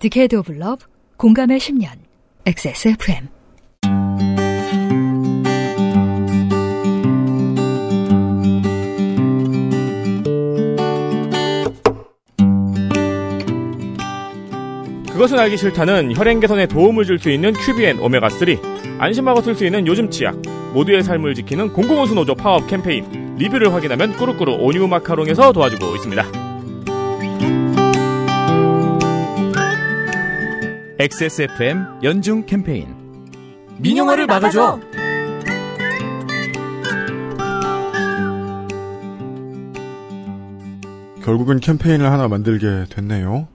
디케이드 오브 러브 공감의 10년 XSFM 그것은 알기 싫다는 혈행 개선에 도움을 줄 수 있는 큐비엔 오메가3 안심하고 쓸 수 있는 요즘 치약 모두의 삶을 지키는 공공원수 노조 파업 캠페인 리뷰를 확인하면 꾸루꾸루 오뉴 마카롱에서 도와주고 있습니다. XSFM 연중 캠페인 민영화를 막아줘! 결국은 캠페인을 하나 만들게 됐네요.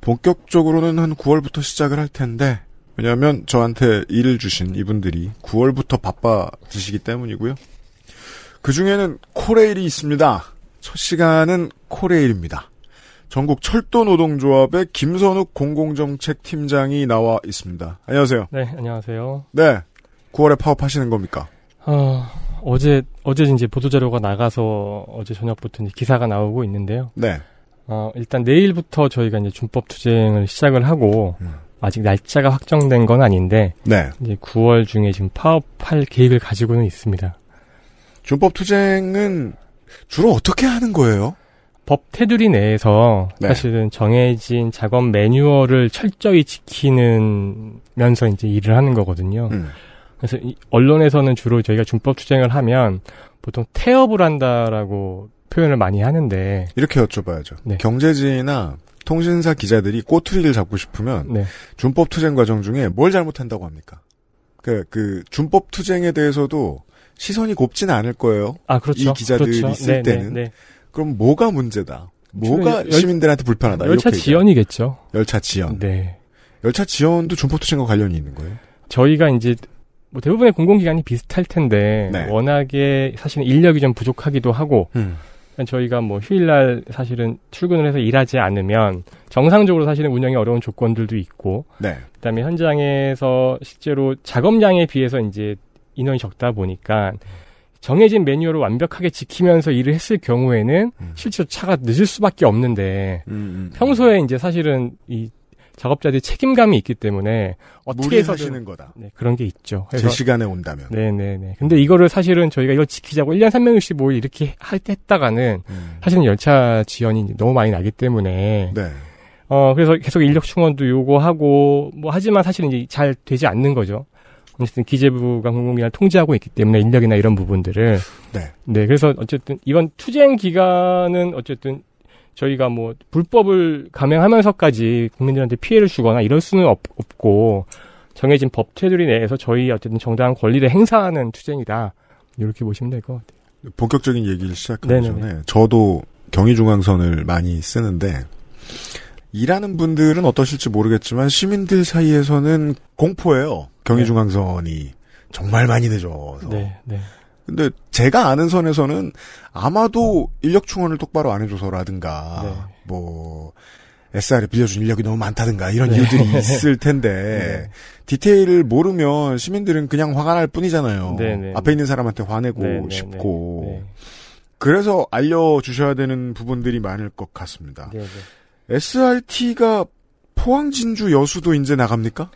본격적으로는 한 9월부터 시작을 할 텐데 왜냐하면 저한테 일을 주신 이분들이 9월부터 바빠지시기 때문이고요. 그 중에는 코레일이 있습니다. 첫 시간은 코레일입니다. 전국 철도노동조합의 김선욱 공공정책팀장이 나와 있습니다. 안녕하세요. 네, 안녕하세요. 네, 9월에 파업하시는 겁니까? 어, 어제 어제 이제 보도자료가 나가서 어제 저녁부터 이제 기사가 나오고 있는데요. 네. 어, 일단 내일부터 저희가 이제 준법 투쟁을 시작을 하고 음. 아직 날짜가 확정된 건 아닌데 네. 이제 9월 중에 지금 파업할 계획을 가지고는 있습니다. 준법 투쟁은 주로 어떻게 하는 거예요? 법 테두리 내에서 네. 사실은 정해진 작업 매뉴얼을 철저히 지키는 면서 이제 일을 하는 거거든요. 음. 그래서 언론에서는 주로 저희가 준법 투쟁을 하면 보통 태업을 한다라고 표현을 많이 하는데 이렇게 여쭤봐야죠. 네. 경제지나 통신사 기자들이 꼬투리를 잡고 싶으면 네. 준법 투쟁 과정 중에 뭘 잘못한다고 합니까? 그, 그 준법 투쟁에 대해서도 시선이 곱지는 않을 거예요. 아 그렇죠. 이 기자들이 그렇죠. 있을 네, 네 때는. 네네. 그럼 뭐가 문제다? 뭐가 열, 시민들한테 불편하다? 열차 지연이겠죠. 열차 지연. 네. 열차 지연도 준포토신과 관련이 있는 거예요? 저희가 이제 뭐 대부분의 공공기관이 비슷할 텐데 네. 워낙에 사실 인력이 좀 부족하기도 하고 음. 그러니까 저희가 뭐 휴일날 사실은 출근을 해서 일하지 않으면 정상적으로 사실은 운영이 어려운 조건들도 있고 네. 그다음에 현장에서 실제로 작업량에 비해서 이제 인원이 적다 보니까 정해진 매뉴얼을 완벽하게 지키면서 일을 했을 경우에는 음. 실제로 차가 늦을 수밖에 없는데 음, 음, 음. 평소에 이제 사실은 이 작업자들이 책임감이 있기 때문에 어떻게 해서든 거다. 네, 그런 게 있죠. 제 시간에 온다면. 네네네. 네, 네. 근데 이거를 사실은 저희가 이걸 지키자고 1년 365일 이렇게 할 때 했다가는 음. 사실은 열차 지연이 너무 많이 나기 때문에. 네. 어, 그래서 계속 인력 충원도 요구하고, 뭐, 하지만 사실은 이제 잘 되지 않는 거죠. 어쨌든 기재부가 항공기를 통제하고 있기 때문에 인력이나 이런 부분들을 네. 네 그래서 어쨌든 이번 투쟁 기간은 어쨌든 저희가 뭐 불법을 감행하면서까지 국민들한테 피해를 주거나 이럴 수는 없, 고 정해진 법 테두리 내에서 저희 어쨌든 정당한 권리를 행사하는 투쟁이다 이렇게 보시면 될 것 같아요. 본격적인 얘기를 시작하기 네네네. 전에 저도 경의중앙선을 많이 쓰는데 일하는 분들은 어떠실지 모르겠지만 시민들 사이에서는 공포예요. 경희중앙선이 네. 정말 많이 늦어서. 네, 네. 근데 제가 아는 선에서는 아마도 인력 충원을 똑바로 안 해줘서라든가 네. 뭐 SR에 빌려준 인력이 너무 많다든가 이런 네. 이유들이 있을 텐데 네. 디테일을 모르면 시민들은 그냥 화가 날 뿐이잖아요. 네, 네, 앞에 네. 있는 사람한테 화내고 싶고 그래서 알려주셔야 되는 부분들이 많을 것 같습니다. SRT가 포항 진주 여수도 이제 나갑니까?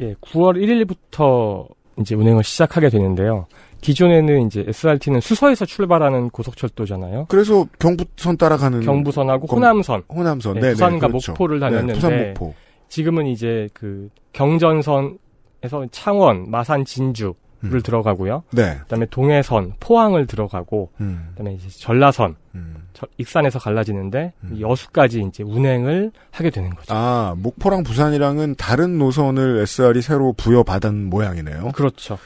예, 9월 1일부터 이제 운행을 시작하게 되는데요. 기존에는 이제 SRT는 수서에서 출발하는 고속철도잖아요. 그래서 경부선 따라가는 경부선하고 경... 호남선, 호남선, 네, 네, 네 부산과 그렇죠. 목포를 네, 다녔는데 네, 부산 목포. 지금은 이제 그 경전선에서 창원, 마산, 진주 음. 들어가고요. 네. 그다음에 동해선, 포항을 들어가고, 음. 그다음에 이제 전라선, 음. 저, 익산에서 갈라지는데 음. 여수까지 이제 운행을 하게 되는 거죠. 아 목포랑 부산이랑은 다른 노선을 SR이 새로 부여받은 모양이네요. 그렇죠.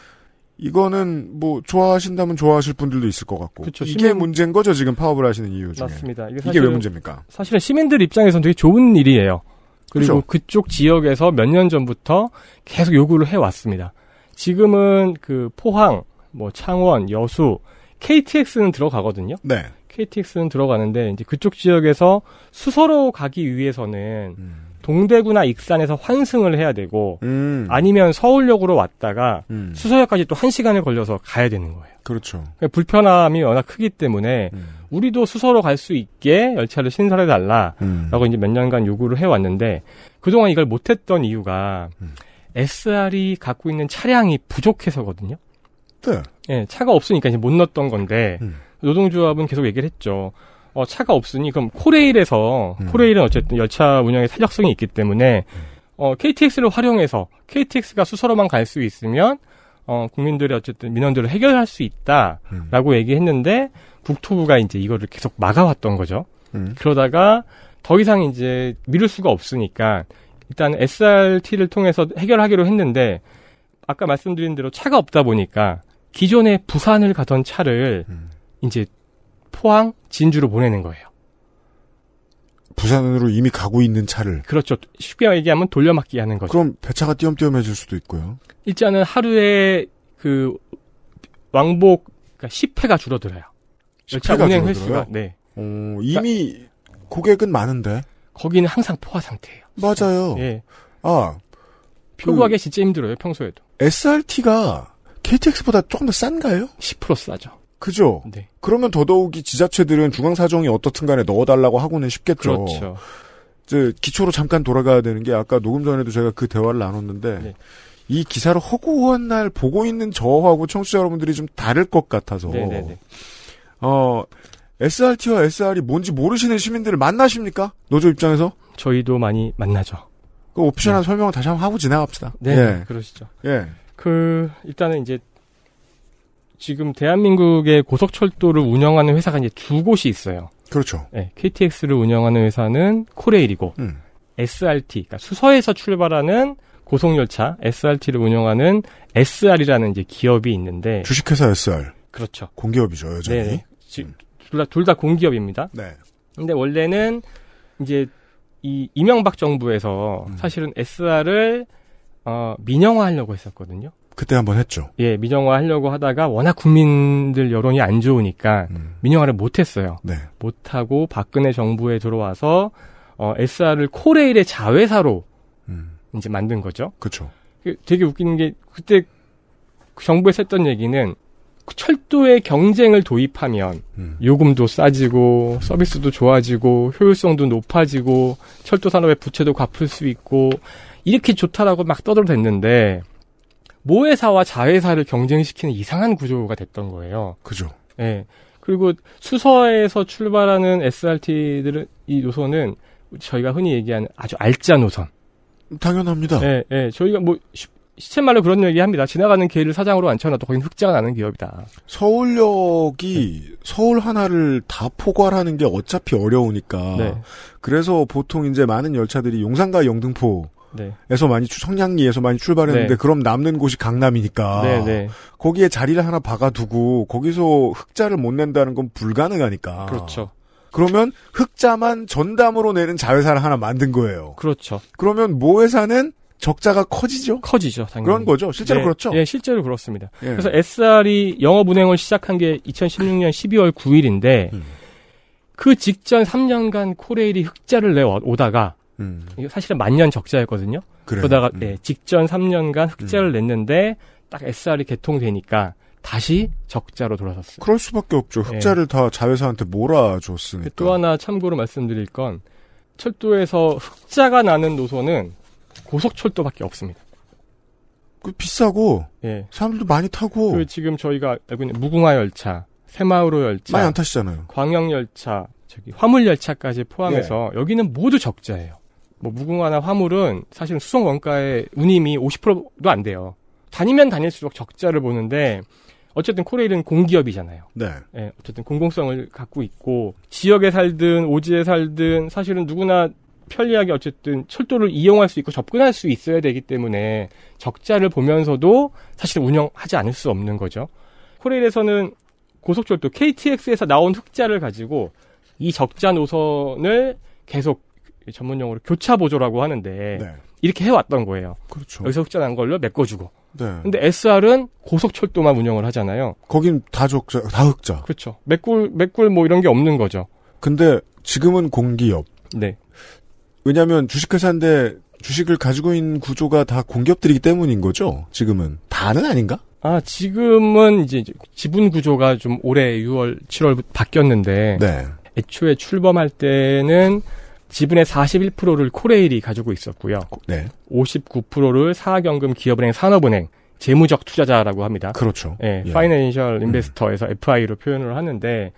이거는 뭐 좋아하신다면 좋아하실 분들도 있을 것 같고 그쵸, 그렇죠. 시민... 이게 문제인 거죠 지금 파업을 하시는 이유 중에 맞습니다. 이게, 사실, 이게 왜 문제입니까? 사실은 시민들 입장에선 되게 좋은 일이에요. 그리고 그쵸? 그렇죠. 그쪽 지역에서 몇 년 전부터 계속 요구를 해왔습니다. 지금은 그 포항, 뭐 창원, 여수, KTX는 들어가거든요. 네. KTX는 들어가는데 이제 그쪽 지역에서 수서로 가기 위해서는 음. 동대구나 익산에서 환승을 해야 되고 음. 아니면 서울역으로 왔다가 음. 수서역까지 또 한시간을 걸려서 가야 되는 거예요. 그렇죠. 그러니까 불편함이 워낙 크기 때문에 음. 우리도 수서로 갈 수 있게 열차를 신설해 달라라고 음. 이제 몇 년간 요구를 해 왔는데 그동안 이걸 못 했던 이유가 음. SR이 갖고 있는 차량이 부족해서거든요. 네. 예, 차가 없으니까 이제 못 넣었던 건데 음. 노동조합은 계속 얘기를 했죠. 어, 차가 없으니 그럼 코레일에서 음. 코레일은 어쨌든 열차 운영에 탄력성이 있기 때문에 음. 어, KTX를 활용해서 KTX가 수서로만 갈 수 있으면 어, 국민들이 어쨌든 민원들을 해결할 수 있다라고 음. 얘기했는데 국토부가 이제 이거를 계속 막아왔던 거죠. 음. 그러다가 더 이상 이제 미룰 수가 없으니까 일단 SRT를 통해서 해결하기로 했는데 아까 말씀드린 대로 차가 없다 보니까 기존에 부산을 가던 차를 음. 이제 포항 진주로 보내는 거예요. 부산으로 이미 가고 있는 차를 그렇죠. 쉽게 얘기하면 돌려막기 하는 거죠. 그럼 배차가 띄엄띄엄 해질 수도 있고요. 일단은 하루에 그 왕복 그러니까 10회가 줄어들어요. 10회가 열차 운행 줄어들어요? 횟수가 네. 어, 이미 그러니까, 고객은 많은데 거기는 항상 포화 상태예요. 맞아요. 예. 아. 표구하기 그, 진짜 힘들어요, 평소에도. SRT가 KTX보다 조금 더 싼가요? 10% 싸죠. 그죠? 네. 그러면 더더욱이 지자체들은 중앙사정이 어떻든 간에 넣어달라고 하고는 쉽겠죠. 그렇죠. 이제 기초로 잠깐 돌아가야 되는 게 아까 녹음 전에도 제가 그 대화를 나눴는데 네. 이 기사를 허구한 날 보고 있는 저하고 청취자 여러분들이 좀 다를 것 같아서 네네네. 네, 네. 어 SRT와 SR이 뭔지 모르시는 시민들을 만나십니까? 노조 입장에서? 저희도 많이 만나죠. 그 옵션한 네. 설명을 다시 한번 하고 지나갑시다. 네, 예. 그러시죠. 예. 그 일단은 이제 지금 대한민국의 고속철도를 운영하는 회사가 이제 두 곳이 있어요. 그렇죠. 네, 예, KTX를 운영하는 회사는 코레일이고 음. SRT, 그러니까 수서에서 출발하는 고속열차 SRT를 운영하는 SR이라는 이제 기업이 있는데 주식회사 SR. 그렇죠. 공기업이죠 여전히. 네. 네. 음. 둘다 둘다 공기업입니다. 네. 근데 원래는 이제 이 이명박 정부에서 음. 사실은 SR을 어, 민영화하려고 했었거든요. 그때 한 번 했죠. 예, 민영화 하려고 하다가 워낙 국민들 여론이 안 좋으니까 음. 민영화를 못 했어요. 네. 못 하고 박근혜 정부에 들어와서 어, SR을 코레일의 자회사로 음. 이제 만든 거죠. 그렇죠. 되게 웃기는 게 그때 그 정부에서 했던 얘기는 철도의 경쟁을 도입하면 음. 요금도 싸지고 서비스도 좋아지고 효율성도 높아지고 철도 산업의 부채도 갚을 수 있고 이렇게 좋다라고 막 떠들어댔는데 모회사와 자회사를 경쟁시키는 이상한 구조가 됐던 거예요. 그죠. 예. 네. 그리고 수서에서 출발하는 SRT들은 이 노선은 저희가 흔히 얘기하는 아주 알짜 노선. 당연합니다. 예, 예. 저희가 뭐 시쳇말로 그런 얘기합니다. 지나가는 개를 사장으로 앉혀놔도 거긴 흑자가 나는 기업이다. 서울역이 네. 서울 하나를 다 포괄하는 게 어차피 어려우니까. 네. 그래서 보통 이제 많은 열차들이 용산과 영등포. 에서 네. 많이 청량리에서 많이 출발했는데 네. 그럼 남는 곳이 강남이니까 네, 거기에 자리를 하나 박아두고 거기서 흑자를 못 낸다는 건 불가능하니까 그렇죠. 그러면 흑자만 전담으로 내는 자회사를 하나 만든 거예요. 그렇죠. 그러면 모 회사는 적자가 커지죠. 커지죠, 당연히. 그런 거죠. 실제로 네, 그렇죠. 예, 실제로 그렇습니다. 예. 그래서 SR이 영업 운행을 시작한 게 2016년 12월 9일인데 음. 그 직전 3년간 코레일이 흑자를 내 오다가 음. 사실은 만년 적자였거든요. 그래요. 그러다가 음. 예, 직전 3년간 흑자를 음. 냈는데 딱 SR이 개통되니까 다시 적자로 돌아섰어요. 그럴 수밖에 없죠. 예. 흑자를 예. 다 자회사한테 몰아줬으니까. 또 하나 참고로 말씀드릴 건 철도에서 흑자가 나는 노선은 고속철도밖에 없습니다. 그 비싸고 예. 사람들도 많이 타고 그 지금 저희가 알고 있는 무궁화 열차, 새마을호 열차 많이 안 타시잖아요. 광역 열차, 저기 화물 열차까지 포함해서 예. 여기는 모두 적자예요. 뭐 무궁화나 화물은 사실은 수송 원가의 운임이 50%도 안 돼요. 다니면 다닐수록 적자를 보는데 어쨌든 코레일은 공기업이잖아요. 네. 예, 어쨌든 공공성을 갖고 있고 지역에 살든 오지에 살든 사실은 누구나 편리하게 어쨌든 철도를 이용할 수 있고 접근할 수 있어야 되기 때문에 적자를 보면서도 사실 운영하지 않을 수 없는 거죠. 코레일에서는 고속철도 KTX에서 나온 흑자를 가지고 이 적자 노선을 계속 전문 용어로 교차 보조라고 하는데 네. 이렇게 해왔던 거예요. 그렇죠. 여기서 흑자 난 걸로 메꿔주고. 네. 근데 SR은 고속철도만 운영을 하잖아요. 거긴 다 적자, 다 흑자. 그렇죠. 맥꿀, 맥꿀 뭐 이런 게 없는 거죠. 근데 지금은 공기업. 네. 왜냐하면 주식회사인데 주식을 가지고 있는 구조가 다 공기업들이기 때문인 거죠. 지금은 다는 아닌가? 아 지금은 이제 지분 구조가 좀 올해 6월 7월부터 바뀌었는데 네. 애초에 출범할 때는 지분의 41%를 코레일이 가지고 있었고요. 네. 59%를 사학연금 기업은행 산업은행 재무적 투자자라고 합니다. 그렇죠. 예, 예. 파이낸셜 음. 인베스터에서 음. FI로 표현을 하는데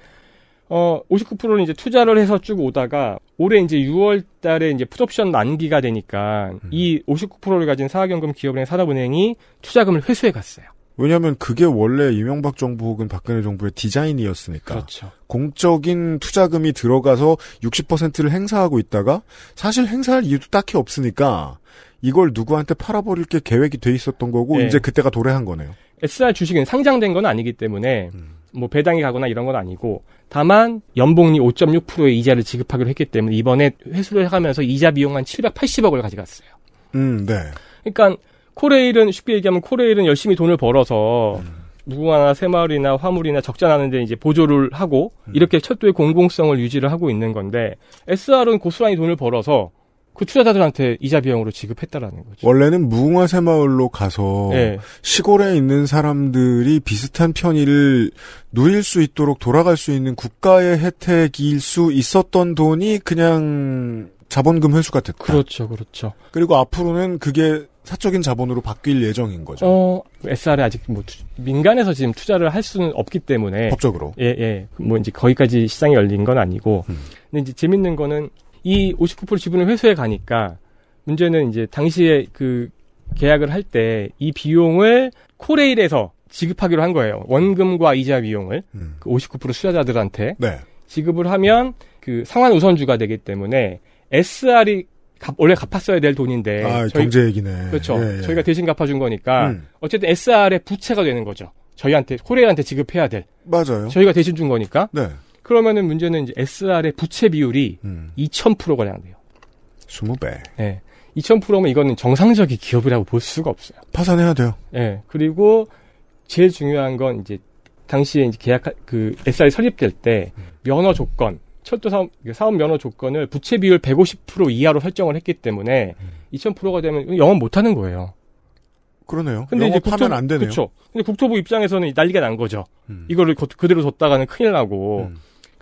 어, 59%는 이제 투자를 해서 쭉 오다가 올해 이제 6월 달에 이제 풋옵션 만기가 되니까 음. 이 59%를 가진 사학연금 기업은행 산업은행이 투자금을 회수해 갔어요. 왜냐하면 그게 원래 이명박 정부 혹은 박근혜 정부의 디자인이었으니까. 그렇죠. 공적인 투자금이 들어가서 60%를 행사하고 있다가 사실 행사할 이유도 딱히 없으니까 이걸 누구한테 팔아버릴 게 계획이 돼 있었던 거고 네. 이제 그때가 도래한 거네요. SR 주식은 상장된 건 아니기 때문에 음. 뭐 배당이 가거나 이런 건 아니고 다만 연봉이 5.6%의 이자를 지급하기로 했기 때문에 이번에 회수를 해가면서 이자 비용 한 780억을 가져갔어요. 음, 네. 그러니까 코레일은 쉽게 얘기하면 코레일은 열심히 돈을 벌어서 음. 무궁화나 새마을이나 화물이나 적자나는데 이제 보조를 하고 음. 이렇게 철도의 공공성을 유지를 하고 있는 건데 SR은 고스란히 돈을 벌어서 그 투자자들한테 이자 비용으로 지급했다라는 거죠. 원래는 무궁화 새마을로 가서 네. 시골에 있는 사람들이 비슷한 편의를 누릴 수 있도록 돌아갈 수 있는 국가의 혜택일 수 있었던 돈이 그냥 자본금 회수가 됐다. 그렇죠, 그렇죠. 그리고 앞으로는 그게 사적인 자본으로 바뀔 예정인 거죠. 어, SR에 아직 뭐 투, 민간에서 지금 투자를 할 수는 없기 때문에 법적으로. 예, 예. 뭐 이제 거기까지 시장이 열린 건 아니고. 음. 근데 이제 재밌는 거는 이59% 지분을 회수해 가니까 문제는 이제 당시에 그 계약을 할 때 이 비용을 코레일에서 지급하기로 한 거예요. 원금과 이자 비용을 음. 그59% 수자자들한테 네. 지급을 하면 그 상환 우선주가 되기 때문에 SR이 갚, 원래 갚았어야 될 돈인데 아, 저희, 경제 얘기네. 그렇죠. 예, 예. 저희가 대신 갚아준 거니까 음. 어쨌든 SR의 부채가 되는 거죠. 저희한테 코레일한테 지급해야 될. 맞아요. 저희가 대신 준 거니까. 네. 그러면은 문제는 이제 SR의 부채 비율이 음. 2,000%가 돼요. 20배. 네. 2,000%면 이거는 정상적인 기업이라고 볼 수가 없어요. 파산해야 돼요. 네. 그리고 제일 중요한 건 이제 당시에 이제 계약 그 SR 설립될 때 면허 조건 철도 사업, 그 사업 면허 조건을 부채 비율 150% 이하로 설정을 했기 때문에 2,000%가 되면 영업 못 하는 거예요. 그러네요. 근데 이제 국토안 되네요. 그렇죠. 근데 국토부 입장에서는 난리가 난 거죠. 음. 이거를 그, 대로 뒀다가는 큰일 나고 음.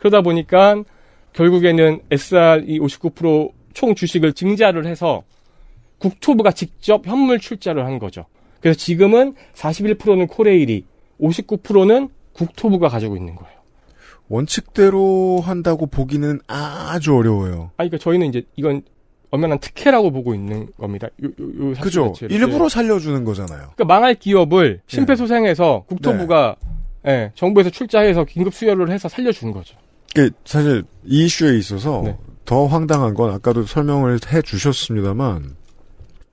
그러다 보니까 결국에는 SR이 59%총 e 주식을 증자를 해서 국토부가 직접 현물 출자를 한 거죠. 그래서 지금은 41%는 코레일이, 59%는 국토부가 가지고 있는 거예요. 원칙대로 한다고 보기는 아주 어려워요. 아, 그러니까 저희는 이제 이건 엄연한 특혜라고 보고 있는 겁니다. 요, 요, 요 그죠. 자체를. 네. 일부러 살려주는 거잖아요. 그러니까 망할 기업을 네. 심폐소생해서 네. 국토부가 네. 예, 정부에서 출자해서 긴급 수혈을 해서 살려준 거죠. 그 사실 이 이슈에 있어서 네. 더 황당한 건 아까도 설명을 해 주셨습니다만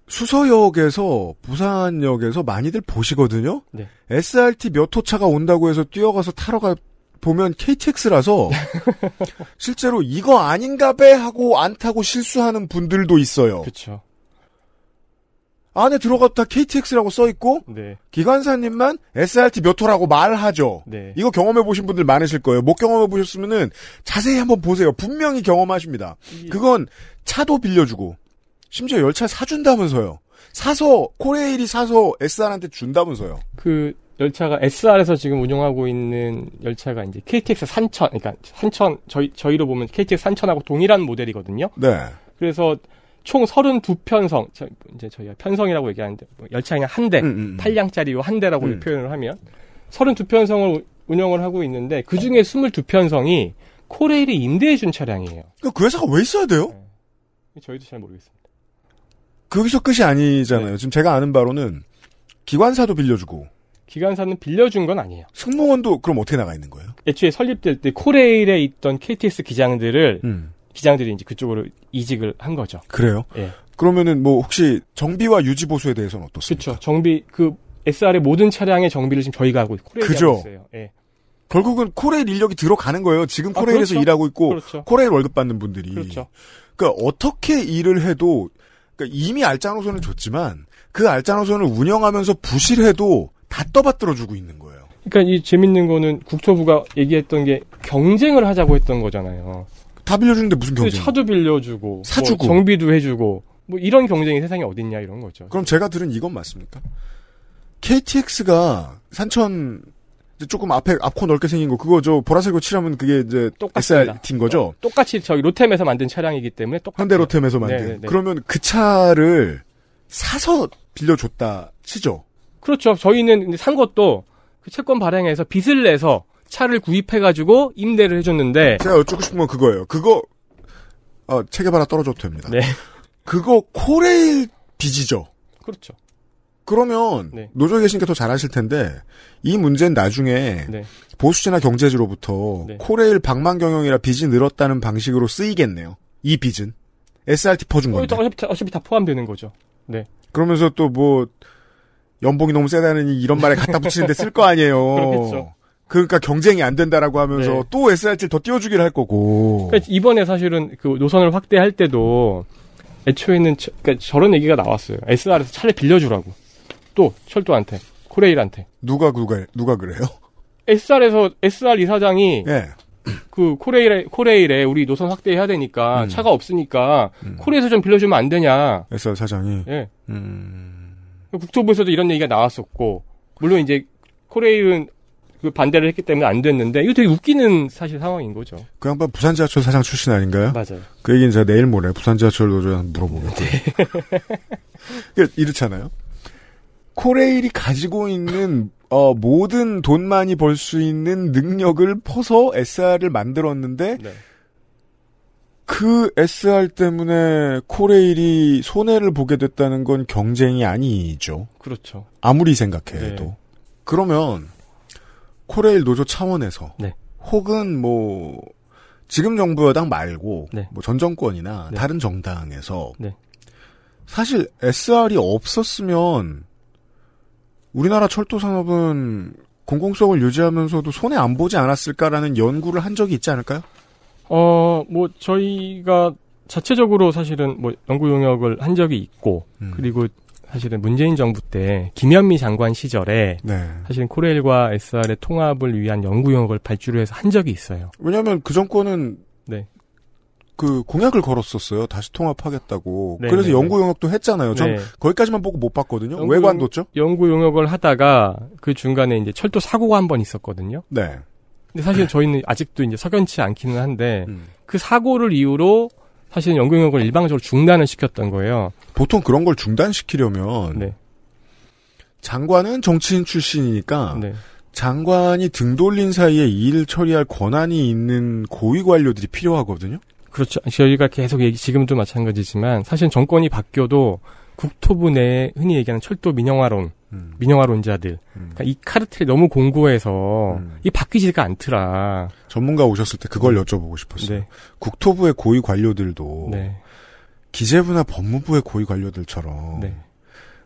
수서역에서 부산역에서 많이들 보시거든요. 네. SRT 몇 호차가 온다고 해서 뛰어가서 타러 가 보면 KTX라서 실제로 이거 아닌가 배 하고 안 타고 실수하는 분들도 있어요. 그렇죠. 안에 들어가도 다 KTX라고 써 있고 네. 기관사님만 SRT 몇 호라고 말하죠. 네. 이거 경험해 보신 분들 많으실 거예요. 못 경험해 보셨으면은 자세히 한번 보세요. 분명히 경험하십니다. 예. 그건 차도 빌려주고 심지어 열차 사준다면서요. 사서 코레일이 사서 SR한테 준다면서요. 그 열차가 SR에서 지금 운영하고 있는 열차가 이제 KTX 3000, 그러니까 산0 저희 저희로 보면 KTX 3 0 0 0하고 동일한 모델이거든요. 네. 그래서 총 32편성, 이제 저희가 편성이라고 얘기하는데, 뭐 열차 그냥 한 대, 음, 음, 8량짜리 음. 로한 대라고 음. 표현을 하면, 32편성을 운영을 하고 있는데, 그 중에 22편성이 코레일이 임대해준 차량이에요. 그, 그 회사가 왜 있어야 돼요? 네. 저희도 잘 모르겠습니다. 거기서 끝이 아니잖아요. 네. 지금 제가 아는 바로는, 기관사도 빌려주고, 기관사는 빌려준 건 아니에요. 승무원도 그럼 어떻게 나가 있는 거예요? 애초에 설립될 때 코레일에 있던 KTX 기장들을 음. 기장들이 이제 그쪽으로 이직을 한 거죠. 그래요? 예. 그러면은 뭐 혹시 정비와 유지 보수에 대해서는 어떻습니까? 그렇죠. 정비 그 SR의 모든 차량의 정비를 지금 저희가 하고 있고 그죠. 하고 예. 결국은 코레일 인력이 들어가는 거예요. 지금 아, 코레일에서 아, 그렇죠. 일하고 있고 그렇죠. 코레일 월급 받는 분들이. 그렇죠. 그러니까 어떻게 일을 해도 그러니까 이미 알짜 노선은 줬지만그 알짜 노선을 운영하면서 부실해도 다 떠받들어 주고 있는 거예요. 그러니까 이 재밌는 거는 국토부가 얘기했던 게 경쟁을 하자고 했던 거잖아요. 다 빌려주는데 무슨 그 경쟁? 차도 빌려주고 뭐 사주고 뭐 정비도 해주고 뭐 이런 경쟁이 세상에 어딨냐 이런 거죠. 그럼 제가 들은 이건 맞습니까? KTX가 산천 조금 앞에 앞코 넓게 생긴 거 그거 저 보라색으로 칠하면 그게 이제 똑같습니 거죠. 똑같이 저희 로템에서 만든 차량이기 때문에 똑같아요. 현대 로템에서 만든. 네네네. 네, 네. 그러면 그 차를 사서 빌려줬다 치죠. 그렇죠. 저희는 산 것도 그 채권 발행해서 빚을 내서 차를 구입해가지고 임대를 해줬는데 제가 여쭙고 싶은 건 그거예요. 그거 어, 체계바라 떨어져도 됩니다. 네. 그거 코레일 빚이죠. 그렇죠. 그러면 네. 노조에 계신게 더 잘하실 텐데 이 문제는 나중에 네. 보수지나 경제지로부터 네. 코레일 방만 경영이라 빚이 늘었다는 방식으로 쓰이겠네요. 이 빚은 SRT 퍼준 거데 어차피, 어차피 다 포함되는 거죠. 네. 그러면서 또 뭐 연봉이 너무 세다는 이런 말에 갖다 붙이는데 쓸 거 아니에요. 그렇겠죠. 그러니까 경쟁이 안 된다라고 하면서 네. 또 SRT를 더 띄워주기를 할 거고. 그러니까 이번에 사실은 그 노선을 확대할 때도 애초에는 저, 그러니까 저런 얘기가 나왔어요. SR에서 차를 빌려주라고. 또 철도한테, 코레일한테. 누가 누가 누가 그래요? SR에서 SR 이사장이 네. 그 코레일에 코레일에 우리 노선 확대해야 되니까 음. 차가 없으니까 음. 코레에서 일좀 빌려주면 안 되냐? SR 사장이. 예. 네. 음. 국토부에서도 이런 얘기가 나왔었고 물론 이제 코레일은 그 반대를 했기 때문에 안 됐는데 이거 되게 웃기는 사실 상황인 거죠. 그 양반 부산 지하철 사장 출신 아닌가요? 맞아요. 그 얘기는 제가 내일 모레 부산 지하철 노조에 물어보겠고요. 그러 네. 이렇잖아요. 코레일이 가지고 있는 어, 모든 돈 많이 벌 수 있는 능력을 퍼서 SR을 만들었는데 네. 그 SR 때문에 코레일이 손해를 보게 됐다는 건 경쟁이 아니죠. 그렇죠. 아무리 생각해도 네. 그러면 코레일 노조 차원에서 네. 혹은 뭐 지금 정부 여당 말고 네. 뭐전 정권이나 네. 다른 정당에서 네. 사실 SR이 없었으면 우리나라 철도 산업은 공공성을 유지하면서도 손해 안 보지 않았을까라는 연구를 한 적이 있지 않을까요? 어, 뭐 저희가 자체적으로 사실은 뭐 연구 용역을 한 적이 있고 음. 그리고 사실은 문재인 정부 때 김현미 장관 시절에 네. 사실은 코레일과 SR의 통합을 위한 연구 영역을 발주를 해서 한 적이 있어요. 왜냐하면 그 정권은 네. 그 공약을 걸었었어요. 다시 통합하겠다고. 네 그래서 네, 네. 연구 영역도 했잖아요. 전 네. 거기까지만 보고 못 봤거든요. 연구, 왜 관뒀죠? 연구 영역을 하다가 그 중간에 이제 철도 사고가 한 번 있었거든요. 네. 근데 사실 저희는 아직도 이제 석연치 않기는 한데 음. 그 사고를 이유로 사실은 연구영역을 일방적으로 중단을 시켰던 거예요. 보통 그런 걸 중단시키려면 네. 장관은 정치인 출신이니까 네. 장관이 등 돌린 사이에 일 처리할 권한이 있는 고위 관료들이 필요하거든요. 그렇죠. 저희가 계속 얘기 지금도 마찬가지지만 사실 정권이 바뀌어도 국토부 내 흔히 얘기하는 철도 민영화론, 음. 민영화론자들. 음. 그러니까 이 카르텔이 너무 공고해서 음. 이 바뀌지가 않더라. 전문가 오셨을 때 그걸 음. 여쭤보고 싶었어요. 네. 국토부의 고위 관료들도 네. 기재부나 법무부의 고위 관료들처럼 네.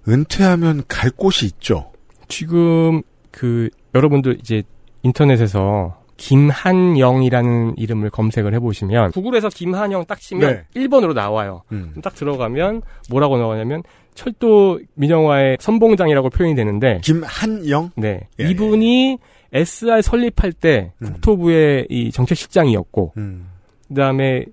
은퇴하면 갈 곳이 있죠. 지금 그 여러분들 이제 인터넷에서 김한영이라는 이름을 검색을 해보시면 구글에서 김한영 딱 치면 네. 1번으로 나와요. 음. 딱 들어가면 뭐라고 나오냐면 철도 민영화의 선봉장이라고 표현이 되는데 김한영 네 예, 예. 이분이 예. SR 설립할 때 음. 국토부의 이 정책실장이었고 음. 그다음에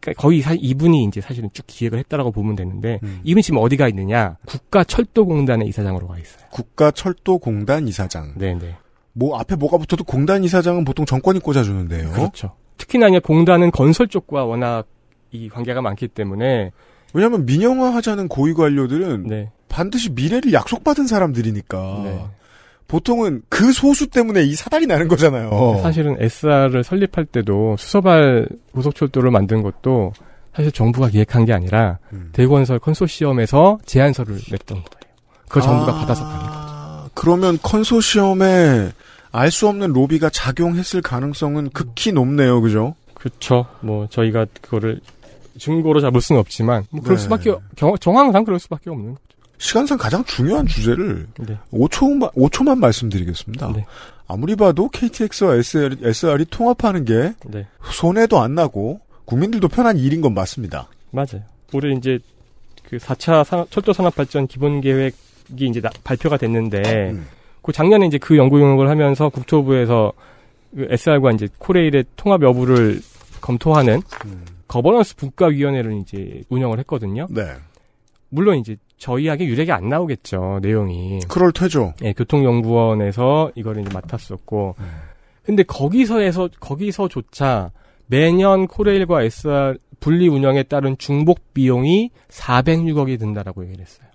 그러니까 거의 사, 이분이 이제 사실은 쭉 기획을 했다라고 보면 되는데 음. 이분 지금 어디가 있느냐 국가철도공단의 이사장으로 가 있어요. 국가철도공단 이사장. 네네. 네. 뭐 앞에 뭐가 붙어도 공단 이사장은 보통 정권이 꽂아주는데요. 그렇죠. 특히나 이제 공단은 건설 쪽과 워낙 이 관계가 많기 때문에 왜냐하면 민영화하자는 고위 관료들은 네. 반드시 미래를 약속받은 사람들이니까 네. 보통은 그 소수 때문에 이 사달이 나는 거잖아요. 사실은 SR을 설립할 때도 수서발 고속철도를 만든 것도 사실 정부가 기획한 게 아니라 음. 대건설 컨소시엄에서 제안서를 냈던 거예요. 그 정부가 아. 받아서 간거예 그러면 컨소시엄에 알 수 없는 로비가 작용했을 가능성은 극히 높네요, 그죠? 그렇죠. 뭐 저희가 그거를 증거로 잡을 수는 없지만 뭐 그럴 네. 수밖에 경, 정황상 그럴 수밖에 없는 거죠. 시간상 가장 중요한 주제를 네. 5초만, 5초만 말씀드리겠습니다. 네. 아무리 봐도 KTX와 SR, SR이 통합하는 게 네. 손해도 안 나고 국민들도 편한 일인 건 맞습니다. 맞아요. 우리 이제 그 4차 산 철도 산업 발전 기본 계획 영역이 이제 나, 발표가 됐는데 음. 그 작년에 이제 그 연구 용역을 하면서 국토부에서 그 SR과 이제 코레일의 통합 여부를 검토하는 음. 거버넌스 국가위원회를 이제 운영을 했거든요. 네. 물론 이제 저희에게 유력이 안 나오겠죠 내용이. 그럴 테죠. 예, 교통연구원에서 이걸 이제 맡았었고, 음. 근데 거기서에서 거기서조차 매년 코레일과 SR 분리 운영에 따른 중복 비용이 406억이 든다라고 얘기를 했어요.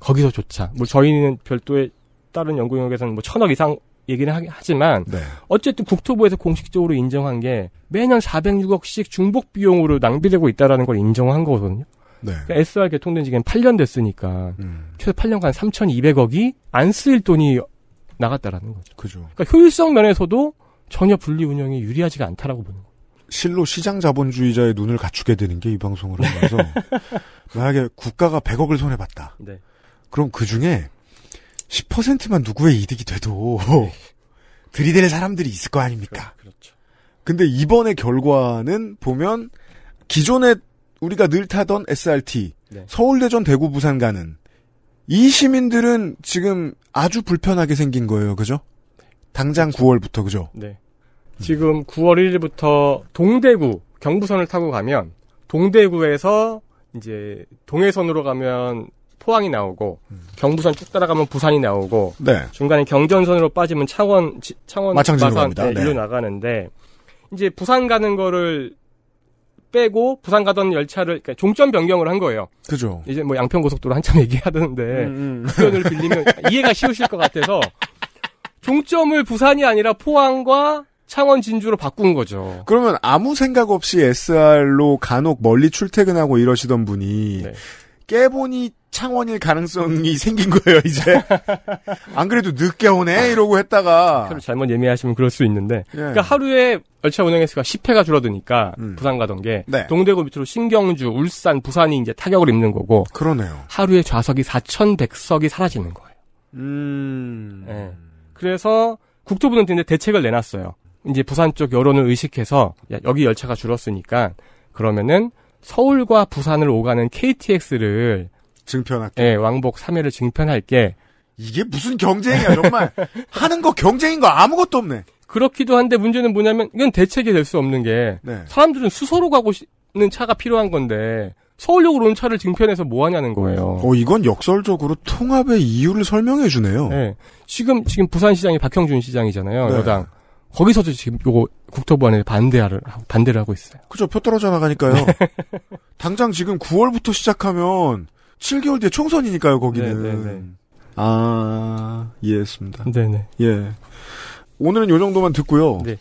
거기서조차 뭐 저희는 별도의 다른 연구 영역에서는 뭐 천억 이상 얘기는 하지만 네. 어쨌든 국토부에서 공식적으로 인정한 게 매년 406억씩 중복 비용으로 낭비되고 있다라는 걸 인정한 거거든요. 네. 그러니까 SR 개통된 지 그냥 8년 됐으니까 음. 최소 8년간 3,200억이 안 쓰일 돈이 나갔다라는 거죠. 그죠. 그러니까 효율성 면에서도 전혀 분리 운영이 유리하지가 않다라고 보는 거예요. 실로 시장 자본주의자의 눈을 갖추게 되는 게 이 방송을 하면서 만약에 국가가 100억을 손해봤다. 네. 그럼 그 중에 10%만 누구의 이득이 돼도 들이댈 사람들이 있을 거 아닙니까? 그렇죠. 근데 이번의 결과는 보면 기존에 우리가 늘 타던 SRT, 네. 서울대전 대구 부산 가는 이 시민들은 지금 아주 불편하게 생긴 거예요. 그죠? 당장 그렇죠. 9월부터 그죠? 네. 지금 9월 1일부터 동대구 경부선을 타고 가면 동대구에서 이제 동해선으로 가면 포항이 나오고 경부선 쭉 따라가면 부산이 나오고 네. 중간에 경전선으로 빠지면 창원 지, 창원 마창진으로 마산 네, 네, 일로 나가는데 이제 부산 가는 거를 빼고 부산 가던 열차를 그러니까 종점 변경을 한 거예요. 그죠. 이제 뭐 양평 고속도로 한참 얘기하던데 음, 음. 표현을 빌리면 이해가 쉬우실 것 같아서 종점을 부산이 아니라 포항과 창원 진주로 바꾼 거죠. 그러면 아무 생각 없이 SR로 간혹 멀리 출퇴근하고 이러시던 분이 네. 깨보니 창원일 가능성이 생긴 거예요, 이제. 안 그래도 늦게 오네? 이러고 했다가. 잘못 예매하시면 그럴 수 있는데. 예. 그러니까 하루에 열차 운행 횟수가 10회가 줄어드니까, 음. 부산 가던 게. 네. 동대구 밑으로 신경주, 울산, 부산이 이제 타격을 입는 거고. 그러네요. 하루에 좌석이 4,100석이 사라지는 거예요. 음. 예. 그래서 국토부는 근데 대책을 내놨어요. 이제 부산 쪽 여론을 의식해서 야, 여기 열차가 줄었으니까 그러면은 서울과 부산을 오가는 KTX를 증편할게. 예, 왕복 3회를 증편할게. 이게 무슨 경쟁이야, 정말. 하는 거 경쟁인 거 아무것도 없네. 그렇기도 한데 문제는 뭐냐면 이건 대책이 될 수 없는 게 네. 사람들은 수서로 가고 싶는 차가 필요한 건데 서울역으로 온 차를 증편해서 뭐 하냐는 거예요. 어, 이건 역설적으로 통합의 이유를 설명해 주네요. 네. 지금 지금 부산시장이 박형준 시장이잖아요. 네. 여당. 거기서도 지금 요거 국토부 안에 반대를 반대를 하고 있어요. 그죠. 렇표 떨어져 나가니까요. 네. 당장 지금 9월부터 시작하면 7개월 뒤에 총선이니까요. 거기는. 네네네. 네, 네. 아 이해했습니다. 네네. 예. 오늘은 요 정도만 듣고요. 네.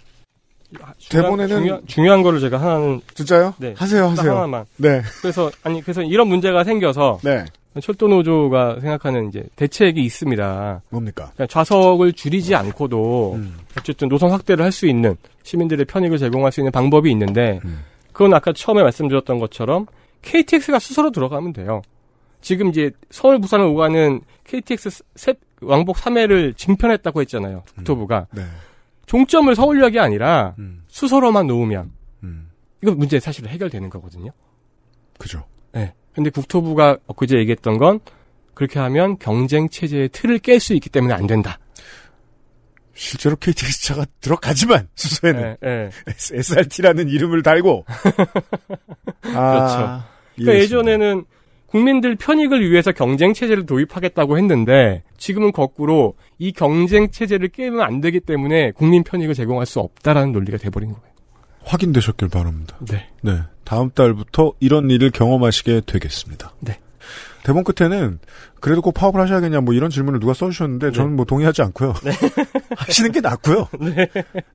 대본에는 중요한, 중요한 거를 제가 하나는 진짜요? 네. 하세요 하세요. 하나만. 네. 그래서 아니 그래서 이런 문제가 생겨서 네. 철도 노조가 생각하는 이제 대책이 있습니다. 뭡니까? 그러니까 좌석을 줄이지 않고도 음. 어쨌든 노선 확대를 할 수 있는 시민들의 편익을 제공할 수 있는 방법이 있는데 음. 그건 아까 처음에 말씀드렸던 것처럼 KTX가 수스로 들어가면 돼요. 지금 이제 서울 부산을 오가는 KTX 셋, 왕복 3회를 진편했다고 했잖아요. 음. 국토부가 음. 네. 종점을 서울역이 아니라 음. 수서로만 놓으면 음. 이거 문제 사실 해결되는 거거든요. 그죠. 네. 근데 국토부가 엊그제 얘기했던 건 그렇게 하면 경쟁 체제의 틀을 깰 수 있기 때문에 안 된다. 실제로 KTX 차가 들어가지만 수소에는 에, 에. SRT라는 이름을 달고 그렇죠. 아, 그렇죠. 그러니까 예전에는 국민들 편익을 위해서 경쟁 체제를 도입하겠다고 했는데 지금은 거꾸로 이 경쟁 체제를 깨면 안 되기 때문에 국민 편익을 제공할 수 없다라는 논리가 돼버린 거예요. 확인되셨길 바랍니다. 네. 네. 다음 달부터 이런 일을 경험하시게 되겠습니다. 네. 대본 끝에는 그래도 꼭 파업을 하셔야겠냐 뭐 이런 질문을 누가 써주셨는데 네. 저는 뭐 동의하지 않고요. 네. 하시는 게 낫고요. 네.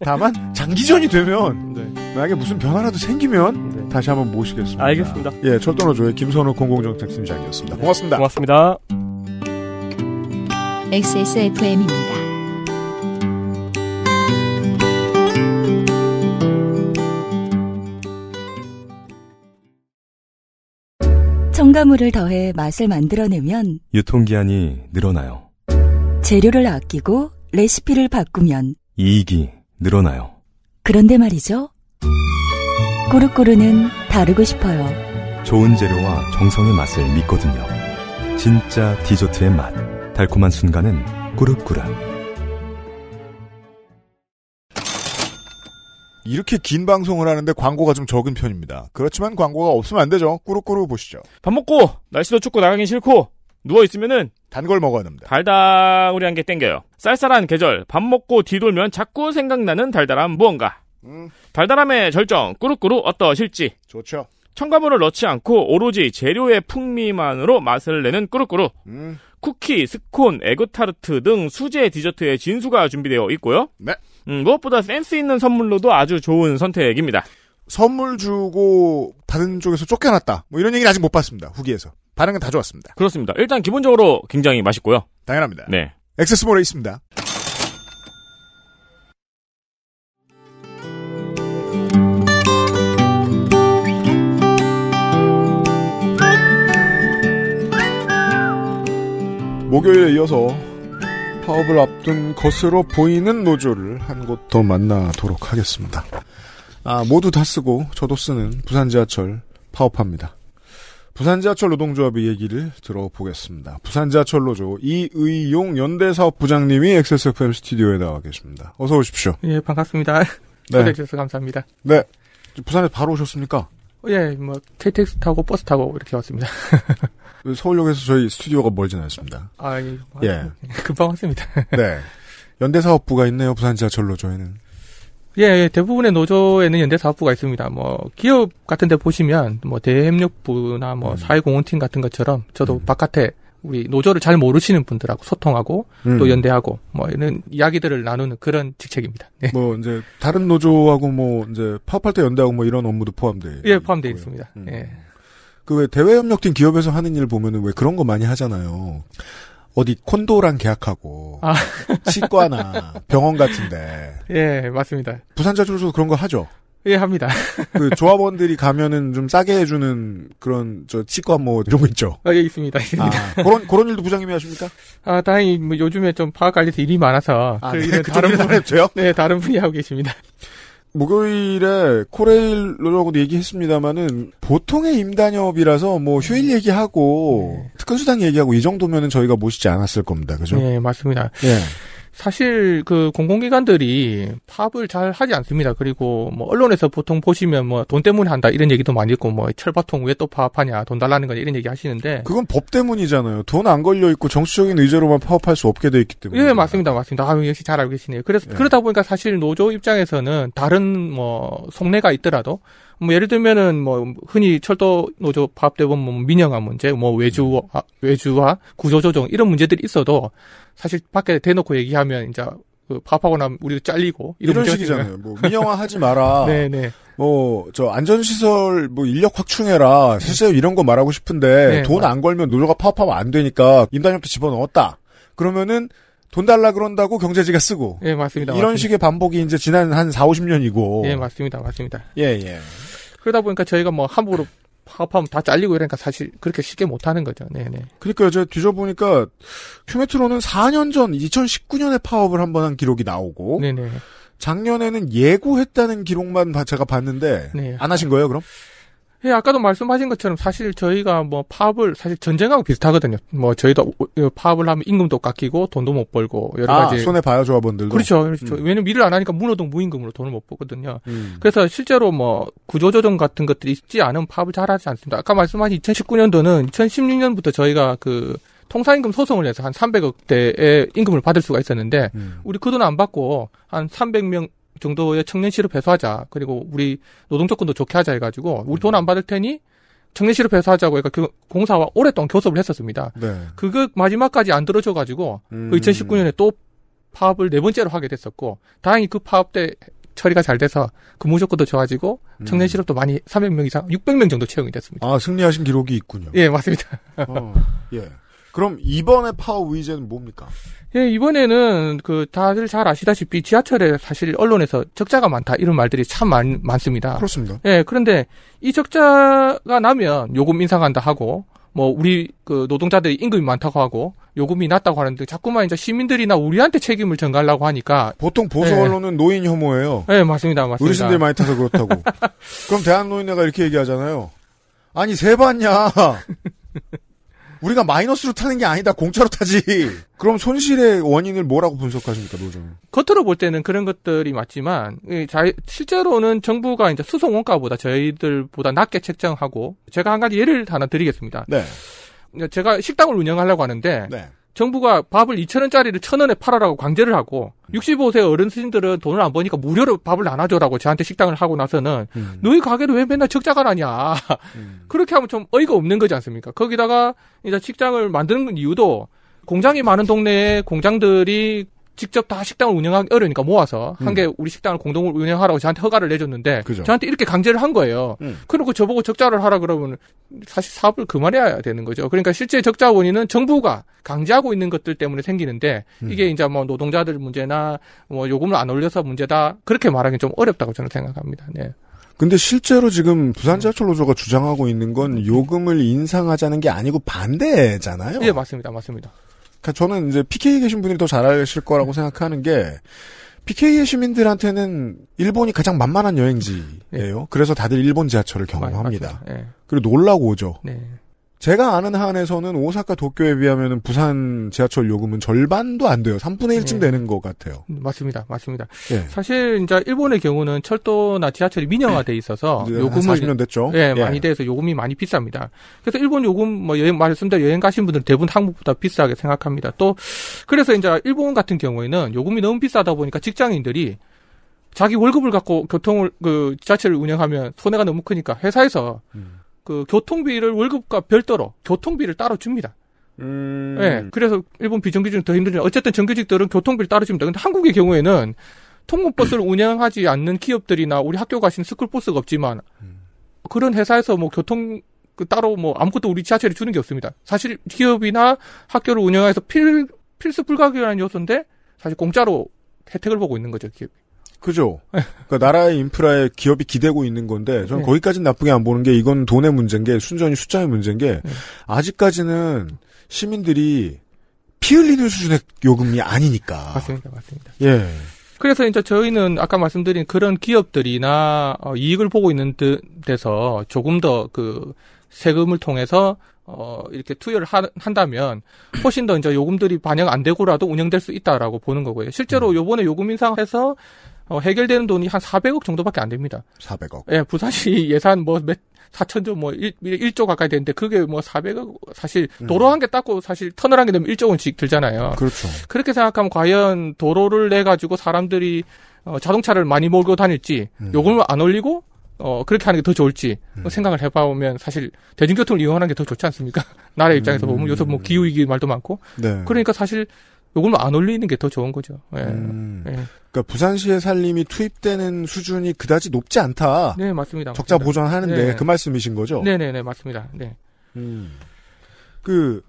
다만 장기전이 되면 네. 만약에 무슨 변화라도 생기면 네. 다시 한번 모시겠습니다. 알겠습니다. 예, 철도노조의 김선호 공공정책팀장이었습니다. 고맙습니다. 고맙습니다. XSFM입니다. 첨가물을 더해 맛을 만들어내면 유통기한이 늘어나요. 재료를 아끼고 레시피를 바꾸면 이익이 늘어나요. 그런데 말이죠. 꾸르꾸르는 다르고 싶어요. 좋은 재료와 정성의 맛을 믿거든요. 진짜 디저트의 맛. 달콤한 순간은 꾸르꾸룩 이렇게 긴 방송을 하는데 광고가 좀 적은 편입니다. 그렇지만 광고가 없으면 안 되죠. 꾸루꾸루 보시죠. 밥 먹고 날씨도 춥고 나가긴 싫고 누워 있으면은 단 걸 먹어야 됩니다. 달달우리한 게 땡겨요. 쌀쌀한 계절 밥 먹고 뒤돌면 자꾸 생각나는 달달한 무언가. 음. 달달함의 절정 꾸루꾸루 어떠실지. 좋죠. 첨가물을 넣지 않고 오로지 재료의 풍미만으로 맛을 내는 꾸루꾸루. 음. 쿠키, 스콘, 에그타르트 등 수제 디저트의 진수가 준비되어 있고요. 네. 음, 무엇보다 센스 있는 선물로도 아주 좋은 선택입니다. 선물 주고 다른 쪽에서 쫓겨났다. 뭐 이런 얘기는 아직 못 봤습니다. 후기에서. 반응은 다 좋았습니다. 그렇습니다. 일단 기본적으로 굉장히 맛있고요. 당연합니다. 네. 액세스몰에 있습니다. 목요일에 이어서 파업을 앞둔 것으로 보이는 노조를 한 곳 더 만나도록 하겠습니다. 아, 모두 다 쓰고 저도 쓰는 부산 지하철 파업합니다. 부산 지하철 노동조합의 얘기를 들어보겠습니다. 부산 지하철 노조 이의용 연대 사업부장님이 XSFM 스튜디오에 나와 계십니다. 어서 오십시오. 예, 반갑습니다. 네. 초대해 주셔서 감사합니다. 네. 부산에 바로 오셨습니까? 예, 뭐 KTX 타고 버스 타고 이렇게 왔습니다. 서울역에서 저희 스튜디오가 멀진 않습니다. 아, 예. 예. 금방 왔습니다. 네. 연대사업부가 있네요, 부산 지하철로 저희는. 예, 예, 대부분의 노조에는 연대사업부가 있습니다. 뭐, 기업 같은 데 보시면, 뭐, 대협력부나 뭐, 음. 사회공헌팀 같은 것처럼, 저도 음. 바깥에 우리 노조를 잘 모르시는 분들하고 소통하고 음. 또 연대하고 뭐 이런 이야기들을 나누는 그런 직책입니다. 네. 뭐 이제 다른 노조하고 뭐 이제 파업할 때 연대하고 뭐 이런 업무도 포함돼. 예, 포함되어 있습니다. 음. 예. 그 왜 대외협력팀 기업에서 하는 일 보면은 왜 그런 거 많이 하잖아요. 어디 콘도랑 계약하고 아. 치과나 병원 같은데. 예, 맞습니다. 부산자주로서 그런 거 하죠. 예, 합니다. 그 조합원들이 가면은 좀 싸게 해주는 그런 저 치과 뭐 이런 거 있죠. 아, 예, 있습니다. 있습니다. 아, 그런 그런 일도 부장님이 하십니까? 아, 다행히 뭐 요즘에 좀 파악 관리에서 일이 많아서 아, 그 네, 다른 분 했죠? 네, 다른 분이 하고 계십니다. 목요일에 코레일러라고도 얘기했습니다만은 보통의 임단협이라서 뭐 휴일 얘기하고 네. 특근수당 얘기하고 이 정도면은 저희가 모시지 않았을 겁니다. 그죠? 네, 맞습니다. 예. 사실 그 공공기관들이 파업을 잘 하지 않습니다. 그리고 뭐 언론에서 보통 보시면 뭐 돈 때문에 한다 이런 얘기도 많이 있고 뭐 철바통 왜 또 파업하냐 돈 달라는 거냐 이런 얘기 하시는데 그건 법 때문이잖아요. 돈 안 걸려 있고 정치적인 의제로만 파업할 수 없게 돼 있기 때문에. 예, 맞습니다. 맞습니다. 아, 역시 잘 알고 계시네요. 그래서 예. 그러다 보니까 사실 노조 입장에서는 다른 뭐 속내가 있더라도 뭐 예를 들면은 뭐 흔히 철도 노조 파업대 보면 뭐 민영화 문제, 뭐 외주화, 네. 외주화, 구조조정 이런 문제들이 있어도 사실 밖에 대놓고 얘기하면 이제 그 파업하고 나면 우리도 잘리고 이런, 이런 식이잖아요. 뭐 민영화 하지 마라. 네네. 뭐 저 안전시설 뭐 인력 확충해라. 실제 로 이런 거 말하고 싶은데 네, 네. 돈안 걸면 노조가 파업하면 안 되니까 임단협도 집어넣었다. 그러면은 돈 달라 그런다고 경제지가 쓰고. 예, 맞습니다. 이런 맞습니다. 식의 반복이 이제 지난 한 4, 50년이고. 예, 맞습니다. 맞습니다. 예, 예. 그러다 보니까 저희가 뭐 함부로 파업하면 다 잘리고 이러니까 사실 그렇게 쉽게 못하는 거죠. 네네. 그러니까 제가 뒤져보니까 휴메트로는 4년 전 2019년에 파업을 한 번 한 기록이 나오고 네네. 작년에는 예고했다는 기록만 제가 봤는데 네. 안 하신 거예요 그럼? 예, 아까도 말씀하신 것처럼 사실 저희가 뭐 파업을 사실 전쟁하고 비슷하거든요. 뭐 저희도 파업을 하면 임금도 깎이고 돈도 못 벌고 여러 아, 가지 손해 봐요 조합원들도 그렇죠. 그렇죠. 음. 왜냐면 일을 안 하니까 무노동 무임금으로 돈을 못벌거든요 음. 그래서 실제로 뭐 구조조정 같은 것들이 있지 않은 파업을 잘하지 않습니다. 아까 말씀하신 2019년도는 2016년부터 저희가 그 통상임금 소송을 해서 한 300억 대의 임금을 받을 수가 있었는데 음. 우리 그 돈 안 받고 한 300명 정도의 청년시을 배수하자. 그리고 우리 노동 조건도 좋게 하자 해가지고 우리 돈 안 받을 테니 청년시을 배수하자고 해가 그러니까 공사와 오랫동안 교섭을 했었습니다. 네. 그거 마지막까지 안 들어줘가지고 음. 그 2019년에 또 파업을 네 번째로 하게 됐었고 다행히 그 파업 때 처리가 잘 돼서 근무 조건도 좋아지고 음. 청년 실업도 많이 300명 이상 600명 정도 채용이 됐습니다. 아 승리하신 기록이 있군요. 예 맞습니다. 어, 예. 그럼 이번에 파업 의제는 뭡니까? 예, 이번에는 그 다들 잘 아시다시피 지하철에 사실 언론에서 적자가 많다 이런 말들이 참 많, 많습니다. 그렇습니다. 예, 그런데 이 적자가 나면 요금 인상한다 하고 뭐 우리 그 노동자들이 임금이 많다고 하고 요금이 낮다고 하는데 자꾸만 이제 시민들이나 우리한테 책임을 전가하려고 하니까 보통 보수 네. 언론은 노인 혐오예요. 네 맞습니다, 맞습니다. 어르신들 많이 타서 그렇다고. 그럼 대한노인회가 이렇게 얘기하잖아요. 아니 세 봤냐? 우리가 마이너스로 타는 게 아니다 공차로 타지. 그럼 손실의 원인을 뭐라고 분석하십니까 노정 겉으로 볼 때는 그런 것들이 맞지만 실제로는 정부가 이제 수송 원가보다 저희들보다 낮게 책정하고 제가 한 가지 예를 하나 드리겠습니다. 네. 제가 식당을 운영하려고 하는데 네. 정부가 밥을 2천원짜리를 천원에 팔아라고 강제를 하고 65세 어른 스님들은 돈을 안 버니까 무료로 밥을 나눠줘라고 저한테 식당을 하고 나서는 음. 너희 가게를 왜 맨날 적자가 나냐 음. 그렇게 하면 좀 어이가 없는 거지 않습니까 거기다가 이제 식당을 만드는 이유도 공장이 많은 동네에 공장들이 직접 다 식당을 운영하기 어려우니까 모아서 한개 음. 우리 식당을 공동 운영하라고 저한테 허가를 내줬는데 그죠. 저한테 이렇게 강제를 한 거예요. 음. 그리고 저보고 적자를 하라 그러면 사실 사업을 그만해야 되는 거죠. 그러니까 실제 적자 원인은 정부가 강제하고 있는 것들 때문에 생기는데 음. 이게 이제 뭐 노동자들 문제나 뭐 요금을 안 올려서 문제다 그렇게 말하기 는좀 어렵다고 저는 생각합니다. 네. 근데 실제로 지금 부산 지하철 노조가 주장하고 있는 건 요금을 인상하자는 게 아니고 반대잖아요. 예, 맞습니다. 맞습니다. 그러니까 저는 이제 PK 계신 분들이 더 잘 아실 거라고 생각하는 게 PK의 시민들한테는 일본이 가장 만만한 여행지예요. 네. 그래서 다들 일본 지하철을 아, 경험합니다. 네. 그리고 놀라고 오죠. 네. 제가 아는 한에서는 오사카 도쿄에 비하면 부산 지하철 요금은 절반도 안 돼요. 3분의 1쯤 예. 되는 것 같아요. 맞습니다. 맞습니다. 예. 사실 이제 일본의 경우는 철도나 지하철이 민영화돼 있어서 네. 요금을 40년 됐죠. 예, 예. 많이 돼서 요금이 많이 비쌉니다. 그래서 일본 요금 뭐 여행 말씀대로 여행 가신 분들 대부분 한국보다 비싸게 생각합니다. 또 그래서 이제 일본 같은 경우에는 요금이 너무 비싸다 보니까 직장인들이 자기 월급을 갖고 교통을 그 지하철을 운영하면 손해가 너무 크니까 회사에서 음. 그 교통비를 월급과 별도로 교통비를 따로 줍니다. 음. 네, 그래서 일본 비정규직은 더 힘들죠. 어쨌든 정규직들은 교통비를 따로 줍니다. 근데 한국의 경우에는 통근버스를 운영하지 않는 기업들이나 우리 학교 가신 스쿨버스가 없지만 음. 그런 회사에서 뭐 교통 그 따로 뭐 아무것도 우리 지하철에 주는 게 없습니다. 사실 기업이나 학교를 운영해서 필 필수 불가결한 요소인데 사실 공짜로 혜택을 보고 있는 거죠 기업이. 그죠. 그러니까 나라의 인프라에 기업이 기대고 있는 건데 저는 네. 거기까지 나쁘게 안 보는 게 이건 돈의 문제인 게 순전히 숫자의 문제인 게 네. 아직까지는 시민들이 피 흘리는 수준의 요금이 아니니까. 맞습니다, 맞습니다. 예. 그래서 이제 저희는 아까 말씀드린 그런 기업들이나 어, 이익을 보고 있는 데, 데서 조금 더 그 세금을 통해서 어, 이렇게 투여를 하, 한다면 훨씬 더 이제 요금들이 반영 안 되고라도 운영될 수 있다라고 보는 거고요. 실제로 음. 요번에 요금 인상해서 어, 해결되는 돈이 한 400억 정도밖에 안 됩니다. 400억. 예, 부산시 예산 뭐 몇, 4천조 뭐 1, 1조 가까이 되는데 그게 뭐 400억 사실 도로 한 개 닦고 사실 터널 한 개 되면 1조 원씩 들잖아요. 그렇죠. 그렇게 생각하면 과연 도로를 내 가지고 사람들이 어, 자동차를 많이 몰고 다닐지 음. 요금을 안 올리고 어, 그렇게 하는 게 더 좋을지 음. 뭐 생각을 해봐보면 사실 대중교통을 이용하는 게 더 좋지 않습니까? 나라 입장에서 보면 요새 뭐 음. 기후위기 말도 많고. 네. 그러니까 사실 요걸안 올리는 게 더 좋은 거죠. 예. 음, 예. 그러니까 부산시의 살림이 투입되는 수준이 그다지 높지 않다. 네, 맞습니다. 적자 맞습니다. 보전하는데 네. 그 말씀이신 거죠? 네, 네, 네, 맞습니다. 네. 음. 그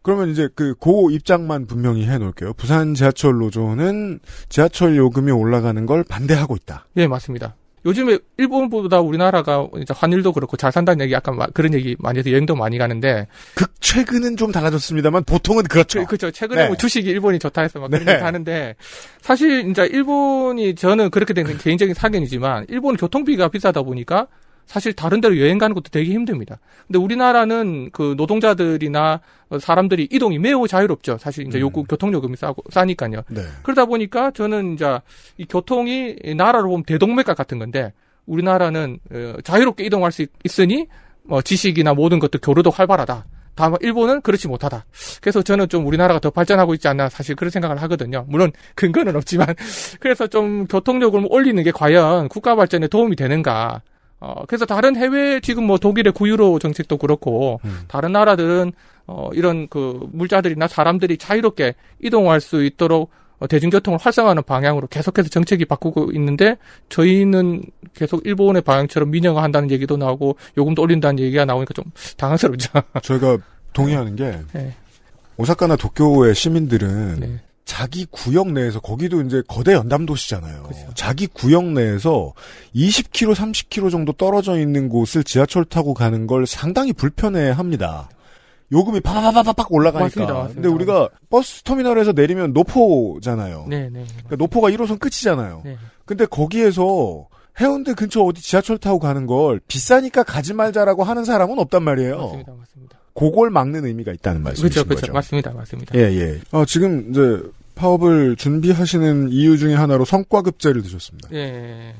그러면 이제 그 고 입장만 분명히 해 놓을게요. 부산 지하철 노조는 지하철 요금이 올라가는 걸 반대하고 있다. 예, 맞습니다. 요즘에 일본보다 우리나라가 이제 환율도 그렇고 잘 산다는 얘기 약간 그런 얘기 많이 해서 여행도 많이 가는데 극 최근은 좀 달라졌습니다만 보통은 그렇죠. 그, 그렇죠. 최근에 네. 뭐 주식이 일본이 좋다 해서 막 그런 네. 얘기 하는데 사실 이제 일본이 저는 그렇게 된 개인적인 사견이지만 일본 교통비가 비싸다 보니까 사실 다른 데로 여행 가는 것도 되게 힘듭니다. 근데 우리나라는 그 노동자들이나 사람들이 이동이 매우 자유롭죠. 사실 이제 요구 음. 교통요금이 싸고 싸니까요. 네. 그러다 보니까 저는 이제 이 교통이 나라로 보면 대동맥과 같은 건데 우리나라는 어, 자유롭게 이동할 수 있으니 뭐 지식이나 모든 것도 교류도 활발하다. 다만 일본은 그렇지 못하다. 그래서 저는 좀 우리나라가 더 발전하고 있지 않나 사실 그런 생각을 하거든요. 물론 근거는 없지만 그래서 좀 교통력을 올리는 게 과연 국가 발전에 도움이 되는가 어, 그래서 다른 해외 지금 뭐 독일의 구유로 정책도 그렇고 음. 다른 나라들은 어, 이런 그 물자들이나 사람들이 자유롭게 이동할 수 있도록 어, 대중교통을 활성화하는 방향으로 계속해서 정책이 바꾸고 있는데 저희는 계속 일본의 방향처럼 민영화한다는 얘기도 나오고 요금도 올린다는 얘기가 나오니까 좀 당황스럽죠. 저희가 동의하는 게 네. 오사카나 도쿄의 시민들은 네. 자기 구역 내에서 거기도 이제 거대 연담 도시잖아요. 그렇죠. 자기 구역 내에서 20km, 30km 정도 떨어져 있는 곳을 지하철 타고 가는 걸 상당히 불편해합니다. 요금이 팍팍팍팍 올라가니까. 맞습니다, 맞습니다. 근데 우리가 버스 터미널에서 내리면 노포잖아요. 네, 네. 네. 그러니까 노포가 1호선 끝이잖아요. 네. 근데 거기에서 해운대 근처 어디 지하철 타고 가는 걸 비싸니까 가지 말자라고 하는 사람은 없단 말이에요. 맞습니다, 맞습니다. 그걸 막는 의미가 있다는 그렇죠, 말씀이신 그렇죠, 그렇죠. 거죠. 맞습니다, 맞습니다. 예, 예. 어, 지금 이제 파업을 준비하시는 이유 중에 하나로 성과급제를 드셨습니다. 예.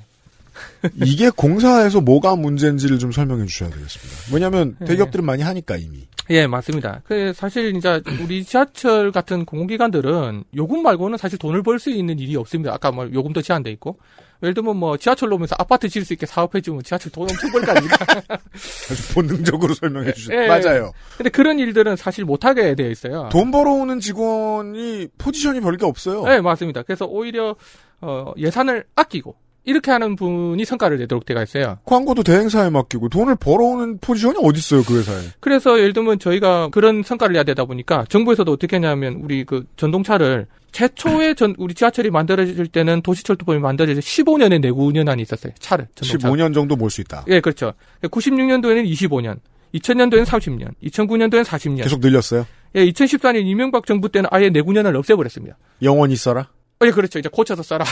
이게 공사에서 뭐가 문제인지를 좀 설명해 주셔야 되겠습니다. 왜냐하면 예. 대기업들은 예. 많이 하니까 이미. 예, 맞습니다. 그 사실 이제 우리 지하철 같은 공공기관들은 요금 말고는 사실 돈을 벌 수 있는 일이 없습니다. 아까 뭐 요금도 제한돼 있고 예를 들면 뭐 지하철로 오면서 아파트 지을 수 있게 사업해주면 지하철 돈 엄청 벌거 아닙니까? 아주 본능적으로 설명해 주셨 예, 예, 맞아요. 근데 그런 일들은 사실 못하게 되어 있어요. 돈 벌어오는 직원이 포지션이 별게 없어요. 네, 맞습니다. 그래서 오히려 어, 예산을 아끼고 이렇게 하는 분이 성과를 내도록 돼가 있어요. 광고도 대행사에 맡기고 돈을 벌어오는 포지션이 어디 있어요 그 회사에? 그래서 예를 들면 저희가 그런 성과를 내야 되다 보니까 정부에서도 어떻게 했냐면 우리 그 전동차를 최초의 전 우리 지하철이 만들어질 때는 도시철도법이 만들어질 1 5년에내고운년안이 있었어요. 차를 전동차. 15년 정도 몰 수 있다. 예, 그렇죠. 96년도에는 25년, 2000년도에는 30년, 2009년도에는 40년. 계속 늘렸어요? 예, 2014년 이명박 정부 때는 아예 내구년을 없애버렸습니다. 영원히 써라? 예, 그렇죠. 이제 고쳐서 써라.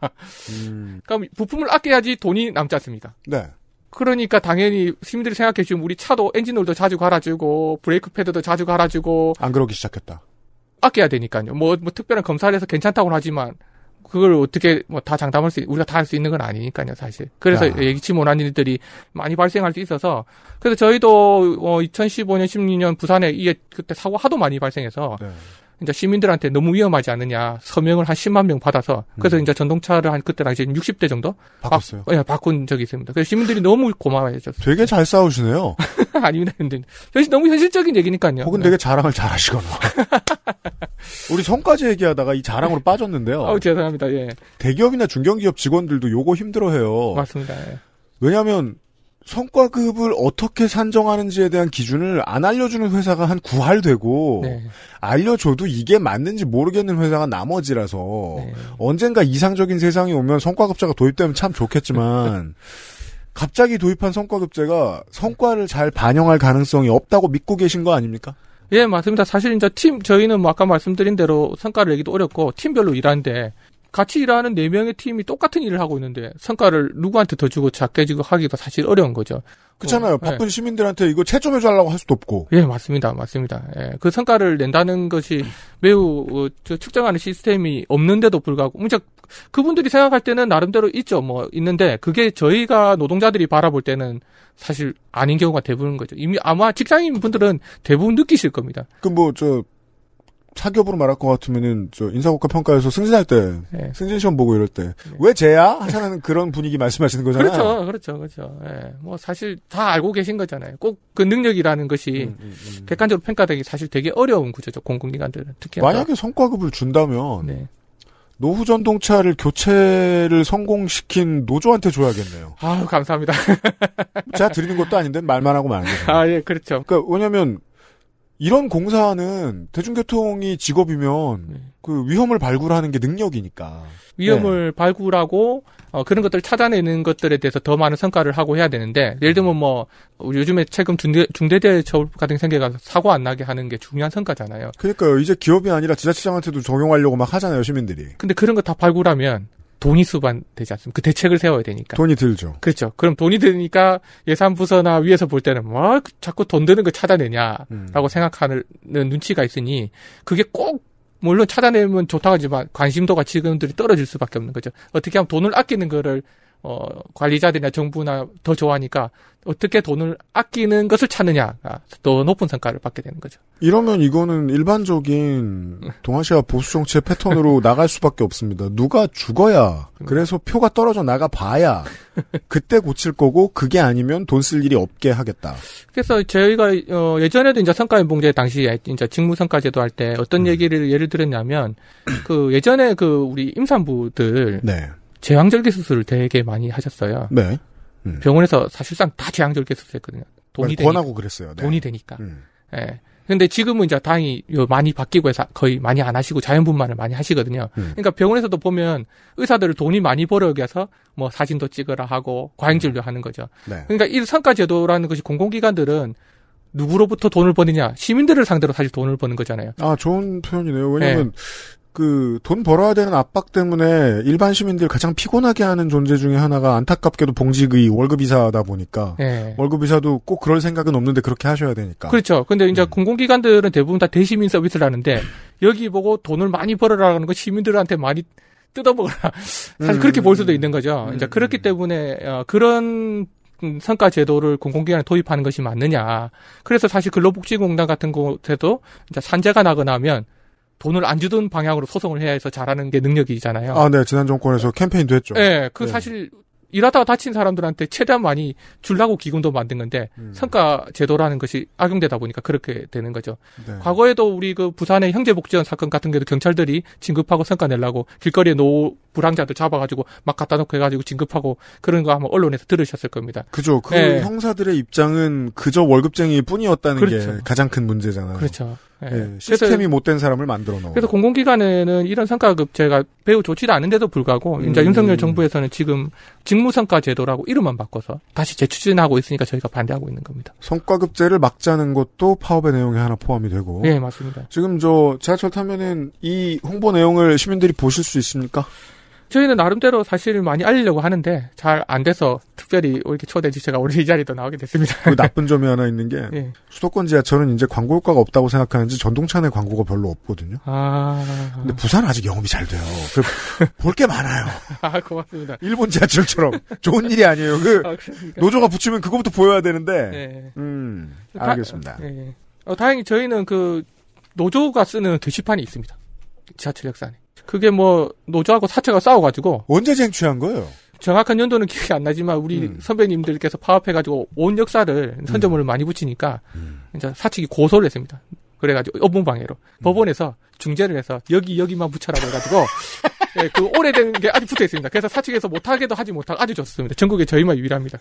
음. 그러니까 부품을 아껴야지 돈이 남지 않습니까 네. 그러니까 당연히 시민들이 생각해 주면 우리 차도 엔진오일도 자주 갈아주고 브레이크 패드도 자주 갈아주고 안 그러기 시작했다. 아껴야 되니까요. 뭐, 뭐 특별한 검사를 해서 괜찮다고는 하지만 그걸 어떻게 뭐 다 장담할 수 우리가 다 할 수 있는 건 아니니까요 사실 그래서 야. 예기치 못한 일들이 많이 발생할 수 있어서 그래서 저희도 어, 2015년 16년 부산에 이게 그때 사고 하도 많이 발생해서 네. 이제 시민들한테 너무 위험하지 않느냐 서명을 한 10만 명 받아서 그래서 음. 이제 전동차를 한 그때 당시 60대 정도 바꿨어요. 바, 예, 바꾼 적이 있습니다. 그래서 시민들이 너무 고마워해줬요 되게 잘 싸우시네요. 아닙니다, 근데 현실 너무 현실적인 얘기니까요. 혹은 네. 되게 자랑을 잘하시거나. 우리 성까지 얘기하다가 이 자랑으로 빠졌는데요. 어, 죄송합니다. 예. 대기업이나 중견기업 직원들도 요거 힘들어해요. 맞습니다. 예. 왜냐하면 성과급을 어떻게 산정하는지에 대한 기준을 안 알려주는 회사가 한 9할 되고 네. 알려줘도 이게 맞는지 모르겠는 회사가 나머지라서 네. 언젠가 이상적인 세상이 오면 성과급제가 도입되면 참 좋겠지만 갑자기 도입한 성과급제가 성과를 잘 반영할 가능성이 없다고 믿고 계신 거 아닙니까? 예, 맞습니다. 사실 이제 팀 저희는 뭐 아까 말씀드린 대로 성과를 내기도 어렵고 팀별로 일하는데 같이 일하는 네 명의 팀이 똑같은 일을 하고 있는데 성과를 누구한테 더 주고 작게 주고 하기가 사실 어려운 거죠. 그렇잖아요. 어, 바쁜 예. 시민들한테 이거 채점해 달라고 할 수도 없고. 예, 맞습니다. 맞습니다. 예, 그 성과를 낸다는 것이 매우 어, 측정하는 시스템이 없는데도 불구하고 문제 음, 그분들이 생각할 때는 나름대로 있죠. 뭐 있는데 그게 저희가 노동자들이 바라볼 때는 사실 아닌 경우가 대부분 인 거죠. 이미 아마 직장인 분들은 대부분 느끼실 겁니다. 그뭐저 사기업으로 말할 것 같으면은 저 인사고과 평가에서 승진할 때 네. 승진 시험 보고 이럴 때왜 네. 쟤야 하자는 그런 분위기 말씀하시는 거잖아요. 그렇죠, 그렇죠, 그렇죠. 네. 뭐 사실 다 알고 계신 거잖아요. 꼭 그 능력이라는 것이 음, 음, 음. 객관적으로 평가되기 사실 되게 어려운 구조죠. 공공기관들은 특히 만약에 성과급을 준다면 네. 노후 전동차를 교체를 성공시킨 노조한테 줘야겠네요. 아, 감사합니다. 제가 드리는 것도 아닌데 말만 하고 말는거요 아, 예, 그렇죠. 그러니까 왜냐면 이런 공사는 대중교통이 직업이면 네. 그 위험을 발굴하는 게 능력이니까 위험을 네. 발굴하고 어, 그런 것들을 찾아내는 것들에 대해서 더 많은 성과를 하고 해야 되는데 예를 들면 뭐 요즘에 최근 중대, 중대대처벌 같은 생계가 사고 안 나게 하는 게 중요한 성과잖아요. 그러니까요. 이제 기업이 아니라 지자체장한테도 적용하려고 막 하잖아요 시민들이. 근데 그런 거 다 발굴하면 돈이 수반되지 않습니까? 그 대책을 세워야 되니까. 돈이 들죠. 그렇죠. 그럼 돈이 드니까 예산부서나 위에서 볼 때는 뭐 자꾸 돈 드는 걸 찾아내냐라고 음. 생각하는 눈치가 있으니 그게 꼭 물론 찾아내면 좋다 하지만 관심도가 지금들이 떨어질 수밖에 없는 거죠. 어떻게 하면 돈을 아끼는 거를 어, 관리자들이나 정부나 더 좋아하니까 어떻게 돈을 아끼는 것을 찾느냐가 아, 더 높은 성과를 받게 되는 거죠. 이러면 이거는 일반적인 음. 동아시아 보수 정치의 패턴으로 나갈 수밖에 없습니다. 누가 죽어야 음. 그래서 표가 떨어져 나가 봐야 그때 고칠 거고 그게 아니면 돈 쓸 일이 없게 하겠다. 그래서 저희가 어, 예전에도 이제 성과연봉제 당시에 이제 직무성과제도 할 때 어떤 음. 얘기를 예를 들었냐면 그 예전에 그 우리 임산부들 네. 제왕절개 수술을 되게 많이 하셨어요. 네. 음. 병원에서 사실상 다 제왕절개 수술했거든요. 돈이 권하고 그랬어요. 네. 돈이 되니까. 음. 예. 근데 지금은 이제 다행히 많이 바뀌고 해서 거의 많이 안 하시고 자연분만을 많이 하시거든요. 음. 그러니까 병원에서도 보면 의사들을 돈이 많이 벌어게 해서 뭐 사진도 찍으라 하고 과잉진료 음. 하는 거죠. 네. 그러니까 이 성과제도라는 것이 공공기관들은 누구로부터 돈을 버느냐 시민들을 상대로 사실 돈을 버는 거잖아요. 아 좋은 표현이네요. 왜냐하면 네. 그돈 벌어야 되는 압박 때문에 일반 시민들 가장 피곤하게 하는 존재 중에 하나가 안타깝게도 봉직의 월급 이사다 보니까 네. 월급 이사도 꼭 그럴 생각은 없는데 그렇게 하셔야 되니까 그렇죠. 근데 이제 음. 공공기관들은 대부분 다 대시민 서비스를 하는데 여기 보고 돈을 많이 벌어라는 건 시민들한테 많이 뜯어먹어라 사실 음. 그렇게 볼 수도 음. 있는 거죠. 음. 이제 그렇기 때문에 어, 그런 음, 성과 제도를 공공기관에 도입하는 것이 맞느냐. 그래서 사실 근로복지공단 같은 곳에도 이제 산재가 나거나 하면 돈을 안 주던 방향으로 소송을 해야 해서 잘하는 게 능력이잖아요. 아, 네. 지난 정권에서 네. 캠페인도 했죠. 네. 그 네. 사실 일하다가 다친 사람들한테 최대한 많이 줄라고 기금도 만든 건데 음. 성과 제도라는 것이 악용되다 보니까 그렇게 되는 거죠. 네. 과거에도 우리 그 부산의 형제복지원 사건 같은 경우도 경찰들이 진급하고 성과 내려고 길거리에 노 불황자들 잡아가지고 막 갖다 놓고 해가지고 진급하고 그런 거 아마 언론에서 들으셨을 겁니다. 그죠. 그 네. 형사들의 입장은 그저 월급쟁이 뿐이었다는 그렇죠. 게 가장 큰 문제잖아요. 그렇죠. 예, 예 시스템이 못된 사람을 만들어 놓은. 그래서 공공기관에는 이런 성과급제가 매우 좋지도 않은데도 불구하고 음. 이제 윤석열 정부에서는 지금 직무성과 제도라고 이름만 바꿔서 다시 재추진하고 있으니까 저희가 반대하고 있는 겁니다. 성과급제를 막자는 것도 파업의 내용에 하나 포함이 되고. 네, 맞습니다. 지금 저 지하철 타면은 이 홍보 내용을 시민들이 보실 수 있습니까? 저희는 나름대로 사실 많이 알리려고 하는데 잘 안 돼서 특별히 이렇게 초대 주제가 오리이 자리도 나오게 됐습니다. 그 나쁜 점이 하나 있는 게 예. 수도권 지하철은 이제 광고 효과가 없다고 생각하는지 전동차 내 광고가 별로 없거든요. 아. 근데 부산 아직 영업이 잘 돼요. 그 볼게 많아요. 아, 고맙습니다. 일본 지하철처럼 좋은 일이 아니에요. 그 아, 노조가 붙이면 그것부터 보여야 되는데. 네. 음. 알겠습니다. 네. 어, 다행히 저희는 그 노조가 쓰는 게시판이 있습니다. 지하철 역사에. 그게 뭐 노조하고 사채가 싸워가지고 언제 쟁취한 거예요? 정확한 연도는 기억이 안 나지만 우리 음. 선배님들께서 파업해가지고 온 역사를 음. 선점을 음. 많이 붙이니까 음. 이제 사측이 고소를 했습니다. 그래가지고 업무방해로 음. 법원에서 중재를 해서 여기 여기만 붙여라고 해가지고 예, 그 오래된 게 아직 붙어 있습니다. 그래서 사측에서 못하게도 하지 못하고 아주 좋습니다. 전국에 저희만 유일합니다.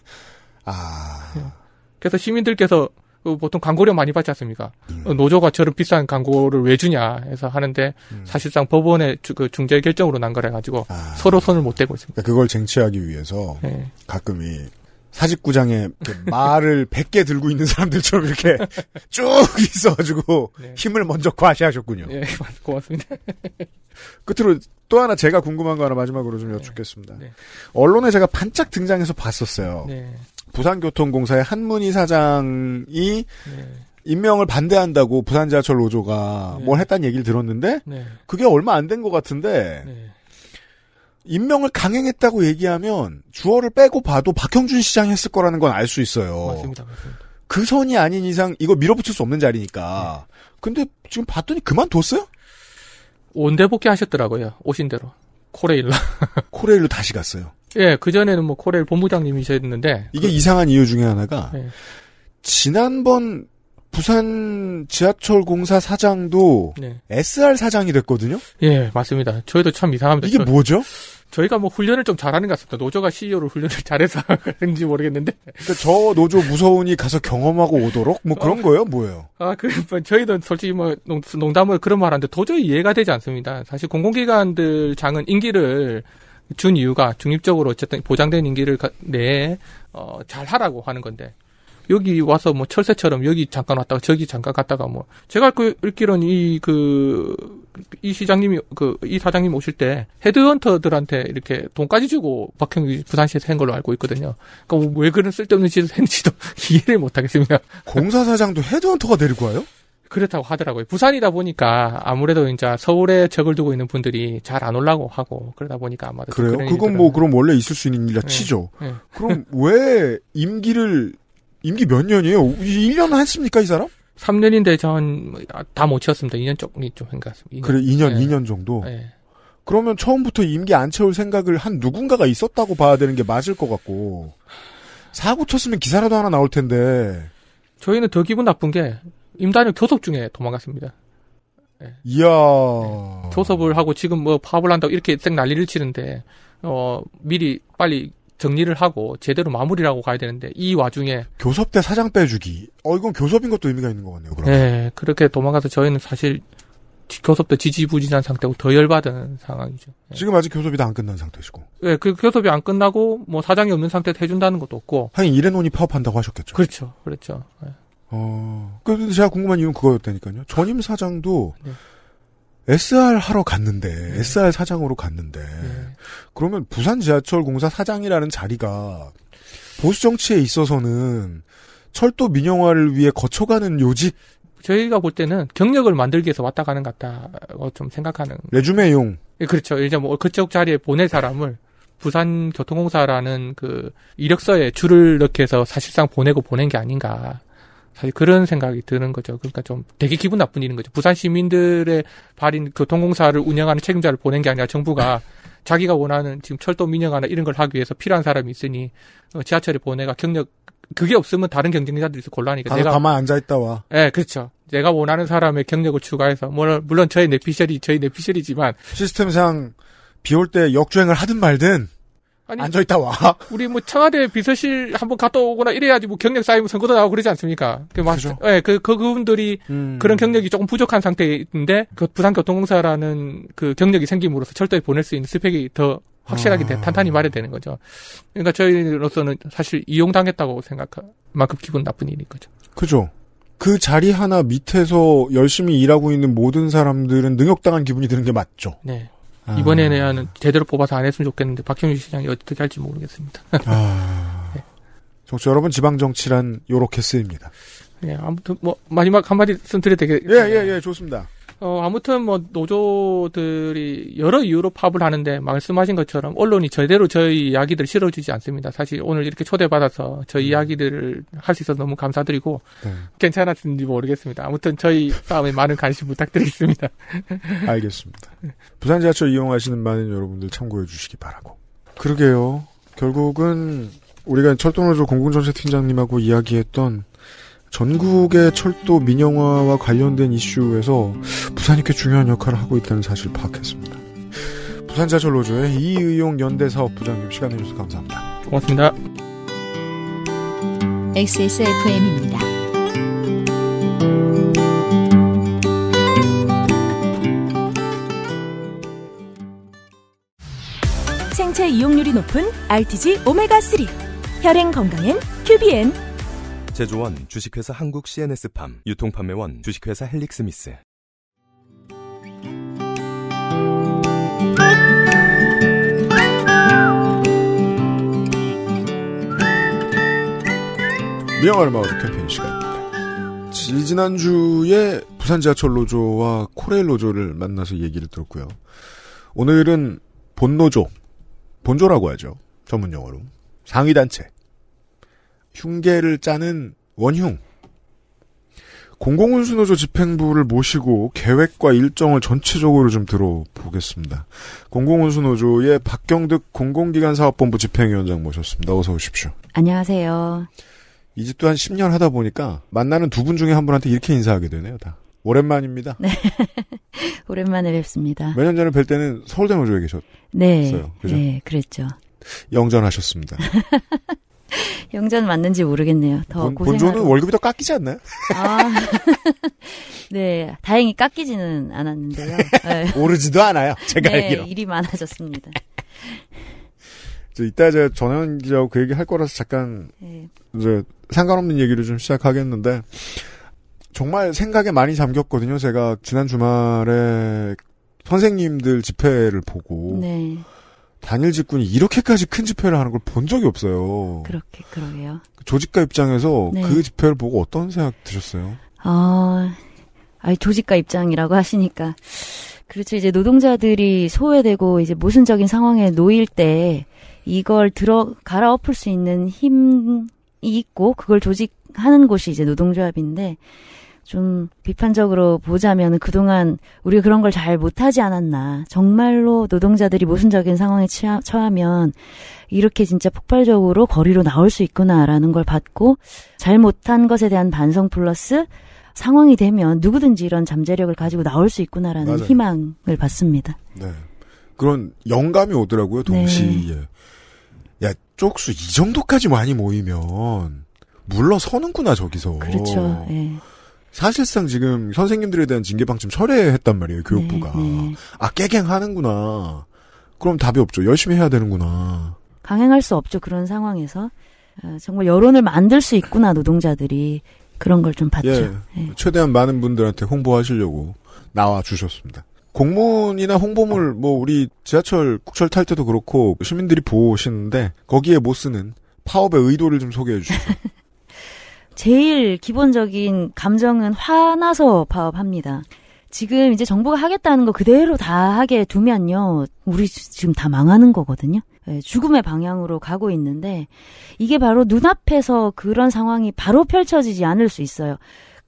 아 그래서 시민들께서 그 보통 광고료 많이 받지 않습니까? 음. 노조가 저런 비싼 광고를 왜 주냐 해서 하는데 음. 사실상 법원의 주, 그 중재 결정으로 난거래 가지고 아. 서로 손을 못 대고 있습니다. 그러니까 그걸 쟁취하기 위해서 네. 가끔이 사직구장에 말을 100개 들고 있는 사람들처럼 이렇게 쭉 있어가지고 네. 힘을 먼저 과시하셨군요. 네, 고맙습니다. 끝으로 또 하나 제가 궁금한 거 하나 마지막으로 좀 네. 여쭙겠습니다. 네. 언론에 제가 반짝 등장해서 봤었어요. 네. 부산교통공사의 한문희 사장이 네. 임명을 반대한다고 부산지하철 노조가 뭘 했다는 얘기를 들었는데 그게 얼마 안 된 것 같은데 임명을 강행했다고 얘기하면 주어를 빼고 봐도 박형준 시장이 했을 거라는 건 알 수 있어요. 맞습니다, 맞습니다. 그 선이 아닌 이상 이거 밀어붙일 수 없는 자리니까. 네. 근데 지금 봤더니 그만뒀어요? 온대 복귀하셨더라고요. 오신 대로. 코레일로. 코레일로 다시 갔어요. 예, 그전에는 뭐 코레일 본부장님이셨는데. 이게 그... 이상한 이유 중에 하나가, 네. 지난번 부산 지하철 공사 사장도 네. SR 사장이 됐거든요? 예, 맞습니다. 저희도 참 이상합니다. 이게 저... 뭐죠? 저희가 뭐 훈련을 좀 잘하는 것 같습니다. 노조가 CEO를 훈련을 잘해서 그런지 모르겠는데. 그러니까 저 노조 무서우니 가서 경험하고 오도록 뭐 그런 어, 거예요, 뭐예요? 아, 그 뭐 저희는 솔직히 뭐 농, 농담으로 그런 말하는데 도저히 이해가 되지 않습니다. 사실 공공기관들 장은 임기를 준 이유가 중립적으로 어쨌든 보장된 임기를 가, 내에 어, 잘 하라고 하는 건데 여기 와서 뭐 철새처럼 여기 잠깐 왔다가 저기 잠깐 갔다가 뭐 제가 그읽기로는이 그이 그, 시장님이 그 이 사장님 오실 때 헤드헌터들한테 이렇게 돈까지 주고 박형규 부산시에서 한 걸로 알고 있거든요. 그러니까 뭐 왜 그런 쓸데없는 짓을 했는지도 이해를 못하겠습니다. 공사사장도 헤드헌터가 데리고 와요? 그렇다고 하더라고요. 부산이다 보니까 아무래도 이제 서울에 적을 두고 있는 분들이 잘 안 올라고 하고 그러다 보니까 아마도 그래요. 그건 뭐 그럼 원래 있을 수 있는 일이라 네. 치죠. 네. 그럼 왜 임기를 임기 몇 년이에요? 1년 했습니까, 이 사람? 3년인데 전 다 못 채웠습니다. 2년 조금 좀 생각했습니다. 그러니까 그래, 2년, 네. 2년 예. 정도? 네. 그러면 처음부터 임기 안 채울 생각을 한 누군가가 있었다고 봐야 되는 게 맞을 것 같고 사고 쳤으면 기사라도 하나 나올 텐데 저희는 더 기분 나쁜 게 임단혁 교섭 중에 도망갔습니다. 네. 이야 네. 교섭을 하고 지금 뭐 파업을 한다고 이렇게 쌩 난리를 치는데 어 미리 빨리 정리를 하고 제대로 마무리라고 가야 되는데 이 와중에 교섭 때 사장 빼주기. 어 이건 교섭인 것도 의미가 있는 것 같네요. 그러면. 네, 그렇게 도망가서 저희는 사실 교섭 때 지지부진한 상태고 더 열받은 상황이죠. 네. 지금 아직 교섭이 다 안 끝난 상태시고. 네, 그 교섭이 안 끝나고 뭐 사장이 없는 상태에서 해준다는 것도 없고. 하긴 이래논이 파업한다고 하셨겠죠. 그렇죠, 그렇죠. 네. 어, 근데 제가 궁금한 이유는 그거였다니까요. 전임 사장도. 네. SR 하러 갔는데 네. SR 사장으로 갔는데 네. 그러면 부산 지하철 공사 사장이라는 자리가 보수 정치에 있어서는 철도 민영화를 위해 거쳐가는 요직 저희가 볼 때는 경력을 만들기 위해서 왔다 가는 것 같다고 좀 생각하는 레주메용 예, 그렇죠 이제 뭐 그쪽 자리에 보낼 사람을 부산교통공사라는 그 이력서에 줄을 넣게 해서 사실상 보내고 보낸 게 아닌가 사실 그런 생각이 드는 거죠. 그러니까 좀 되게 기분 나쁜 일인 거죠. 부산 시민들의 발인 교통공사를 그 운영하는 책임자를 보낸 게 아니라 정부가 자기가 원하는 지금 철도 민영화나 이런 걸 하기 위해서 필요한 사람이 있으니 어, 지하철에 보내가 경력 그게 없으면 다른 경쟁자들이 있 곤란이니까 내가 가만 앉아 있다 와. 예, 네, 그렇죠. 내가 원하는 사람의 경력을 추가해서 물 물론 저희 내피셜이 저희 내피셜이지만 시스템상 비올 때 역주행을 하든 말든 아니 앉아 있다 와. 우리 뭐 청와대 비서실 한번 갔다 오거나 이래야지 뭐 경력 쌓이면 선거도 나오고 그러지 않습니까? 그맞 예, 그, 그 그분들이 음. 그런 경력이 조금 부족한 상태인데 그 부산교통공사라는 그 경력이 생김으로써 철도에 보낼 수 있는 스펙이 더 확실하게 아. 탄탄히 마련되는 거죠. 그러니까 저희로서는 사실 이용당했다고 생각할 만큼 기분 나쁜 일인 거죠. 그죠. 그 자리 하나 밑에서 열심히 일하고 있는 모든 사람들은 능욕당한 기분이 드는 게 맞죠. 네. 아. 이번에는 제대로 뽑아서 안 했으면 좋겠는데 박형준 시장이 어떻게 할지 모르겠습니다. 아. 네. 정치 여러분 지방 정치란 요렇게 쓰입니다. 예, 네, 아무튼 뭐 마지막 한마디 씀드려도 되겠 예, 예, 예, 좋습니다. 어, 아무튼 뭐 노조들이 여러 이유로 파업을 하는데 말씀하신 것처럼 언론이 제대로 저희 이야기들 실어주지 않습니다. 사실 오늘 이렇게 초대받아서 저희 음. 이야기들을 할 수 있어서 너무 감사드리고 네. 괜찮았는지 모르겠습니다. 아무튼 저희 싸움에 많은 관심 부탁드리겠습니다. 알겠습니다. 부산지하철 이용하시는 많은 여러분들 참고해 주시기 바라고. 그러게요. 결국은 우리가 철도노조 공공전세 팀장님하고 이야기했던 전국의 철도 민영화와 관련된 이슈에서 부산이 꽤 중요한 역할을 하고 있다는 사실을 파악했습니다. 부산자철로조의 이의용 연대사업부장님 시간 내주셔서 감사합니다. 고맙습니다. XSFM입니다. 생체 이용률이 높은 RTG 오메가3 혈행 건강엔 큐비엔 제조원 주식회사 한국 CNS팜 유통판매원 주식회사 헬릭스미스 미영아를 마우스 캠페인 시간입니다. 지난주에 부산 지하철 노조와 코레일 노조를 만나서 얘기를 들었고요. 오늘은 본노조, 본조라고 하죠. 전문 용어로. 상위단체. 흉계를 짜는 원흉. 공공운수노조 집행부를 모시고 계획과 일정을 전체적으로 좀 들어보겠습니다. 공공운수노조의 박경득 공공기관사업본부 집행위원장 모셨습니다. 어서 오십시오. 안녕하세요. 이 집도 한 10년 하다 보니까 만나는 두 분 중에 한 분한테 이렇게 인사하게 되네요, 다. 오랜만입니다. 네. 오랜만에 뵙습니다. 몇 년 전에 뵐 때는 서울대 노조에 계셨어요. 네. 그죠? 네, 그랬죠. 영전하셨습니다. 영전 맞는지 모르겠네요. 더 본, 고생하러... 본조는 월급이 더 깎이지 않나요? 아, 네, 다행히 깎이지는 않았는데요. 네. 오르지도 않아요. 제가 네, 알기로 일이 많아졌습니다. 이 이따 이제 전현 기자하고 그 얘기 할 거라서 잠깐 네. 이제 상관없는 얘기를 좀 시작하겠는데 정말 생각에 많이 잠겼거든요. 제가 지난 주말에 선생님들 집회를 보고 네. 단일 집군이 이렇게까지 큰 집회를 하는 걸 본 적이 없어요. 그렇게 그러게요. 그 조직가 입장에서 네. 그 집회를 보고 어떤 생각 드셨어요? 아, 어, 조직가 입장이라고 하시니까 그렇죠. 이제 노동자들이 소외되고 이제 모순적인 상황에 놓일 때 이걸 들어 갈아엎을 수 있는 힘이 있고 그걸 조직하는 곳이 이제 노동조합인데 좀 비판적으로 보자면 그동안 우리가 그런 걸 잘 못하지 않았나. 정말로 노동자들이 모순적인 상황에 취하, 처하면 이렇게 진짜 폭발적으로 거리로 나올 수 있구나라는 걸 받고 잘못한 것에 대한 반성 플러스 상황이 되면 누구든지 이런 잠재력을 가지고 나올 수 있구나라는 맞아요. 희망을 받습니다. 네. 그런 영감이 오더라고요, 동시에. 네. 야, 쪽수 이 정도까지 많이 모이면 물러서는구나, 저기서. 그렇죠. 네. 사실상 지금 선생님들에 대한 징계 방침 철회했단 말이에요 교육부가 네, 네. 아 깨갱하는구나 그럼 답이 없죠 열심히 해야 되는구나 강행할 수 없죠 그런 상황에서 어, 정말 여론을 만들 수 있구나 노동자들이 그런 걸 좀 봤죠 예, 예. 최대한 많은 분들한테 홍보하시려고 나와 주셨습니다 공문이나 홍보물 뭐 우리 지하철 국철 탈 때도 그렇고 시민들이 보시는데 거기에 못 쓰는 파업의 의도를 좀 소개해 주시죠. 제일 기본적인 감정은 화나서 파업합니다. 지금 이제 정부가 하겠다는 거 그대로 다 하게 두면요. 우리 지금 다 망하는 거거든요. 예, 죽음의 방향으로 가고 있는데 이게 바로 눈앞에서 그런 상황이 바로 펼쳐지지 않을 수 있어요.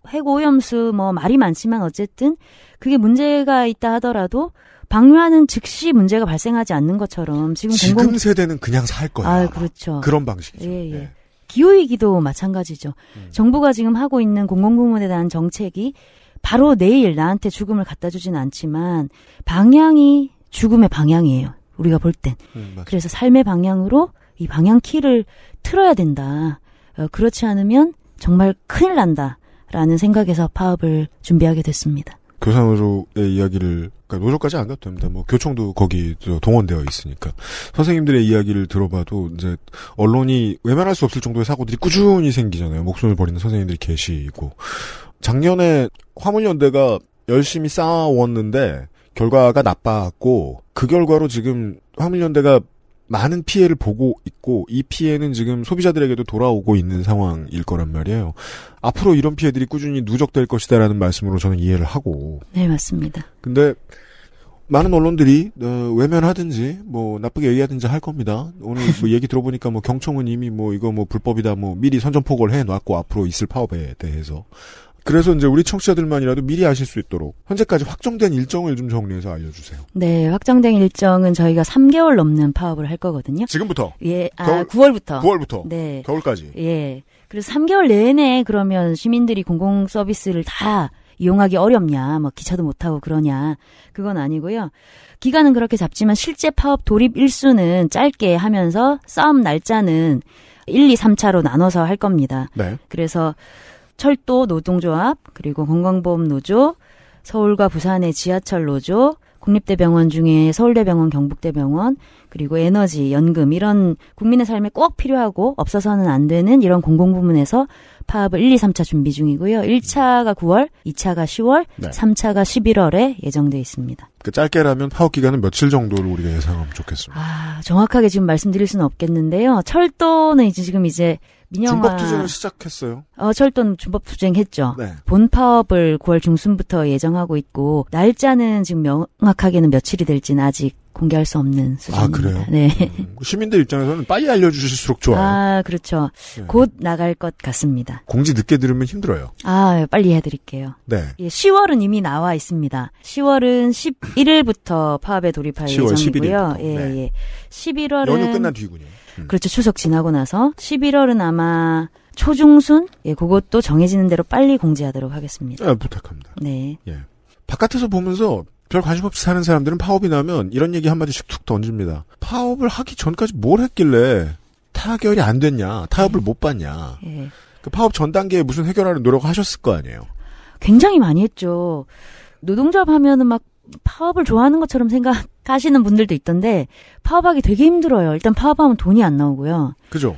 핵오염수 뭐 말이 많지만 어쨌든 그게 문제가 있다 하더라도 방류하는 즉시 문제가 발생하지 않는 것처럼 지금 지금 공공... 세대는 그냥 살 거예요. 아, 그렇죠. 그런 방식이죠. 예, 예. 예. 기호위기도 마찬가지죠. 음. 정부가 지금 하고 있는 공공부문에 대한 정책이 바로 내일 나한테 죽음을 갖다 주진 않지만 방향이 죽음의 방향이에요. 우리가 볼 땐. 음, 그래서 삶의 방향으로 이 방향 키를 틀어야 된다. 어, 그렇지 않으면 정말 큰일 난다. 라는 생각에서 파업을 준비하게 됐습니다. 교사노조의 이야기를 그러니까 노조까지 안 가도 됩니다. 뭐 교총도 거기 동원되어 있으니까 선생님들의 이야기를 들어봐도 이제 언론이 외면할 수 없을 정도의 사고들이 꾸준히 생기잖아요. 목숨을 버리는 선생님들이 계시고 작년에 화물연대가 열심히 쌓아왔는데 결과가 나빴고 빠그 결과로 지금 화물연대가 많은 피해를 보고 있고 이 피해는 지금 소비자들에게도 돌아오고 있는 상황일 거란 말이에요. 앞으로 이런 피해들이 꾸준히 누적될 것이다라는 말씀으로 저는 이해를 하고. 네, 맞습니다. 근데 많은 언론들이 어, 외면하든지 뭐 나쁘게 얘기하든지 할 겁니다. 오늘 뭐 얘기 들어보니까 뭐경청은 이미 뭐 이거 뭐 불법이다 뭐 미리 선전포고를 해놨고 앞으로 있을 파업에 대해서 그래서 이제 우리 청취자들만이라도 미리 아실 수 있도록 현재까지 확정된 일정을 좀 정리해서 알려주세요. 네, 확정된 일정은 저희가 3개월 넘는 파업을 할 거거든요. 지금부터? 예, 아, 겨울, 9월부터. 9월부터. 네. 겨울까지. 예. 그래서 3개월 내내 그러면 시민들이 공공 서비스를 다 이용하기 어렵냐, 뭐 기차도 못 타고 그러냐, 그건 아니고요. 기간은 그렇게 잡지만 실제 파업 돌입 일수는 짧게 하면서 싸움 날짜는 1, 2, 3차로 나눠서 할 겁니다. 네. 그래서 철도 노동조합, 그리고 건강보험노조, 서울과 부산의 지하철 노조, 국립대병원 중에 서울대병원, 경북대병원, 그리고 에너지, 연금 이런 국민의 삶에 꼭 필요하고 없어서는 안 되는 이런 공공 부문에서 파업을 1, 2, 3차 준비 중이고요. 1차가 9월, 2차가 10월, 네. 3차가 11월에 예정돼 있습니다. 그 짧게라면 파업 기간은 며칠 정도를 우리가 예상하면 좋겠습니다. 아, 정확하게 지금 말씀드릴 수는 없겠는데요. 철도는 이제 지금 이제 민영화 준법 투쟁을 시작했어요. 어, 철도는 준법 투쟁했죠. 네. 본 파업을 9월 중순부터 예정하고 있고 날짜는 지금 명확하게는 며칠이 될지는 아직 공개할 수 없는 아, 수준입니다. 아 그래요? 네. 음, 시민들 입장에서는 빨리 알려주실수록 좋아요. 아 그렇죠. 네. 곧 나갈 것 같습니다. 공지 늦게 들으면 힘들어요. 아 빨리 해드릴게요. 네. 예, 10월은 이미 나와 있습니다. 10월은 11일부터 파업에 돌입할 10월 예정이고요. 11일부터. 예, 네. 예. 11월은 연휴 끝난 뒤군요. 음. 그렇죠. 추석 지나고 나서 11월은 아마 초중순 예, 그것도 정해지는 대로 빨리 공지하도록 하겠습니다. 아, 부탁합니다. 네. 예. 바깥에서 보면서 별 관심 없이 사는 사람들은 파업이 나면 이런 얘기 한마디씩 툭 던집니다. 파업을 하기 전까지 뭘 했길래 타결이 안 됐냐, 타협을 네. 못 봤냐. 네. 예. 그 파업 전 단계에 무슨 해결하는 노력을 하셨을 거 아니에요? 굉장히 많이 했죠. 노동조합 하면은 막 파업을 좋아하는 것처럼 생각 까시는 분들도 있던데 파업하기 되게 힘들어요. 일단 파업하면 돈이 안 나오고요. 그죠.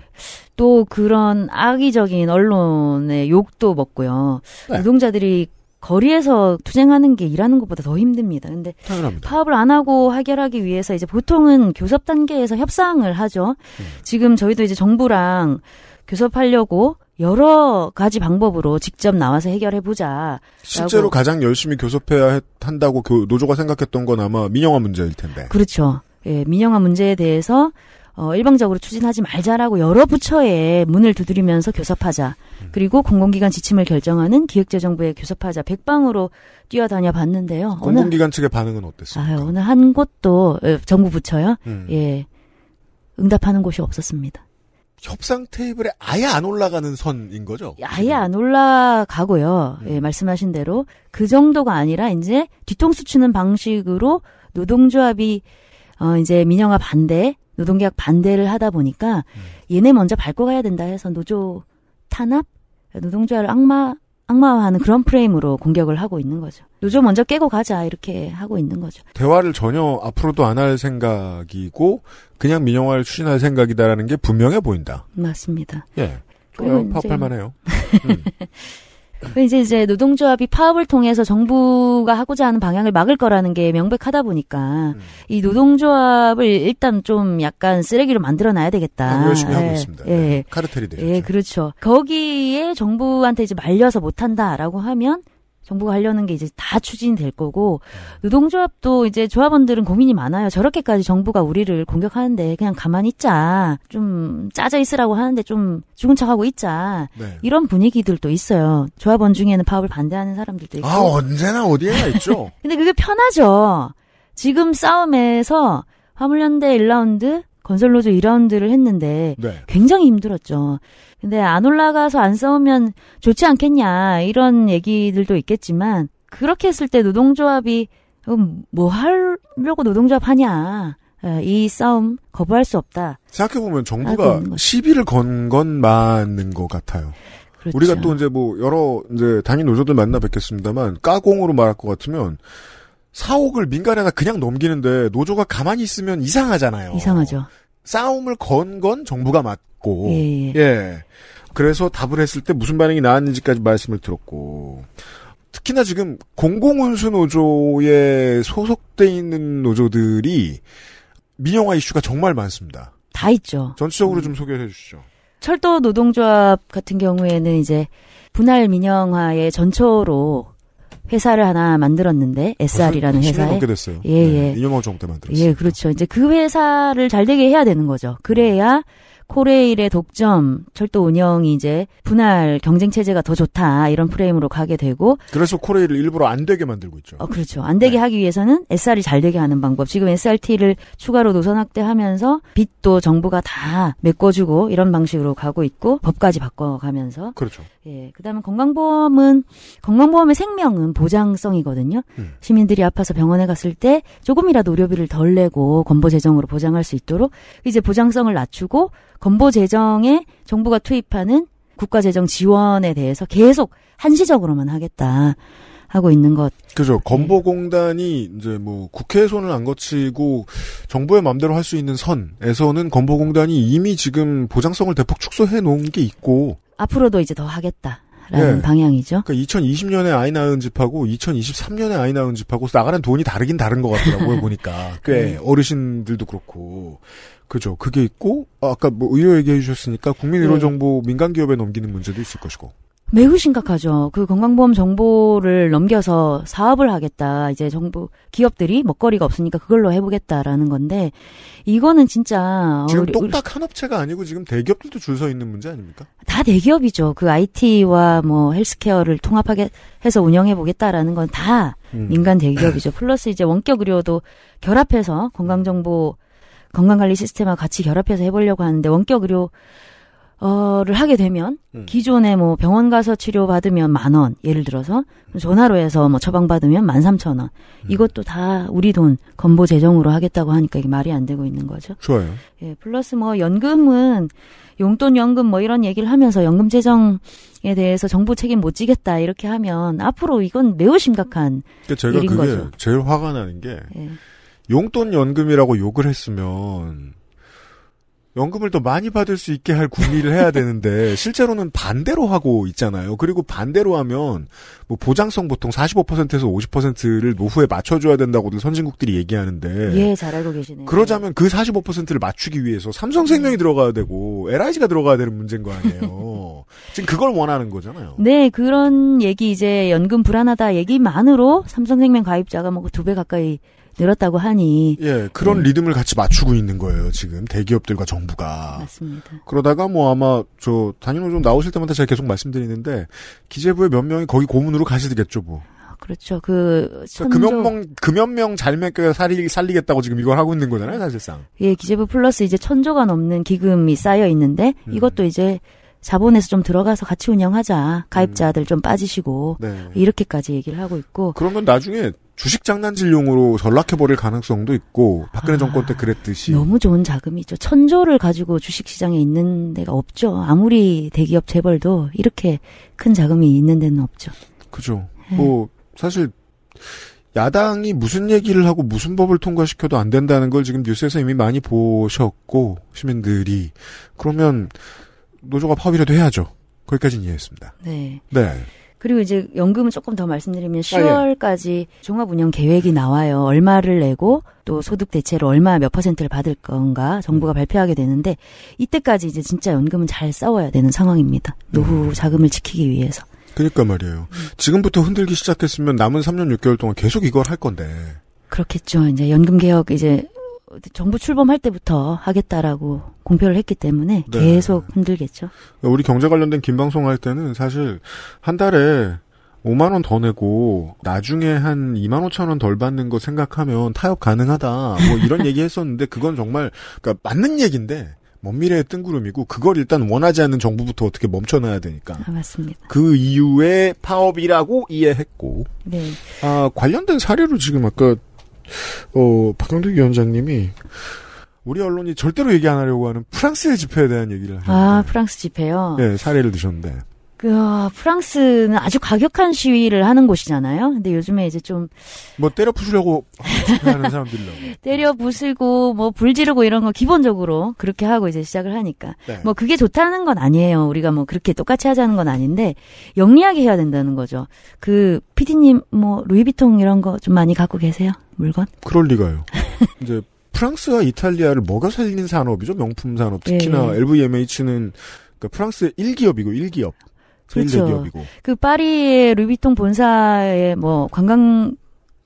또 그런 악의적인 언론의 욕도 먹고요. 네. 노동자들이 거리에서 투쟁하는 게 일하는 것보다 더 힘듭니다. 근데 당연합니다. 파업을 안 하고 해결하기 위해서 이제 보통은 교섭 단계에서 협상을 하죠. 음. 지금 저희도 이제 정부랑 교섭하려고 여러 가지 방법으로 직접 나와서 해결해 보자. 실제로 가장 열심히 교섭해야 한다고 노조가 생각했던 건 아마 민영화 문제일 텐데. 그렇죠. 예, 민영화 문제에 대해서 어, 일방적으로 추진하지 말자라고 여러 부처에 문을 두드리면서 교섭하자. 음. 그리고 공공기관 지침을 결정하는 기획재정부의 교섭하자 백방으로 뛰어다녀 봤는데요. 공공기관 측의 반응은 어땠어요까 아유, 어느 한 곳도 예, 정부 부처요. 음. 예. 응답하는 곳이 없었습니다. 협상 테이블에 아예 안 올라가는 선인 거죠? 예, 아예 지금? 안 올라가고요. 음. 예, 말씀하신 대로 그 정도가 아니라 이제 뒤통수 치는 방식으로 노동조합이 어 이제 민영화 반대, 노동계약 반대를 하다 보니까 음. 얘네 먼저 밟고 가야 된다 해서 노조 탄압, 노동조합을 악마 악마화하는 그런 프레임으로 공격을 하고 있는 거죠. 노조 먼저 깨고 가자 이렇게 하고 있는 거죠. 대화를 전혀 앞으로도 안 할 생각이고 그냥 민영화를 추진할 생각이다라는 게 분명해 보인다. 맞습니다. 예. 좋아요. 파업할 만해요. 음. 이제 이제 노동조합이 파업을 통해서 정부가 하고자 하는 방향을 막을 거라는 게 명백하다 보니까 음. 이 노동조합을 일단 좀 약간 쓰레기로 만들어 놔야 되겠다. 열심히 하고 예. 있습니다. 예. 네. 카르텔이 되죠. 예, 그렇죠. 거기에 정부한테 이제 말려서 못 한다라고 하면 정부가 하려는 게 이제 다 추진될 거고 음. 노동조합도 이제 조합원들은 고민이 많아요. 저렇게까지 정부가 우리를 공격하는데 그냥 가만히 있자. 좀 짜져 있으라고 하는데 좀 죽은 척하고 있자. 네. 이런 분위기들도 있어요. 조합원 중에는 파업을 반대하는 사람들도 있고. 아, 언제나 어디에나 있죠. 근데 그게 편하죠. 지금 싸움에서 화물연대 1라운드 건설로조 2라운드를 했는데 네. 굉장히 힘들었죠. 근데 안 올라가서 안 싸우면 좋지 않겠냐 이런 얘기들도 있겠지만 그렇게 했을 때 노동조합이 어, 뭐 하려고 노동조합 하냐 이 싸움 거부할 수 없다. 생각해보면 정부가 시비를 건 건 맞는 것 같아요. 그렇죠. 우리가 또 이제 뭐 여러 이제 단위 노조들 만나 뵙겠습니다만 까공으로 말할 것 같으면 사옥을 민간에다 그냥 넘기는데 노조가 가만히 있으면 이상하잖아요. 이상하죠. 싸움을 건 건 정부가 맞고 예, 예, 예. 예. 그래서 답을 했을 때 무슨 반응이 나왔는지까지 말씀을 들었고 특히나 지금 공공운수 노조에 소속돼 있는 노조들이 민영화 이슈가 정말 많습니다. 다 있죠. 전체적으로 음. 좀 소개를 해주시죠. 철도 노동조합 같은 경우에는 이제 분할 민영화의 전초로 회사를 하나 만들었는데 SR이라는 회사에 됐어요. 예, 예. 네, 이명 정부 때 만들었어요. 예, 그렇죠. 이제 그 회사를 잘 되게 해야 되는 거죠. 그래야 음. 코레일의 독점 철도 운영이 이제 분할 경쟁 체제가 더 좋다 이런 프레임으로 가게 되고 그래서 코레일을 일부러 안 되게 만들고 있죠. 어 그렇죠. 안 되게 네. 하기 위해서는 SR이 잘 되게 하는 방법. 지금 SRT를 추가로 노선 확대하면서 빚도 정부가 다 메꿔주고 이런 방식으로 가고 있고 법까지 바꿔가면서 그렇죠. 예. 그다음에 건강보험은 건강보험의 생명은 보장성이거든요. 음. 시민들이 아파서 병원에 갔을 때 조금이라도 의료비를 덜 내고 건보 재정으로 보장할 수 있도록 이제 보장성을 낮추고 건보 재정에 정부가 투입하는 국가 재정 지원에 대해서 계속 한시적으로만 하겠다. 하고 있는 것. 그죠. 네. 건보공단이 이제 뭐 국회 손을 안 거치고 정부의 마음대로 할 수 있는 선에서는 건보공단이 이미 지금 보장성을 대폭 축소해 놓은 게 있고 앞으로도 이제 더 하겠다라는 네. 방향이죠. 그러니까 2020년에 아이 낳은 집하고 2023년에 아이 낳은 집하고 나가는 돈이 다르긴 다른 것 같더라고요 보니까 꽤 네. 어르신들도 그렇고 그죠. 그게 있고 아, 아까 뭐 의료 얘기해 주셨으니까 국민 의료 정보 네. 민간 기업에 넘기는 문제도 있을 것이고. 매우 심각하죠. 그 건강보험 정보를 넘겨서 사업을 하겠다. 이제 정부 기업들이 먹거리가 없으니까 그걸로 해보겠다라는 건데 이거는 진짜 지금 똑딱 한 업체가 아니고 지금 대기업들도 줄 서 있는 문제 아닙니까? 다 대기업이죠. 그 IT와 뭐 헬스케어를 통합하게 해서 운영해 보겠다라는 건다 음. 민간 대기업이죠. 플러스 이제 원격 의료도 결합해서 건강 정보 건강관리 시스템과 같이 결합해서 해보려고 하는데 원격 의료 어를 하게 되면 음. 기존에 뭐 병원 가서 치료 받으면 만 원 예를 들어서 전화로 해서 뭐 처방 받으면 만 삼천 원 음. 이것도 다 우리 돈 건보 재정으로 하겠다고 하니까 이게 말이 안 되고 있는 거죠. 좋아요. 예 플러스 뭐 연금은 용돈 연금 뭐 이런 얘기를 하면서 연금 재정에 대해서 정부 책임 못 지겠다 이렇게 하면 앞으로 이건 매우 심각한 그러니까 제가 일인 그게 거죠. 제일 화가 나는 게. 예. 용돈 연금이라고 욕을 했으면 연금을 더 많이 받을 수 있게 할 국리를 해야 되는데 실제로는 반대로 하고 있잖아요. 그리고 반대로 하면 뭐 보장성 보통 45%에서 50%를 노후에 맞춰줘야 된다고들 선진국들이 얘기하는데 예, 잘 알고 계시네요. 그러자면 그 45%를 맞추기 위해서 삼성생명이 들어가야 되고 LIG가 들어가야 되는 문제인 거 아니에요. 지금 그걸 원하는 거잖아요. 네, 그런 얘기 이제 연금 불안하다 얘기만으로 삼성생명 가입자가 뭐 두 배 가까이 늘었다고 하니 예 그런 네. 리듬을 같이 맞추고 있는 거예요 지금 대기업들과 정부가 맞습니다. 그러다가 뭐 아마 저 단인호 좀 나오실 때마다 제가 계속 말씀드리는데 기재부의몇 명이 거기 고문으로 가시겠죠 뭐 아, 그렇죠. 그 그러니까 천조 금연명 금연명 잘맺여 살리 살리겠다고 지금 이걸 하고 있는 거잖아요, 사실상. 예, 기재부 플러스 이제 천조가 넘는 기금이 쌓여 있는데 음. 이것도 이제 자본에서 좀 들어가서 같이 운영하자. 가입자들 음. 좀 빠지시고 네. 이렇게까지 얘기를 하고 있고 그런 건 나중에 주식 장난질용으로 전락해버릴 가능성도 있고 박근혜 아, 정권 때 그랬듯이 너무 좋은 자금이죠. 천조를 가지고 주식시장에 있는 데가 없죠. 아무리 대기업 재벌도 이렇게 큰 자금이 있는 데는 없죠. 그죠. 예. 뭐 사실 야당이 무슨 얘기를 하고 무슨 법을 통과시켜도 안 된다는 걸 지금 뉴스에서 이미 많이 보셨고 시민들이 그러면 노조가 파업이라도 해야죠. 거기까지는 이해했습니다. 네. 네. 그리고 이제 연금은 조금 더 말씀드리면 10월까지 아, 예. 종합 운영 계획이 나와요. 얼마를 내고 또 소득 대체로 얼마 몇 퍼센트를 받을 건가 정부가 발표하게 되는데 이때까지 이제 진짜 연금은 잘 싸워야 되는 상황입니다. 노후 음. 자금을 지키기 위해서. 그러니까 말이에요. 음. 지금부터 흔들기 시작했으면 남은 3년 6개월 동안 계속 이걸 할 건데. 그렇겠죠. 이제 연금 개혁 이제 정부 출범할 때부터 하겠다라고 공표를 했기 때문에 네. 계속 흔들겠죠 우리 경제 관련된 긴 방송 할 때는 사실 한 달에 5만 원 더 내고 나중에 한 2만 5천 원 덜 받는 거 생각하면 타협 가능하다. 뭐 이런 얘기 했었는데 그건 정말 그러니까 맞는 얘기인데 먼 미래의 뜬구름이고 그걸 일단 원하지 않는 정부부터 어떻게 멈춰놔야 되니까. 아, 맞습니다. 그 이유의 파업이라고 이해했고. 네. 아 관련된 사례로 지금 아까 어, 박영덕 위원장님이 우리 언론이 절대로 얘기 안 하려고 하는 프랑스의 집회에 대한 얘기를 아, 하는데, 아 프랑스 집회요? 네 사례를 드셨는데 그 아, 프랑스는 아주 과격한 시위를 하는 곳이잖아요. 근데 요즘에 이제 좀 뭐 때려 부수려고 하는 사람들로 때려 부수고 뭐 불지르고 이런 거 기본적으로 그렇게 하고 이제 시작을 하니까 네. 뭐 그게 좋다는 건 아니에요. 우리가 뭐 그렇게 똑같이 하자는 건 아닌데 영리하게 해야 된다는 거죠. 그 피디님 뭐 루이비통 이런 거 좀 많이 갖고 계세요 물건? 그럴 리가요. 이제 프랑스와 이탈리아를 먹여 살리는 산업이죠 명품 산업 특히나 예. LVMH는 그러 그러니까 프랑스의 1기업이고 1기업. 트렌드 그렇죠. 기업이고. 그 파리의 루비통 본사의 뭐 관광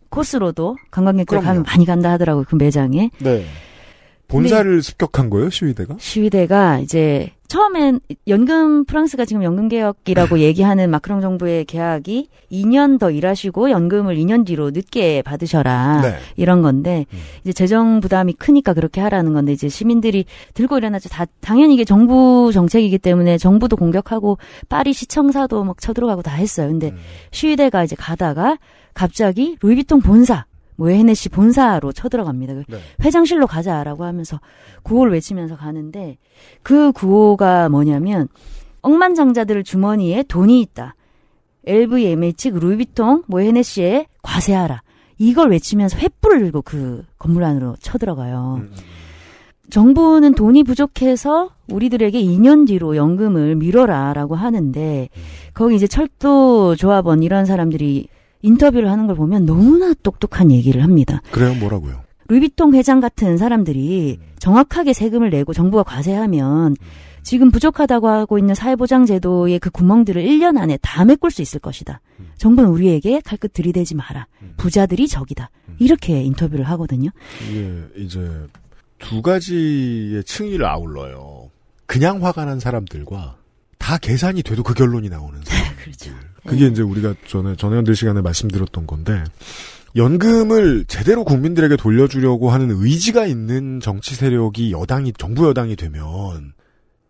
코스로도 관광객들 가면 많이 간다 하더라고요. 그 매장에. 네. 본사를 습격한 거예요, 시위대가? 시위대가 이제 처음엔 연금 프랑스가 지금 연금 개혁이라고 얘기하는 마크롱 정부의 계약이 2년 더 일하시고 연금을 2년 뒤로 늦게 받으셔라 네. 이런 건데 음. 이제 재정 부담이 크니까 그렇게 하라는 건데 이제 시민들이 들고 일어나죠. 다 당연히 이게 정부 정책이기 때문에 정부도 공격하고 파리 시청사도 막 쳐들어가고 다 했어요. 근데 음. 시위대가 이제 가다가 갑자기 루이비통 본사 모에헤네 뭐 씨 본사로 쳐들어갑니다. 그 네. 회장실로 가자라고 하면서 구호를 외치면서 가는데 그 구호가 뭐냐면 억만장자들 주머니에 돈이 있다. LVMH 그 루이비통 모에헤네 뭐 씨에 과세하라. 이걸 외치면서 횃불을 들고 그 건물 안으로 쳐들어가요. 음. 음, 음. 정부는 돈이 부족해서 우리들에게 2년 뒤로 연금을 미뤄라라고 하는데 음. 거기 이제 철도 조합원 이런 사람들이 인터뷰를 하는 걸 보면 너무나 똑똑한 얘기를 합니다. 그래요? 뭐라고요? 루이비통 회장 같은 사람들이 정확하게 세금을 내고 정부가 과세하면 지금 부족하다고 하고 있는 사회보장제도의 그 구멍들을 1년 안에 다 메꿀 수 있을 것이다. 정부는 우리에게 칼끝 들이대지 마라. 부자들이 적이다. 이렇게 인터뷰를 하거든요. 예, 이제 두 가지의 층위를 아울러요. 그냥 화가 난 사람들과 다 계산이 돼도 그 결론이 나오는 사람. 그렇죠. 그게 네. 이제 우리가 전에 전해들 시간에 말씀드렸던 건데 연금을 제대로 국민들에게 돌려주려고 하는 의지가 있는 정치 세력이 여당이 정부 여당이 되면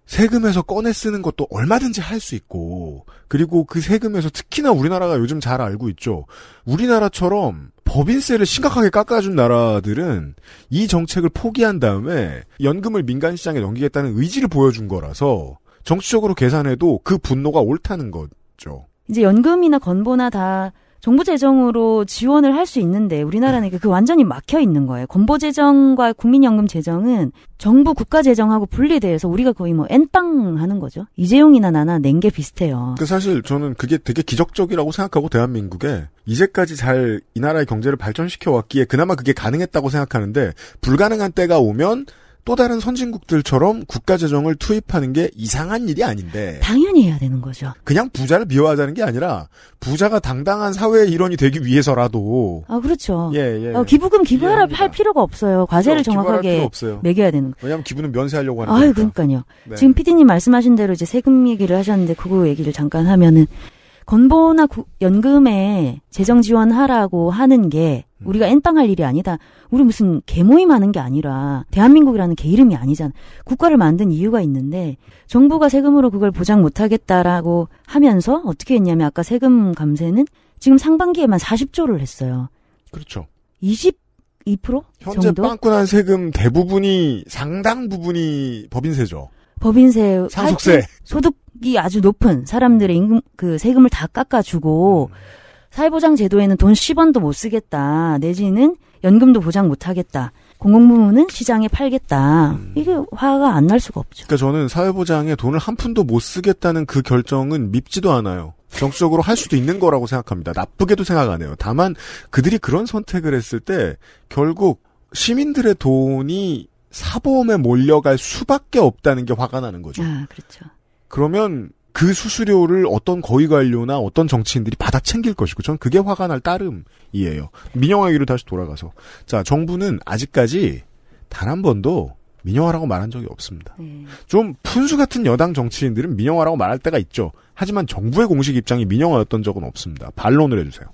세금에서 꺼내 쓰는 것도 얼마든지 할 수 있고 그리고 그 세금에서 특히나 우리나라가 요즘 잘 알고 있죠. 우리나라처럼 법인세를 심각하게 깎아준 나라들은 이 정책을 포기한 다음에 연금을 민간 시장에 넘기겠다는 의지를 보여준 거라서 정치적으로 계산해도 그 분노가 옳다는 거죠. 이제 연금이나 건보나 다 정부 재정으로 지원을 할 수 있는데 우리나라는 그 완전히 막혀 있는 거예요. 건보 재정과 국민연금 재정은 정부 국가 재정하고 분리돼서 우리가 거의 뭐엔땅 하는 거죠. 이재용이나 나나 낸 게 비슷해요. 그 사실 저는 그게 되게 기적적이라고 생각하고 대한민국에 이제까지 잘 이 나라의 경제를 발전시켜 왔기에 그나마 그게 가능했다고 생각하는데 불가능한 때가 오면 또 다른 선진국들처럼 국가 재정을 투입하는 게 이상한 일이 아닌데 당연히 해야 되는 거죠. 그냥 부자를 미워하자는 게 아니라 부자가 당당한 사회의 일원이 되기 위해서라도 아 그렇죠. 예, 예. 어, 기부금 기부할 할 필요가 없어요. 과세를 정확하게 없어요. 매겨야 되는 왜냐하면 기부는 면세하려고 하는 거니까. 아 그러니까요. 네. 지금 PD님 말씀하신 대로 이제 세금 얘기를 하셨는데 그거 얘기를 잠깐 하면은 건보나 구, 연금에 재정 지원하라고 하는 게 음. 우리가 엔0빵 할 일이 아니다. 우리 무슨 개모임 하는 게 아니라 대한민국이라는 개 이름이 아니잖아. 국가를 만든 이유가 있는데 정부가 세금으로 그걸 보장 못 하겠다라고 하면서 어떻게 했냐면 아까 세금 감세는 지금 상반기에만 40조를 했어요. 그렇죠. 20 2% 현재 정도? 빵꾸난 세금 대부분이 상당 부분이 법인세죠. 법인세, 상속세, 소득이 아주 높은 사람들의 임금 그 세금을 다 깎아주고 사회보장 제도에는 돈 10원도 못 쓰겠다. 내지는 연금도 보장 못 하겠다. 공공부문은 시장에 팔겠다. 음. 이게 화가 안 날 수가 없죠. 그러니까 저는 사회보장에 돈을 한 푼도 못 쓰겠다는 그 결정은 밉지도 않아요. 정수적으로 할 수도 있는 거라고 생각합니다. 나쁘게도 생각 안 해요. 다만 그들이 그런 선택을 했을 때 결국 시민들의 돈이 사보험에 몰려갈 수밖에 없다는 게 화가 나는 거죠. 아, 그렇죠. 그러면 그 수수료를 어떤 거위관료나 어떤 정치인들이 받아 챙길 것이고 전 그게 화가 날 따름이에요. 민영화 위로 다시 돌아가서 자 정부는 아직까지 단 한 번도 민영화라고 말한 적이 없습니다. 음. 좀 푼수 같은 여당 정치인들은 민영화라고 말할 때가 있죠. 하지만 정부의 공식 입장이 민영화였던 적은 없습니다. 반론을 해주세요.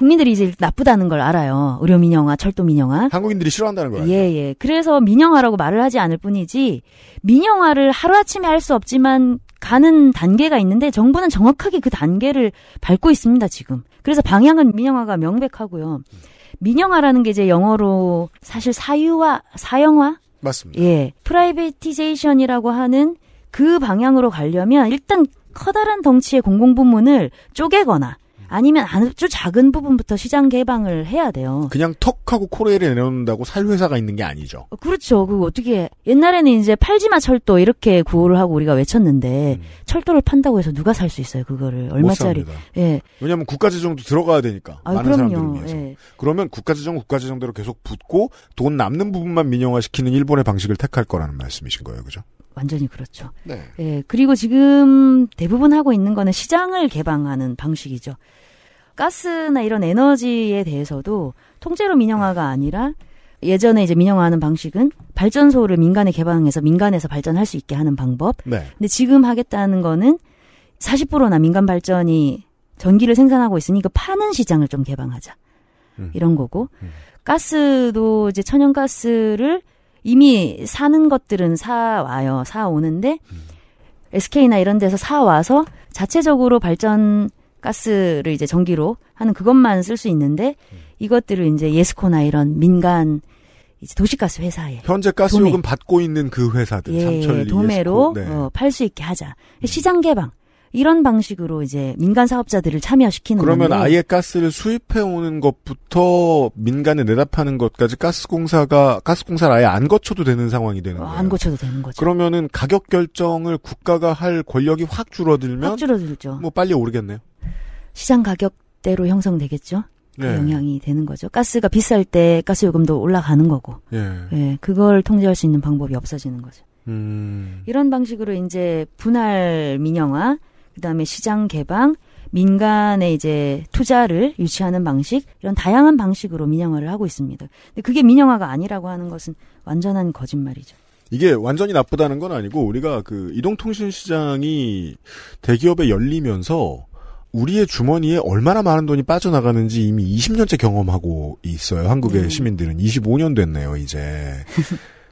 국민들이 이제 나쁘다는 걸 알아요. 의료 민영화, 철도 민영화. 한국인들이 싫어한다는 거예요. 예, 예. 그래서 민영화라고 말을 하지 않을 뿐이지 민영화를 하루아침에 할 수 없지만 가는 단계가 있는데 정부는 정확하게 그 단계를 밟고 있습니다, 지금. 그래서 방향은 민영화가 명백하고요. 민영화라는 게 이제 영어로 사실 사유화, 사형화? 맞습니다. 예. 프라이베티제이션이라고 하는 그 방향으로 가려면 일단 커다란 덩치의 공공부문을 쪼개거나 아니면 아주 작은 부분부터 시장 개방을 해야 돼요. 그냥 턱하고 코레일을 내놓는다고 살 회사가 있는 게 아니죠. 그렇죠. 그 어떻게 옛날에는 이제 팔지마 철도 이렇게 구호를 하고 우리가 외쳤는데 음. 철도를 판다고 해서 누가 살 수 있어요? 그거를 얼마짜리? 예. 왜냐하면 국가재정도 들어가야 되니까 아, 많은 그럼요. 사람들을 위해서. 예. 그러면 국가재정 국가재정대로 계속 붙고 돈 남는 부분만 민영화시키는 일본의 방식을 택할 거라는 말씀이신 거예요, 그죠? 완전히 그렇죠. 네. 예, 그리고 지금 대부분 하고 있는 거는 시장을 개방하는 방식이죠. 가스나 이런 에너지에 대해서도 통째로 민영화가 아니라 예전에 이제 민영화하는 방식은 발전소를 민간에 개방해서 민간에서 발전할 수 있게 하는 방법. 네. 근데 지금 하겠다는 거는 40%나 민간 발전이 전기를 생산하고 있으니 까 그 파는 시장을 좀 개방하자. 음. 이런 거고. 음. 가스도 이제 천연가스를 이미 사는 것들은 사 와요. 사 오는데 음. SK나 이런 데서 사 와서 자체적으로 발전 가스를 이제 전기로 하는 그것만 쓸 수 있는데 음. 이것들을 이제 예스코나 이런 민간 이제 도시가스 회사에 현재 가스 요금 받고 있는 그 회사들 예, 삼천리 도매로 예스코, 네. 어, 팔 수 있게 하자 시장 개방 이런 방식으로 이제 민간 사업자들을 참여시키는 그러면 건데. 아예 가스를 수입해 오는 것부터 민간에 내다파는 것까지 가스공사가 가스공사를 아예 안 거쳐도 되는 상황이 되는 어, 거예요. 안 거쳐도 되는 거죠. 그러면은 가격 결정을 국가가 할 권력이 확 줄어들면 확 줄어들죠. 뭐 빨리 오르겠네요. 시장 가격대로 형성되겠죠. 그 예. 영향이 되는 거죠. 가스가 비쌀 때 가스 요금도 올라가는 거고. 예. 예. 그걸 통제할 수 있는 방법이 없어지는 거죠. 음. 이런 방식으로 이제 분할 민영화 그다음에 시장 개방, 민간의 이제 투자를 유치하는 방식 이런 다양한 방식으로 민영화를 하고 있습니다. 근데 그게 민영화가 아니라고 하는 것은 완전한 거짓말이죠. 이게 완전히 나쁘다는 건 아니고 우리가 그 이동통신 시장이 대기업에 열리면서 우리의 주머니에 얼마나 많은 돈이 빠져나가는지 이미 20년째 경험하고 있어요. 한국의 음. 시민들은 25년 됐네요, 이제.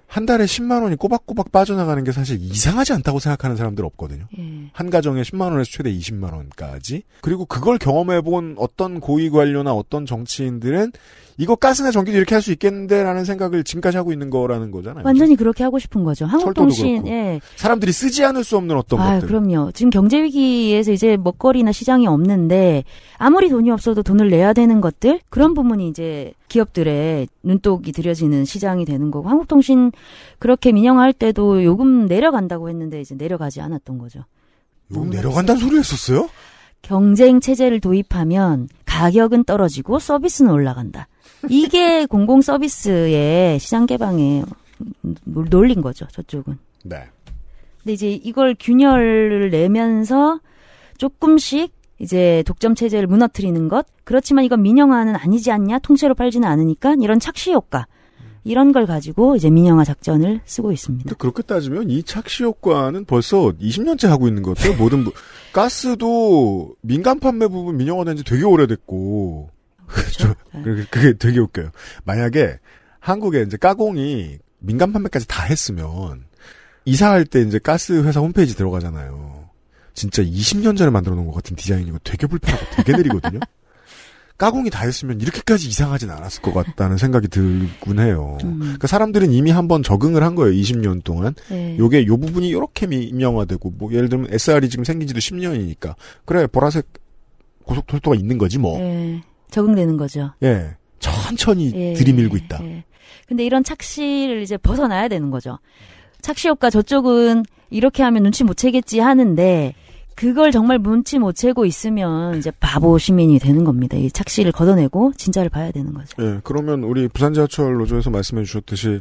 한 달에 10만 원이 꼬박꼬박 빠져나가는 게 사실 이상하지 않다고 생각하는 사람들 없거든요. 음. 한 가정에 10만 원에서 최대 20만 원까지. 그리고 그걸 경험해 본 어떤 고위 관료나 어떤 정치인들은 이거 가스나 전기도 이렇게 할 수 있겠는데라는 생각을 지금까지 하고 있는 거라는 거잖아요. 완전히 지금. 그렇게 하고 싶은 거죠. 한국통신, 예. 사람들이 쓰지 않을 수 없는 어떤 아, 것들. 그럼요. 지금 경제 위기에서 이제 먹거리나 시장이 없는데 아무리 돈이 없어도 돈을 내야 되는 것들 그런 부분이 이제 기업들의 눈독이 들여지는 시장이 되는 거고 한국통신 그렇게 민영화할 때도 요금 내려간다고 했는데 이제 내려가지 않았던 거죠. 요금 내려간다는 소리 했었어요? 경쟁 체제를 도입하면 가격은 떨어지고 서비스는 올라간다. 이게 공공 서비스의 시장 개방에 놀린 거죠. 저쪽은. 네. 근데 이제 이걸 균열을 내면서 조금씩 이제 독점 체제를 무너뜨리는 것. 그렇지만 이건 민영화는 아니지 않냐? 통째로 팔지는 않으니까 이런 착시 효과. 이런 걸 가지고 이제 민영화 작전을 쓰고 있습니다. 그렇게 따지면 이 착시 효과는 벌써 20년째 하고 있는 것 같아요. 모든 가스도 민간 판매 부분 민영화된 지 되게 오래됐고 그렇죠. 네. 그게 되게 웃겨요. 만약에 한국에 이제 까공이 민간 판매까지 다 했으면 이사할 때 이제 가스 회사 홈페이지 들어가잖아요. 진짜 20년 전에 만들어 놓은 것 같은 디자인이고 되게 불편하고 되게 느리거든요. 까공이 다 했으면 이렇게까지 이상하진 않았을 것 같다는 생각이 들군 해요. 음. 그러니까 사람들은 이미 한 번 적응을 한 거예요. 20년 동안. 네. 요게 요 부분이 이렇게 민영화되고 뭐 예를 들면 SR이 지금 생긴 지도 10년이니까 그래 보라색 고속도로가 있는 거지 뭐. 네. 적응되는 거죠. 예. 천천히 예, 들이밀고 예, 있다. 예. 근데 이런 착시를 이제 벗어나야 되는 거죠. 착시효과 저쪽은 이렇게 하면 눈치 못 채겠지 하는데 그걸 정말 눈치 못 채고 있으면 이제 바보 시민이 되는 겁니다. 이 착시를 걷어내고 진짜를 봐야 되는 거죠. 예, 그러면 우리 부산지하철 노조에서 말씀해 주셨듯이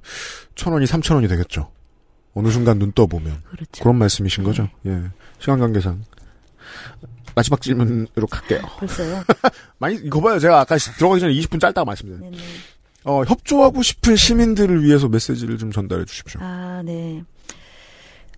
천 원이 삼천 원이 되겠죠. 어느 순간 눈 떠보면. 그렇죠. 그런 말씀이신 거죠. 예. 시간 관계상. 마지막 질문으로 갈게요. 벌써요? 많이, 이거 봐요. 제가 아까 들어가기 전에 20분 짧다고 말씀드렸는데. 어, 협조하고 싶은 시민들을 위해서 메시지를 좀 전달해 주십시오. 아, 네.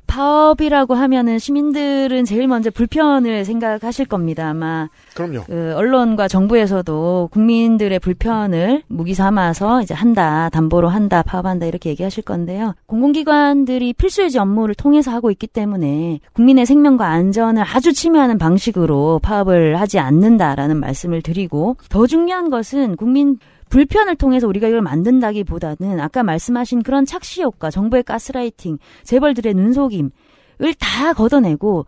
파업이라고 하면은 시민들은 제일 먼저 불편을 생각하실 겁니다. 아마 그럼요. 그 언론과 정부에서도 국민들의 불편을 무기 삼아서 이제 한다, 담보로 한다, 파업한다 이렇게 얘기하실 건데요. 공공기관들이 필수 유지 업무를 통해서 하고 있기 때문에 국민의 생명과 안전을 아주 침해하는 방식으로 파업을 하지 않는다라는 말씀을 드리고 더 중요한 것은 국민 불편을 통해서 우리가 이걸 만든다기보다는 아까 말씀하신 그런 착시 효과, 정부의 가스라이팅, 재벌들의 눈속임을 다 걷어내고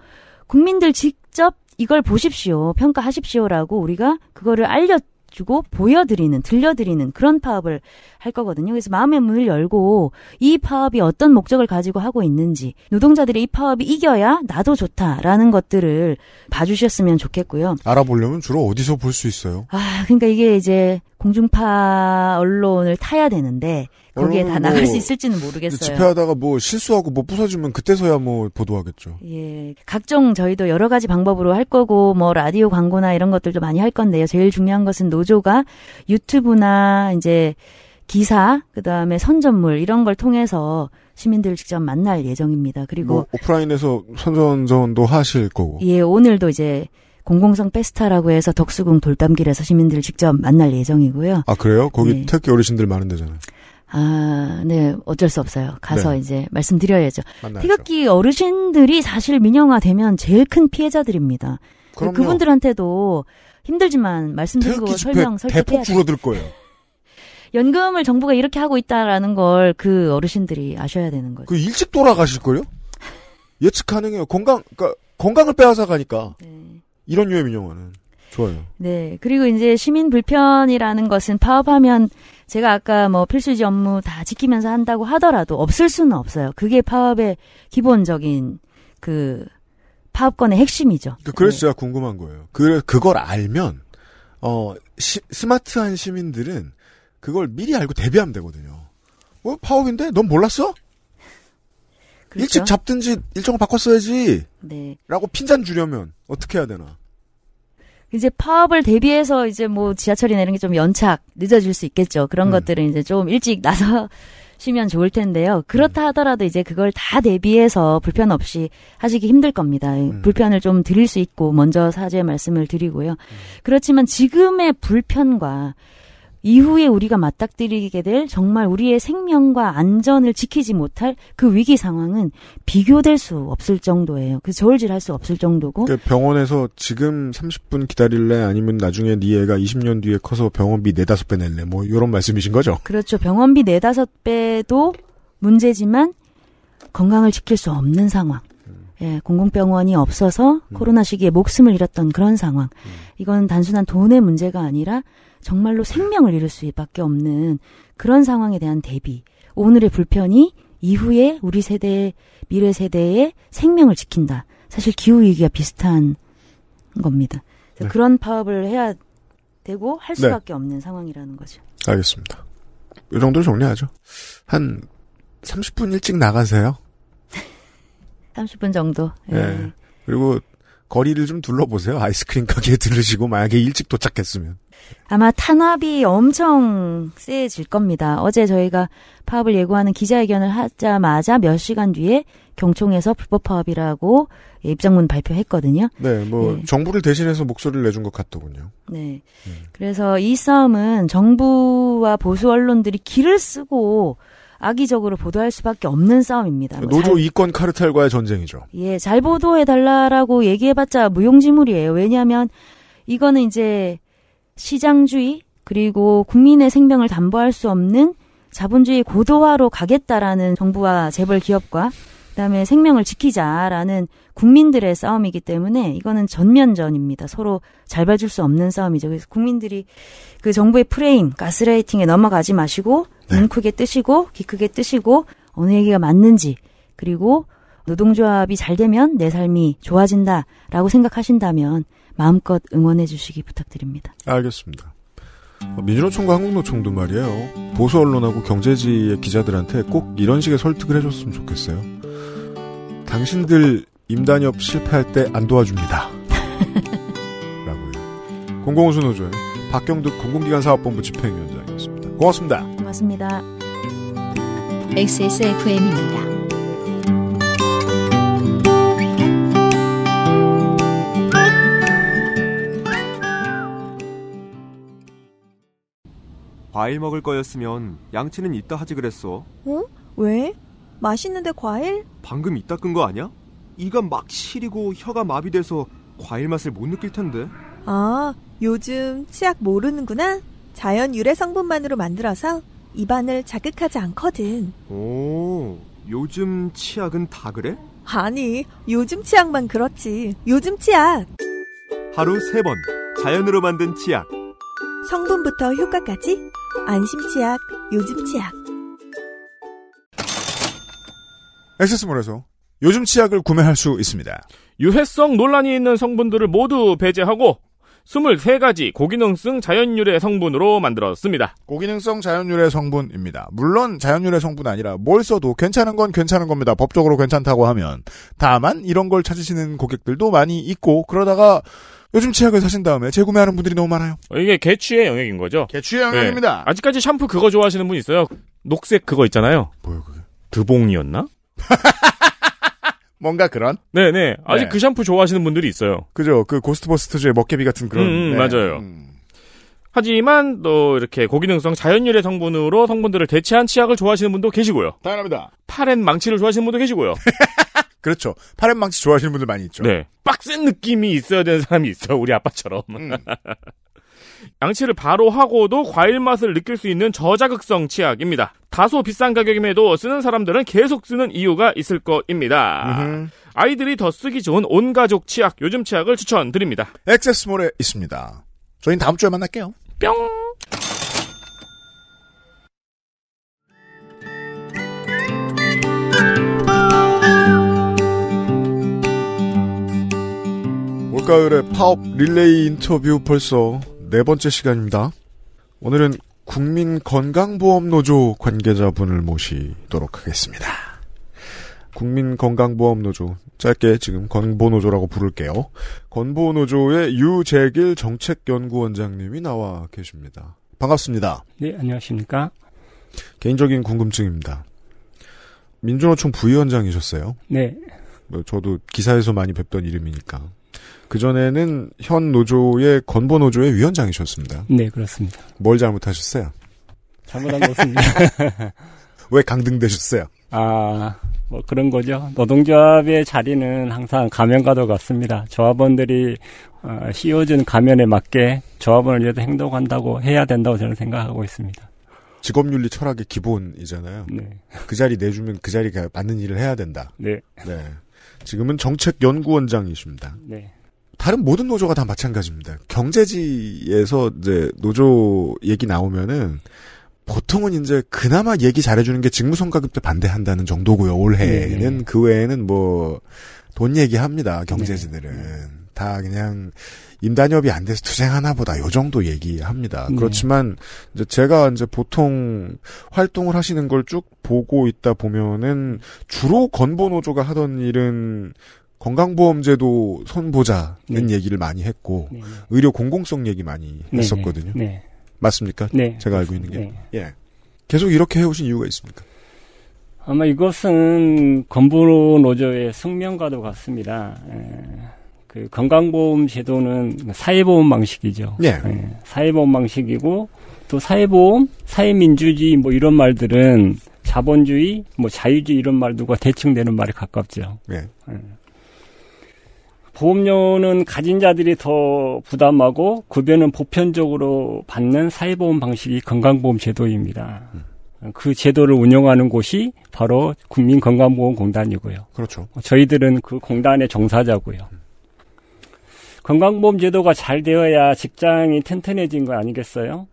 국민들 직접 이걸 보십시오, 평가하십시오라고 우리가 그거를 알려 주고 보여드리는, 들려드리는 그런 파업을 할 거거든요. 그래서 마음의 문을 열고 이 파업이 어떤 목적을 가지고 하고 있는지, 노동자들이 이 파업이 이겨야 나도 좋다라는 것들을 봐주셨으면 좋겠고요. 알아보려면 주로 어디서 볼 수 있어요? 아, 그러니까 이게 이제 공중파 언론을 타야 되는데 거기에 다 나갈 뭐 수 있을지는 모르겠어요. 집회하다가 뭐 실수하고 뭐 부서지면 그때서야 뭐 보도하겠죠. 예, 각종 저희도 여러 가지 방법으로 할 거고 뭐 라디오 광고나 이런 것들도 많이 할 건데요. 제일 중요한 것은 노조가 유튜브나 이제 기사 그다음에 선전물 이런 걸 통해서 시민들을 직접 만날 예정입니다. 그리고 뭐 오프라인에서 선전전도 하실 거고. 예, 오늘도 이제 공공성 페스타라고 해서 덕수궁 돌담길에서 시민들을 직접 만날 예정이고요. 아 그래요? 거기 네. 택기 어르신들 많은 데잖아요. 아, 네, 어쩔 수 없어요. 가서 네. 이제 말씀드려야죠. 만나야죠. 태극기 어르신들이 사실 민영화되면 제일 큰 피해자들입니다. 그럼요. 그분들한테도 힘들지만 말씀드리고 설명 설득해 대폭 줄어들 거예요. 연금을 정부가 이렇게 하고 있다라는 걸 그 어르신들이 아셔야 되는 거죠. 그 일찍 돌아가실 걸요? 예측 가능해요. 건강, 그러니까 건강을 빼앗아 가니까. 네. 이런 유의 민영화는 좋아요. 네. 그리고 이제 시민 불편이라는 것은 파업하면 제가 아까 뭐 필수지 업무 다 지키면서 한다고 하더라도 없을 수는 없어요. 그게 파업의 기본적인 그 파업권의 핵심이죠. 그, 그래서 네. 제가 궁금한 거예요. 그 그걸 알면 어 시, 스마트한 시민들은 그걸 미리 알고 대비하면 되거든요. 뭐 파업인데 넌 몰랐어? 그렇죠? 일찍 잡든지 일정을 바꿨어야지. 네. 라고 핀잔 주려면 어떻게 해야 되나? 이제 파업을 대비해서 이제 뭐 지하철이나 이런 게 좀 연착 늦어질 수 있겠죠. 그런 음. 것들은 이제 좀 일찍 나서 시면 좋을 텐데요. 그렇다 음. 하더라도 이제 그걸 다 대비해서 불편 없이 하시기 힘들 겁니다. 음. 불편을 좀 드릴 수 있고 먼저 사죄 말씀을 드리고요. 음. 그렇지만 지금의 불편과 이후에 우리가 맞닥뜨리게 될 정말 우리의 생명과 안전을 지키지 못할 그 위기 상황은 비교될 수 없을 정도예요. 그 저울질할 수 없을 정도고. 그러니까 병원에서 지금 30분 기다릴래 아니면 나중에 네 애가 20년 뒤에 커서 병원비 4, 5배 낼래 뭐 이런 말씀이신 거죠? 그렇죠. 병원비 4, 5배도 문제지만 건강을 지킬 수 없는 상황. 예, 공공병원이 없어서 음. 코로나 시기에 목숨을 잃었던 그런 상황. 음. 이건 단순한 돈의 문제가 아니라 정말로 생명을 잃을 수밖에 없는 그런 상황에 대한 대비. 오늘의 불편이 이후에 우리 세대, 의 미래 세대의 생명을 지킨다. 사실 기후위기와 비슷한 겁니다. 네. 그런 파업을 해야 되고 할 네. 수밖에 네. 없는 상황이라는 거죠. 알겠습니다. 이 정도로 정리하죠. 한 30분 일찍 나가세요. 30분 정도. 예. 네. 그리고 거리를 좀 둘러보세요. 아이스크림 가게에 들르시고 만약에 일찍 도착했으면. 아마 탄압이 엄청 세질 겁니다. 어제 저희가 파업을 예고하는 기자회견을 하자마자 몇 시간 뒤에 경총에서 불법 파업이라고 입장문 발표했거든요. 네, 뭐 네. 정부를 대신해서 목소리를 내준 것 같더군요. 네, 음. 그래서 이 싸움은 정부와 보수 언론들이 길을 쓰고 악의적으로 보도할 수밖에 없는 싸움입니다. 뭐 노조 잘, 이권 카르텔과의 전쟁이죠. 예, 잘 보도해 달라라고 얘기해봤자 무용지물이에요. 왜냐하면 이거는 이제 시장주의 그리고 국민의 생명을 담보할 수 없는 자본주의 고도화로 가겠다라는 정부와 재벌 기업과 그다음에 생명을 지키자라는 국민들의 싸움이기 때문에 이거는 전면전입니다. 서로 잘 봐줄 수 없는 싸움이죠. 그래서 국민들이 그 정부의 프레임, 가스라이팅에 넘어가지 마시고 네. 눈 크게 뜨시고 귀 크게 뜨시고 어느 얘기가 맞는지 그리고 노동조합이 잘 되면 내 삶이 좋아진다라고 생각하신다면 마음껏 응원해 주시기 부탁드립니다. 알겠습니다. 어, 민주노총과 한국노총도 말이에요. 보수 언론하고 경제지의 기자들한테 꼭 이런 식의 설득을 해줬으면 좋겠어요. 당신들 임단협 실패할 때 안 도와줍니다. 라고요. 공공우수 노조의 박경득 공공기관 사업본부 집행위원장이었습니다. 고맙습니다. 고맙습니다. XSFM입니다. 과일 먹을 거였으면 양치는 이따 하지 그랬어. 어? 왜? 맛있는데 과일? 방금 이따 끈 거 아니야? 이가 막 시리고 혀가 마비돼서 과일 맛을 못 느낄 텐데. 아, 요즘 치약 모르는구나. 자연 유래 성분만으로 만들어서 입안을 자극하지 않거든. 오, 요즘 치약은 다 그래? 아니, 요즘 치약만 그렇지. 요즘 치약. 하루 세 번 자연으로 만든 치약. 성분부터 효과까지 안심 치약, 요즘 치약. 에세스몰에서 요즘 치약을 구매할 수 있습니다. 유해성 논란이 있는 성분들을 모두 배제하고 23가지 고기능성 자연유래 성분으로 만들었습니다. 고기능성 자연유래 성분입니다. 물론 자연유래 성분 아니라 뭘 써도 괜찮은 건 괜찮은 겁니다. 법적으로 괜찮다고 하면. 다만 이런 걸 찾으시는 고객들도 많이 있고 그러다가 요즘 치약을 사신 다음에 재구매하는 분들이 너무 많아요. 이게 개취의 영역인 거죠? 개취의 네. 영역입니다. 네. 아직까지 샴푸 그거 좋아하시는 분 있어요. 녹색 그거 있잖아요. 뭐요 그게? 드봉이었나? 뭔가 그런. 네네. 아직 네. 그 샴푸 좋아하시는 분들이 있어요. 그죠. 그 고스트버스터즈의 먹개비 같은 그런. 음, 음, 네. 맞아요. 음. 하지만 또 이렇게 고기능성 자연유래 성분으로 성분들을 대체한 치약을 좋아하시는 분도 계시고요. 당연합니다. 파렌 망치를 좋아하시는 분도 계시고요. 그렇죠. 파렌 망치 좋아하시는 분들 많이 있죠. 네. 빡센 느낌이 있어야 되는 사람이 있어. 우리 아빠처럼. 음. 양치를 바로 하고도 과일 맛을 느낄 수 있는 저자극성 치약입니다. 다소 비싼 가격임에도 쓰는 사람들은 계속 쓰는 이유가 있을 것입니다. 음흠. 아이들이 더 쓰기 좋은 온가족 치약, 요즘 치약을 추천드립니다. 액세스몰에 있습니다. 저희는 다음 주에 만날게요. 뿅! 올가을에 파업 릴레이 인터뷰 벌써 네 번째 시간입니다. 오늘은 국민건강보험노조 관계자분을 모시도록 하겠습니다. 국민건강보험노조, 짧게 지금 건보노조라고 부를게요. 건보노조의 유재길 정책연구원장님이 나와 계십니다. 반갑습니다. 네, 안녕하십니까. 개인적인 궁금증입니다. 민주노총 부위원장이셨어요? 네. 뭐 저도 기사에서 많이 뵙던 이름이니까. 그전에는 현 노조의 건보 노조의 위원장이셨습니다. 네, 그렇습니다. 뭘 잘못하셨어요? 잘못한 거습니다왜 강등되셨어요? 아, 뭐 그런 거죠. 노동조합의 자리는 항상 가면과도 같습니다. 조합원들이 어, 씌워준 가면에 맞게 조합원을 위해서 행동한다고 해야 된다고 저는 생각하고 있습니다. 직업윤리 철학의 기본이잖아요. 네. 그 자리 내주면 그 자리가 맞는 일을 해야 된다. 네. 네. 지금은 정책연구원장이십니다. 네. 다른 모든 노조가 다 마찬가지입니다. 경제지에서 이제 노조 얘기 나오면은 보통은 이제 그나마 얘기 잘해주는 게 직무성과급 때 반대한다는 정도고요. 올해는 네. 네. 그 외에는 뭐 돈 얘기합니다. 네. 경제지들은 네. 다 그냥 임단협이 안 돼서 투쟁하나 보다 요 정도 얘기합니다. 네. 그렇지만 이제 제가 이제 보통 활동을 하시는 걸 쭉 보고 있다 보면은 주로 건보 노조가 하던 일은 건강보험제도 손보자는 네. 얘기를 많이 했고 네. 네. 의료 공공성 얘기 많이 네. 네. 했었거든요. 네. 맞습니까? 네. 제가 알고 있는 게. 예. 계속 이렇게 해오신 이유가 있습니까? 아마 이것은 건보로 노조의 숙명과도 같습니다. 예. 그 건강보험 제도는 사회보험 방식이죠. 예. 예. 사회보험 방식이고 또 사회보험, 사회민주주의 뭐 이런 말들은 자본주의, 뭐 자유주의 이런 말들과 대칭되는 말에 가깝죠. 예. 예. 보험료는 가진 자들이 더 부담하고 급여는 보편적으로 받는 사회보험 방식이 건강보험 제도입니다. 음. 그 제도를 운영하는 곳이 바로 국민건강보험공단이고요. 그렇죠. 어, 저희들은 그 공단의 종사자고요. 건강보험 제도가 잘 되어야 직장이 튼튼해진 거 아니겠어요?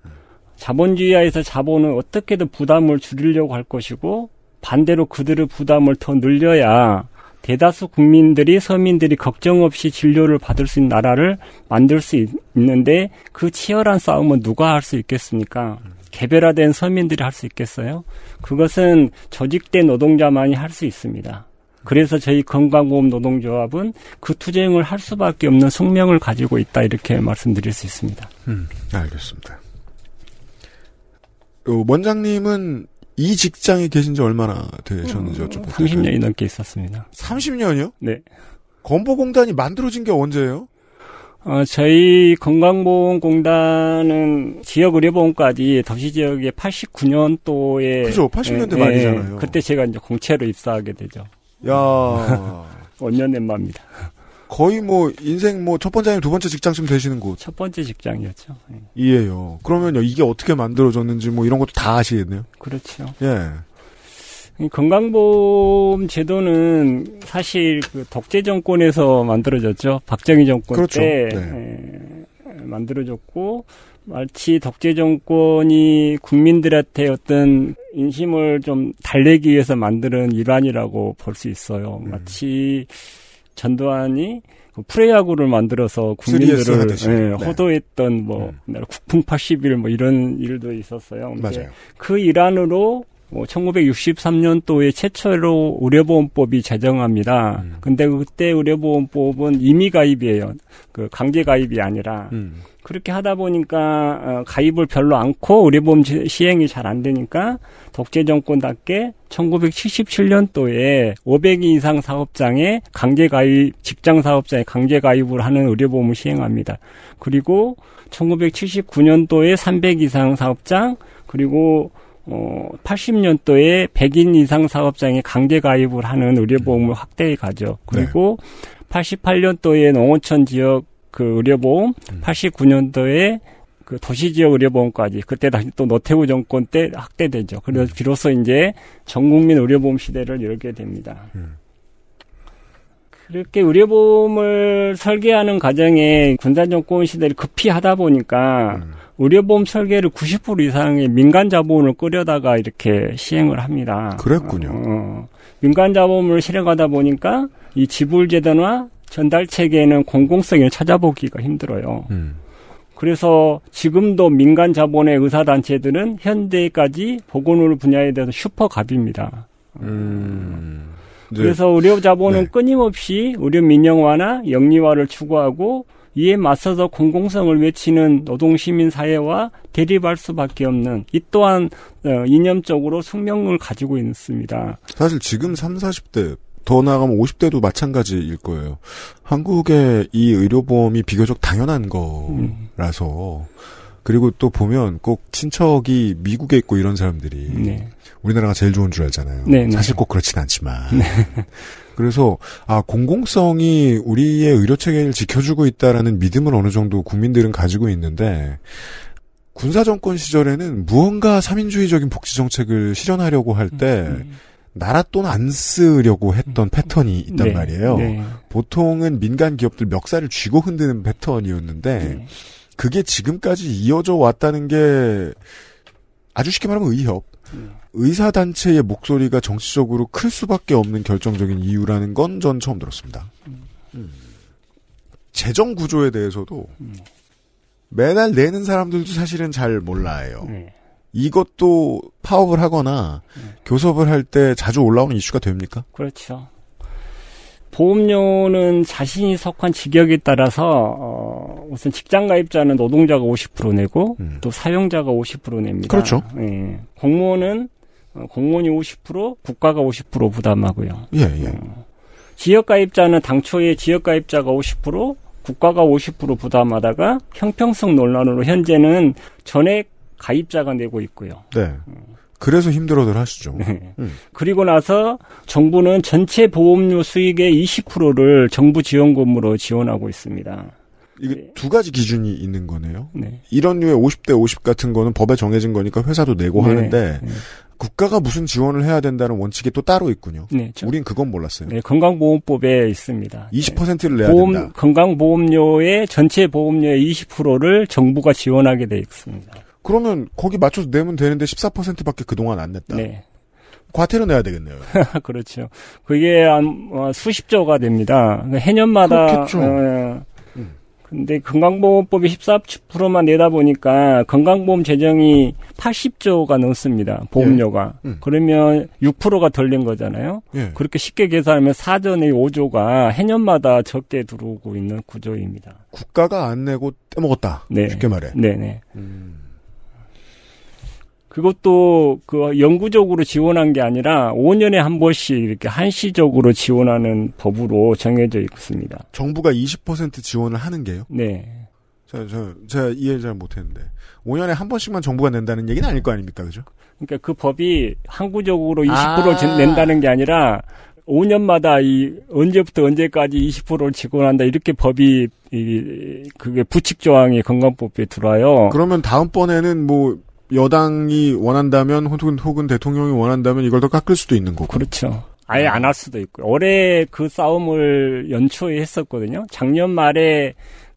자본주의하에서 자본은 어떻게든 부담을 줄이려고 할 것이고 반대로 그들의 부담을 더 늘려야 대다수 국민들이 서민들이 걱정 없이 진료를 받을 수 있는 나라를 만들 수 있는데 그 치열한 싸움은 누가 할 수 있겠습니까? 개별화된 서민들이 할 수 있겠어요? 그것은 조직된 노동자만이 할 수 있습니다. 그래서 저희 건강보험 노동조합은 그 투쟁을 할 수밖에 없는 숙명을 가지고 있다 이렇게 말씀드릴 수 있습니다. 음, 알겠습니다. 원장님은 이 직장에 계신 지 얼마나 되셨는지 여쭤봤어요. 30년이 음, 넘게 있었습니다. 30년이요? 네. 건보공단이 만들어진 게 언제예요? 어, 저희 건강보험공단은 지역의료보험까지 도시지역에 89년도에. 그죠, 80년대 예, 예, 말이잖아요. 그때 제가 이제 공채로 입사하게 되죠. 야 5년 된 맘입니다. 거의 뭐 인생 뭐 첫 번째 아니면 두 번째 직장쯤 되시는 곳. 첫 번째 직장이었죠. 예. 이에요. 그러면요 이게 어떻게 만들어졌는지 뭐 이런 것도 다 아시겠네요. 그렇죠. 예. 건강보험 제도는 사실 그 독재 정권에서 만들어졌죠. 박정희 정권 그렇죠. 때 네. 예, 만들어졌고 마치 독재 정권이 국민들한테 어떤 인심을 좀 달래기 위해서 만드는 일환이라고 볼 수 있어요. 음. 마치 음. 전두환이 그 프레야구를 만들어서 국민들을 예, 네. 호도했던 뭐 음. 국풍 80일 뭐 이런 일도 있었어요. 맞아요. 그 일환으로 뭐 1963년도에 최초로 의료보험법이 제정합니다. 음. 근데 그때 의료보험법은 임의 가입이에요. 그 강제 가입이 아니라 음. 그렇게 하다 보니까 어, 가입을 별로 않고 의료보험 시행이 잘 안 되니까 독재 정권답게 1977년도에 5 0 0 이상 사업장에 강제 가입 직장 사업장에 강제 가입을 하는 의료보험을 시행합니다. 그리고 1979년도에 300 이상 사업장 그리고 어, 80년도에 100인 이상 사업장에 강제 가입을 하는 의료보험을 네. 확대해 가죠. 네. 그리고 네. 88년도에 농어촌 지역 그 의료보험, 음. 89년도에 그 도시지역 의료보험까지 그때 당시또 노태우 정권 때 확대되죠. 그래서 음. 비로소 이제 전국민 의료보험 시대를 열게 됩니다. 음. 그렇게 의료보험을 설계하는 과정에 군사 정권 시대를 급히 하다 보니까 음. 의료보험 설계를 90% 이상의 민간 자본을 끌여다가 이렇게 시행을 합니다. 그랬군요. 어, 어. 민간 자본을 실행하다 보니까 이 지불 재단화 전달 체계는 공공성을 찾아보기가 힘들어요. 음. 그래서 지금도 민간 자본의 의사 단체들은 현대까지 보건의료 분야에 대해서 슈퍼갑입니다. 음. 그래서 의료 자본은 네. 끊임없이 의료 민영화나 영리화를 추구하고 이에 맞서서 공공성을 외치는 노동시민 사회와 대립할 수밖에 없는 이 또한 어, 이념적으로 숙명을 가지고 있습니다. 사실 지금 3, 0 40대 더 나아가면 50대도 마찬가지일 거예요. 한국의 이 의료보험이 비교적 당연한 거라서 그리고 또 보면 꼭 친척이 미국에 있고 이런 사람들이 네. 우리나라가 제일 좋은 줄 알잖아요. 네, 네. 사실 꼭 그렇진 않지만 네. 그래서 아 공공성이 우리의 의료 체계를 지켜주고 있다라는 믿음을 어느 정도 국민들은 가지고 있는데 군사 정권 시절에는 무언가 삼인주의적인 복지 정책을 실현하려고 할때 음, 음. 나라 돈 안 쓰려고 했던 패턴이 있단 네, 말이에요. 네. 보통은 민간 기업들 멱살을 쥐고 흔드는 패턴이었는데 네. 그게 지금까지 이어져 왔다는 게 아주 쉽게 말하면 의협. 음. 의사단체의 목소리가 정치적으로 클 수밖에 없는 결정적인 이유라는 건 전 처음 들었습니다. 음. 음. 재정 구조에 대해서도 음. 매달 내는 사람들도 사실은 잘 몰라요. 네. 이것도 파업을 하거나 네. 교섭을 할 때 자주 올라오는 이슈가 됩니까? 그렇죠. 보험료는 자신이 석한 직역에 따라서 어, 우선 직장 가입자는 노동자가 50% 내고 음. 또 사용자가 50% 냅니다. 그렇죠. 예. 공무원은 어, 공무원이 50%, 국가가 50% 부담하고요. 예, 예. 어, 지역가입자는 당초에 지역가입자가 50%, 국가가 50% 부담하다가 형평성 논란으로 현재는 전액 가입자가 내고 있고요. 네. 그래서 힘들어들 하시죠. 네. 음. 그리고 나서 정부는 전체 보험료 수익의 20%를 정부 지원금으로 지원하고 있습니다. 이게 네. 두 가지 기준이 있는 거네요. 네. 이런 류의 50대 50 같은 거는 법에 정해진 거니까 회사도 내고 네. 하는데 네. 국가가 무슨 지원을 해야 된다는 원칙이 또 따로 있군요. 네, 저, 우린 그건 몰랐어요. 네, 건강보험법에 있습니다. 20%를 내야 보험, 된다. 건강보험료의 전체 보험료의 20%를 정부가 지원하게 돼 있습니다. 그러면 거기 맞춰서 내면 되는데 14%밖에 그동안 안 냈다. 네. 과태료 내야 되겠네요. 그렇죠. 그게 어, 수십조가 됩니다. 그 해년마다 그렇겠죠. 어, 근데 건강보험법이 14%만 내다 보니까 건강보험 재정이 80조가 넘습니다. 보험료가. 예. 음. 그러면 6%가 덜 낸 거잖아요. 예. 그렇게 쉽게 계산하면 사전에 5조가 해년마다 적게 들어오고 있는 구조입니다. 국가가 안 내고 떼먹었다. 네. 쉽게 말해. 네네. 네. 음. 그것도 그 영구적으로 지원한 게 아니라 5년에 한 번씩 이렇게 한시적으로 지원하는 법으로 정해져 있습니다. 정부가 20% 지원을 하는 게요? 네. 저, 저, 제가 이해를 잘 못했는데. 5년에 한 번씩만 정부가 낸다는 얘기는 아닐 거 아닙니까? 그죠? 그러니까 그 법이 항구적으로 20% 아~ 낸다는 게 아니라 5년마다 이 언제부터 언제까지 20%를 지원한다 이렇게 법이 이 그게 부칙 조항이 건강법에 들어와요. 그러면 다음번에는 뭐 여당이 원한다면 혹은, 혹은 대통령이 원한다면 이걸 더 깎을 수도 있는 거고. 그렇죠. 아예 안 할 수도 있고 올해 그 싸움을 연초에 했었거든요. 작년 말에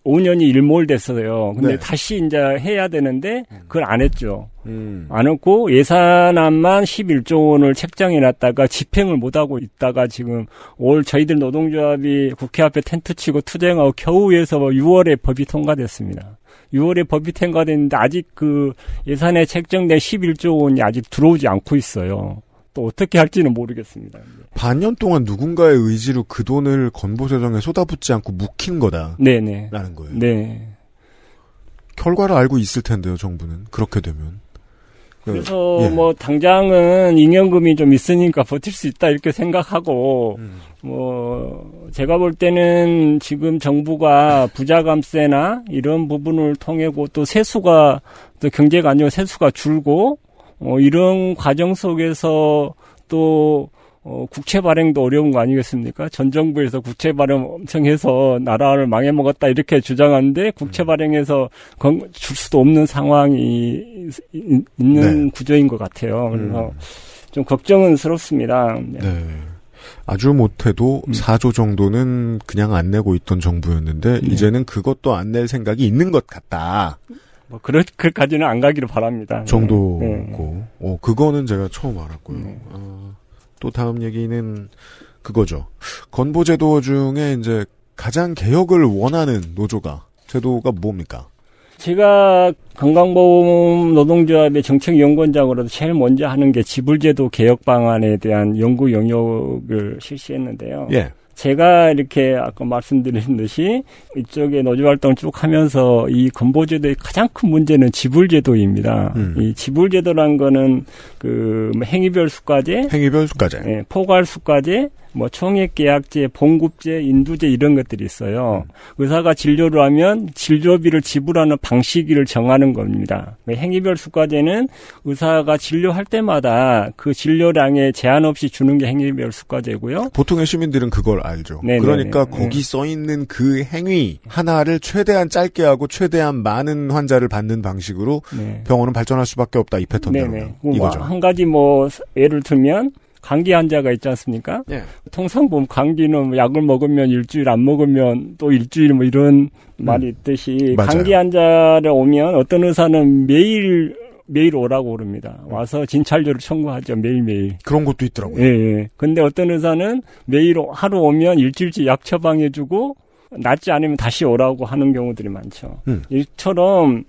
5년이 일몰됐어요. 근데 네. 다시 이제 해야 되는데 그걸 안 했죠. 음. 안 했고 예산안만 11조 원을 책정해 놨다가 집행을 못 하고 있다가 지금 올 저희들 노동조합이 국회 앞에 텐트 치고 투쟁하고 겨우해서 6월에 뭐 법이 통과됐습니다. 6월에 법이 통과됐는데 아직 그 예산에 책정된 11조 원이 아직 들어오지 않고 있어요. 또 어떻게 할지는 모르겠습니다. 반년 동안 누군가의 의지로 그 돈을 건보세정에 쏟아붓지 않고 묵힌 거다. 네네. 라는 네, 네. 거예요. 네. 결과를 알고 있을 텐데요, 정부는. 그렇게 되면. 그래서 그, 예. 뭐 당장은 잉여금이 좀 있으니까 버틸 수 있다 이렇게 생각하고 음. 뭐 제가 볼 때는 지금 정부가 부자 감세나 이런 부분을 통해고 또 세수가 또 경제가 아니고 세수가 줄고 어, 이런 과정 속에서 또 어, 국채 발행도 어려운 거 아니겠습니까? 전 정부에서 국채 발행 엄청 해서 나라를 망해먹었다 이렇게 주장하는데 국채 음. 발행해서 건, 줄 수도 없는 상황이 있, 는 네. 구조인 것 같아요. 그래서 음. 좀 걱정은스럽습니다. 네. 네. 아주 못해도 음. 4조 정도는 그냥 안 내고 있던 정부였는데 네. 이제는 그것도 안 낼 생각이 있는 것 같다. 뭐 그럴 그까지는 안 가기를 바랍니다. 네. 정도고, 네. 어 그거는 제가 처음 알았고요. 어, 또 다음 얘기는 그거죠. 건보제도 중에 이제 가장 개혁을 원하는 노조가 제도가 뭡니까? 제가 건강보험 노동조합의 정책연구원장으로도 제일 먼저 하는 게 지불제도 개혁 방안에 대한 연구 영역을 실시했는데요. 예. 제가 이렇게 아까 말씀드린 듯이 이쪽에 노조 활동을 쭉 하면서 이 건보제도의 가장 큰 문제는 지불제도입니다. 음. 이 지불제도란 거는 그 행위별 수과제, 행위별 수과제, 예, 포괄 수과제, 뭐 총액 계약제, 봉급제, 인두제 이런 것들이 있어요. 음. 의사가 진료를 하면 진료비를 지불하는 방식을 정하는 겁니다. 그 행위별 수과제는 의사가 진료할 때마다 그 진료량에 제한 없이 주는 게 행위별 수과제고요. 보통의 시민들은 그걸 알죠. 네네네. 네, 그러니까 네, 네. 거기 네. 써 있는 그 행위 하나를 최대한 짧게 하고 최대한 많은 환자를 받는 방식으로 네. 병원은 발전할 수밖에 없다 이 패턴대로. 뭐 이거죠. 한 가지 뭐 예를 들면 감기 환자가 있지 않습니까? 예. 통상 보면 감기는 뭐 약을 먹으면 일주일 안 먹으면 또 일주일 뭐 이런 음. 말이 있듯이 맞아요. 감기 환자를 오면 어떤 의사는 매일 매일 오라고 그럽니다. 와서 진찰료를 청구하죠. 매일매일. 그런 것도 있더라고요. 예, 예. 근데 어떤 의사는 매일 하루 오면 일주일째약 처방해주고 낫지 않으면 다시 오라고 하는 경우들이 많죠. 음. 이처럼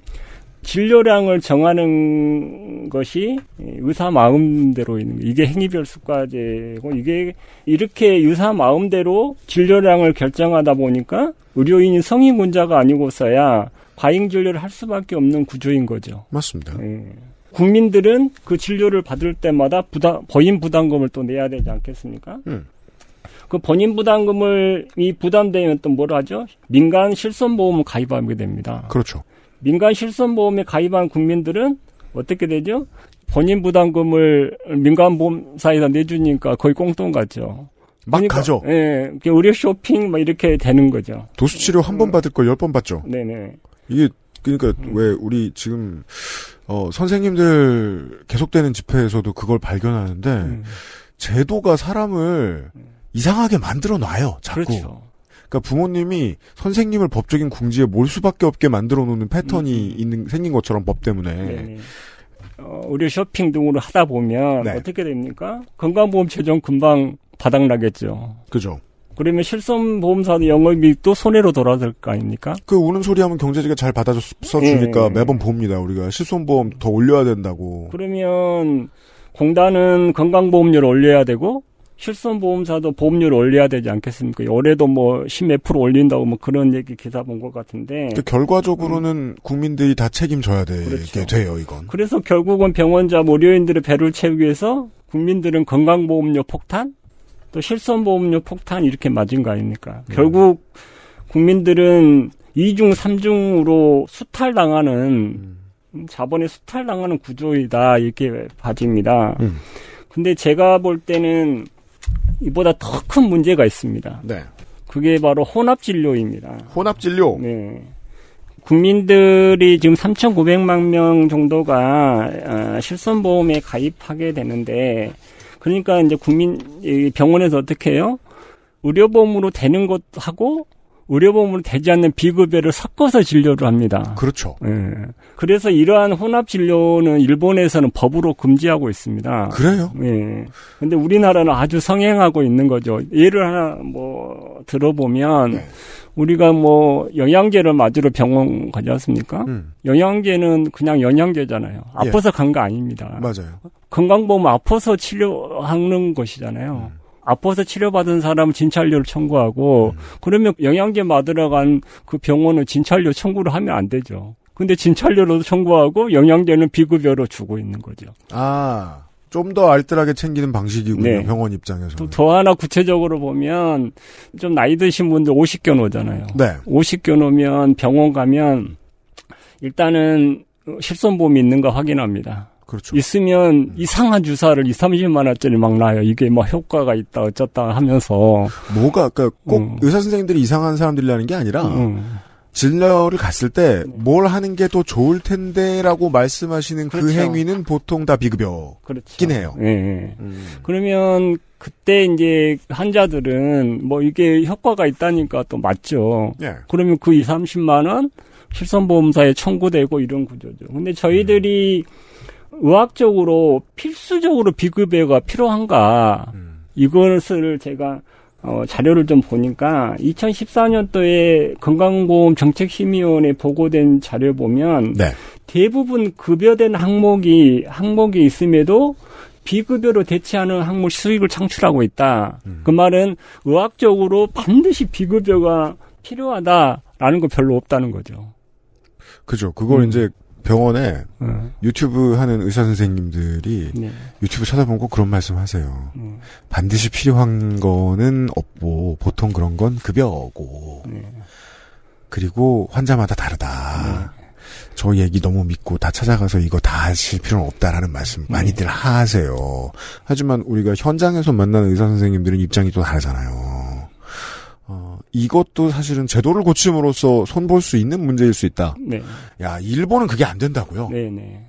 진료량을 정하는 것이 의사 마음대로 있는 거예요. 이게 행위별 수과제고 이게 이렇게 의사 마음대로 진료량을 결정하다 보니까 의료인이 성인군자가 아니고서야 과잉 진료를 할 수밖에 없는 구조인 거죠. 맞습니다. 예. 국민들은 그 진료를 받을 때마다 부담, 버인 부담금을 또 내야 되지 않겠습니까? 음. 그 본인 부담금을 이 부담되면 또뭘 하죠? 민간 실손보험을 가입하게 됩니다. 그렇죠. 민간 실손보험에 가입한 국민들은 어떻게 되죠? 본인 부담금을 민간 보험사에다 내주니까 거의 꽁돈 같죠. 그러니까, 가죠. 예, 의료 쇼핑 막 이렇게 되는 거죠. 도수 치료 한번 음. 받을 거열번 받죠. 네네. 이게 그러니까 음. 왜 우리 지금 어 선생님들 계속되는 집회에서도 그걸 발견하는데 음. 제도가 사람을 음. 이상하게 만들어 놔요. 자꾸. 그렇죠. 그러니까 부모님이 선생님을 법적인 궁지에 몰 수밖에 없게 만들어 놓는 패턴이 음. 음. 있는 생긴 것처럼 법 때문에 네, 네. 어, 의료 쇼핑 등으로 하다 보면 네. 어떻게 됩니까? 건강보험 최종 금방 바닥나겠죠. 그죠. 그러면 실손보험사는 영업이익도 손해로 돌아들거 아닙니까? 그 우는 소리 하면 경제지가 잘 받아주니까 예. 서 네. 매번 봅니다. 우리가 실손보험 더 올려야 된다고. 그러면 공단은 건강보험료를 올려야 되고 실손보험사도 보험료를 올려야 되지 않겠습니까? 올해도 뭐 십 몇 프로 올린다고 뭐 그런 얘기 기사 본 것 같은데. 그러니까 결과적으로는 음. 국민들이 다 책임져야 되게 그렇죠. 돼요, 이건. 그래서 결국은 병원자, 무료인들의 배를 채우기 위해서 국민들은 건강보험료 폭탄, 또 실손보험료 폭탄 이렇게 맞은 거 아닙니까? 음. 결국 국민들은 이중삼중으로 수탈당하는, 음. 자본에 수탈당하는 구조이다, 이렇게 봐집니다. 음. 근데 제가 볼 때는 이보다 더 큰 문제가 있습니다. 네. 그게 바로 혼합 진료입니다. 혼합 진료. 네. 국민들이 지금 3,900만 명 정도가 아, 실손보험에 가입하게 되는데 그러니까 이제 국민 병원에서 어떻게 해요? 의료보험으로 되는 것하고 의료보험으로 되지 않는 비급여를 섞어서 진료를 합니다. 그렇죠. 예. 그래서 이러한 혼합 진료는 일본에서는 법으로 금지하고 있습니다. 그래요? 예. 근데 우리나라는 아주 성행하고 있는 거죠. 예를 하나 뭐 들어보면 네. 우리가 뭐 영양제를 맞으러 병원 가지 않습니까? 음. 영양제는 그냥 영양제잖아요. 예. 아파서 예. 간거 아닙니다. 맞아요. 건강보험 아파서 치료하는 것이잖아요. 음. 아파서 치료받은 사람은 진찰료를 청구하고 음. 그러면 영양제 맞으러 간 그 병원은 진찰료 청구를 하면 안 되죠. 근데 진찰료로도 청구하고 영양제는 비급여로 주고 있는 거죠. 아. 좀 더 알뜰하게 챙기는 방식이군요. 네. 병원 입장에서. 또 더 하나 구체적으로 보면 좀 나이 드신 분들 50견 오잖아요. 네. 50견 오면 병원 가면 일단은 실손보험이 있는거 확인합니다. 그렇죠. 있으면 음. 이상한 주사를 2, 30만 원짜리 막 놔요. 이게 뭐 효과가 있다 어쩌다 하면서 뭐가 아까 그러니까 꼭 음. 의사 선생님들이 이상한 사람들이라는 게 아니라 음. 진료를 갔을 때뭘 음. 하는 게 더 좋을 텐데라고 말씀하시는 그 그렇죠. 그 행위는 보통 다 비급여긴 그렇죠. 해요. 예. 네. 그러면 그때 이제 환자들은 뭐 이게 효과가 있다니까 또 맞죠. 예. 그러면 그 2, 30만 원 실손보험사에 청구되고 이런 구조죠. 근데 저희들이 음. 의학적으로 필수적으로 비급여가 필요한가 음. 이것을 제가 어, 자료를 좀 보니까 2014년도에 건강보험 정책심의원에 보고된 자료 보면 네. 대부분 급여된 항목이 항목이 있음에도 비급여로 대체하는 항목 수익을 창출하고 있다. 음. 그 말은 의학적으로 반드시 비급여가 필요하다라는 거 별로 없다는 거죠. 그죠. 그걸 음. 이제 병원에 음. 유튜브 하는 의사 선생님들이 네. 유튜브 찾아보고 그런 말씀하세요. 음. 반드시 필요한 거는 없고 보통 그런 건 급여고 네. 그리고 환자마다 다르다. 네. 저 얘기 너무 믿고 다 찾아가서 이거 다 하실 필요는 없다라는 말씀 네. 많이들 하세요. 하지만 우리가 현장에서 만나는 의사 선생님들은 입장이 또 다르잖아요. 어, 이것도 사실은 제도를 고침으로써 손볼 수 있는 문제일 수 있다. 네. 야, 일본은 그게 안 된다고요? 네, 네.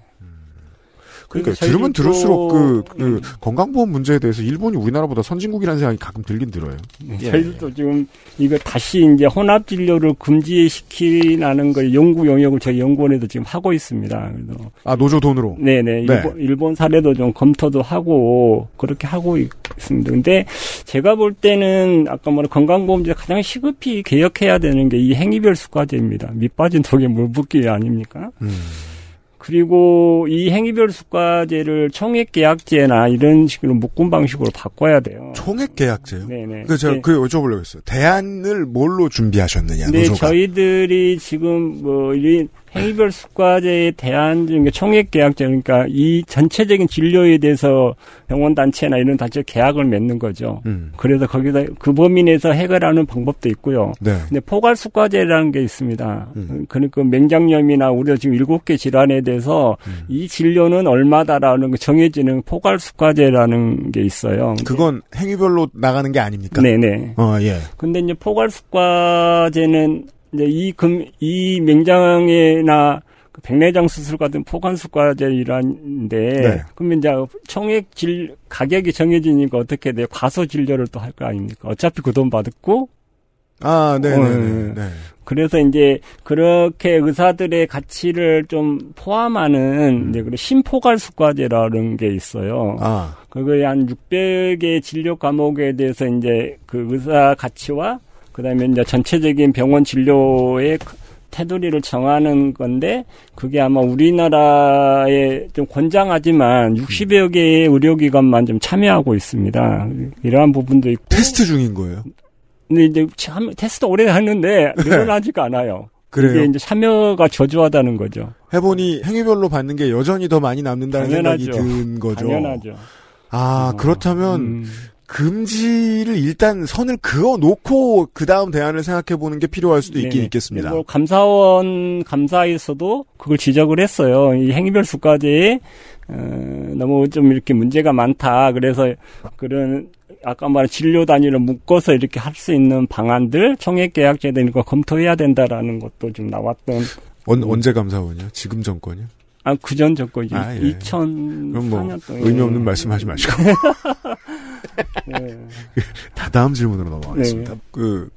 그러니까 들으면 들을수록 그, 음. 그 음. 건강보험 문제에 대해서 일본이 우리나라보다 선진국이라는 생각이 가끔 들긴 들어요. 저희도 예. 지금 이거 다시 이제 혼합 진료를 금지시키라는 걸 연구 영역을 저희 연구원에도 지금 하고 있습니다. 그래서 아 노조 돈으로. 네네. 네. 일본, 일본 사례도 좀 검토도 하고 그렇게 하고 있습니다. 근데 제가 볼 때는 아까 말한 건강보험제 가장 시급히 개혁해야 되는 게 이 행위별 수과제입니다. 밑빠진 독에 물 붓기 아닙니까? 음. 그리고 이 행위별 수과제를 총액 계약제나 이런 식으로 묶음 방식으로 바꿔야 돼요. 총액 계약제요? 네네. 그 그러니까 제가 네. 그 여쭤보려고 했어요. 대안을 뭘로 준비하셨느냐? 네, 노조가. 저희들이 지금 뭐이 헤이벌숙 과제에 대한 총액 계약제 그러니까 이 전체적인 진료에 대해서 병원 단체나 이런 단체 계약을 맺는 거죠. 음. 그래서 거기서 그 범위 내에서 해결하는 방법도 있고요. 네. 근데 포괄숙 과제라는 게 있습니다. 음. 그러니까 맹장염이나 우리가 지금 일곱 개 질환에 대해서 음. 이 진료는 얼마다라는 거 그 정해지는 포괄숙 과제라는 게 있어요. 그건 행위별로 나가는 게 아닙니까? 네네. 어 예. 근데 이제 포괄숙 과제는 이제 이 금, 이 맹장이나 그 백내장 수술 같은 포관수과제이란데 네. 그러면 이제 청액 질 가격이 정해지니까 어떻게 돼요? 과소 진료를 또 할 거 아닙니까? 어차피 그 돈 받았고 아, 네, 네, 네 어, 예. 네. 그래서 이제 그렇게 의사들의 가치를 좀 포함하는 음. 이제 그런 심포괄수과제라는 게 있어요. 아. 그거에 한 600의 진료 과목에 대해서 이제 그 의사 가치와 그다음에 이제 전체적인 병원 진료의 테두리를 정하는 건데 그게 아마 우리나라에 좀 권장하지만 60여 개의 의료기관만 좀 참여하고 있습니다. 이러한 부분도 있고 테스트 중인 거예요. 근데 이제 참 테스트 오래 했는데 늘어나지가 네. 않아요. 그래요. 이게 이제 참여가 저조하다는 거죠. 해보니 행위별로 받는 게 여전히 더 많이 남는다는 당연하죠. 생각이 든 거죠. 당연하죠. 아 어. 그렇다면 음. 금지를 일단 선을 그어놓고 그 다음 대안을 생각해보는 게 필요할 수도 있긴 네. 있겠습니다. 감사원 감사에서도 그걸 지적을 했어요. 이 행위별 수까지 어, 너무 좀 이렇게 문제가 많다. 그래서 그런 아까 말한 진료 단위를 묶어서 이렇게 할 수 있는 방안들 총액 계약제도 이런 거 검토해야 된다라는 것도 좀 나왔던. 언, 음. 언제 감사원이요? 지금 정권이요? 아, 그전 정권이죠. 아, 예. 2004년 예. 뭐 동안. 의미 없는 말씀 하지 마시고. 네. 그 다 다음 질문으로 넘어가겠습니다. 네. 그,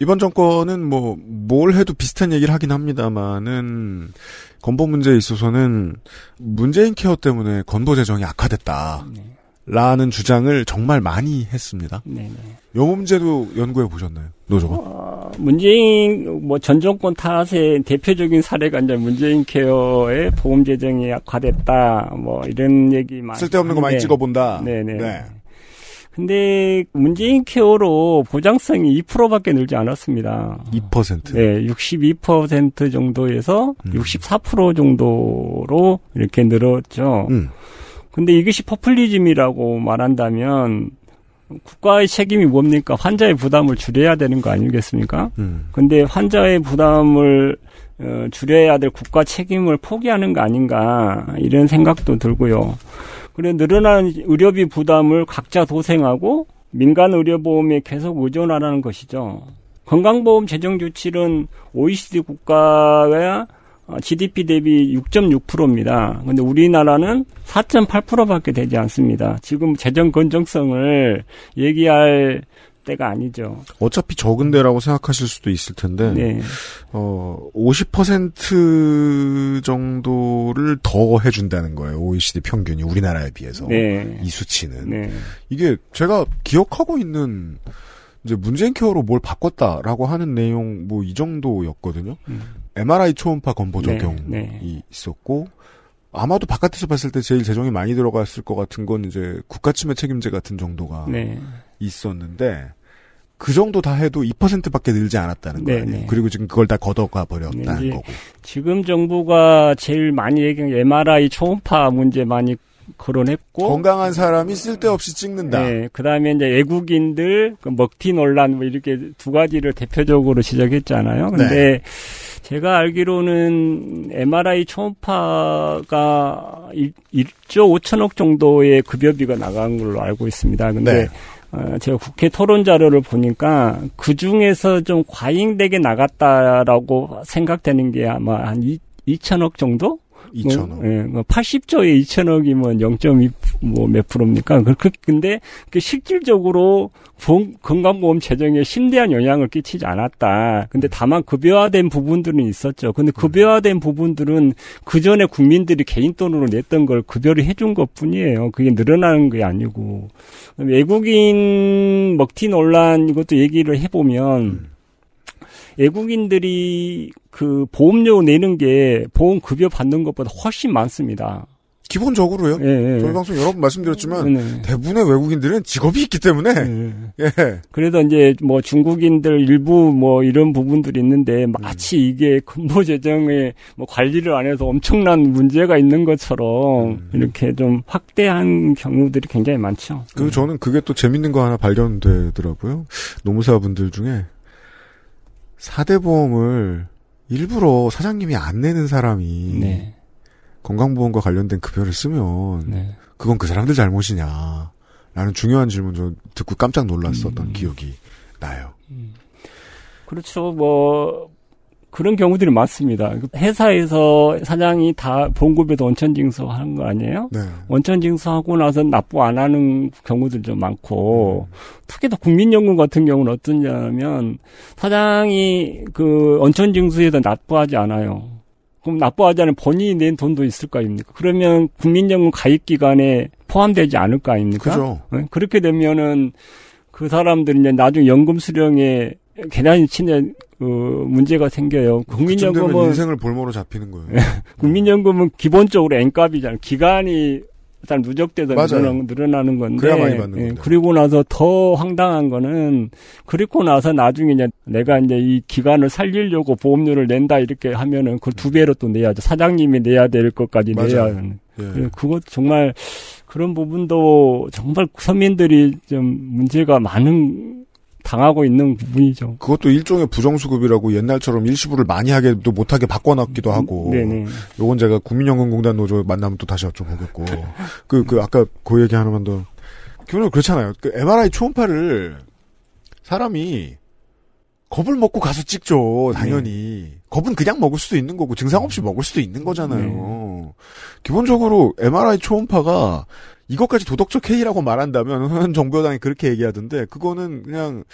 이번 정권은 뭐, 뭘 해도 비슷한 얘기를 하긴 합니다만은, 건보 문제에 있어서는 문재인 케어 때문에 건보 재정이 악화됐다. 라는 네. 주장을 정말 많이 했습니다. 네, 네. 요 문제도 연구해 보셨나요, 노조가? 어, 문재인 뭐전 정권 탓의 대표적인 사례가 이제 문재인 케어의 보험 재정이 약화됐다, 뭐 이런 얘기 많이 쓸데없는 거 많이 찍어본다. 네네. 네. 근데 문재인 케어로 보장성이 2%밖에 늘지 않았습니다. 2%. 네, 62% 정도에서 음. 64% 정도로 이렇게 늘었죠. 음. 근데 이것이 퍼플리즘이라고 말한다면 국가의 책임이 뭡니까? 환자의 부담을 줄여야 되는 거 아니겠습니까? 음. 근데 환자의 부담을 어, 줄여야 될 국가 책임을 포기하는 거 아닌가 이런 생각도 들고요. 그래 늘어난 의료비 부담을 각자 도생하고 민간 의료보험에 계속 의존하라는 것이죠. 건강보험 재정 규치는 OECD 국가가 GDP 어, 대비 6.6%입니다. 근데 우리나라는 4.8%밖에 되지 않습니다. 지금 재정 건정성을 얘기할 때가 아니죠. 어차피 적은데라고 생각하실 수도 있을 텐데, 네. 어, 50% 정도를 더 해준다는 거예요. OECD 평균이 우리나라에 비해서. 네. 이 수치는. 네. 이게 제가 기억하고 있는 이제 문재인 케어로 뭘 바꿨다라고 하는 내용 뭐 이 정도였거든요. 음. MRI 초음파 건보 적용이 네, 네, 있었고 아마도 바깥에서 봤을 때 제일 재정이 많이 들어갔을 것 같은 건 이제 국가침해 책임제 같은 정도가 네. 있었는데 그 정도 다 해도 2%밖에 늘지 않았다는 거 네, 아니에요? 네. 그리고 지금 그걸 다 걷어가 버렸다는 거고. 지금 정부가 제일 많이 얘기한 MRI 초음파 문제 많이 거론했고 건강한 사람이 쓸데없이 찍는다. 네, 그다음에 이제 외국인들 그 먹튀 논란 뭐 이렇게 두 가지를 대표적으로 지적했잖아요. 네. 근데 네. 제가 알기로는 MRI 초음파가 1, 1조 5천억 정도의 급여비가 나간 걸로 알고 있습니다. 근데 네. 어, 제가 국회 토론 자료를 보니까 그 중에서 좀 과잉되게 나갔다라고 생각되는 게 아마 한 2, 2천억 정도? 2천억. 뭐, 예, 뭐 80조에 2천억이면 0.2 뭐몇 뭐 프로입니까? 그렇 근데 그 실질적으로 보험, 건강보험 재정에 심대한 영향을 끼치지 않았다. 근데 다만 급여화된 부분들은 있었죠. 근데 네. 급여화된 부분들은 그 전에 국민들이 개인 돈으로 냈던 걸 급여를 해준 것 뿐이에요. 그게 늘어나는 게 아니고 외국인 먹튀 논란 이것도 얘기를 해보면. 음. 외국인들이 그 보험료 내는 게 보험 급여 받는 것보다 훨씬 많습니다. 기본적으로요. 예, 예. 저희 방송 여러 번 말씀드렸지만 네. 네. 대부분의 외국인들은 직업이 있기 때문에 예. 예. 예. 그래도 이제 뭐 중국인들 일부 뭐 이런 부분들이 있는데 마치 음. 이게 근무 재정의뭐 관리를 안 해서 엄청난 문제가 있는 것처럼 음. 이렇게 좀 확대한 경우들이 굉장히 많죠. 그 저는 그게 또 재밌는 거 하나 발견되더라고요. 노무사분들 중에 4대 보험을 일부러 사장님이 안 내는 사람이 네. 건강보험과 관련된 급여를 쓰면 네. 그건 그 사람들 잘못이냐 라는 중요한 질문 좀 듣고 깜짝 놀랐었던 음. 기억이 나요. 음. 그렇죠. 뭐 그런 경우들이 많습니다. 그 회사에서 사장이 다 봉급에도 원천징수 하는 거 아니에요? 네. 원천징수하고 나서 납부 안 하는 경우들 좀 많고, 음. 특히 더 국민연금 같은 경우는 어떠냐면, 사장이 그 원천징수에다 납부하지 않아요. 그럼 납부하지 않은 본인이 낸 돈도 있을 거 아닙니까? 그러면 국민연금 가입 기간에 포함되지 않을 거 아닙니까? 그죠. 네? 그렇게 되면은 그 사람들이 이제 나중에 연금 수령에 계단이 치는 어, 문제가 생겨요. 국민연금은 인생을 볼모로 잡히는 거예요. 예, 국민연금은 기본적으로 N값이잖아요. 기간이 일단 누적돼서 맞아요. 늘어나는 건데. 그래야 많이 받는 예, 건데. 그리고 나서 더 황당한 거는 그리고 나서 나중에 이제 내가 이제 이 기간을 살리려고 보험료를 낸다 이렇게 하면은 그걸 두 배로 또 내야죠. 사장님이 내야 될 것까지 맞아요. 내야 하는. 예. 예. 그것 정말 그런 부분도 정말 서민들이 좀 문제가 많은 당하고 있는 부분이죠. 그것도 일종의 부정수급이라고 옛날처럼 일시불을 많이 하게도 못하게 바꿔놨기도 하고. 네네. 요건 제가 국민연금공단 노조 만나면 또 다시 여쭤보겠고. 그, 그, 아까 그 얘기 하나만 더. 기본적으로 그렇잖아요. 그 MRI 초음파를 사람이 겁을 먹고 가서 찍죠, 당연히. 네. 겁은 그냥 먹을 수도 있는 거고, 증상 없이 먹을 수도 있는 거잖아요. 네. 기본적으로 MRI 초음파가 이것까지 도덕적 해이라고 말한다면 정부여당이 그렇게 얘기하던데 그거는 그냥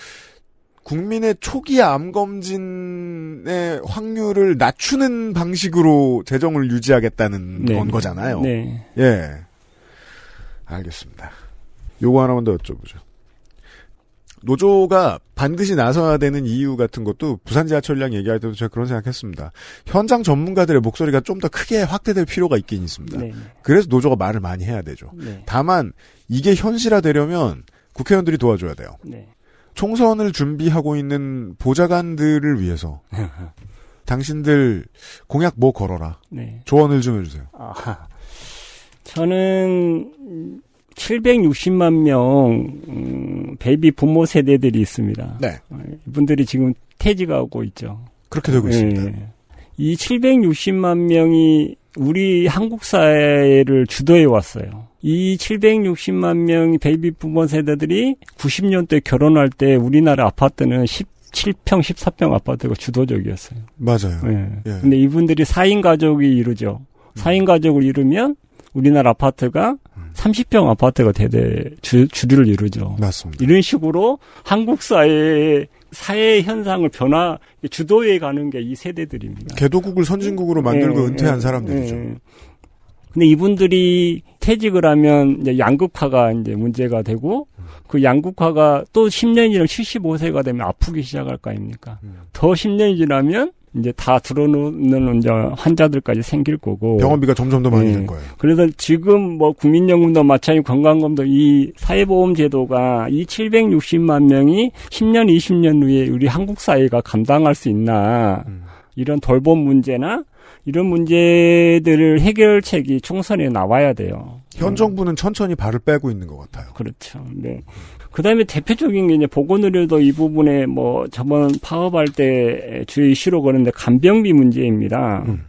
국민의 초기 암검진의 확률을 낮추는 방식으로 재정을 유지하겠다는 네. 건 거잖아요. 네. 예. 알겠습니다. 요거 하나만 더 여쭤보죠. 노조가 반드시 나서야 되는 이유 같은 것도 부산 지하철역 얘기할 때도 제가 그런 생각했습니다. 현장 전문가들의 목소리가 좀 더 크게 확대될 필요가 있긴 있습니다. 네. 그래서 노조가 말을 많이 해야 되죠. 네. 다만 이게 현실화되려면 국회의원들이 도와줘야 돼요. 네. 총선을 준비하고 있는 보좌관들을 위해서 당신들 공약 뭐 걸어라. 네. 조언을 좀 해주세요. 아 저는 760만 명 음, 베이비 부모 세대들이 있습니다. 네. 어, 이분들이 지금 퇴직하고 있죠. 그렇게 되고 있습니다. 예, 예. 이 760만 명이 우리 한국 사회를 주도해 왔어요. 이 760만 명이 베이비 부모 세대들이 90년대 결혼할 때 우리나라 아파트는 17평, 14평 아파트가 주도적이었어요. 맞아요. 예. 예. 근데 이분들이 4인 가족이 이루죠. 4인 가족을 이루면 우리나라 아파트가 30평 아파트가 대대 주, 주류를 이루죠. 맞습니다. 이런 식으로 한국 사회의 사회 현상을 변화 주도해 가는 게 이 세대들입니다. 개도국을 선진국으로 네, 만들고 네, 은퇴한 사람들이죠. 네. 근데 이분들이 퇴직을 하면 이제 양극화가 이제 문제가 되고 그 양극화가 또 10년이 지나면 75세가 되면 아프기 시작할 거 아닙니까? 음. 더 10년이 지나면 이제 다 들어놓는 환자들까지 생길 거고 병원비가 점점 더 많이 네. 예. 들 거예요. 그래서 지금 뭐 국민연금도 마찬가지 건강검도 이 사회보험 제도가 이 760만 명이 10년 20년 후에 우리 한국 사회가 감당할 수 있나 음. 이런 돌봄 문제나 이런 문제들을 해결책이 총선에 나와야 돼요. 현 정부는 천천히 발을 빼고 있는 것 같아요. 그렇죠. 네. 음. 그 다음에 대표적인 게 이제 보건의료도 이 부분에 뭐 저번 파업할 때주의 이슈로 거는데 간병비 문제입니다. 음.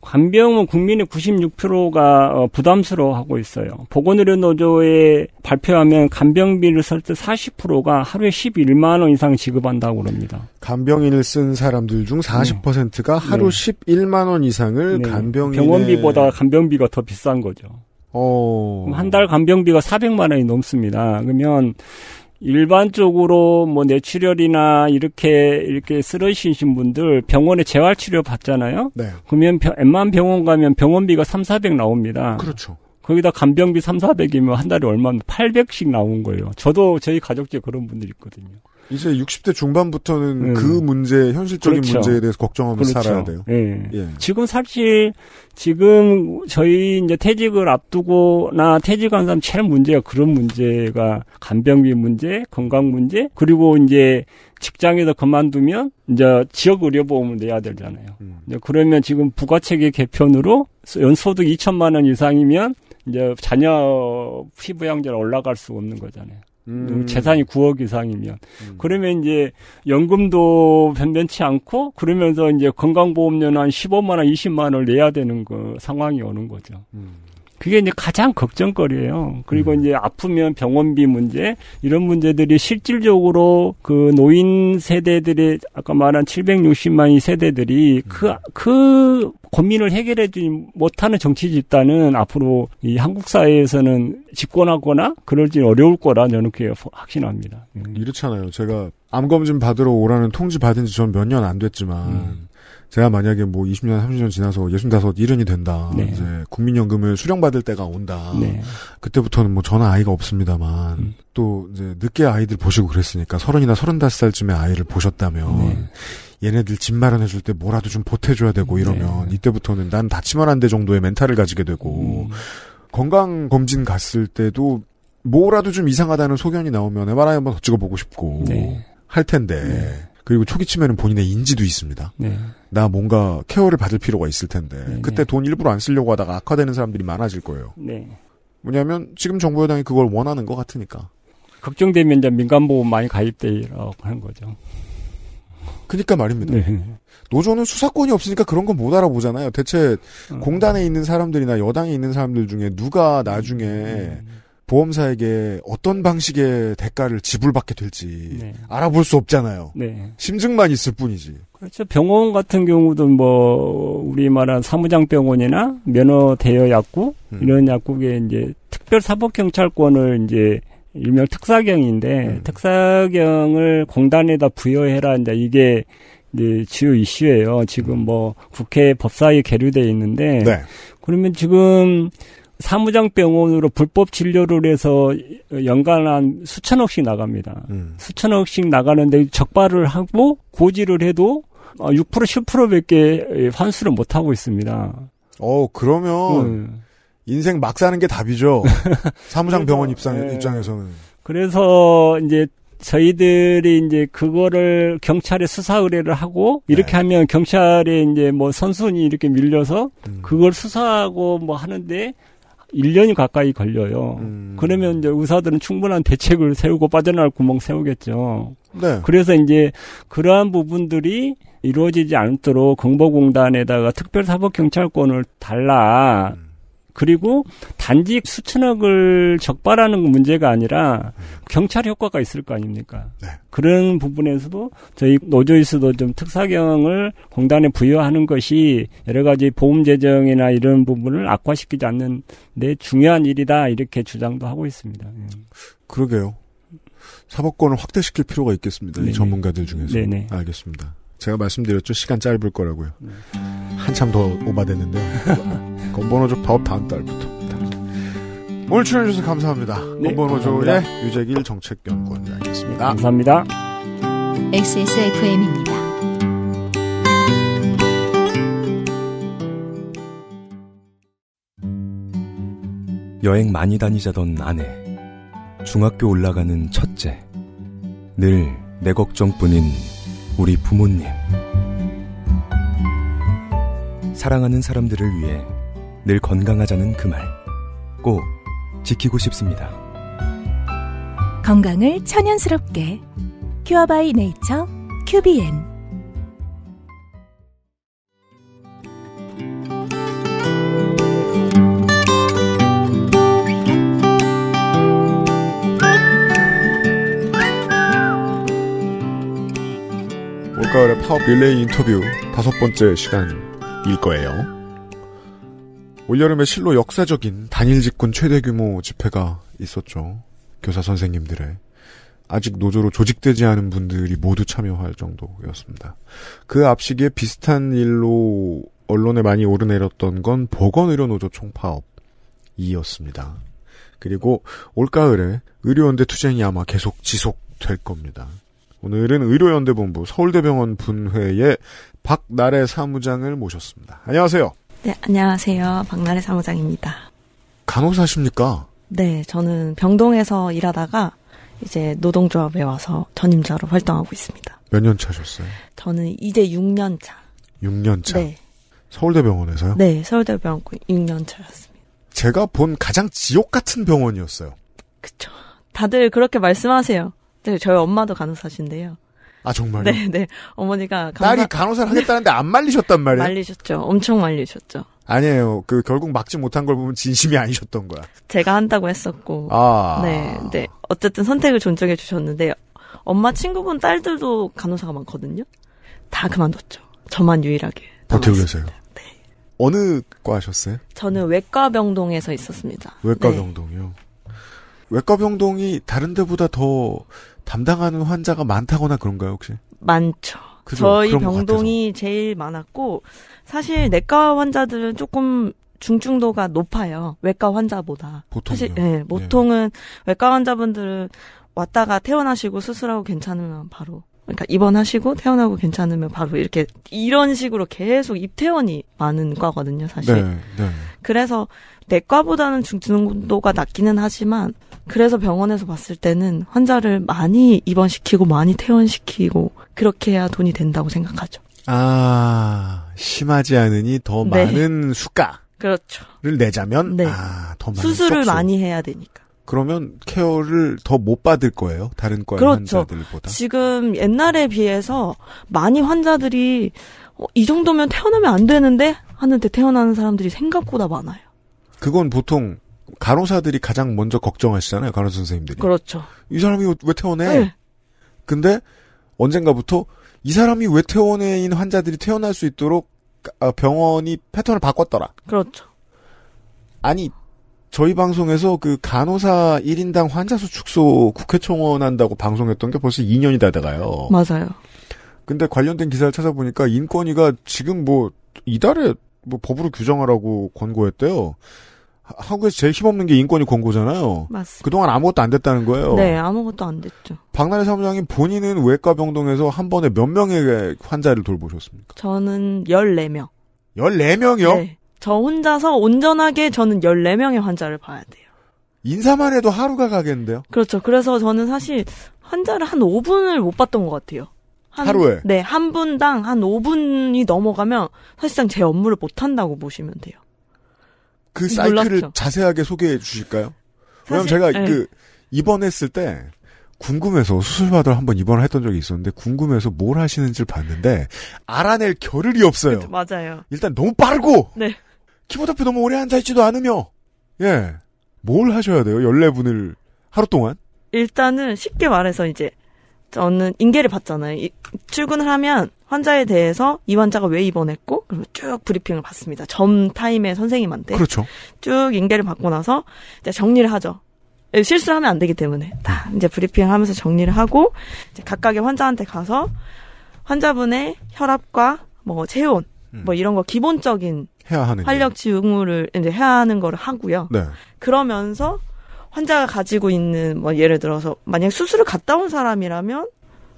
간병은 국민의 96%가 어, 부담스러워하고 있어요. 보건의료 노조에 발표하면 간병비를 쓸 때 40%가 하루에 11만 원 이상 지급한다고 그럽니다. 간병인을 쓴 사람들 중 40%가 네. 하루 네. 11만 원 이상을 네. 간병인 병원비보다 간병비가 더 비싼 거죠. 한달 간병비가 400만 원이 넘습니다. 그러면 일반적으로 뭐 뇌출혈이나 이렇게 이렇게 쓰러지신 분들 병원에 재활 치료 받잖아요. 네. 그러면 병, 웬만 병원 가면 병원비가 3, 400 나옵니다. 그렇죠. 거기다 간병비 3, 400이면 한 달에 얼마면 800씩 나온 거예요. 저도 저희 가족 중에 그런 분들 있거든요. 이제 60대 중반부터는 음. 그 문제, 현실적인 그렇죠. 문제에 대해서 걱정하면서 그렇죠. 살아야 돼요. 예. 예. 지금 사실 지금 저희 이제 퇴직을 앞두고나 퇴직한 사람 제일 문제가 그런 문제가 간병비 문제, 건강 문제, 그리고 이제 직장에서 그만두면 이제 지역 의료보험을 내야 되잖아요. 음. 그러면 지금 부가체계 개편으로 연소득 2천만 원 이상이면 이제 자녀 피부양자를 올라갈 수 없는 거잖아요. 음. 재산이 9억 이상이면. 음. 그러면 이제 연금도 변변치 않고 그러면서 이제 건강보험료는 한 15만 원, 20만 원을 내야 되는 그 상황이 오는 거죠. 음. 그게 이제 가장 걱정거리예요. 그리고 음. 이제 아프면 병원비 문제 이런 문제들이 실질적으로 그 노인 세대들의 아까 말한 760만이 세대들이 그그 음. 그 고민을 해결해 주지 못하는 정치 집단은 앞으로 이 한국 사회에서는 집권하거나 그럴지 어려울 거라 저는 그게 확신합니다. 음. 이렇잖아요. 제가 암검진 받으러 오라는 통지 받은 지 전 몇 년 안 됐지만 음. 제가 만약에 뭐 20년, 30년 지나서 65, 70이 된다. 네. 이제 국민연금을 수령받을 때가 온다. 네. 그때부터는 뭐 저는 아이가 없습니다만 음. 또 이제 늦게 아이들 보시고 그랬으니까 서른이나 서른다섯 살쯤에 아이를 보셨다면 네. 얘네들 집 마련해 줄 때 뭐라도 좀 보태 줘야 되고 네. 이러면 이때부터는 난 다치면 안돼 정도의 멘탈을 가지게 되고 음. 건강 검진 갔을 때도 뭐라도 좀 이상하다는 소견이 나오면 MRI 한번 더 찍어보고 싶고 네. 할 텐데 네. 그리고 초기 치매는 본인의 인지도 있습니다. 나 뭔가 케어를 받을 필요가 있을 텐데 네네. 네. 그때 돈 일부러 안 쓰려고 하다가 악화되는 사람들이 많아질 거예요. 네. 뭐냐면 지금 정부 여당이 그걸 원하는 것 같으니까. 걱정되면 이제 민간보험 많이 가입되라고 하는 거죠. 그니까 말입니다. 네. 네. 노조는 수사권이 없으니까 그런 건 못 알아보잖아요. 대체 음. 공단에 있는 사람들이나 여당에 있는 사람들 중에 누가 나중에 음. 음, 음. 보험사에게 어떤 방식의 대가를 지불받게 될지 네. 알아볼 수 없잖아요. 네. 심증만 있을 뿐이지. 그렇죠. 병원 같은 경우도 뭐 우리말한 사무장 병원이나 면허 대여 약국 음. 이런 약국에 이제 특별 사법 경찰권을 이제 일명 특사경인데 음. 특사경을 공단에다 부여해라 이제 이게 이제 주요 이슈예요. 지금 음. 뭐 국회 법사위 계류돼 있는데 네. 그러면 지금 사무장 병원으로 불법 진료를 해서 연간 한 수천억씩 나갑니다. 음. 수천억씩 나가는데 적발을 하고 고지를 해도 6% 어, 10%밖에 환수를 못 하고 있습니다. 어 그러면 음. 인생 막 사는 게 답이죠. 사무장 병원 입장 네. 입장에서는. 그래서 이제 저희들이 이제 그거를 경찰에 수사 의뢰를 하고 이렇게 네. 하면 경찰에 이제 뭐 선순위 이렇게 밀려서 음. 그걸 수사하고 뭐 하는데 1년이 가까이 걸려요. 음. 그러면 이제 의사들은 충분한 대책을 세우고 빠져나갈 구멍 세우겠죠. 네. 그래서 이제 그러한 부분들이 이루어지지 않도록 공보공단에다가 특별사법경찰권을 달라. 음. 그리고 단지 수천억을 적발하는 문제가 아니라 경찰 효과가 있을 거 아닙니까? 네. 그런 부분에서도 저희 노조에서도 좀 특사경을 공단에 부여하는 것이 여러 가지 보험 재정이나 이런 부분을 악화시키지 않는 내 중요한 일이다 이렇게 주장도 하고 있습니다. 예. 그러게요. 사법권을 확대시킬 필요가 있겠습니다. 네네. 이 전문가들 중에서. 네네. 알겠습니다. 제가 말씀드렸죠. 시간 짧을 거라고요. 네. 한참 더 오바됐는데요. 건번호조 네, 파업 다음 달부터입니다. 오늘 출연해주셔서 감사합니다. 네, 건번호조의 유재길 정책연구원장이었습니다. 감사합니다. XSFM입니다. 여행 많이 다니자던 아내, 중학교 올라가는 첫째, 늘 내 걱정뿐인 우리 부모님. 사랑하는 사람들을 위해 늘 건강하자는 그 말. 꼭 지키고 싶습니다. 건강을 천연스럽게. 큐어바이 네이처 큐비엔. 올가을의 파업 릴레이 인터뷰 다섯 번째 시간일 거예요. 올여름에 실로 역사적인 단일 집권 최대 규모 집회가 있었죠. 교사 선생님들의. 아직 노조로 조직되지 않은 분들이 모두 참여할 정도였습니다. 그 앞 시기에 비슷한 일로 언론에 많이 오르내렸던 건 보건의료 노조 총파업이었습니다. 그리고 올가을에 의료연대 투쟁이 아마 계속 지속될 겁니다. 오늘은 의료연대본부 서울대병원 분회의 박나래 사무장을 모셨습니다. 안녕하세요. 네, 안녕하세요. 박나래 사무장입니다. 간호사십니까? 네, 저는 병동에서 일하다가 이제 노동조합에 와서 전임자로 활동하고 있습니다. 몇 년 차셨어요? 저는 이제 6년 차. 6년 차? 네. 서울대병원에서요? 네, 서울대병원 6년 차였습니다. 제가 본 가장 지옥 같은 병원이었어요. 그쵸. 다들 그렇게 말씀하세요. 네, 저희 엄마도 간호사신데요. 아 정말요? 네, 네. 어머니가 감사... 딸이 간호사를 하겠다는데 안 말리셨단 말이에요. 말리셨죠. 엄청 말리셨죠. 아니에요. 그 결국 막지 못한 걸 보면 진심이 아니셨던 거야. 제가 한다고 했었고. 아. 네, 네. 어쨌든 선택을 존중해 주셨는데 엄마 친구분 딸들도 간호사가 많거든요. 다 그만뒀죠. 저만 유일하게. 버티고 어, 계세요. 네. 어느 과 하셨어요? 저는 외과 병동에서 있었습니다. 외과 네. 병동이요. 외과 병동이 다른 데보다 더 담당하는 환자가 많다거나 그런가요, 혹시? 많죠. 그죠? 저희 병동이 제일 많았고 사실 내과 환자들은 조금 중증도가 높아요. 외과 환자보다. 보통 사실 네, 네. 보통은 예. 외과 환자분들은 왔다가 퇴원하시고 수술하고 괜찮으면 바로 그러니까 입원하시고 태어나고 괜찮으면 바로 이렇게 이런 식으로 계속 입퇴원이 많은 과거든요, 사실. 네, 네. 그래서 내과보다는 중증도가 낮기는 하지만 그래서 병원에서 봤을 때는 환자를 많이 입원시키고 많이 퇴원시키고 그렇게 해야 돈이 된다고 생각하죠. 아, 심하지 않으니 더 네. 많은 수가. 그렇죠.를 내자면 네. 아, 더 많은 수술을 쪽수. 많이 해야 되니까. 그러면 케어를 더 못 받을 거예요. 다른 과의 그렇죠. 환자들보다. 지금 옛날에 비해서 많이 환자들이 어, 이 정도면 태어나면 안 되는데 하는데 태어나는 사람들이 생각보다 많아요. 그건 보통 간호사들이 가장 먼저 걱정하시잖아요. 간호사 선생님들이. 그렇죠. 이 사람이 왜 태어내? 네. 근데 언젠가부터 이 사람이 왜태어해인 환자들이 태어날 수 있도록 아, 병원이 패턴을 바꿨더라. 그렇죠. 아니 저희 방송에서 그 간호사 1인당 환자 수 축소 국회청원 한다고 방송했던 게 벌써 2년이 다 돼가요. 맞아요. 근데 관련된 기사를 찾아보니까 인권위가 지금 뭐 이달에 뭐 법으로 규정하라고 권고했대요. 한국에서 제일 힘없는 게 인권위 권고잖아요. 맞습니다. 그동안 아무것도 안 됐다는 거예요. 네, 아무것도 안 됐죠. 박나래 사무장님 본인은 외과 병동에서 한 번에 몇 명의 환자를 돌보셨습니까? 저는 14명. 14명이요? 네. 저 혼자서 온전하게 저는 14명의 환자를 봐야 돼요. 인사만 해도 하루가 가겠는데요? 그렇죠. 그래서 저는 사실 환자를 한 5분을 못 봤던 것 같아요. 한, 하루에? 네, 한 분당 한 5분이 넘어가면 사실상 제 업무를 못 한다고 보시면 돼요. 그 네, 사이클을 놀랐죠. 자세하게 소개해 주실까요? 왜냐면 제가 네. 그 입원했을 때 궁금해서 수술받으러 한번 입원을 했던 적이 있었는데 궁금해서 뭘 하시는지를 봤는데 알아낼 겨를이 없어요. 그렇 맞아요. 일단 너무 빠르고 네. 키보드 앞에 너무 오래 앉아있지도 않으며, 예. 뭘 하셔야 돼요? 14분을 하루 동안? 일단은 쉽게 말해서 이제 저는 인계를 받잖아요. 출근을 하면 환자에 대해서 이 환자가 왜 입원했고 그리고 쭉 브리핑을 받습니다. 점 타임의 선생님한테. 그렇죠. 쭉 인계를 받고 나서 이제 정리를 하죠. 예, 실수를 하면 안 되기 때문에 다 이제 브리핑하면서 정리를 하고 각각의 환자한테 가서 환자분의 혈압과 뭐 체온 뭐 음. 이런 거 기본적인 해야 하는 활력치 의무를 이제 해야 하는 걸 하고요. 네. 그러면서 환자가 가지고 있는 뭐 예를 들어서 만약 수술을 갔다 온 사람이라면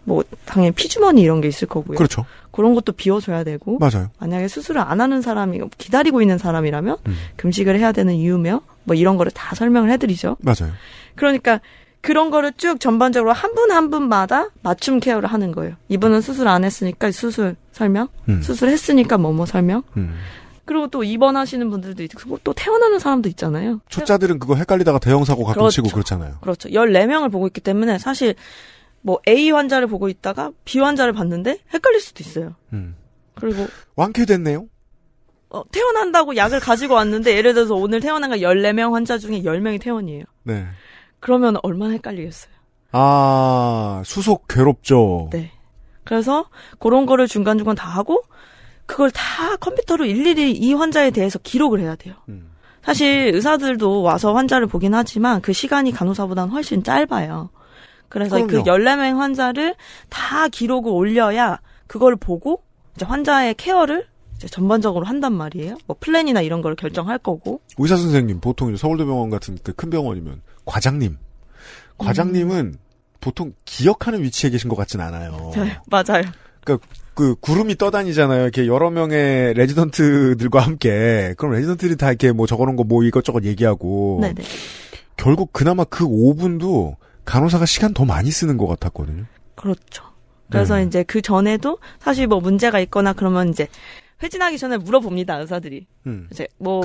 뭐 당연히 피주머니 이런 게 있을 거고요. 그렇죠. 그런 것도 비워줘야 되고. 맞아요. 만약에 수술을 안 하는 사람이 기다리고 있는 사람이라면 음. 금식을 해야 되는 이유며 뭐 이런 거를 다 설명을 해드리죠. 맞아요. 그러니까 그런 거를 쭉 전반적으로 한 분한 한 분마다 맞춤 케어를 하는 거예요. 이분은 수술 안 했으니까 수술 설명, 음. 수술했으니까 뭐뭐 설명. 음. 그리고 또 입원하시는 분들도 있고 또 태어나는 사람도 있잖아요. 초짜들은 그거 헷갈리다가 대형 사고 가끔 그렇죠. 치고 그렇잖아요. 그렇죠. 14명을 보고 있기 때문에 사실 뭐 A 환자를 보고 있다가 B 환자를 봤는데 헷갈릴 수도 있어요. 음. 그리고 완쾌됐네요. 어, 퇴원한다고 약을 가지고 왔는데 예를 들어서 오늘 태어난 가 14명 환자 중에 10명이 태원이에요 네. 그러면 얼마나 헷갈리겠어요. 아, 수속 괴롭죠. 네. 그래서 그런 거를 중간중간 다 하고 그걸 다 컴퓨터로 일일이 이 환자에 대해서 기록을 해야 돼요. 음. 사실 의사들도 와서 환자를 보긴 하지만 그 시간이 간호사보다는 훨씬 짧아요. 그래서 그 그럼요. 그 14명 환자를 다 기록을 올려야 그걸 보고 이제 환자의 케어를 이제 전반적으로 한단 말이에요. 뭐 플랜이나 이런 걸 결정할 거고. 의사 선생님 보통 이제 서울대병원 같은 그 큰 병원이면 과장님. 과장님은 음. 보통 기억하는 위치에 계신 것 같진 않아요. 맞아요. 그러니까 그 구름이 떠다니잖아요. 이렇게 여러 명의 레지던트들과 함께 그럼 레지던트들이 다 이렇게 뭐 저거는 거 뭐 이것저것 얘기하고 네네. 결국 그나마 그 5분도 간호사가 시간 더 많이 쓰는 것 같았거든요. 그렇죠. 그래서 네. 이제 그 전에도 사실 뭐 문제가 있거나 그러면 이제 회진하기 전에 물어봅니다 의사들이. 음. 이제 뭐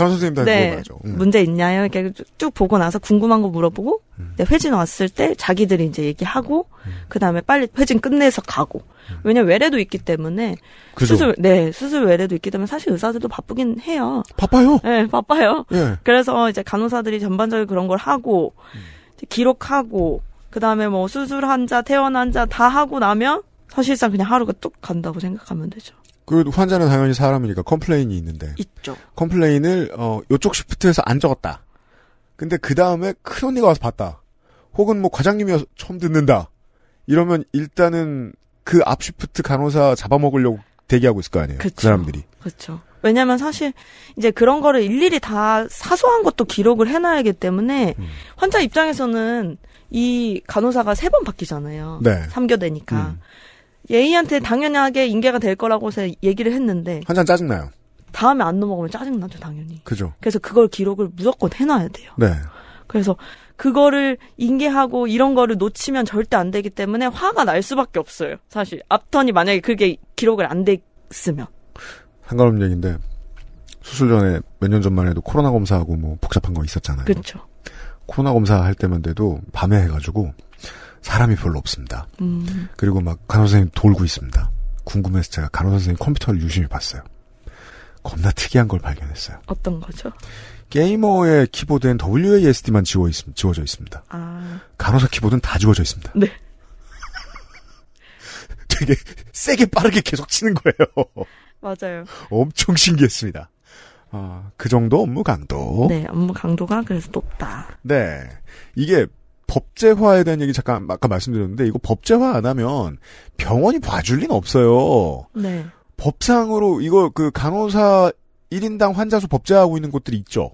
네, 물어봐죠 음. 문제 있냐요? 이렇게 쭉 보고 나서 궁금한 거 물어보고 음. 회진 왔을 때 자기들이 이제 얘기하고 음. 그 다음에 빨리 회진 끝내서 가고. 음. 왜냐 외래도 있기 때문에 그죠. 수술 네 수술 외래도 있기 때문에 사실 의사들도 바쁘긴 해요. 바빠요. 네 바빠요. 예. 그래서 이제 간호사들이 전반적인 그런 걸 하고 음. 기록하고 그 다음에 뭐 수술 환자 퇴원 환자 다 하고 나면 사실상 그냥 하루가 뚝 간다고 생각하면 되죠. 그 환자는 당연히 사람이니까 컴플레인이 있는데. 있죠. 컴플레인을 어 요쪽 시프트에서 안 적었다. 근데 그 다음에 큰 언니가 와서 봤다. 혹은 뭐 과장님이 와서 처음 듣는다. 이러면 일단은 그 앞 시프트 간호사 잡아먹으려고 대기하고 있을 거 아니에요. 그 그쵸. 그 사람들이. 그렇죠. 왜냐하면 사실 이제 그런 거를 일일이 다 사소한 것도 기록을 해놔야기 하 때문에 음. 환자 입장에서는 이 간호사가 세 번 바뀌잖아요. 네. 3교대니까. 음. 예인한테 당연하게 인계가 될 거라고 얘기를 했는데 한참 짜증나요. 다음에 안 넘어가면 짜증나죠 당연히. 그죠. 그래서 그걸 기록을 무조건 해놔야 돼요. 네. 그래서 그거를 인계하고 이런 거를 놓치면 절대 안 되기 때문에 화가 날 수밖에 없어요. 사실 앞턴이 만약에 그게 기록을 안 됐으면 상관없는 얘기인데 수술 전에 몇 년 전만 해도 코로나 검사하고 뭐 복잡한 거 있었잖아요. 그렇죠. 코로나 검사할 때만 돼도 밤에 해가지고 사람이 별로 없습니다. 음. 그리고 막 간호 사님 돌고 있습니다. 궁금해서 제가 간호 사님 컴퓨터를 유심히 봤어요. 겁나 특이한 걸 발견했어요. 어떤 거죠? 게이머의 키보드엔 WASD만 지워 있, 지워져 있습니다. 아. 간호사 키보드는 다 지워져 있습니다. 네. 되게 세게 빠르게 계속 치는 거예요. 맞아요. 엄청 신기했습니다. 아, 그 정도 업무 강도. 네, 업무 강도가 그래서 높다. 네. 이게 법제화에 대한 얘기 잠깐 아까 말씀드렸는데 이거 법제화 안 하면 병원이 봐줄 리는 없어요. 네. 법상으로 이거 그 간호사 1인당 환자 수 법제화하고 있는 곳들이 있죠.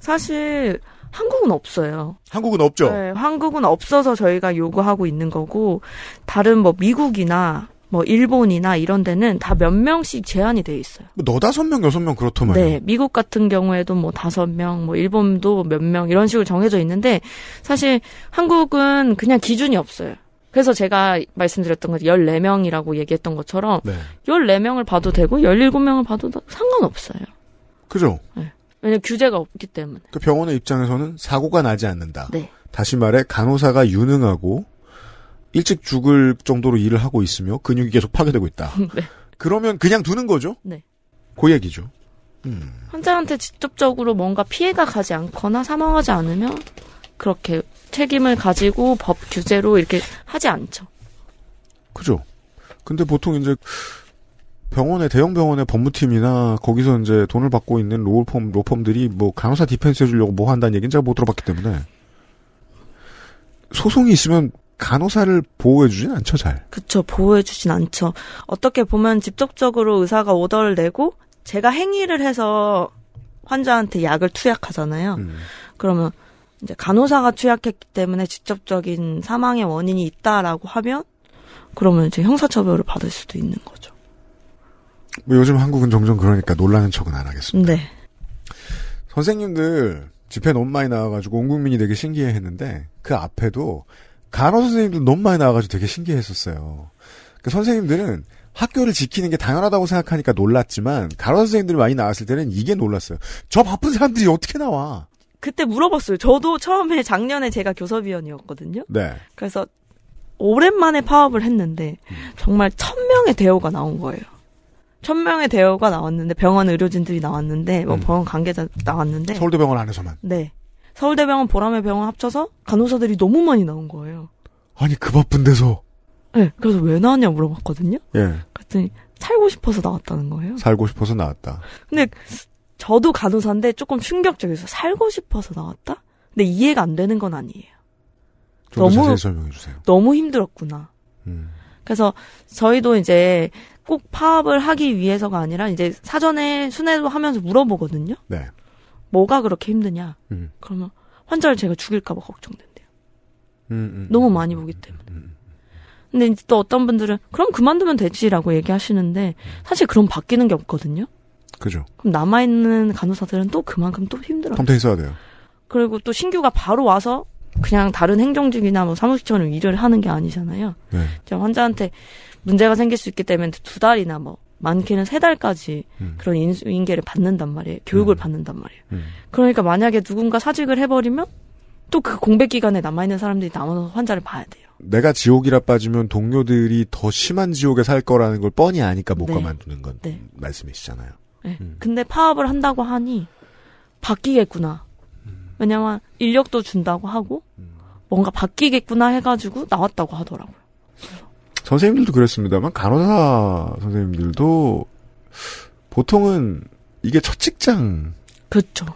사실 한국은 없어요. 한국은 없죠. 네, 한국은 없어서 저희가 요구하고 있는 거고 다른 뭐 미국이나 뭐 일본이나 이런 데는 다 몇 명씩 제한이 돼 있어요. 뭐 너 다섯 명 여섯 명 그렇더만. 네, 미국 같은 경우에도 뭐 다섯 명, 뭐 일본도 몇 명 이런 식으로 정해져 있는데 사실 한국은 그냥 기준이 없어요. 그래서 제가 말씀드렸던 것 14명이라고 얘기했던 것처럼 네. 14명을 봐도 되고 17명을 봐도 상관없어요. 그죠? 네. 왜냐면 규제가 없기 때문에. 그 병원의 입장에서는 사고가 나지 않는다. 네. 다시 말해 간호사가 유능하고 일찍 죽을 정도로 일을 하고 있으며 근육이 계속 파괴되고 있다. 네. 그러면 그냥 두는 거죠? 네. 그 얘기죠. 음. 환자한테 직접적으로 뭔가 피해가 가지 않거나 사망하지 않으면 그렇게 책임을 가지고 법 규제로 이렇게 하지 않죠. 그죠. 근데 보통 이제 병원에 대형 병원의 법무팀이나 거기서 이제 돈을 받고 있는 로펌 로펌들이 뭐 간호사 디펜스 해주려고 뭐 한다는 얘기는 잘못 들어봤기 때문에 소송이 있으면 간호사를 보호해주진 않죠, 잘. 그쵸, 보호해주진 않죠. 어떻게 보면 직접적으로 의사가 오더를 내고 제가 행위를 해서 환자한테 약을 투약하잖아요. 음. 그러면 이제 간호사가 투약했기 때문에 직접적인 사망의 원인이 있다라고 하면 그러면 이제 형사처벌을 받을 수도 있는 거죠. 뭐 요즘 한국은 종종 그러니까 놀라는 척은 안 하겠습니다. 네. 선생님들 집회 너무 많이 나와가지고 온 국민이 되게 신기해했는데 그 앞에도 간호 선생님들 너무 많이 나와가지고 되게 신기했었어요. 그 선생님들은 학교를 지키는 게 당연하다고 생각하니까 놀랐지만 간호 선생님들이 많이 나왔을 때는 이게 놀랐어요. 저 바쁜 사람들이 어떻게 나와? 그때 물어봤어요. 저도 처음에 작년에 제가 교섭위원이었거든요. 네. 그래서 오랜만에 파업을 했는데 음. 정말 천 명의 대우가 나온 거예요. 천 명의 대호가 나왔는데 병원 의료진들이 나왔는데 뭐 음. 병원 관계자 나왔는데 서울대병원 안에서만. 네. 서울대병원 보람의 병원 합쳐서 간호사들이 너무 많이 나온 거예요. 아니 그 바쁜 데서. 네, 그래서 왜 나왔냐 물어봤거든요. 예. 그랬더니 살고 싶어서 나왔다는 거예요. 살고 싶어서 나왔다. 근데 저도 간호사인데 조금 충격적이어서 살고 싶어서 나왔다. 근데 이해가 안 되는 건 아니에요. 너무 설명해 주세요. 너무 힘들었구나. 음. 그래서 저희도 이제 꼭 파업을 하기 위해서가 아니라 이제 사전에 순회도 하면서 물어보거든요. 네. 뭐가 그렇게 힘드냐? 음. 그러면 환자를 제가 죽일까봐 걱정된대요. 음, 음, 음. 너무 많이 보기 때문에. 음, 근데 이제 또 어떤 분들은 그럼 그만두면 되지라고 얘기하시는데 사실 그럼 바뀌는 게 없거든요. 그죠. 그럼 남아 있는 간호사들은 또 그만큼 또 힘들어요. 컴 있어야 돼요. 그리고 또 신규가 바로 와서 그냥 다른 행정직이나 뭐 사무직처럼 일을 하는 게 아니잖아요. 네. 환자한테 문제가 생길 수 있기 때문에 두 달이나 뭐 많게는 세 달까지 음. 그런 인수인계를 받는단 말이에요. 교육을 음. 받는단 말이에요. 음. 그러니까 만약에 누군가 사직을 해버리면 또 그 공백 기간에 남아있는 사람들이 남아서 환자를 봐야 돼요. 내가 지옥이라 빠지면 동료들이 더 심한 지옥에 살 거라는 걸 뻔히 아니까 못 네. 가만두는 건 네. 말씀이시잖아요. 네. 음. 근데 파업을 한다고 하니 바뀌겠구나. 왜냐면 인력도 준다고 하고 음. 뭔가 바뀌겠구나 해가지고 나왔다고 하더라고요. 선생님들도 그랬습니다만 간호사 선생님들도 보통은 이게 첫 직장. 그렇죠.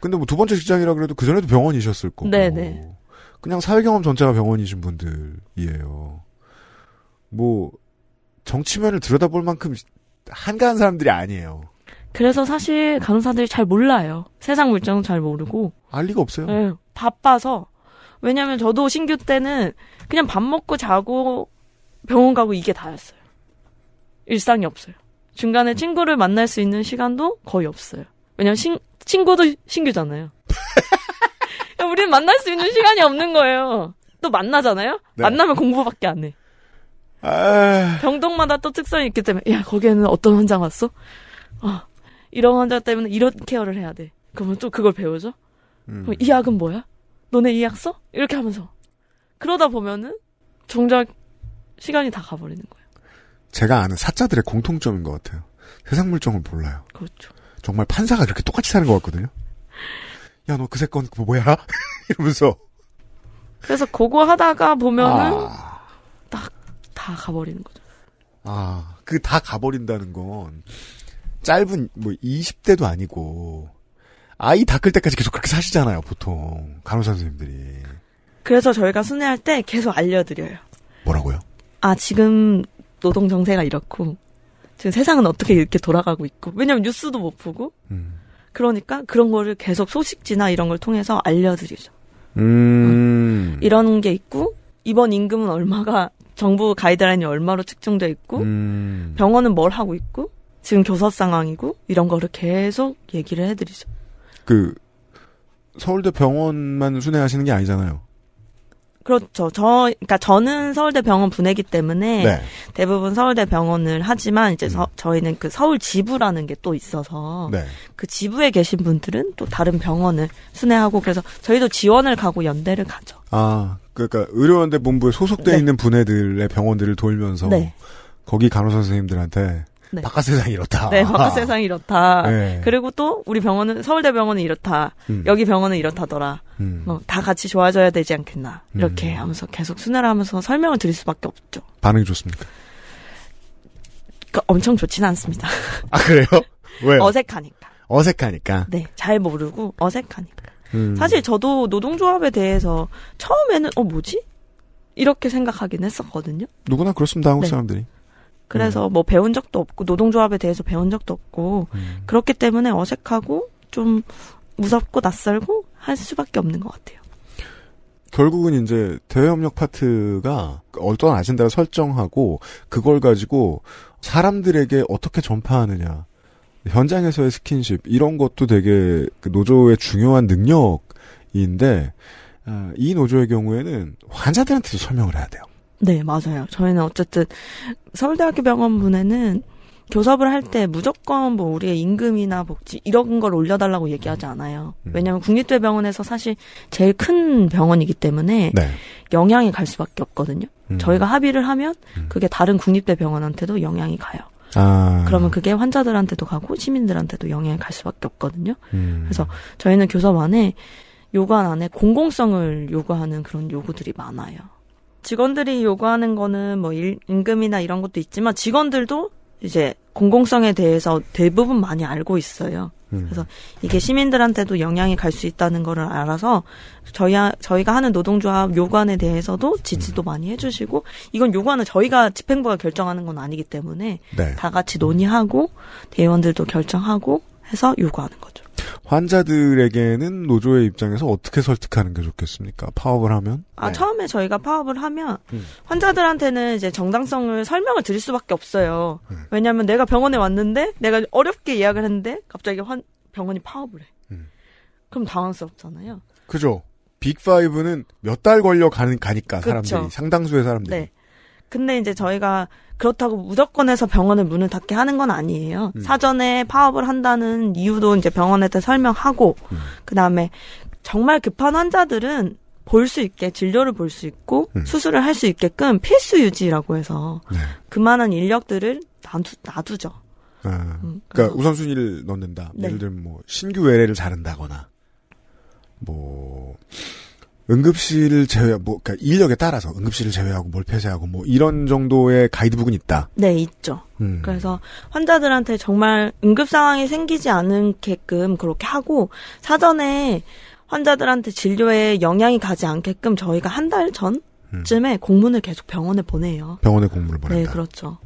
근데 뭐 두 번째 직장이라 그래도 그 전에도 병원이셨을 거고. 네네. 그냥 사회 경험 전체가 병원이신 분들이에요. 뭐 정치면을 들여다볼 만큼 한가한 사람들이 아니에요. 그래서 사실 간호사들이 잘 몰라요. 세상 물정 잘 모르고. 알 리가 없어요. 네, 바빠서. 왜냐면 저도 신규 때는 그냥 밥 먹고 자고 병원 가고 이게 다였어요. 일상이 없어요. 중간에 친구를 만날 수 있는 시간도 거의 없어요. 왜냐면 신, 친구도 신규잖아요. 우리는 만날 수 있는 시간이 없는 거예요. 또 만나잖아요? 네. 만나면 공부밖에 안 해. 아... 병동마다 또 특성이 있기 때문에, 야, 거기에는 어떤 환자 왔어? 어, 이런 환자 때문에 이런 케어를 해야 돼. 그러면 또 그걸 배우죠? 음. 이 약은 뭐야? 너네 이 약 써? 이렇게 하면서. 그러다 보면은, 정작 시간이 다 가버리는 거예요. 제가 아는 사자들의 공통점인 것 같아요. 세상 물정을 몰라요. 그렇죠. 정말 판사가 그렇게 똑같이 사는 것 같거든요. 야, 너 그 새 건 뭐야? 이러면서. 그래서 그거 하다가 보면은, 아... 딱, 다 가버리는 거죠. 아, 그 다 가버린다는 건, 짧은, 뭐, 20대도 아니고, 아이 닦을 때까지 계속 그렇게 사시잖아요, 보통. 간호사 선생님들이. 그래서 저희가 순회할 때 계속 알려드려요. 뭐라고요? 아, 지금 노동 정세가 이렇고, 지금 세상은 어떻게 이렇게 돌아가고 있고, 왜냐면 뉴스도 못 보고, 음. 그러니까 그런 거를 계속 소식지나 이런 걸 통해서 알려드리죠. 음. 어. 이런 게 있고, 이번 임금은 얼마가, 정부 가이드라인이 얼마로 측정돼 있고, 음. 병원은 뭘 하고 있고, 지금 교섭 상황이고, 이런 거를 계속 얘기를 해드리죠. 그, 서울대 병원만 순회하시는 게 아니잖아요. 그렇죠. 저그니까 저는 서울대 병원 분해기 때문에 네. 대부분 서울대 병원을 하지만 이제 서, 음. 저희는 그 서울 지부라는 게 또 있어서 네. 그 지부에 계신 분들은 또 다른 병원을 순회하고 그래서 저희도 지원을 가고 연대를 가죠. 아, 그러니까 의료연대 본부에 소속돼 네. 있는 분해들의 병원들을 돌면서 네. 거기 간호사 선생님들한테 네. 바깥 세상이 이렇다. 네, 바깥 세상이 이렇다. 네. 그리고 또 우리 병원은 서울대 병원은 이렇다. 음. 여기 병원은 이렇다더라. 음. 어, 다 같이 좋아져야 되지 않겠나. 이렇게 음. 하면서 계속 순회를 하면서 설명을 드릴 수밖에 없죠. 반응이 좋습니까? 그러 그러니까 엄청 좋지는 않습니다. 아 그래요? 왜? 어색하니까. 어색하니까. 네, 잘 모르고 어색하니까. 음. 사실 저도 노동조합에 대해서 처음에는 어 뭐지? 이렇게 생각하긴 했었거든요. 누구나 그렇습니다 한국 네. 사람들이. 그래서 음. 뭐 배운 적도 없고 노동조합에 대해서 배운 적도 없고 음. 그렇기 때문에 어색하고 좀 무섭고 낯설고 할 수밖에 없는 것 같아요. 결국은 이제 대외협력 파트가 어떤 아젠다를 설정하고 그걸 가지고 사람들에게 어떻게 전파하느냐 현장에서의 스킨십 이런 것도 되게 그 노조의 중요한 능력인데 아, 이 노조의 경우에는 환자들한테도 설명을 해야 돼요. 네, 맞아요. 저희는 어쨌든 서울대학교 병원분에는 교섭을 할 때 무조건 뭐 우리의 임금이나 복지 이런 걸 올려달라고 얘기하지 음. 않아요. 음. 왜냐하면 국립대병원에서 사실 제일 큰 병원이기 때문에 네. 영향이 갈 수밖에 없거든요. 음. 저희가 합의를 하면 음. 그게 다른 국립대병원한테도 영향이 가요. 아. 그러면 그게 환자들한테도 가고 시민들한테도 영향이 갈 수밖에 없거든요. 음. 그래서 저희는 교섭 안에 요관 안에 공공성을 요구하는 그런 요구들이 많아요. 직원들이 요구하는 거는 뭐 일, 임금이나 이런 것도 있지만 직원들도 이제 공공성에 대해서 대부분 많이 알고 있어요. 음. 그래서 이게 시민들한테도 영향이 갈 수 있다는 거를 알아서 저희 저희가 하는 노동조합 요관에 대해서도 지지도 음. 많이 해주시고 이건 요관은 저희가 집행부가 결정하는 건 아니기 때문에 네. 다 같이 논의하고 음. 대의원들도 결정하고 해서 요구하는 거죠. 환자들에게는 노조의 입장에서 어떻게 설득하는 게 좋겠습니까? 파업을 하면? 아, 네. 처음에 저희가 파업을 하면 음. 환자들한테는 이제 정당성을 설명을 드릴 수밖에 없어요. 음. 왜냐하면 내가 병원에 왔는데 내가 어렵게 예약을 했는데 갑자기 환, 병원이 파업을 해. 음. 그럼 당황스럽잖아요. 그죠. 빅5는 몇 달 걸려 가 가니까 사람들이 상당수의 사람들이. 네. 근데 이제 저희가 그렇다고 무조건 해서 병원을 문을 닫게 하는 건 아니에요. 음. 사전에 파업을 한다는 이유도 이제 병원한테 설명하고, 음. 그 다음에 정말 급한 환자들은 볼 수 있게, 진료를 볼 수 있고, 음. 수술을 할 수 있게끔 필수 유지라고 해서, 네. 그만한 인력들을 놔두, 놔두죠. 아, 음, 그러니까 우선순위를 넣는다. 네. 예를 들면 뭐, 신규 외래를 자른다거나, 뭐, 응급실을 제외 뭐 그러니까 인력에 따라서 응급실을 제외하고 뭘 폐쇄하고 뭐 이런 정도의 가이드북은 있다. 네, 있죠. 음. 그래서 환자들한테 정말 응급 상황이 생기지 않게끔 그렇게 하고 사전에 환자들한테 진료에 영향이 가지 않게끔 저희가 한 달 전쯤에 음. 공문을 계속 병원에 보내요. 병원에 공문을 보낸다. 네, 그렇죠.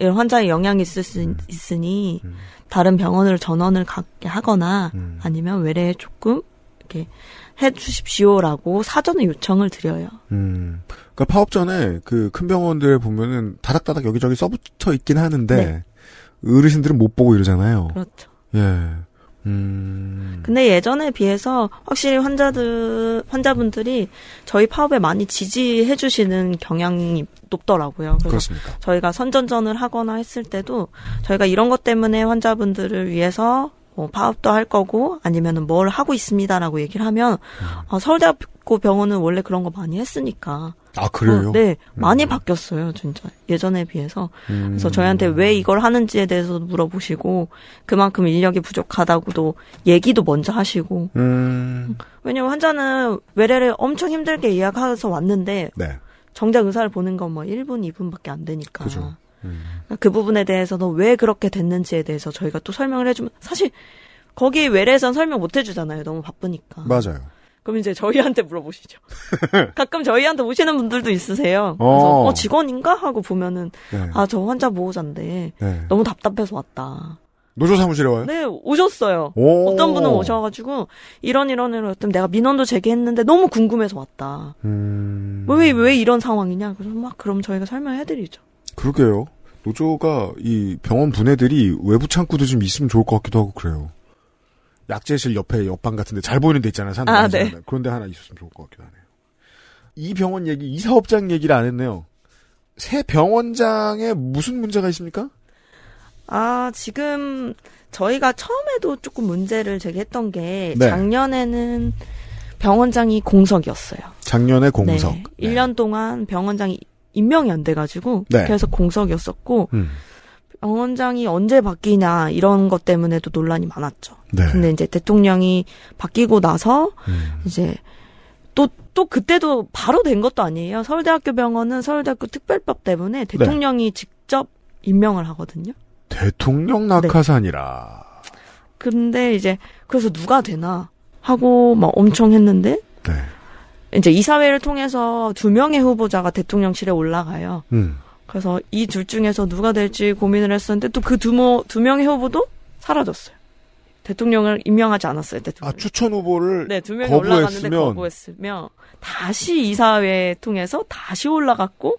예, 환자에 영향이 있을 수 음. 있으니 음. 다른 병원으로 전원을 갖게 하거나 음. 아니면 외래에 조금 이렇게 해주십시오라고 사전에 요청을 드려요. 음, 그 파업 전에 그 큰 병원들 보면은 다닥다닥 여기저기 써붙어 있긴 하는데 네. 어르신들은 못 보고 이러잖아요. 그렇죠. 예. 음. 근데 예전에 비해서 확실히 환자들 환자분들이 저희 파업에 많이 지지해 주시는 경향이 높더라고요. 그렇습니까? 저희가 선전전을 하거나 했을 때도 저희가 이런 것 때문에 환자분들을 위해서 뭐 파업도 할 거고 아니면은 뭘 하고 있습니다라고 얘기를 하면 아, 서울대학교 병원은 원래 그런 거 많이 했으니까 아 그래요? 어, 네 음. 많이 바뀌었어요 진짜 예전에 비해서 음. 그래서 저희한테 음. 왜 이걸 하는지에 대해서 도 물어보시고 그만큼 인력이 부족하다고도 얘기도 먼저 하시고 음. 왜냐면 환자는 외래를 엄청 힘들게 예약해서 왔는데 네. 정작 의사를 보는 건 뭐 1분 2분밖에 안 되니까 그죠. 음. 그 부분에 대해서는 왜 그렇게 됐는지에 대해서 저희가 또 설명을 해주면 사실 거기 외래에선 설명 못 해주잖아요. 너무 바쁘니까. 맞아요. 그럼 이제 저희한테 물어보시죠. 가끔 저희한테 오시는 분들도 있으세요. 어. 그래서 어, 직원인가 하고 보면은 네. 아저 환자 보호자인데 네. 너무 답답해서 왔다. 노조 사무실에 와요? 네, 오셨어요. 어떤 분은 오셔가지고 이런 이런 이런 좀 내가 민원도 제기했는데 너무 궁금해서 왔다. 음... 왜왜 왜 이런 상황이냐? 그래서 막 그럼 저희가 설명해드리죠. 그러게요. 노조가 이 병원 분해들이 외부 창구도 좀 있으면 좋을 것 같기도 하고 그래요. 약재실 옆에 옆방 같은데 잘 보이는 데 있잖아요. 사람 아, 네. 네 그런데 하나 있었으면 좋을 것 같기도 하네요. 이 병원 얘기, 이 사업장 얘기를 안 했네요. 새 병원장에 무슨 문제가 있습니까? 아, 지금 저희가 처음에도 조금 문제를 제기했던 게 네. 작년에는 병원장이 공석이었어요. 작년에 공석. 네. 1년 동안 병원장이 임명이 안 돼가지고 네. 계속 공석이었었고 음. 병원장이 언제 바뀌냐 이런 것 때문에도 논란이 많았죠. 네. 근데 이제 대통령이 바뀌고 나서 음. 이제 또, 또 그때도 바로 된 것도 아니에요. 서울대학교 병원은 서울대학교 특별법 때문에 네. 대통령이 네. 직접 임명을 하거든요. 대통령 낙하산이라. 네. 근데 이제, 그래서 누가 되나 하고 막 엄청 했는데, 네. 이제 이사회를 통해서 두 명의 후보자가 대통령실에 올라가요. 음. 그래서 이 둘 중에서 누가 될지 고민을 했었는데 또 그두두 명의 후보도 사라졌어요. 대통령을 임명하지 않았어요. 대통령. 아 추천 후보를 네두 명이 올라갔는데 거부했으며 다시 이사회 통해서 다시 올라갔고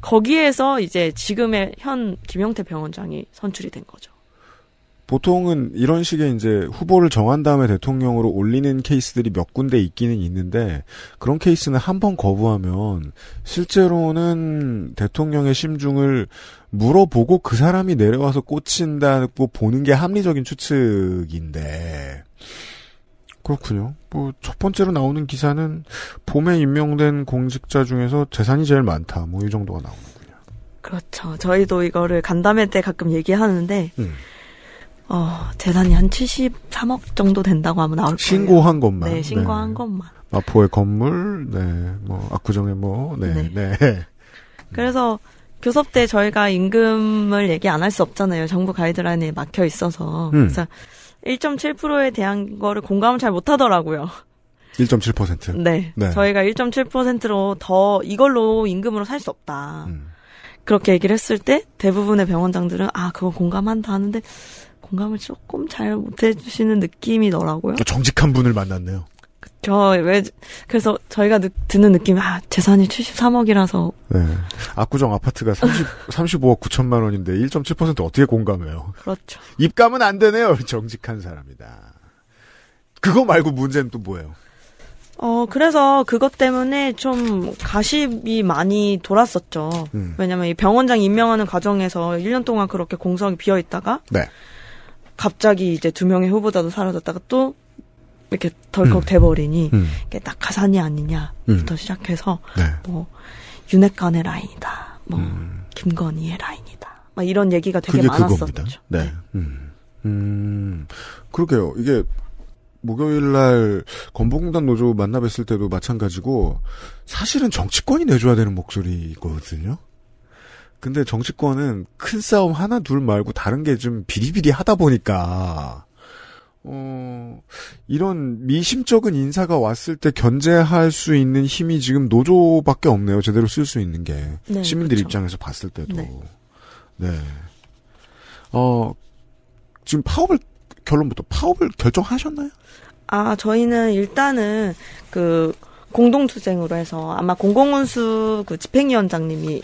거기에서 이제 지금의 현 김영태 병원장이 선출이 된 거죠. 보통은 이런 식의 이제 후보를 정한 다음에 대통령으로 올리는 케이스들이 몇 군데 있기는 있는데 그런 케이스는 한 번 거부하면 실제로는 대통령의 심중을 물어보고 그 사람이 내려와서 꽂힌다고 보는 게 합리적인 추측인데 그렇군요. 뭐 첫 번째로 나오는 기사는 봄에 임명된 공직자 중에서 재산이 제일 많다. 뭐 이 정도가 나오는군요. 그렇죠. 저희도 이거를 간담회 때 가끔 얘기하는데 음. 어, 재산이 한 73억 정도 된다고 하면 나올 거예요. 신고한 것만. 네, 신고한 네. 것만. 마포의 건물, 네, 뭐, 압구정의 뭐, 네, 네. 네. 그래서 교섭 때 저희가 임금을 얘기 안 할 수 없잖아요. 정부 가이드라인에 막혀 있어서. 음. 그래서 1.7%에 대한 거를 공감을 잘 못 하더라고요. 1.7%? 네. 네. 저희가 1.7%로 더 이걸로 임금으로 살 수 없다. 음. 그렇게 얘기를 했을 때 대부분의 병원장들은 아, 그거 공감한다 하는데 공감을 조금 잘 못해주시는 느낌이더라고요. 그러니까 정직한 분을 만났네요. 저, 왜, 그래서 저희가 느, 듣는 느낌이, 아, 재산이 73억이라서. 네. 압구정 아파트가 30, 35억 9천만 원인데 1.7% 어떻게 공감해요? 그렇죠. 입감은 안 되네요. 정직한 사람이다. 그거 말고 문제는 또 뭐예요? 어, 그래서 그것 때문에 좀 가십이 많이 돌았었죠. 음. 왜냐면 이 병원장 임명하는 과정에서 1년 동안 그렇게 공석이 비어 있다가. 네. 갑자기 이제 두 명의 후보자도 사라졌다가 또 이렇게 덜컥 음. 돼버리니 음. 이게 낙하산이 아니냐부터 음. 시작해서 네. 뭐 윤핵관의 라인이다, 뭐 음. 김건희의 라인이다, 막 이런 얘기가 되게 많았었죠. 그겁니다. 네. 네. 음. 음. 그렇게요. 이게 목요일 날 건보공단 노조 만나뵀을 때도 마찬가지고 사실은 정치권이 내줘야 되는 목소리거든요. 근데 정치권은 큰 싸움 하나 둘 말고 다른 게 좀 비리비리 하다 보니까 어, 이런 미심쩍은 인사가 왔을 때 견제할 수 있는 힘이 지금 노조밖에 없네요. 제대로 쓸 수 있는 게. 네, 시민들 그렇죠. 입장에서 봤을 때도. 네. 네. 어, 지금 파업을, 결론부터 파업을 결정하셨나요? 아, 저희는 일단은 그 공동투쟁으로 해서 아마 공공운수 그 집행위원장님이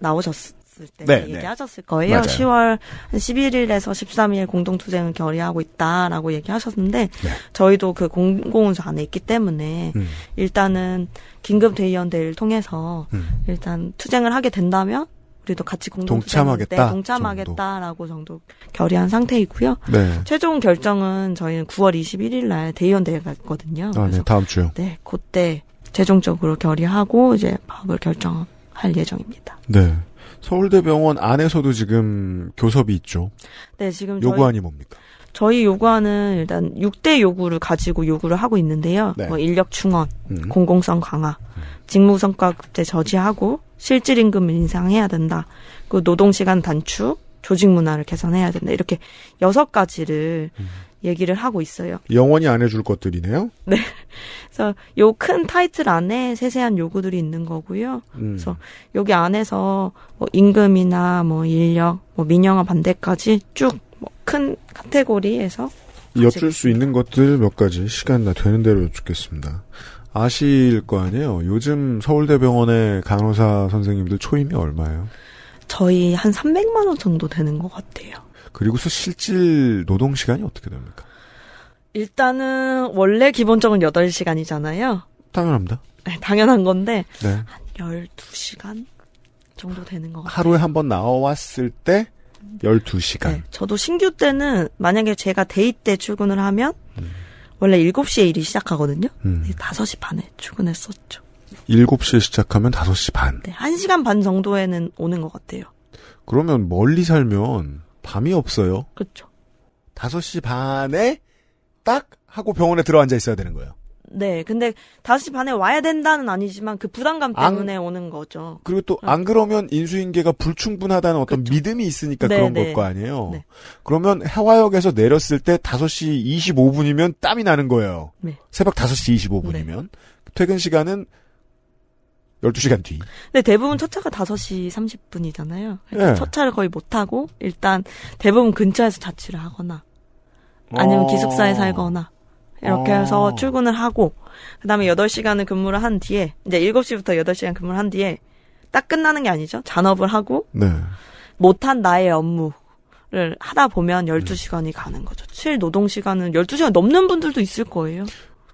나오셨, 만났을 때 네, 얘기하셨을 네. 거예요. 맞아요. 10월 11일에서 13일 공동투쟁을 결의하고 있다라고 얘기하셨는데 네. 저희도 그 공공운수 안에 있기 때문에 음. 일단은 긴급 대의원대회를 통해서 음. 일단 투쟁을 하게 된다면 우리도 같이 공동참하겠다 네, 동참하겠다라고 정도. 정도. 결의한 상태이고요. 네. 최종 결정은 저희는 9월 21일 날 대의원 대회가 있거든요. 아, 네, 다음 주요. 네, 그때 최종적으로 결의하고 이제 파 밥을 결정할 예정입니다. 네. 서울대병원 안에서도 지금 교섭이 있죠. 네, 지금 요구안이 저희, 뭡니까? 저희 요구안은 일단 6대 요구를 가지고 요구를 하고 있는데요. 네. 뭐 인력 충원, 음. 공공성 강화, 직무 성과 급제 저지하고 실질 임금 인상해야 된다. 그 노동 시간 단축, 조직 문화를 개선해야 된다. 이렇게 여섯 가지를 음. 얘기를 하고 있어요. 영원히 안 해줄 것들이네요? 네. 그래서 요 큰 타이틀 안에 세세한 요구들이 있는 거고요. 음. 그래서 여기 안에서 뭐 임금이나 뭐 인력, 뭐 민영화 반대까지 쭉큰 뭐 카테고리에서 여쭐 수 있는 것들 몇 가지 시간 나 되는 대로 여쭙겠습니다. 아실 거 아니에요? 요즘 서울대병원의 간호사 선생님들 초임이 얼마예요? 저희 한 300만 원 정도 되는 것 같아요. 그리고서 실질 노동 시간이 어떻게 됩니까? 일단은 원래 기본적으로 8시간이잖아요. 당연합니다. 네, 당연한 건데 네. 한 12시간 정도 되는 것 같아요. 하루에 한 번 나왔을 때 12시간. 네, 저도 신규 때는 만약에 제가 데이 때 출근을 하면 음. 원래 7시에 일이 시작하거든요. 음. 5시 반에 출근했었죠. 7시에 시작하면 5시 반. 네, 1시간 반 정도에는 오는 것 같아요. 그러면 멀리 살면 밤이 없어요. 그렇죠. 5시 반에 딱 하고 병원에 들어앉아 있어야 되는 거예요. 네. 근데 5시 반에 와야 된다는 아니지만 그 부담감 때문에 안, 오는 거죠. 그리고 또안 아. 그러면 인수인계가 불충분하다는 어떤 그렇 믿음이 있으니까 네, 그런 네. 걸거 아니에요. 네. 그러면 해화역에서 내렸을 때 5시 25분이면 땀이 나는 거예요. 네. 새벽 5시 25분이면. 퇴근 시간은 12시간 뒤. 근데 대부분 첫 차가 5시 30분이잖아요. 네. 첫 차를 거의 못 타고 일단 대부분 근처에서 자취를 하거나 아니면 어... 기숙사에 살거나 이렇게 어. 해서 출근을 하고 그다음에 8시간을 근무를 한 뒤에 이제 7시부터 8시간 근무를 한 뒤에 딱 끝나는 게 아니죠. 잔업을 하고 네. 못한 나의 업무 를 하다 보면 12시간이 가는 거죠. 실 노동 시간은 12시간 넘는 분들도 있을 거예요.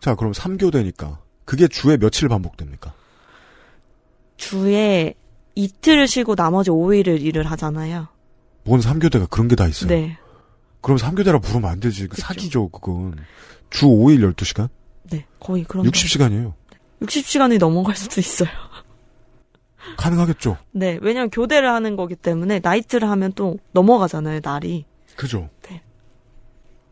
자, 그럼 3교 대니까 그게 주에 며칠 반복됩니까? 주에 이틀을 쉬고 나머지 5일을 일을 하잖아요. 뭔 3교대가 그런 게 다 있어요. 네. 그럼 3교대라 부르면 안 되지. 그 그쵸. 사기죠, 그건. 주 5일 12시간? 네, 거의 그런. 60시간이에요. 60시간이 넘어갈 수도 있어요. 가능하겠죠? 네, 왜냐면 교대를 하는 거기 때문에 나이트를 하면 또 넘어가잖아요, 날이. 그죠. 네.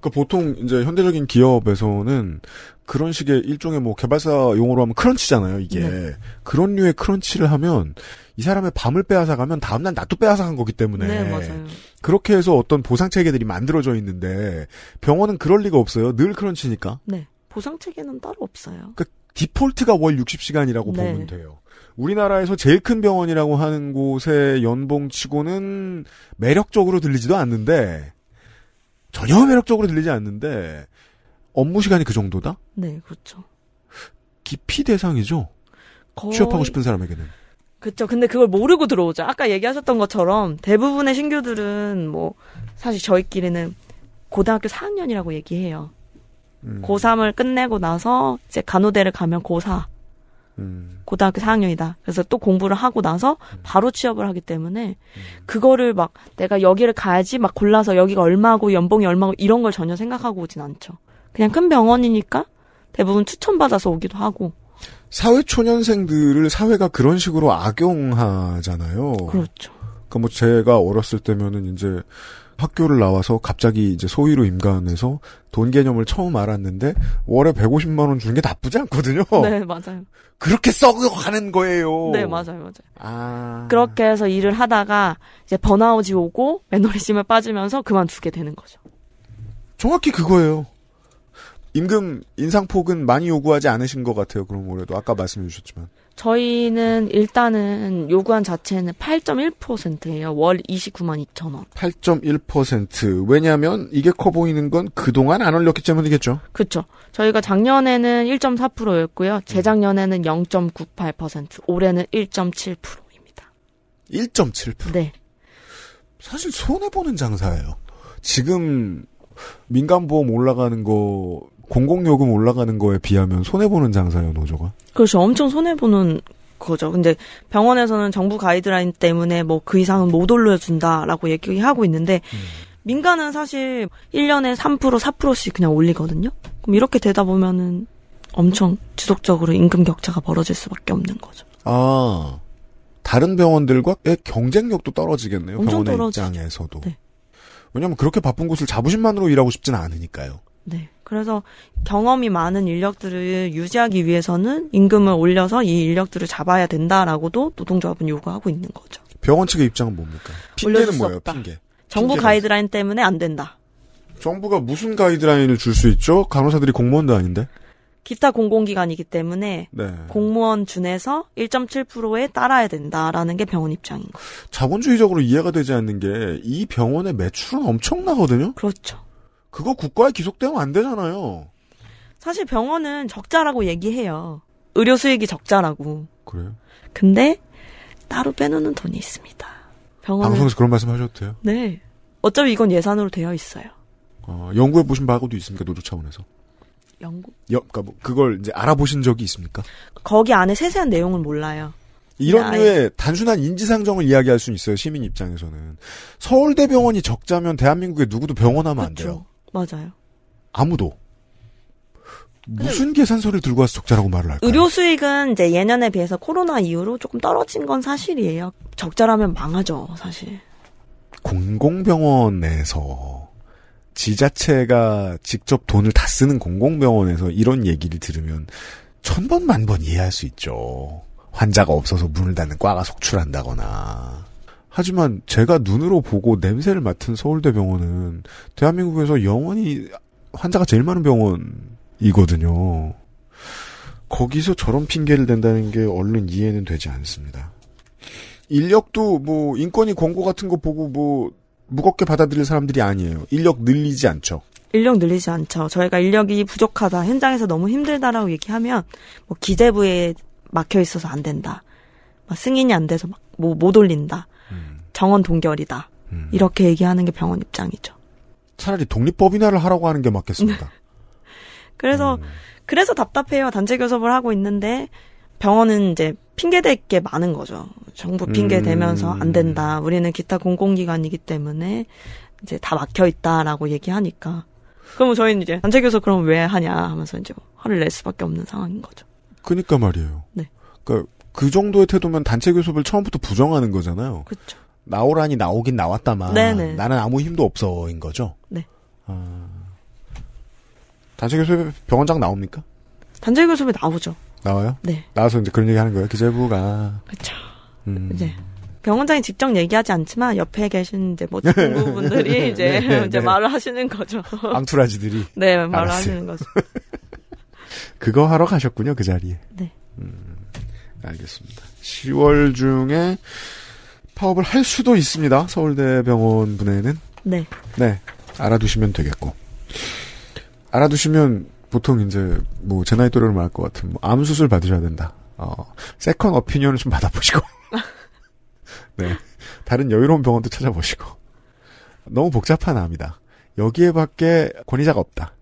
그러니까 보통 이제 현대적인 기업에서는 그런 식의 일종의 뭐 개발사 용어로 하면 크런치잖아요, 이게. 네. 그런 류의 크런치를 하면 이 사람의 밤을 빼앗아 가면 다음 날 낮도 빼앗아 간 거기 때문에. 네, 맞아요. 그렇게 해서 어떤 보상 체계들이 만들어져 있는데 병원은 그럴 리가 없어요. 늘 크런치니까. 네. 보상 체계는 따로 없어요. 그러니까 디폴트가 월 60시간이라고 네. 보면 돼요. 우리나라에서 제일 큰 병원이라고 하는 곳의 연봉치고는 매력적으로 들리지도 않는데 전혀 매력적으로 들리지 않는데 업무 시간이 그 정도다? 네, 그렇죠. 기피 대상이죠. 거의... 취업하고 싶은 사람에게는. 그렇죠. 근데 그걸 모르고 들어오죠. 아까 얘기하셨던 것처럼 대부분의 신규들은 뭐 사실 저희끼리는 고등학교 4학년이라고 얘기해요. 음. 고3을 끝내고 나서 이제 간호대를 가면 고4. 음. 고등학교 4학년이다. 그래서 또 공부를 하고 나서 음. 바로 취업을 하기 때문에 음. 그거를 막 내가 여기를 가야지 막 골라서 여기가 얼마고 연봉이 얼마고 이런 걸 전혀 생각하고 오진 않죠. 그냥 큰 병원이니까 대부분 추천받아서 오기도 하고. 사회 초년생들을 사회가 그런 식으로 악용하잖아요. 그렇죠. 그러니까 뭐 제가 어렸을 때면은 이제 학교를 나와서 갑자기 이제 소위로 임관해서 돈 개념을 처음 알았는데 월에 150만 원 주는 게 나쁘지 않거든요. 네, 맞아요. 그렇게 썩어가는 거예요. 네, 맞아요, 맞아요. 아... 그렇게 해서 일을 하다가 이제 번아웃이 오고 매너리즘에 빠지면서 그만두게 되는 거죠. 정확히 그거예요. 임금 인상폭은 많이 요구하지 않으신 것 같아요. 그럼그래도 아까 말씀해 주셨지만. 저희는 일단은 요구한 자체는 8.1%예요. 월 29만 2천 원. 8.1%. 왜냐하면 이게 커 보이는 건 그동안 안 올렸기 때문이겠죠. 그렇죠. 저희가 작년에는 1.4%였고요. 음. 재작년에는 0.98%, 올해는 1.7%입니다. 1.7%? 네. 사실 손해보는 장사예요. 지금 민간보험 올라가는 거 공공요금 올라가는 거에 비하면 손해보는 장사예요, 노조가. 그렇죠. 엄청 손해보는 거죠. 근데 병원에서는 정부 가이드라인 때문에 뭐 그 이상은 못 올려준다라고 얘기하고 있는데, 음. 민간은 사실 1년에 3%, 4%씩 그냥 올리거든요? 그럼 이렇게 되다 보면은 엄청 지속적으로 임금 격차가 벌어질 수밖에 없는 거죠. 아, 다른 병원들과의 경쟁력도 떨어지겠네요. 병원의 떨어지죠. 입장에서도. 네. 왜냐면 하 그렇게 바쁜 곳을 자부심만으로 일하고 싶지는 않으니까요. 네. 그래서 경험이 많은 인력들을 유지하기 위해서는 임금을 올려서 이 인력들을 잡아야 된다라고도 노동조합은 요구하고 있는 거죠. 병원 측의 입장은 뭡니까? 핑계는 뭐예요? 없 핑계. 정부 핑계는. 가이드라인 때문에 안 된다. 정부가 무슨 가이드라인을 줄 수 있죠? 간호사들이 공무원도 아닌데. 기타 공공기관이기 때문에 네. 공무원 준에서 1.7%에 따라야 된다라는 게 병원 입장인 거예요. 자본주의적으로 이해가 되지 않는 게 이 병원의 매출은 엄청나거든요. 그렇죠. 그거 국가에 기속되면 안 되잖아요. 사실 병원은 적자라고 얘기해요. 의료 수익이 적자라고. 그래요? 근데 따로 빼놓는 돈이 있습니다. 병원 방송에서 그런 말씀 하셔도 돼요? 네. 어차피 이건 예산으로 되어 있어요. 어, 연구해 보신 바가도 있습니까 노조 차원에서? 연구? 그러니까 뭐 그걸 이제 알아보신 적이 있습니까? 거기 안에 세세한 내용을 몰라요. 이런 류의 아예... 단순한 인지상정을 이야기할 수 있어요 시민 입장에서는 서울대병원이 적자면 대한민국에 누구도 병원하면 그쵸. 안 돼요. 맞아요. 아무도. 무슨 계산서를 들고 와서 적자라고 말을 할까요? 의료 수익은 이제 예년에 비해서 코로나 이후로 조금 떨어진 건 사실이에요. 적자라면 망하죠, 사실. 공공병원에서 지자체가 직접 돈을 다 쓰는 공공병원에서 이런 얘기를 들으면 천 번, 만 번 이해할 수 있죠. 환자가 없어서 문을 닫는 과가 속출한다거나. 하지만 제가 눈으로 보고 냄새를 맡은 서울대 병원은 대한민국에서 영원히 환자가 제일 많은 병원이거든요. 거기서 저런 핑계를 댄다는 게 얼른 이해는 되지 않습니다. 인력도 뭐인권이 권고 같은 거 보고 뭐 무겁게 받아들일 사람들이 아니에요. 인력 늘리지 않죠. 인력 늘리지 않죠. 저희가 인력이 부족하다, 현장에서 너무 힘들다라고 얘기하면 뭐 기재부에 막혀 있어서 안 된다, 승인이 안 돼서 막뭐못 올린다, 정원 동결이다. 음. 이렇게 얘기하는 게 병원 입장이죠. 차라리 독립법인화를 하라고 하는 게 맞겠습니다. 네. 그래서 음. 그래서 답답해요. 단체 교섭을 하고 있는데 병원은 이제 핑계댈 게 많은 거죠. 정부 핑계 대면서 음. 안 된다. 우리는 기타 공공기관이기 때문에 이제 다 막혀 있다라고 얘기하니까. 그럼 저희는 이제 단체 교섭 그럼 왜 하냐 하면서 이제 화를 낼 수밖에 없는 상황인 거죠. 그니까 말이에요. 네. 그그 그러니까 정도의 태도면 단체 교섭을 처음부터 부정하는 거잖아요. 그렇죠. 나오라니 나오긴 나왔다만 네네. 나는 아무 힘도 없어인 거죠. 네. 아... 단체 교섭 병원장 나옵니까? 단체 교섭에 나오죠. 나와요? 네. 나와서 이제 그런 얘기 하는 거예요. 기재부가. 그렇죠. 음. 이제 병원장이 직접 얘기하지 않지만 옆에 계신 이제 뭐 친구분들이 네, 이제 네, 네, 이제 네. 말을 하시는 거죠. 앙투라지들이. 네, 말을 알았어요. 하시는 거죠. 그거 하러 가셨군요 그 자리에. 네. 음, 알겠습니다. 10월 중에 파업을 할 수도 있습니다. 서울대병원 분에는. 네. 네. 알아두시면 되겠고. 알아두시면 보통 이제 뭐 제 나이 또래로 말할 것 같은 뭐암 수술 받으셔야 된다. 어, 세컨 어피니언을 좀 받아보시고. 네. 다른 여유로운 병원도 찾아보시고. 너무 복잡한 암이다. 여기에 밖에 권위자가 없다.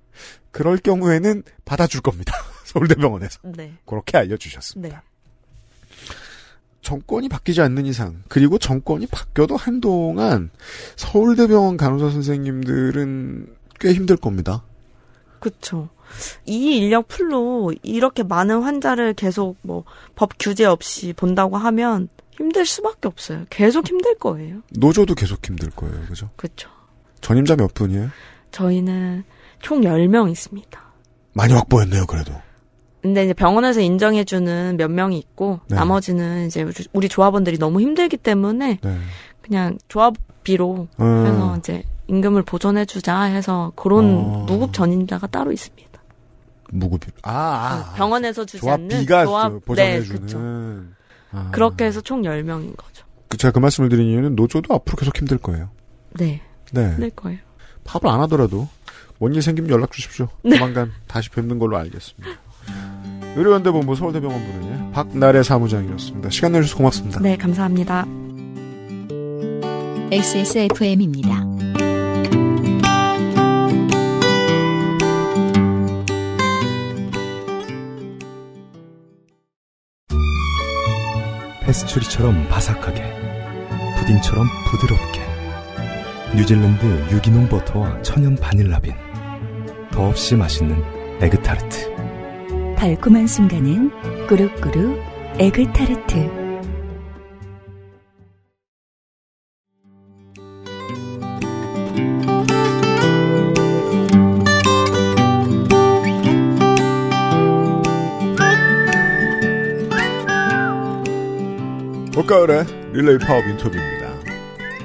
그럴 경우에는 받아줄 겁니다. 서울대병원에서. 네. 그렇게 알려주셨습니다. 네. 정권이 바뀌지 않는 이상 그리고 정권이 바뀌어도 한동안 서울대병원 간호사 선생님들은 꽤 힘들 겁니다. 그렇죠. 이 인력 풀로 이렇게 많은 환자를 계속 뭐 법 규제 없이 본다고 하면 힘들 수밖에 없어요. 계속 힘들 거예요. 노조도 계속 힘들 거예요. 그죠? 그렇죠. 전임자 몇 분이에요? 저희는 총 10명 있습니다. 많이 확보했네요, 그래도. 근데 이제 병원에서 인정해주는 몇 명이 있고 네. 나머지는 이제 우리 조합원들이 너무 힘들기 때문에 네. 그냥 조합비로 음. 그래서 이제 임금을 보존해주자 해서 그런 어. 무급 전임자가 따로 있습니다. 무급이 아, 아, 어, 병원에서 주지 조합비가 않는 그 조합 네, 보존해주는 네, 아. 그렇게 해서 총 10명인 거죠. 그 제가 그 말씀을 드린 이유는 노조도 앞으로 계속 힘들 거예요. 네. 네. 힘들 거예요. 팝을안 하더라도 뭔 일 생기면 연락 주십시오. 네. 조만간 다시 뵙는 걸로 알겠습니다. 의료연대본부 서울대병원 부는 박나래 사무장이었습니다. 시간 내주셔서 고맙습니다. 네, 감사합니다. XSFM입니다. 페스츄리처럼 바삭하게 푸딩처럼 부드럽게 뉴질랜드 유기농 버터와 천연 바닐라빈 더없이 맛있는 에그타르트 달콤한 순간은 꾸룩꾸룩 에그타르트. 가을의 릴레이 파업 인터뷰입니다.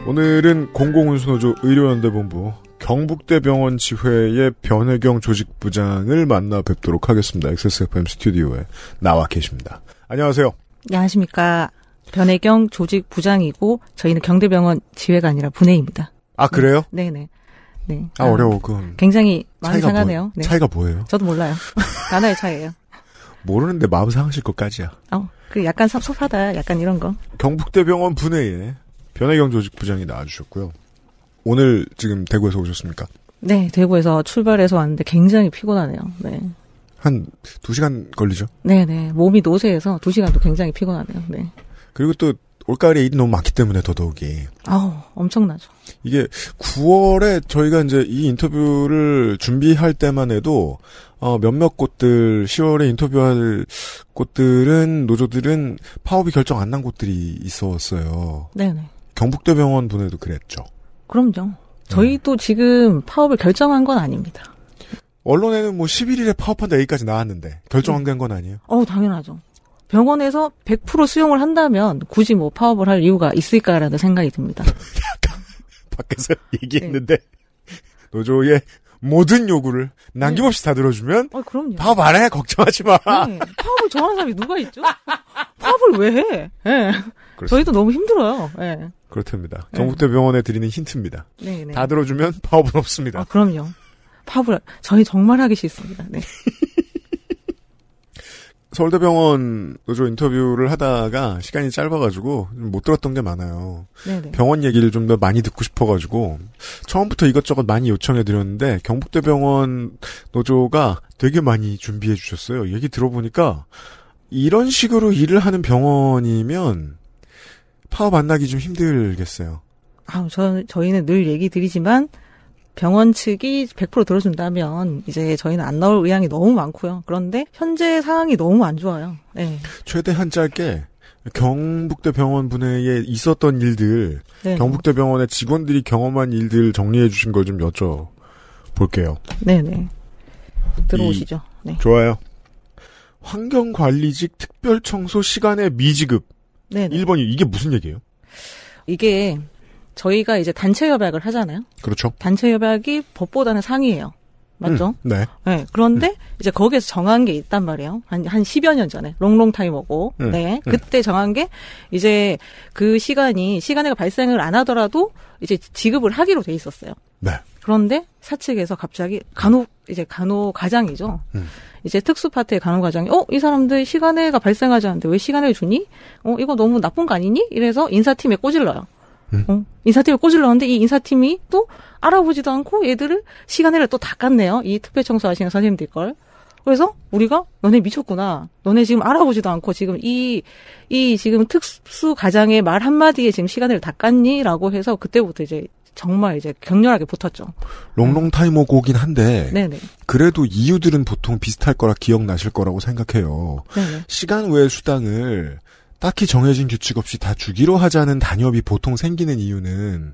오늘은 공공운수노조 의료연대본부 경북대병원 지회의 변혜경 조직부장을 만나 뵙도록 하겠습니다. XSFM 스튜디오에 나와 계십니다. 안녕하세요. 네, 안녕하십니까. 변혜경 조직부장이고 저희는 경대병원 지회가 아니라 분해입니다. 아 그래요? 네, 네. 네. 아, 아 어려워 그건. 굉장히 마음 상하네요. 뭐, 네. 차이가 뭐예요? 저도 몰라요. 나나의 차이예요. 모르는데 마음 상하실 것까지야. 어, 그 약간 섭섭하다, 약간 이런 거. 경북대병원 분해에 변혜경 조직부장이 나와주셨고요. 오늘 지금 대구에서 오셨습니까? 네, 대구에서 출발해서 왔는데 굉장히 피곤하네요. 네. 한 2시간 걸리죠? 네네. 네. 몸이 노쇠해서 2시간도 굉장히 피곤하네요. 네. 그리고 또 올가을에 일이 너무 많기 때문에 더더욱이. 아우, 엄청나죠. 이게 9월에 저희가 이제 이 인터뷰를 준비할 때만 해도 어, 몇몇 곳들 10월에 인터뷰할 곳들은 노조들은 파업이 결정 안 난 곳들이 있었어요. 네네. 네. 경북대병원 분에도 그랬죠. 그럼요. 저희도 지금 파업을 결정한 건 아닙니다. 언론에는 뭐 11일에 파업한다 여기까지 나왔는데 결정한 네. 건 아니에요? 어, 당연하죠. 병원에서 100% 수용을 한다면 굳이 뭐 파업을 할 이유가 있을까라는 생각이 듭니다. 밖에서 얘기했는데 네. 노조의 모든 요구를 남김없이 네. 다 들어주면 아, 그럼요. 파업 안 해. 걱정하지 마. 네. 파업을 좋아하는 사람이 누가 있죠? 파업을 왜 해? 네. 그렇습니다. 저희도 너무 힘들어요. 네. 그렇답니다. 경북대병원에 예. 드리는 힌트입니다. 네, 네. 다 들어주면 파업은 없습니다. 아, 그럼요. 파업을 저희 정말 하기 싫습니다. 네. 서울대병원 노조 인터뷰를 하다가 시간이 짧아가지고 못 들었던 게 많아요. 네네. 네. 병원 얘기를 좀 더 많이 듣고 싶어가지고 처음부터 이것저것 많이 요청해드렸는데 경북대병원 노조가 되게 많이 준비해주셨어요. 얘기 들어보니까 이런 식으로 일을 하는 병원이면 파업 안 나기 좀 힘들겠어요. 아, 저 저희는 늘 얘기 드리지만 병원 측이 100% 들어준다면 이제 저희는 안 나올 의향이 너무 많고요. 그런데 현재 상황이 너무 안 좋아요. 네. 최대한 짧게 경북대 병원 분해에 있었던 일들, 네. 경북대 병원의 직원들이 경험한 일들 정리해 주신 걸 좀 여쭤 볼게요. 네네. 들어오시죠. 네. 좋아요. 환경관리직 특별청소 시간의 미지급. 네네. 1번이 이게 무슨 얘기예요? 이게 저희가 이제 단체 협약을 하잖아요. 그렇죠. 단체 협약이 법보다는 상이에요. 맞죠? 음, 네. 네. 그런데 음. 이제 거기에서 정한 게 있단 말이에요. 한, 한 10여 년 전에. 롱롱타임 오고. 음, 네. 음. 그때 정한 게 이제 그 시간이, 시간에가 발생을 안 하더라도 이제 지급을 하기로 돼 있었어요. 네. 그런데 사측에서 갑자기 간혹, 이제 간호 가장이죠. 음. 이제 특수 파트의 간호 과장이 어이 사람들 시간외가 발생하지 않는데 왜 시간외 주니? 어 이거 너무 나쁜 거 아니니? 이래서 인사팀에 꼬질러요. 음. 어, 인사팀에 꼬질러는데 이 인사팀이 또 알아보지도 않고 얘들을 시간을 또닦았네요이 특별 청소하시는 선생님들 걸. 그래서 우리가 너네 미쳤구나. 너네 지금 알아보지도 않고 지금 이, 이 지금 특수 과장의말 한마디에 지금 시간을 닦았니 라고 해서 그때부터 이제 정말 이제 격렬하게 붙었죠. 롱롱 네. 타이머 고긴 한데 네네. 그래도 이유들은 보통 비슷할 거라 기억나실 거라고 생각해요. 네네. 시간 외 수당을 딱히 정해진 규칙 없이 다 주기로 하자는 단협이 보통 생기는 이유는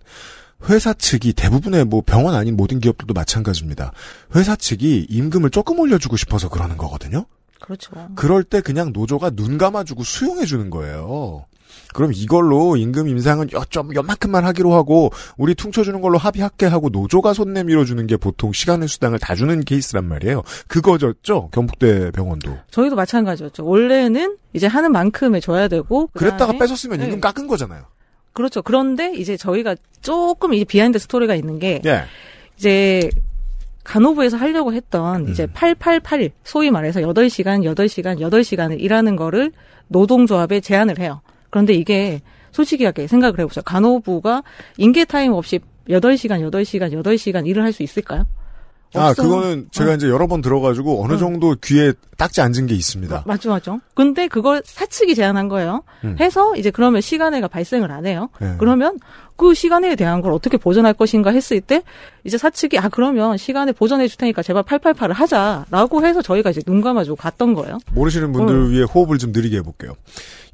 회사 측이 대부분의 뭐 병원 아닌 모든 기업들도 마찬가지입니다. 회사 측이 임금을 조금 올려주고 싶어서 그러는 거거든요. 그렇죠. 그럴 때 그냥 노조가 눈 감아주고 수용해주는 거예요. 그럼 이걸로 임금 임상은 여좀 요만큼만 하기로 하고 우리 퉁쳐주는 걸로 합의할게 하고 노조가 손 내밀어 주는 게 보통 시간의 수당을 다 주는 케이스란 말이에요. 그거였죠 경북대 병원도. 저희도 마찬가지였죠. 원래는 이제 하는 만큼에 줘야 되고 그랬다가 뺏었으면 임금 네. 깎은 거잖아요. 그렇죠. 그런데 이제 저희가 조금 이제 비하인드 스토리가 있는 게 네. 이제 간호부에서 하려고 했던 이제 888 음. 소위 말해서 8시간, 8시간, 8시간을 일하는 거를 노동조합에 제안을 해요. 그런데 이게 솔직하게 생각을 해보죠. 간호부가 인계 타임 없이 8시간, 8시간, 8시간 일을 할 수 있을까요? 아, 없어요. 그거는 제가 어. 이제 여러 번 들어가지고 어느 정도 귀에 딱지 앉은 게 있습니다. 맞죠, 맞죠. 근데 그걸 사측이 제안한 거예요. 음. 해서 이제 그러면 시간애가 발생을 안 해요. 네. 그러면 그 시간에 대한 걸 어떻게 보전할 것인가 했을 때 이제 사측이 아 그러면 시간에 보전해 줄 테니까 제발 888을 하자라고 해서 저희가 이제 눈 감아주고 갔던 거예요. 모르시는 분들 응. 어. 위해 호흡을 좀 느리게 해볼게요.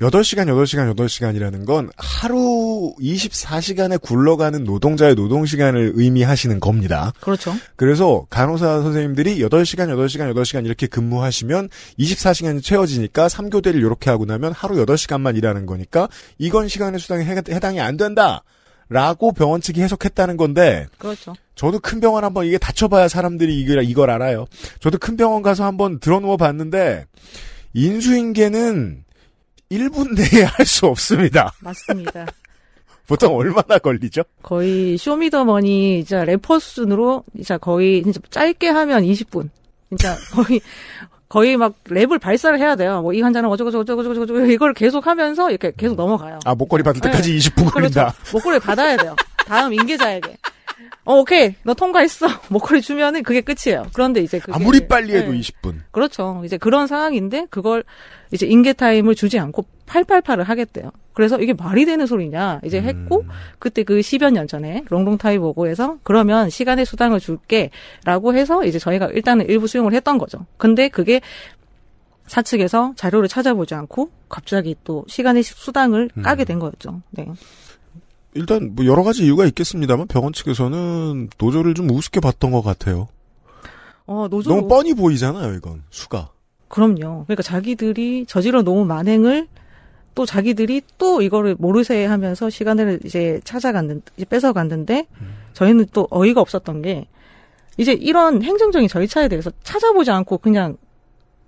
8시간, 8시간, 8시간이라는 건 하루 24시간에 굴러가는 노동자의 노동시간을 의미하시는 겁니다. 그렇죠. 그래서 간호사 선생님들이 8시간, 8시간, 8시간 이렇게 근무하시면 24시간이 채워지니까 3교대를 이렇게 하고 나면 하루 8시간만 일하는 거니까 이건 시간의 수당에 해당이 안 된다. 라고 병원 측이 해석했다는 건데. 그렇죠. 저도 큰 병원 한번 이게 다쳐봐야 사람들이 이걸, 이걸 알아요. 저도 큰 병원 가서 한번 들어누워 봤는데, 인수인계는 1분 내에 할 수 없습니다. 맞습니다. 보통 얼마나 걸리죠? 거의 쇼미더머니, 진짜 래퍼 수준으로, 진짜 거의, 진짜 짧게 하면 20분. 진짜 거의 거의 막 랩을 발사를 해야 돼요. 뭐 이 환자는 어쩌고 저쩌고 저쩌고 저쩌고 이걸 계속 하면서 이렇게 계속 넘어가요. 아 목걸이 받을 때까지 20분 걸린다. 그렇죠. 목걸이 받아야 돼요. 다음 인계자에게. 어, 오케이. 너 통과했어. 목걸이 주면은 그게 끝이에요. 그런데 이제 그게, 아무리 빨리 해도 네. 20분. 그렇죠. 이제 그런 상황인데 그걸 이제 인계 타임을 주지 않고 888을 하겠대요. 그래서 이게 말이 되는 소리냐 이제 음. 했고 그때 그 10여 년 전에 롱롱타입오고해서 그러면 시간의 수당을 줄게라고 해서 이제 저희가 일단은 일부 수용을 했던 거죠. 근데 그게 사측에서 자료를 찾아보지 않고 갑자기 또 시간의 수당을 음. 까게 된 거였죠. 네. 일단 뭐 여러 가지 이유가 있겠습니다만 병원 측에서는 노조를 좀 우습게 봤던 것 같아요. 어, 노조 너무 뻔히 보이잖아요, 이건 수가. 그럼요. 그러니까 자기들이 저지러 너무 만행을 또 자기들이 또 이거를 모르쇠 하면서 시간을 이제 찾아갔는 이제 뺏어갔는데 음. 저희는 또 어이가 없었던 게 이제 이런 행정적인 절차에 대해서 찾아보지 않고 그냥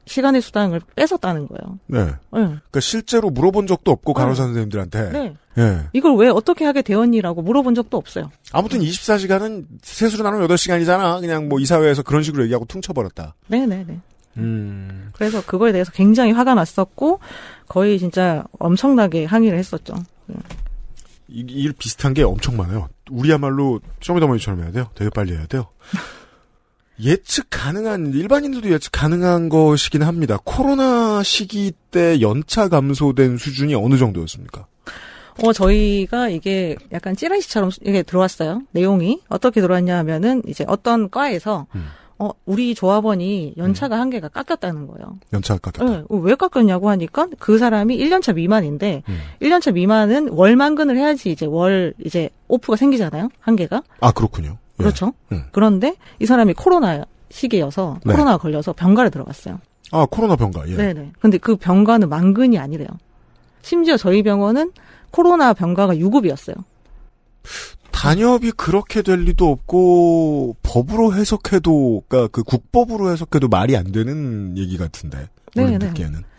시간의 수당을 뺏었다는 거예요. 네. 네. 그러니까 실제로 물어본 적도 없고 예. 간호사 선생님들한테 네. 네. 이걸 왜 어떻게 하게 되었니라고 물어본 적도 없어요. 아무튼 24시간은 세수로 나누면 8시간이잖아. 그냥 뭐 이사회에서 그런 식으로 얘기하고 퉁쳐버렸다. 네네네. 네, 네. 음. 그래서 그거에 대해서 굉장히 화가 났었고 거의 진짜 엄청나게 항의를 했었죠. 이, 이 비슷한 게 엄청 많아요. 우리야말로 쇼미더머니처럼 해야 돼요. 되게 빨리 해야 돼요. 예측 가능한 일반인들도 예측 가능한 것이긴 합니다. 코로나 시기 때 연차 감소된 수준이 어느 정도였습니까? 어 저희가 이게 약간 찌라시처럼 이게 들어왔어요. 내용이 어떻게 들어왔냐 하면은 이제 어떤 과에서 음. 어, 우리 조합원이 연차가 음. 한 개가 깎였다는 거예요. 연차가 깎였다. 네, 왜 깎였냐고 하니까 그 사람이 1년차 미만인데 음. 1년차 미만은 월만근을 해야지 이제 월 이제 오프가 생기잖아요. 한 개가. 아, 그렇군요. 예. 그렇죠. 음. 그런데 이 사람이 코로나 시기여서 네. 코로나가 걸려서 병가를 들어갔어요. 아, 코로나 병가. 예. 네, 네. 근데 그 병가는 만근이 아니래요. 심지어 저희 병원은 코로나 병가가 유급이었어요. 단협이 그렇게 될 리도 없고 법으로 해석해도 그러니까 그 국법으로 해석해도 말이 안 되는 얘기 같은데 네, 네.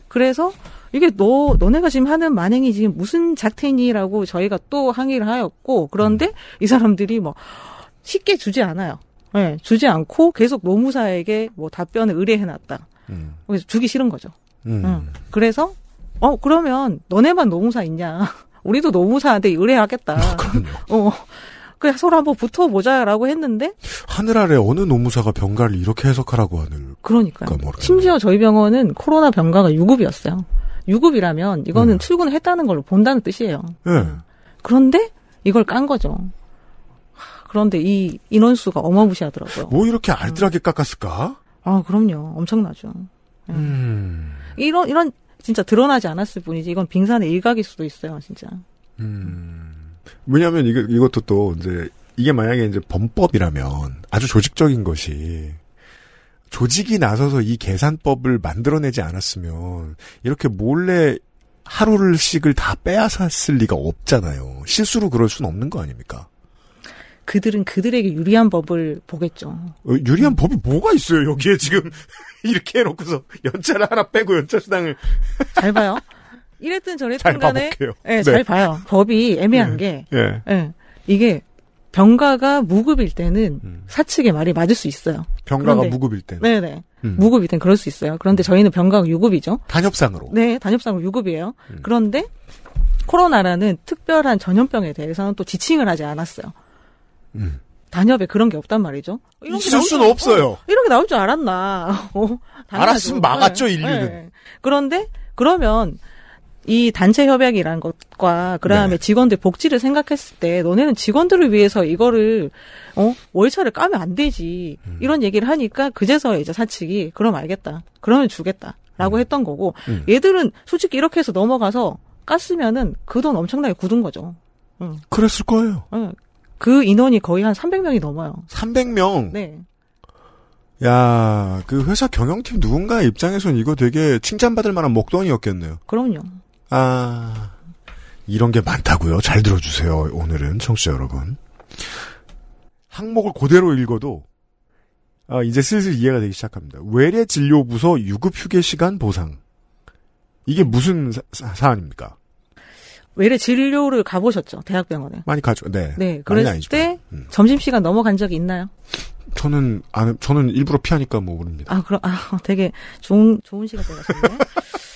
그래서 이게 너 너네가 지금 하는 만행이 지금 무슨 작태니라고 저희가 또 항의를 하였고 그런데 음. 이 사람들이 뭐 쉽게 주지 않아요. 예, 네, 주지 않고 계속 노무사에게 뭐 답변을 의뢰해놨다. 음. 그래서 주기 싫은 거죠. 음. 응. 그래서 어 그러면 너네만 노무사 있냐? 우리도 노무사한테 의뢰하겠다. 아, 그럼요. 어, 그냥 서로 한번 붙어보자라고 했는데 하늘 아래 어느 노무사가 병가를 이렇게 해석하라고 하는 그러니까 심지어 저희 병원은 코로나 병가가 6급이었어요. 6급이라면 이거는 네. 출근을 했다는 걸로 본다는 뜻이에요. 네. 그런데 이걸 깐 거죠. 그런데 이 인원수가 어마무시하더라고요. 뭐 이렇게 알뜰하게 깎았을까? 아, 그럼요. 엄청나죠. 예. 음. 이런, 이런, 진짜 드러나지 않았을 뿐이지, 이건 빙산의 일각일 수도 있어요, 진짜. 음. 왜냐하면 이거 이것도 또 이제 이게 만약에 이제 범법이라면 아주 조직적인 것이 조직이 나서서 이 계산법을 만들어내지 않았으면 이렇게 몰래 하루를씩을 다 빼앗았을 리가 없잖아요. 실수로 그럴 수는 없는 거 아닙니까? 그들은 그들에게 유리한 법을 보겠죠. 어, 유리한 음. 법이 뭐가 있어요, 여기에 지금. 이렇게 해놓고서 연차를 하나 빼고 연차 수당을. 잘 봐요. 이랬든 저랬든 간에 예, 네. 잘, 네, 네. 봐요. 법이 애매한 네. 게 네. 이게 병가가 무급일 때는 음. 사측의 말이 맞을 수 있어요. 병가가 그런데, 무급일 때는? 네네. 음. 무급일 때는 그럴 수 있어요. 그런데 음. 저희는 병가가 유급이죠. 단협상으로? 네, 단협상으로 유급이에요. 음. 그런데 코로나라는 특별한 전염병에 대해서는 또 지칭을 하지 않았어요. 음. 단협에 그런 게 없단 말이죠. 이런 있을 수는 없어요. 어, 이런 게 나올 줄 알았나. 어, 알았으면 막았죠, 인류는. 네. 그런데 그러면 이 단체 협약이라는 것과 그다음에 네. 직원들 복지를 생각했을 때 너네는 직원들을 위해서 이거를 어 월차를 까면 안 되지 음. 이런 얘기를 하니까 그제서야 이제 사측이 그럼 알겠다 그러면 주겠다라고 음. 했던 거고 음. 얘들은 솔직히 이렇게 해서 넘어가서 깠으면은 그 돈 엄청나게 굳은 거죠. 응. 그랬을 거예요. 응. 그 인원이 거의 한 300명이 넘어요. 300명. 네. 야, 그 회사 경영팀 누군가 입장에선 이거 되게 칭찬받을 만한 목돈이었겠네요. 그럼요. 아, 이런 게 많다고요. 잘 들어주세요. 오늘은 청취자 여러분. 항목을 그대로 읽어도 아, 이제 슬슬 이해가 되기 시작합니다. 외래 진료부서 유급 휴게 시간 보상. 이게 무슨 사, 사 안입니까 외래 진료를 가보셨죠 대학병원에 많이 가죠. 네. 네. 그랬을 때 음. 점심 시간 넘어간 적이 있나요? 저는 안 저는 일부러 피하니까 뭐 모릅니다. 아 그럼 아 되게 좋은 좋은 시간 되셨네요.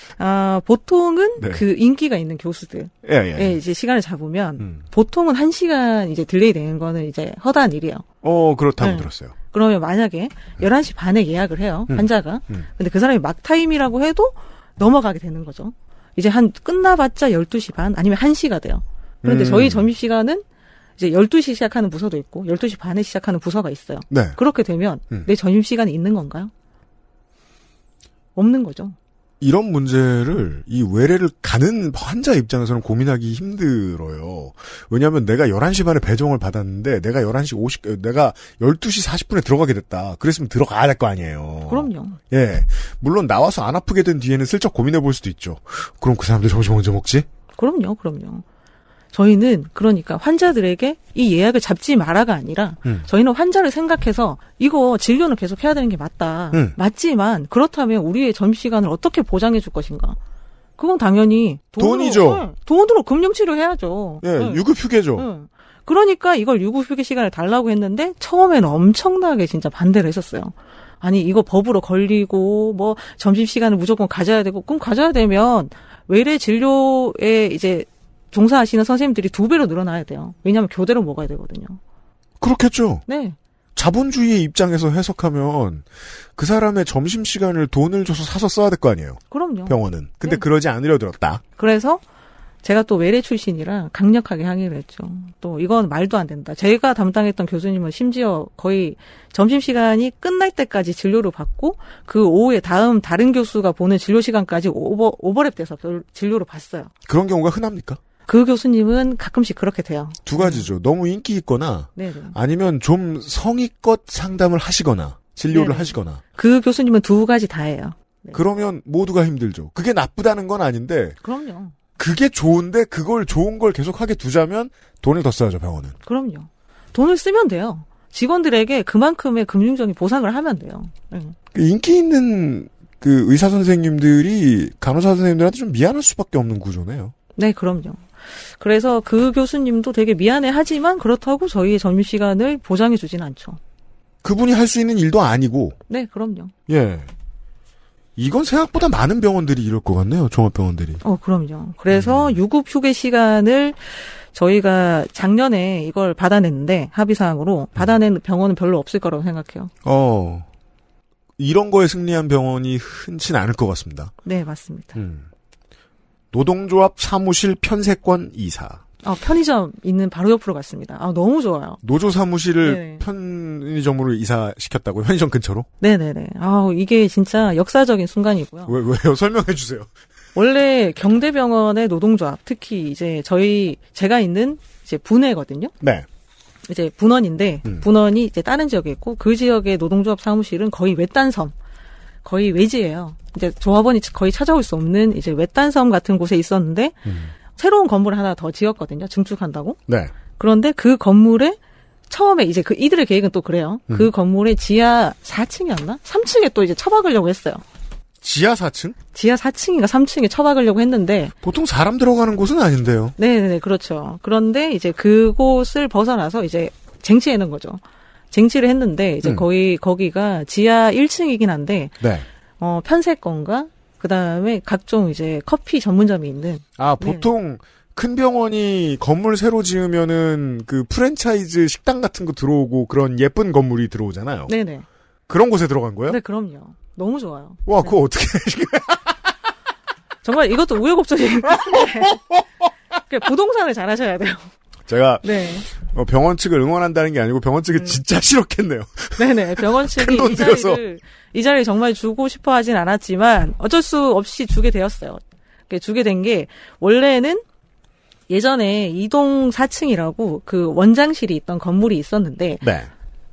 아, 보통은 네. 그 인기가 있는 교수들. 예, 예, 예, 예. 이제 시간을 잡으면 음. 보통은 한 시간 이제 딜레이 되는 거는 이제 허다한 일이에요. 어, 그렇다고 네. 들었어요. 그러면 만약에 11시 반에 예약을 해요. 음. 환자가. 음. 근데 그 사람이 막 타임이라고 해도 넘어가게 되는 거죠. 이제 한 끝나봤자 12시 반 아니면 1시가 돼요. 그런데 음. 저희 점심 시간은 이제 12시 시작하는 부서도 있고 12시 반에 시작하는 부서가 있어요. 네. 그렇게 되면 음. 내 점심 시간이 있는 건가요? 없는 거죠. 이런 문제를 이 외래를 가는 환자 입장에서는 고민하기 힘들어요. 왜냐하면 내가 11시 반에 배정을 받았는데 내가 11시 50 내가 12시 40분에 들어가게 됐다. 그랬으면 들어가야 될 거 아니에요. 그럼요. 예. 물론 나와서 안 아프게 된 뒤에는 슬쩍 고민해 볼 수도 있죠. 그럼 그 사람들 점심 언제 먹지? 그럼요. 그럼요. 저희는 그러니까 환자들에게 이 예약을 잡지 마라가 아니라 음. 저희는 환자를 생각해서 이거 진료는 계속 해야 되는 게 맞다. 음. 맞지만 그렇다면 우리의 점심시간을 어떻게 보장해 줄 것인가? 그건 당연히 돈으로, 이죠 네, 돈으로 금융치료 해야죠. 예, 네. 유급휴게죠. 네. 그러니까 이걸 유급휴게 시간을 달라고 했는데 처음에는 엄청나게 진짜 반대를 했었어요. 아니 이거 법으로 걸리고 뭐 점심 시간을 무조건 가져야 되고 그럼 가져야 되면 외래 진료에 이제 종사하시는 선생님들이 두 배로 늘어나야 돼요. 왜냐하면 교대로 먹어야 되거든요. 그렇겠죠. 네. 자본주의의 입장에서 해석하면 그 사람의 점심 시간을 돈을 줘서 사서 써야 될 거 아니에요. 그럼요. 병원은. 근데 네. 그러지 않으려 들었다. 그래서 제가 또 외래 출신이라 강력하게 항의를 했죠. 또 이건 말도 안 된다. 제가 담당했던 교수님은 심지어 거의 점심시간이 끝날 때까지 진료를 받고 그 오후에 다음 다른 교수가 보는 진료 시간까지 오버, 오버랩돼서 진료를 봤어요 그런 경우가 흔합니까? 그 교수님은 가끔씩 그렇게 돼요. 두 가지죠. 너무 인기 있거나 네네. 네. 아니면 좀 성의껏 상담을 하시거나 진료를 네네. 네. 하시거나. 그 교수님은 두 가지 다예요. 네. 그러면 모두가 힘들죠. 그게 나쁘다는 건 아닌데. 그럼요. 그게 좋은데 그걸 좋은 걸 계속하게 두자면 돈을 더 써야죠 병원은. 그럼요. 돈을 쓰면 돼요. 직원들에게 그만큼의 금융적인 보상을 하면 돼요. 응. 네. 그 인기 있는 그 의사 선생님들이 간호사 선생님들한테 좀 미안할 수밖에 없는 구조네요. 네, 그럼요. 그래서 그 교수님도 되게 미안해 하지만 그렇다고 저희의 점심 시간을 보장해 주진 않죠. 그분이 할 수 있는 일도 아니고. 네, 그럼요. 예. 이건 생각보다 많은 병원들이 이럴 것 같네요. 종합병원들이. 어, 그럼요. 그래서 음. 유급 휴게 시간을 저희가 작년에 이걸 받아냈는데 합의 사항으로 음. 받아낸 병원은 별로 없을 거라고 생각해요. 어. 이런 거에 승리한 병원이 흔치 않을 것 같습니다. 네, 맞습니다. 음. 노동조합 사무실 편세권 이사. 어, 편의점 있는 바로 옆으로 갔습니다. 아, 너무 좋아요. 노조 사무실을 네네. 편의점으로 이사시켰다고요? 편의점 근처로? 네네네. 아, 이게 진짜 역사적인 순간이고요. 왜, 왜요? 설명해 주세요. 원래 경대병원의 노동조합, 특히 이제 저희, 제가 있는 이제 분해거든요 네. 이제 분원인데, 음. 분원이 이제 다른 지역에 있고, 그 지역의 노동조합 사무실은 거의 외딴섬, 거의 외지예요. 이제 조합원이 거의 찾아올 수 없는 이제 외딴 섬 같은 곳에 있었는데 음. 새로운 건물을 하나 더 지었거든요. 증축한다고. 네. 그런데 그 건물에 처음에 이제 그 이들의 계획은 또 그래요. 음. 그 건물의 지하 4층이었나? 3층에 또 이제 처박으려고 했어요. 지하 4층? 지하 4층인가 3층에 처박으려고 했는데 보통 사람 들어가는 곳은 아닌데요. 네, 네, 그렇죠. 그런데 이제 그곳을 벗어나서 이제 쟁취해낸 거죠. 쟁취를 했는데 이제 음. 거의 거기가 지하 1층이긴 한데 네. 어, 편세권과 그다음에 각종 이제 커피 전문점이 있는 아 네. 보통 네. 큰 병원이 건물 새로 지으면은 그 프랜차이즈 식당 같은 거 들어오고 그런 예쁜 건물이 들어오잖아요. 네네. 그런 곳에 들어간 거예요? 네, 그럼요. 너무 좋아요. 와, 네. 그거 어떻게. 정말 이것도 우여곡절이. 네. 그러니까 부동산을 잘 하셔야 돼요. 제가 네. 어, 병원 측을 응원한다는 게 아니고 병원 측이 음. 진짜 싫었겠네요. 네네. 병원 측이 이 자리를, 이 자리를 정말 주고 싶어 하진 않았지만 어쩔 수 없이 주게 되었어요. 주게 된 게 원래는 예전에 이동 4층이라고 그 원장실이 있던 건물이 있었는데 네.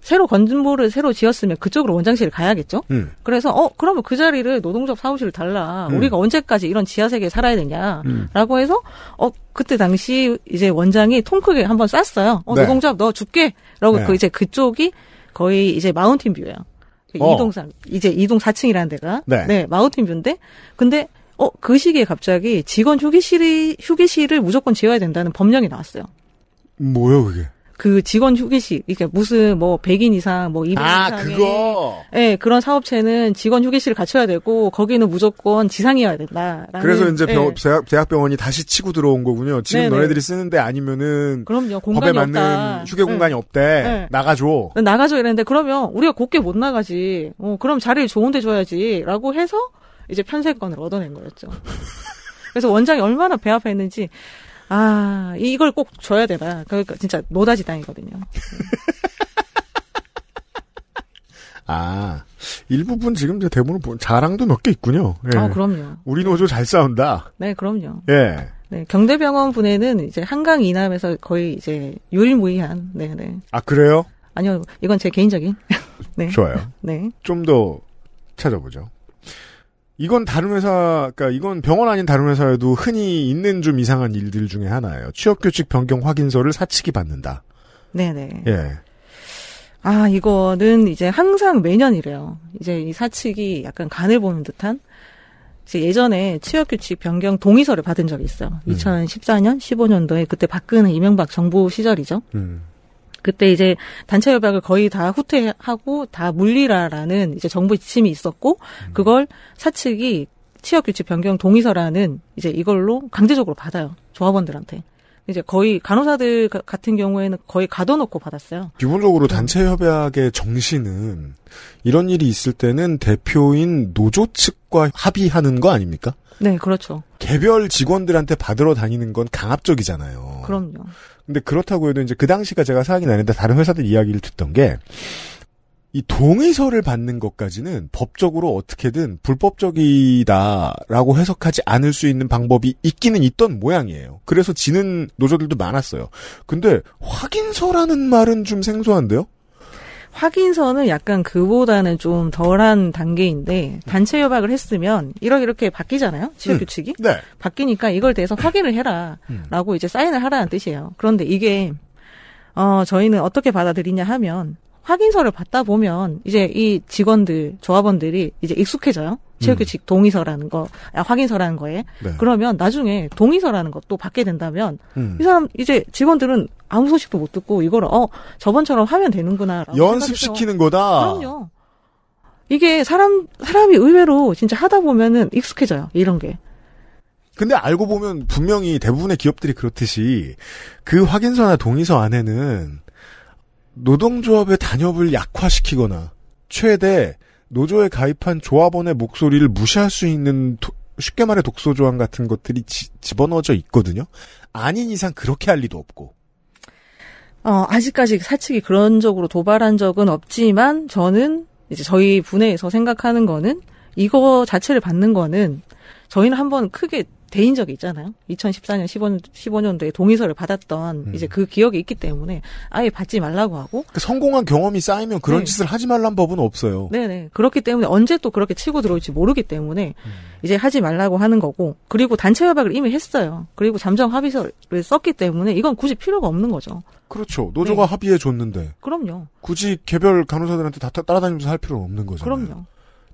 새로 건물을 새로 지었으면 그쪽으로 원장실을 가야겠죠. 음. 그래서 어 그러면 그 자리를 노동조합 사무실을 달라. 음. 우리가 언제까지 이런 지하 세계에 살아야 되냐라고 음. 해서 어 그때 당시 이제 원장이 통 크게 한번 쐈어요. 어 네. 노동조합 너 죽게라고 네. 그 이제 그쪽이 거의 이제 마운틴 뷰예요. 그 어. 이동산 이제 이동 4층이라는 데가 네, 네 마운틴 뷰인데 근데 어 그 시기에 갑자기 직원 휴게실이 휴게실을 무조건 지어야 된다는 법령이 나왔어요. 뭐요 그게? 그 직원 휴게실 이게 무슨 뭐백인 이상, 뭐2 0 아, 이상의 그거. 예, 그런 사업체는 직원 휴게실을 갖춰야 되고 거기는 무조건 지상이어야 된다. 그래서 이제 예. 병, 예. 대학병원이 다시 치고 들어온 거군요. 지금 네네. 너네들이 쓰는데 아니면은 그럼요. 공간이 법에 맞는 없다. 휴게 네. 공간이 네. 없대. 네. 나가줘. 네, 나가줘 이랬는데 그러면 우리가 곱게 못 나가지. 어, 그럼 자리를 좋은데 줘야지라고 해서 이제 편세권을 얻어낸 거였죠. 그래서 원장이 얼마나 배합했는지 아, 이걸 꼭 줘야 되나. 그러니까 진짜 노다지 당이거든요. 아, 일부분 지금 제 대본을 본 자랑도 몇 개 있군요. 예. 아, 그럼요. 우리 네. 노조 잘 싸운다. 네, 그럼요. 예. 네, 경대병원 분에는 이제 한강 이남에서 거의 이제 유일무이한, 네, 네. 아, 그래요? 아니요, 이건 제 개인적인. 네. 좋아요. 네. 좀 더 찾아보죠. 이건 다른 회사, 그러니까 이건 병원 아닌 다른 회사에도 흔히 있는 좀 이상한 일들 중에 하나예요. 취업 규칙 변경 확인서를 사치기 받는다. 네네. 예. 아 이거는 이제 항상 매년 이래요. 이제 이 사측이 약간 간을 보는 듯한. 이제 예전에 취업 규칙 변경 동의서를 받은 적이 있어요. 음. 2014년, 15년도에 그때 박근혜 이명박 정부 시절이죠. 음. 그때 이제 단체 협약을 거의 다 후퇴하고 다 물리라라는 이제 정부 지침이 있었고 음. 그걸 사측이 취업 규칙 변경 동의서라는 이제 이걸로 강제적으로 받아요. 조합원들한테. 이제 거의 간호사들 같은 경우에는 거의 가둬놓고 받았어요. 기본적으로 단체 협약의 정신은 이런 일이 있을 때는 대표인 노조 측과 합의하는 거 아닙니까? 네, 그렇죠. 개별 직원들한테 받으러 다니는 건 강압적이잖아요. 그럼요. 근데 그렇다고 해도 이제 그 당시가 제가 사악이 나는데 다른 회사들 이야기를 듣던 게이 동의서를 받는 것까지는 법적으로 어떻게든 불법적이다라고 해석하지 않을 수 있는 방법이 있기는 있던 모양이에요. 그래서 지는 노조들도 많았어요. 근데 확인서라는 말은 좀 생소한데요? 확인서는 약간 그보다는 좀 덜한 단계인데 단체 협약을 했으면 이렇게 이렇게 바뀌잖아요 취업 규칙이 음, 네. 바뀌니까 이걸 대해서 확인을 해라라고 음. 이제 사인을 하라는 뜻이에요. 그런데 이게 어 저희는 어떻게 받아들이냐 하면 확인서를 받다 보면 이제 이 직원들 조합원들이 이제 익숙해져요. 체육규칙 음. 동의서라는 거, 아, 확인서라는 거에. 네. 그러면 나중에 동의서라는 것도 받게 된다면 음. 이 사람 이제 직원들은 아무 소식도 못 듣고 이걸 어 저번처럼 하면 되는구나. 연습시키는 거다. 그럼요. 이게 사람 사람이 의외로 진짜 하다 보면은 익숙해져요. 이런 게. 근데 알고 보면 분명히 대부분의 기업들이 그렇듯이 그 확인서나 동의서 안에는 노동조합의 단협을 약화시키거나 최대 노조에 가입한 조합원의 목소리를 무시할 수 있는 도, 쉽게 말해 독소 조항 같은 것들이 지, 집어넣어져 있거든요. 아닌 이상 그렇게 할 리도 없고. 어, 아직까지 사측이 그런 적으로 도발한 적은 없지만 저는 이제 저희 분해에서 생각하는 거는 이거 자체를 받는 거는 저희는 한번 크게 대인 적이 있잖아요. 2014년 15, 15년도에 동의서를 받았던 음. 이제 그 기억이 있기 때문에 아예 받지 말라고 하고 그 성공한 경험이 쌓이면 그런 네. 짓을 하지 말란 법은 없어요. 네네 그렇기 때문에 언제 또 그렇게 치고 들어올지 모르기 때문에 음. 이제 하지 말라고 하는 거고 그리고 단체 협약을 이미 했어요. 그리고 잠정 합의서를 썼기 때문에 이건 굳이 필요가 없는 거죠. 그렇죠. 노조가 네. 합의해 줬는데. 그럼요. 굳이 개별 간호사들한테 다 따라다니면서 할 필요는 없는 거잖아요. 그럼요.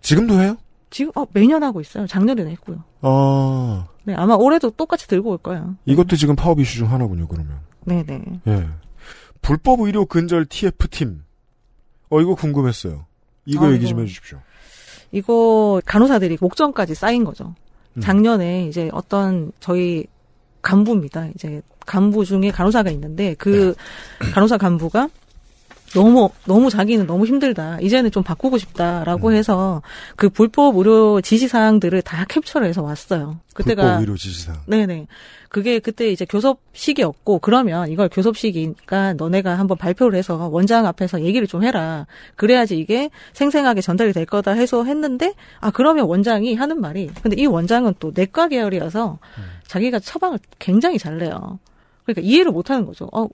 지금도 해요? 지금 어, 매년 하고 있어요. 작년에는 했고요. 아. 네, 아마 올해도 똑같이 들고 올 거예요. 이것도 지금 파업 이슈 중 하나군요, 그러면. 네네. 네. 예. 불법 의료 근절 TF팀. 어, 이거 궁금했어요. 이거 아, 얘기 좀 해주십시오. 이거 간호사들이 목전까지 쌓인 거죠. 음. 작년에 이제 어떤 저희 간부입니다. 이제 간부 중에 간호사가 있는데 그 네. 간호사 간부가 너무 너무 자기는 너무 힘들다. 이제는 좀 바꾸고 싶다라고 음. 해서 그 불법 의료 지시 사항들을 다 캡처를 해서 왔어요. 그때가 불법 의료 지시 사항. 네네. 그게 그때 이제 교섭시기였고 그러면 이걸 교섭시기니까 너네가 한번 발표를 해서 원장 앞에서 얘기를 좀 해라. 그래야지 이게 생생하게 전달이 될 거다 해서 했는데 아 그러면 원장이 하는 말이 근데 이 원장은 또 내과 계열이어서 음. 자기가 처방을 굉장히 잘 내요. 그러니까 이해를 못 하는 거죠. 어,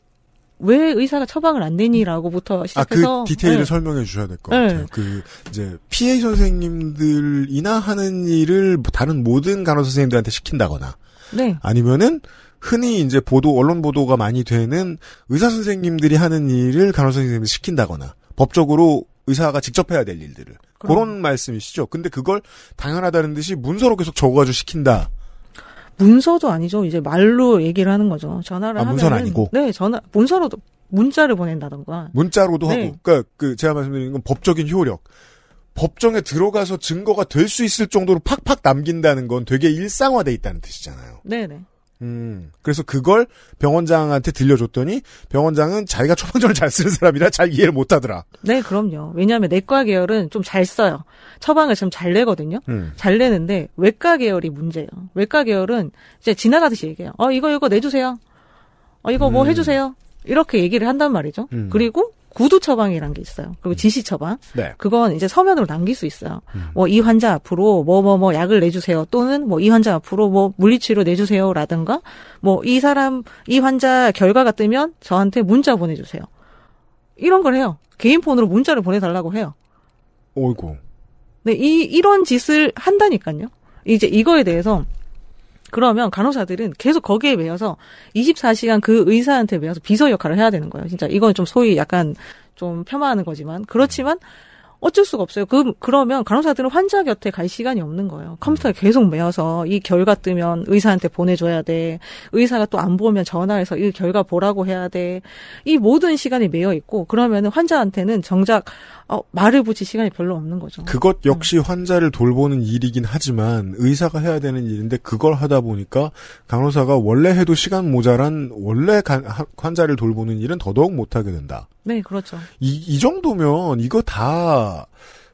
왜 의사가 처방을 안 내니라고부터 시작해서 아, 그 디테일을 네. 설명해 주셔야 될것 네. 같아요. 네. 그 이제 PA 선생님들이나 하는 일을 다른 모든 간호 사 선생님들한테 시킨다거나 네. 아니면은 흔히 이제 보도 언론 보도가 많이 되는 의사 선생님들이 하는 일을 간호 사 선생님이 시킨다거나 법적으로 의사가 직접 해야 될 일들을 그런 말씀이시죠. 근데 그걸 당연하다는 듯이 문서로 계속 적어가지고 시킨다. 문서도 아니죠. 이제 말로 얘기를 하는 거죠. 전화를 아, 하면 는 아니고. 네, 전화 문서로도 문자를 보낸다던가. 문자로도 네. 하고. 그러니까 그 제가 말씀드린 건 법적인 효력. 법정에 들어가서 증거가 될 수 있을 정도로 팍팍 남긴다는 건 되게 일상화돼 있다는 뜻이잖아요. 네네. 네. 음. 그래서 그걸 병원장한테 들려줬더니 병원장은 자기가 처방전을 잘 쓰는 사람이라 잘 이해를 못하더라. 네, 그럼요. 왜냐하면 내과 계열은 좀 잘 써요. 처방을 좀 잘 내거든요. 음. 잘 내는데 외과 계열이 문제예요. 외과 계열은 이제 지나가듯이 얘기해요. 어, 이거 이거 내주세요. 어, 이거 뭐 음. 해주세요. 이렇게 얘기를 한단 말이죠. 음. 그리고 구두 처방이라는 게 있어요. 그리고 음. 지시 처방. 네. 그건 이제 서면으로 남길 수 있어요. 음. 뭐이 환자 앞으로 뭐뭐뭐 뭐, 뭐 약을 내주세요. 또는 뭐 이 환자 앞으로 뭐 물리치료 내주세요라든가 뭐 이 사람 이 환자 결과가 뜨면 저한테 문자 보내주세요. 이런 걸 해요. 개인 폰으로 문자를 보내달라고 해요. 오이고. 네, 이 이런 짓을 한다니까요. 이제 이거에 대해서 그러면 간호사들은 계속 거기에 매여서 24시간 그 의사한테 매여서 비서 역할을 해야 되는 거예요. 진짜 이건 좀 소위 약간 좀 폄하하는 거지만 그렇지만 어쩔 수가 없어요. 그, 그러면 간호사들은 환자 곁에 갈 시간이 없는 거예요. 컴퓨터에 계속 매여서 이 결과 뜨면 의사한테 보내줘야 돼. 의사가 또 안 보면 전화해서 이 결과 보라고 해야 돼. 이 모든 시간이 매여 있고 그러면은 환자한테는 정작 어, 말을 붙일 시간이 별로 없는 거죠. 그것 네. 역시 음. 환자를 돌보는 일이긴 하지만 의사가 해야 되는 일인데 그걸 하다 보니까 간호사가 원래 해도 시간 모자란 원래 간, 환자를 돌보는 일은 더더욱 못하게 된다. 네, 그렇죠. 이, 이 정도면 이거 다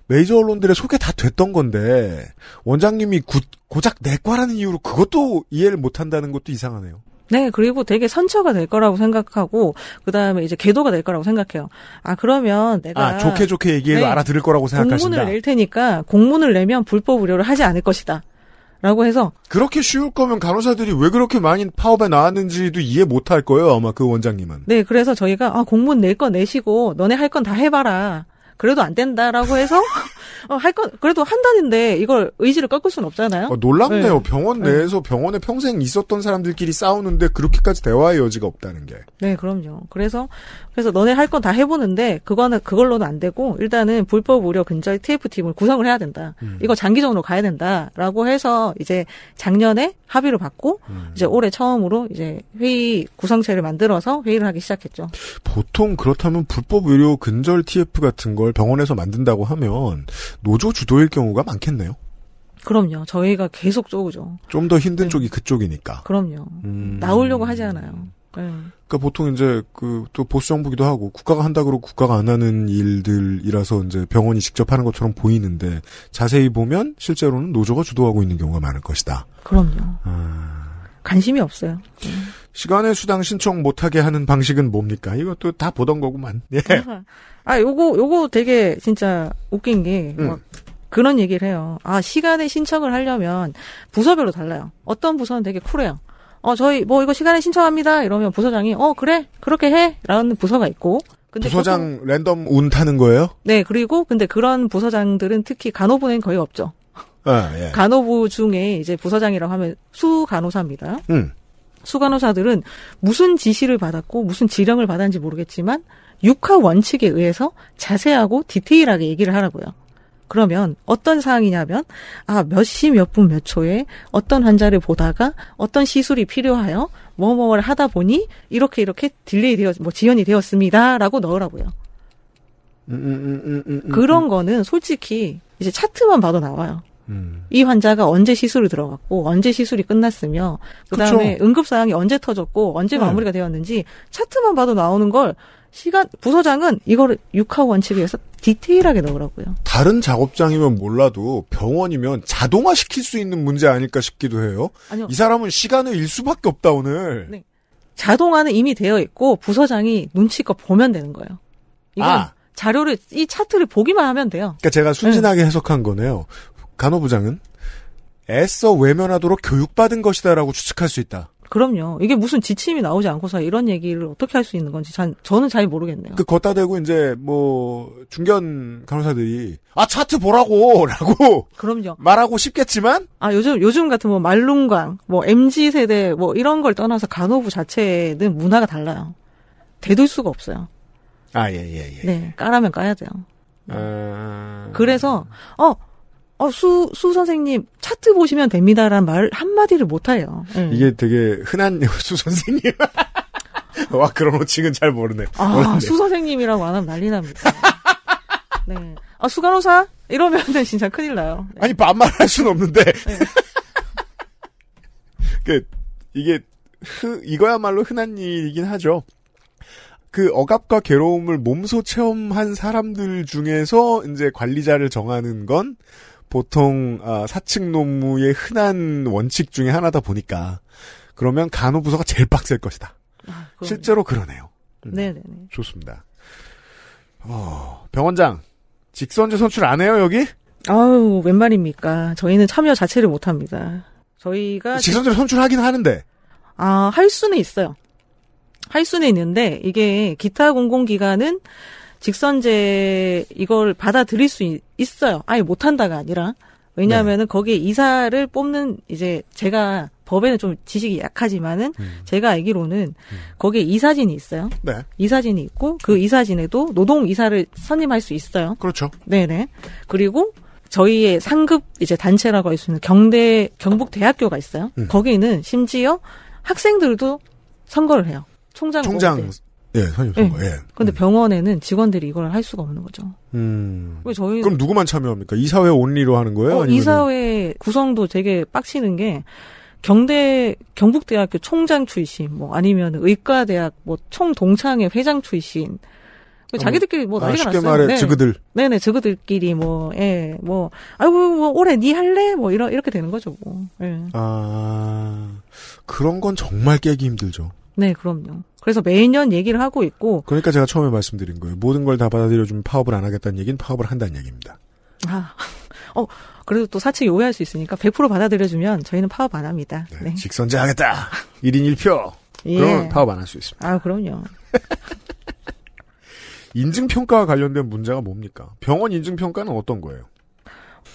메이저 언론들의 소개 다 됐던 건데 원장님이 구, 고작 내과라는 이유로 그것도 이해를 못한다는 것도 이상하네요. 네, 그리고 되게 선처가 될 거라고 생각하고 그 다음에 이제 계도가 될 거라고 생각해요. 아 그러면 내가 아, 좋게 좋게 얘기해도 네, 알아들을 거라고 생각하신다. 공문을 낼 테니까 공문을 내면 불법 의료를 하지 않을 것이다. 라고 해서 그렇게 쉬울 거면 간호사들이 왜 그렇게 많이 파업에 나왔는지도 이해 못할 거예요 아마 그 원장님은 네 그래서 저희가 아 공문 낼 거 내시고 너네 할 건 다 해봐라 그래도 안 된다라고 해서 어, 할 건 그래도 한다는데 이걸 의지를 꺾을 수는 없잖아요. 어, 놀랍네요. 네. 병원 네. 내에서 병원에 평생 있었던 사람들끼리 싸우는데 그렇게까지 대화의 여지가 없다는 게. 네, 그럼요. 그래서 그래서 너네 할 건 다 해보는데 그거는 그걸로는 안 되고 일단은 불법 우려 근절 TF 팀을 구성을 해야 된다. 음. 이거 장기적으로 가야 된다라고 해서 이제 작년에 합의를 받고 음. 이제 올해 처음으로 이제 회의 구성체를 만들어서 회의를 하기 시작했죠. 보통 그렇다면 불법 의료 근절 TF 같은 걸 병원에서 만든다고 하면 노조 주도일 경우가 많겠네요. 그럼요. 저희가 계속 쪼죠. 그좀더 힘든 네. 쪽이 그쪽이니까. 그럼요. 음... 나오려고 하지 않아요. 음. 네. 그러니까 보통 이제 그 또 보수 정부기도 하고 국가가 한다 그러고 국가가 안 하는 일들이라서 이제 병원이 직접 하는 것처럼 보이는데 자세히 보면 실제로는 노조가 주도하고 있는 경우가 많을 것이다. 그럼요. 아... 관심이 없어요. 네. 시간의 수당 신청 못하게 하는 방식은 뭡니까? 이것도 다 보던 거구만. 예. 아, 요거, 요거 되게 진짜 웃긴 게, 음. 막 뭐 그런 얘기를 해요. 아, 시간에 신청을 하려면 부서별로 달라요. 어떤 부서는 되게 쿨해요. 어, 저희 뭐 이거 시간에 신청합니다. 이러면 부서장이, 어, 그래? 그렇게 해? 라는 부서가 있고. 근데 부서장 보통, 랜덤 운 타는 거예요? 네, 그리고 근데 그런 부서장들은 특히 간호부는 거의 없죠. 아, 예. 간호부 중에 이제 부서장이라고 하면 수간호사입니다. 음. 수간호사들은 무슨 지시를 받았고 무슨 지령을 받았는지 모르겠지만 육하 원칙에 의해서 자세하고 디테일하게 얘기를 하라고요. 그러면 어떤 사항이냐면 아 몇 시 몇 분 몇 초에 어떤 환자를 보다가 어떤 시술이 필요하여 뭐뭐를 하다 보니 이렇게 이렇게 딜레이 되어 뭐 지연이 되었습니다라고 넣으라고요. 음 음 음, 음, 음, 음, 그런 거는 솔직히 이제 차트만 봐도 나와요. 음. 이 환자가 언제 시술을 들어갔고 언제 시술이 끝났으며 그다음에 그쵸. 응급 사항이 언제 터졌고 언제 네. 마무리가 네. 되었는지 차트만 봐도 나오는 걸 시간 부서장은 이거를 육하 원칙에 의해서 디테일하게 넣으라고요. 다른 작업장이면 몰라도 병원이면 자동화 시킬 수 있는 문제 아닐까 싶기도 해요. 아니요. 이 사람은 시간을 일 수밖에 없다 오늘. 네. 자동화는 이미 되어 있고 부서장이 눈치껏 보면 되는 거예요. 이건 아. 자료를 이 차트를 보기만 하면 돼요. 그러니까 제가 순진하게 네. 해석한 거네요. 간호부장은 애써 외면하도록 교육받은 것이다라고 추측할 수 있다. 그럼요. 이게 무슨 지침이 나오지 않고서 이런 얘기를 어떻게 할 수 있는 건지 잘, 저는 잘 모르겠네요. 그 걷다 대고 이제 뭐 중견 간호사들이 아 차트 보라고라고 그럼요. 말하고 싶겠지만 아 요즘 요즘 같은 뭐 말룬광 뭐 mz 세대 뭐 이런 걸 떠나서 간호부 자체는 문화가 달라요. 대들 수가 없어요. 아 예 예예. 예, 예. 네 까라면 까야 돼요. 아... 그래서 어 어, 수, 수 선생님, 차트 보시면 됩니다란 말 한마디를 못해요. 네. 이게 되게 흔한 수 선생님. 와, 그런 호칭은 잘 모르네. 아, 수 선생님이라고 안 하면 난리 납니다. 네. 아, 수간호사? 이러면은 진짜 큰일 나요. 네. 아니, 반말 할 수는 없는데. 네. 그, 이게, 흐, 이거야말로 흔한 일이긴 하죠. 그 억압과 괴로움을 몸소 체험한 사람들 중에서 이제 관리자를 정하는 건 보통 아, 사측 노무의 흔한 원칙 중에 하나다 보니까 그러면 간호부서가 제일 빡셀 것이다. 아, 실제로 그러네요. 음, 네네 좋습니다. 어, 병원장 직선제 선출 안 해요 여기? 아우 웬 말입니까? 저희는 참여 자체를 못 합니다. 저희가 직선제 선출하긴 하는데 아할 수는 있어요. 할 수는 있는데 이게 기타 공공기관은 직선제 이걸 받아들일 수 있, 어요 아예 못한다가 아니라 왜냐하면은 네. 거기에 이사를 뽑는 이제 제가 법에는 좀 지식이 약하지만은 음. 제가 알기로는 음. 거기에 이사진이 있어요. 네. 이사진이 있고 그 음. 이사진에도 노동 이사를 선임할 수 있어요. 그렇죠. 네네. 그리고 저희의 상급 이제 단체라고 할 수 있는 경대 경북 대학교가 있어요. 음. 거기는 심지어 학생들도 선거를 해요. 총장 총장 예, 선임선거. 예. 그런데 예. 음. 병원에는 직원들이 이걸 할 수가 없는 거죠. 음. 저희 그럼 누구만 참여합니까? 이사회 온리로 하는 거예요? 어, 이사회 구성도 되게 빡치는 게 경대 경북대학교 총장 출신, 뭐 아니면 의과대학 뭐 총동창회 회장 출신. 아, 자기들끼리 뭐, 뭐 난리가 아, 쉽게 났어요. 말해 네. 저그들. 네. 네네 저그들끼리 뭐예뭐 예, 뭐, 아이고 뭐 올해 니네 할래 뭐 이런 이렇게 되는 거죠 뭐. 예. 아 그런 건 정말 깨기 힘들죠. 네 그럼요. 그래서 매년 얘기를 하고 있고. 그러니까 제가 처음에 말씀드린 거예요. 모든 걸 다 받아들여주면 파업을 안 하겠다는 얘기는 파업을 한다는 얘기입니다. 아, 어, 그래도 또 사측이 오해할 수 있으니까 100% 받아들여주면 저희는 파업 안 합니다. 네, 네. 직선제 하겠다! 1인 1표! 예. 그럼 파업 안 할 수 있습니다. 아, 그럼요. 인증평가와 관련된 문제가 뭡니까? 병원 인증평가는 어떤 거예요?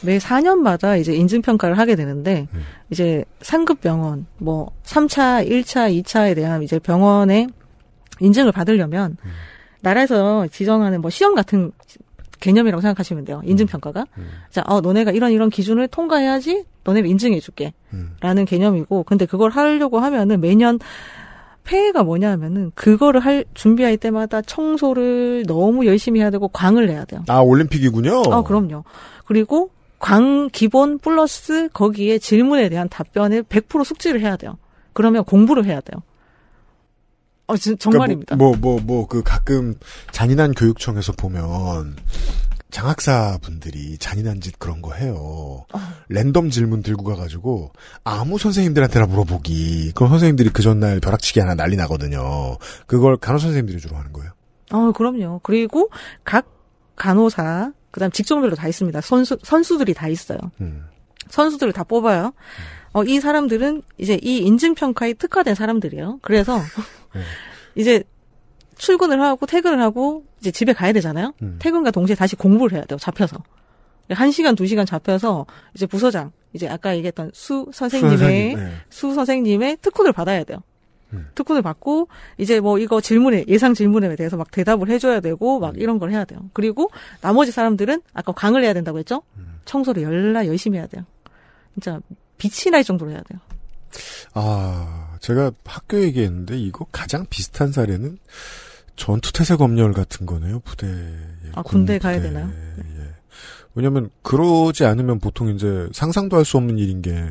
매 4년마다 이제 인증평가를 하게 되는데, 음. 이제 상급 병원, 뭐, 3차, 1차, 2차에 대한 이제 병원의 인증을 받으려면 음. 나라에서 지정하는 뭐 시험 같은 개념이라고 생각하시면 돼요. 인증 음. 평가가. 음. 자, 어 너네가 이런 이런 기준을 통과해야지 너네 인증해 줄게. 음. 라는 개념이고 근데 그걸 하려고 하면은 매년 폐해가 뭐냐 하면은 그거를 할 준비할 때마다 청소를 너무 열심히 해야 되고 광을 내야 돼요. 아, 올림픽이군요. 아, 그럼요. 그리고 광 기본 플러스 거기에 질문에 대한 답변을 100% 숙지를 해야 돼요. 그러면 공부를 해야 돼요. 어, 진, 그러니까 뭐, 정말입니다. 그러니까 뭐, 뭐, 뭐, 그 가끔 잔인한 교육청에서 보면 장학사 분들이 잔인한 짓 그런 거 해요. 어. 랜덤 질문 들고 가가지고 아무 선생님들한테나 물어보기. 그럼 선생님들이 그 전날 벼락치기 하나 난리 나거든요. 그걸 간호사 선생님들이 주로 하는 거예요. 어, 그럼요. 그리고 각 간호사, 그 다음 직종별로 다 있습니다. 선수, 선수들이 다 있어요. 음. 선수들을 다 뽑아요. 음. 어, 이 사람들은 이제 이 인증평가에 특화된 사람들이에요. 그래서 네. 이제 출근을 하고 퇴근을 하고 이제 집에 가야 되잖아요. 음. 퇴근과 동시에 다시 공부를 해야 돼요. 잡혀서. 한 시간, 두 시간 잡혀서 이제 부서장, 이제 아까 얘기했던 수 선생님의, 선생님, 네. 수 선생님의 특훈을 받아야 돼요. 음. 특훈을 받고 이제 뭐 이거 질문에 예상 질문에 대해서 막 대답을 해줘야 되고 막 음. 이런 걸 해야 돼요. 그리고 나머지 사람들은 아까 강을 해야 된다고 했죠. 음. 청소를 열라 열심히 해야 돼요. 진짜 빛이 날 정도로 해야 돼요. 아 제가 학교 얘기했는데 이거 가장 비슷한 사례는 전투태세 검열 같은 거네요. 부대. 예, 아 군대, 군 가야 되나요? 예. 왜냐면 그러지 않으면 보통 이제 상상도 할 수 없는 일인 게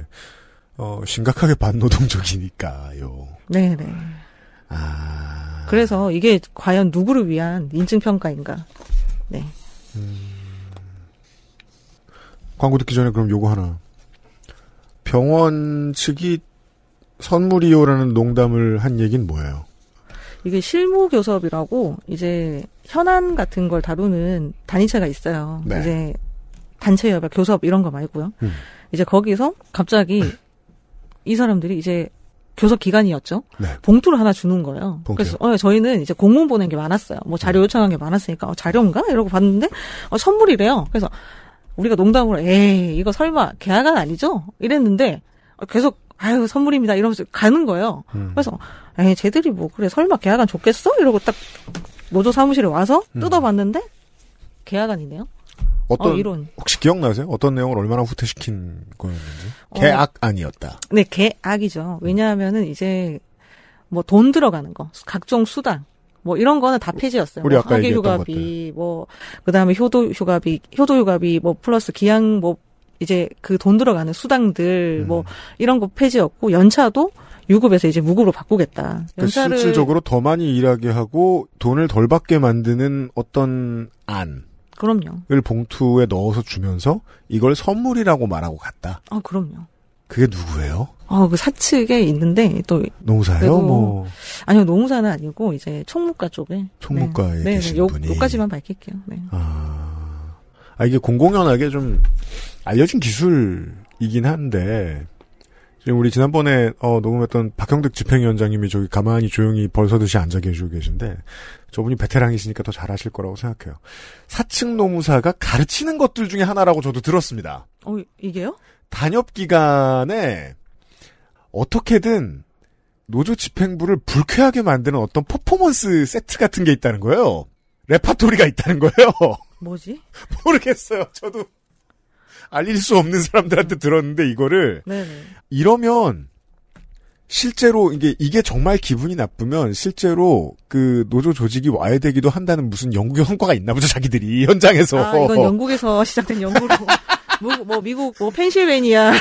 어, 심각하게 반노동적이니까요. 네네. 네. 아. 그래서 이게 과연 누구를 위한 인증평가인가. 네. 음... 광고 듣기 전에 그럼 요거 하나. 병원 측이 선물이요라는 농담을 한 얘기는 뭐예요? 이게 실무 교섭이라고 이제 현안 같은 걸 다루는 단위체가 있어요. 네. 이제 단체 협약, 교섭 이런 거 말고요. 음. 이제 거기서 갑자기 이 사람들이 이제 교섭 기간이었죠. 네. 봉투를 하나 주는 거예요. 봉투요? 그래서 어, 저희는 이제 공문 보낸 게 많았어요. 뭐 자료 음. 요청한 게 많았으니까 어, 자료인가 이러고 봤는데 어, 선물이래요. 그래서 우리가 농담으로 에이 이거 설마 계약은 아니죠? 이랬는데 어, 계속 아유 선물입니다 이러면서 가는 거예요. 음. 그래서 에 쟤들이 뭐 그래 설마 계약안 좋겠어 이러고 딱 노조 사무실에 와서 음. 뜯어봤는데 계약안이네요. 어떤 어, 이런. 혹시 기억나세요? 어떤 내용을 얼마나 후퇴시킨 거였는지? 계약 어. 아니었다. 네, 계약이죠. 왜냐하면은 이제 뭐 돈 들어가는 거, 각종 수당, 뭐 이런 거는 다 폐지였어요. 우리 뭐 아까 휴가비, 것들. 뭐 그다음에 효도 휴가비, 효도 휴가비 뭐 플러스 기양 뭐 이제 그 돈 들어가는 수당들 음. 뭐 이런 거 폐지였고 연차도 유급에서 이제 무급으로 바꾸겠다. 그러니까 연차를 그 실질적으로 더 많이 일하게 하고 돈을 덜 받게 만드는 어떤 안. 그럼요. 을 봉투에 넣어서 주면서 이걸 선물이라고 말하고 갔다. 아, 그럼요. 그게 누구예요? 어그 아, 사측에 있는데 또농무사요뭐 아니요, 농사는 아니고 이제 총무과 쪽에 총무과에 네. 네, 네. 계신 네, 요, 분이 요까지만 밝힐게요. 네. 아. 아, 이게 공공연하게 좀 알려진 기술이긴 한데, 지금 우리 지난번에 어, 녹음했던 박형득 집행위원장님이 저기 가만히 조용히 벌서듯이 앉아 계시고 계신데 저분이 베테랑이시니까 더 잘하실 거라고 생각해요. 사층 노무사가 가르치는 것들 중에 하나라고 저도 들었습니다. 어 이게요? 단협 기간에 어떻게든 노조 집행부를 불쾌하게 만드는 어떤 퍼포먼스 세트 같은 게 있다는 거예요. 레파토리가 있다는 거예요. 뭐지? 모르겠어요. 저도 알릴 수 없는 사람들한테 들었는데 이거를 네네. 이러면 실제로 이게 이게 정말 기분이 나쁘면 실제로 그 노조 조직이 와야 되기도 한다는 무슨 연구 성과가 있나 보죠 자기들이 현장에서. 아, 이건 영국에서 시작된 연구로. 뭐, 뭐 미국 뭐 펜실베니아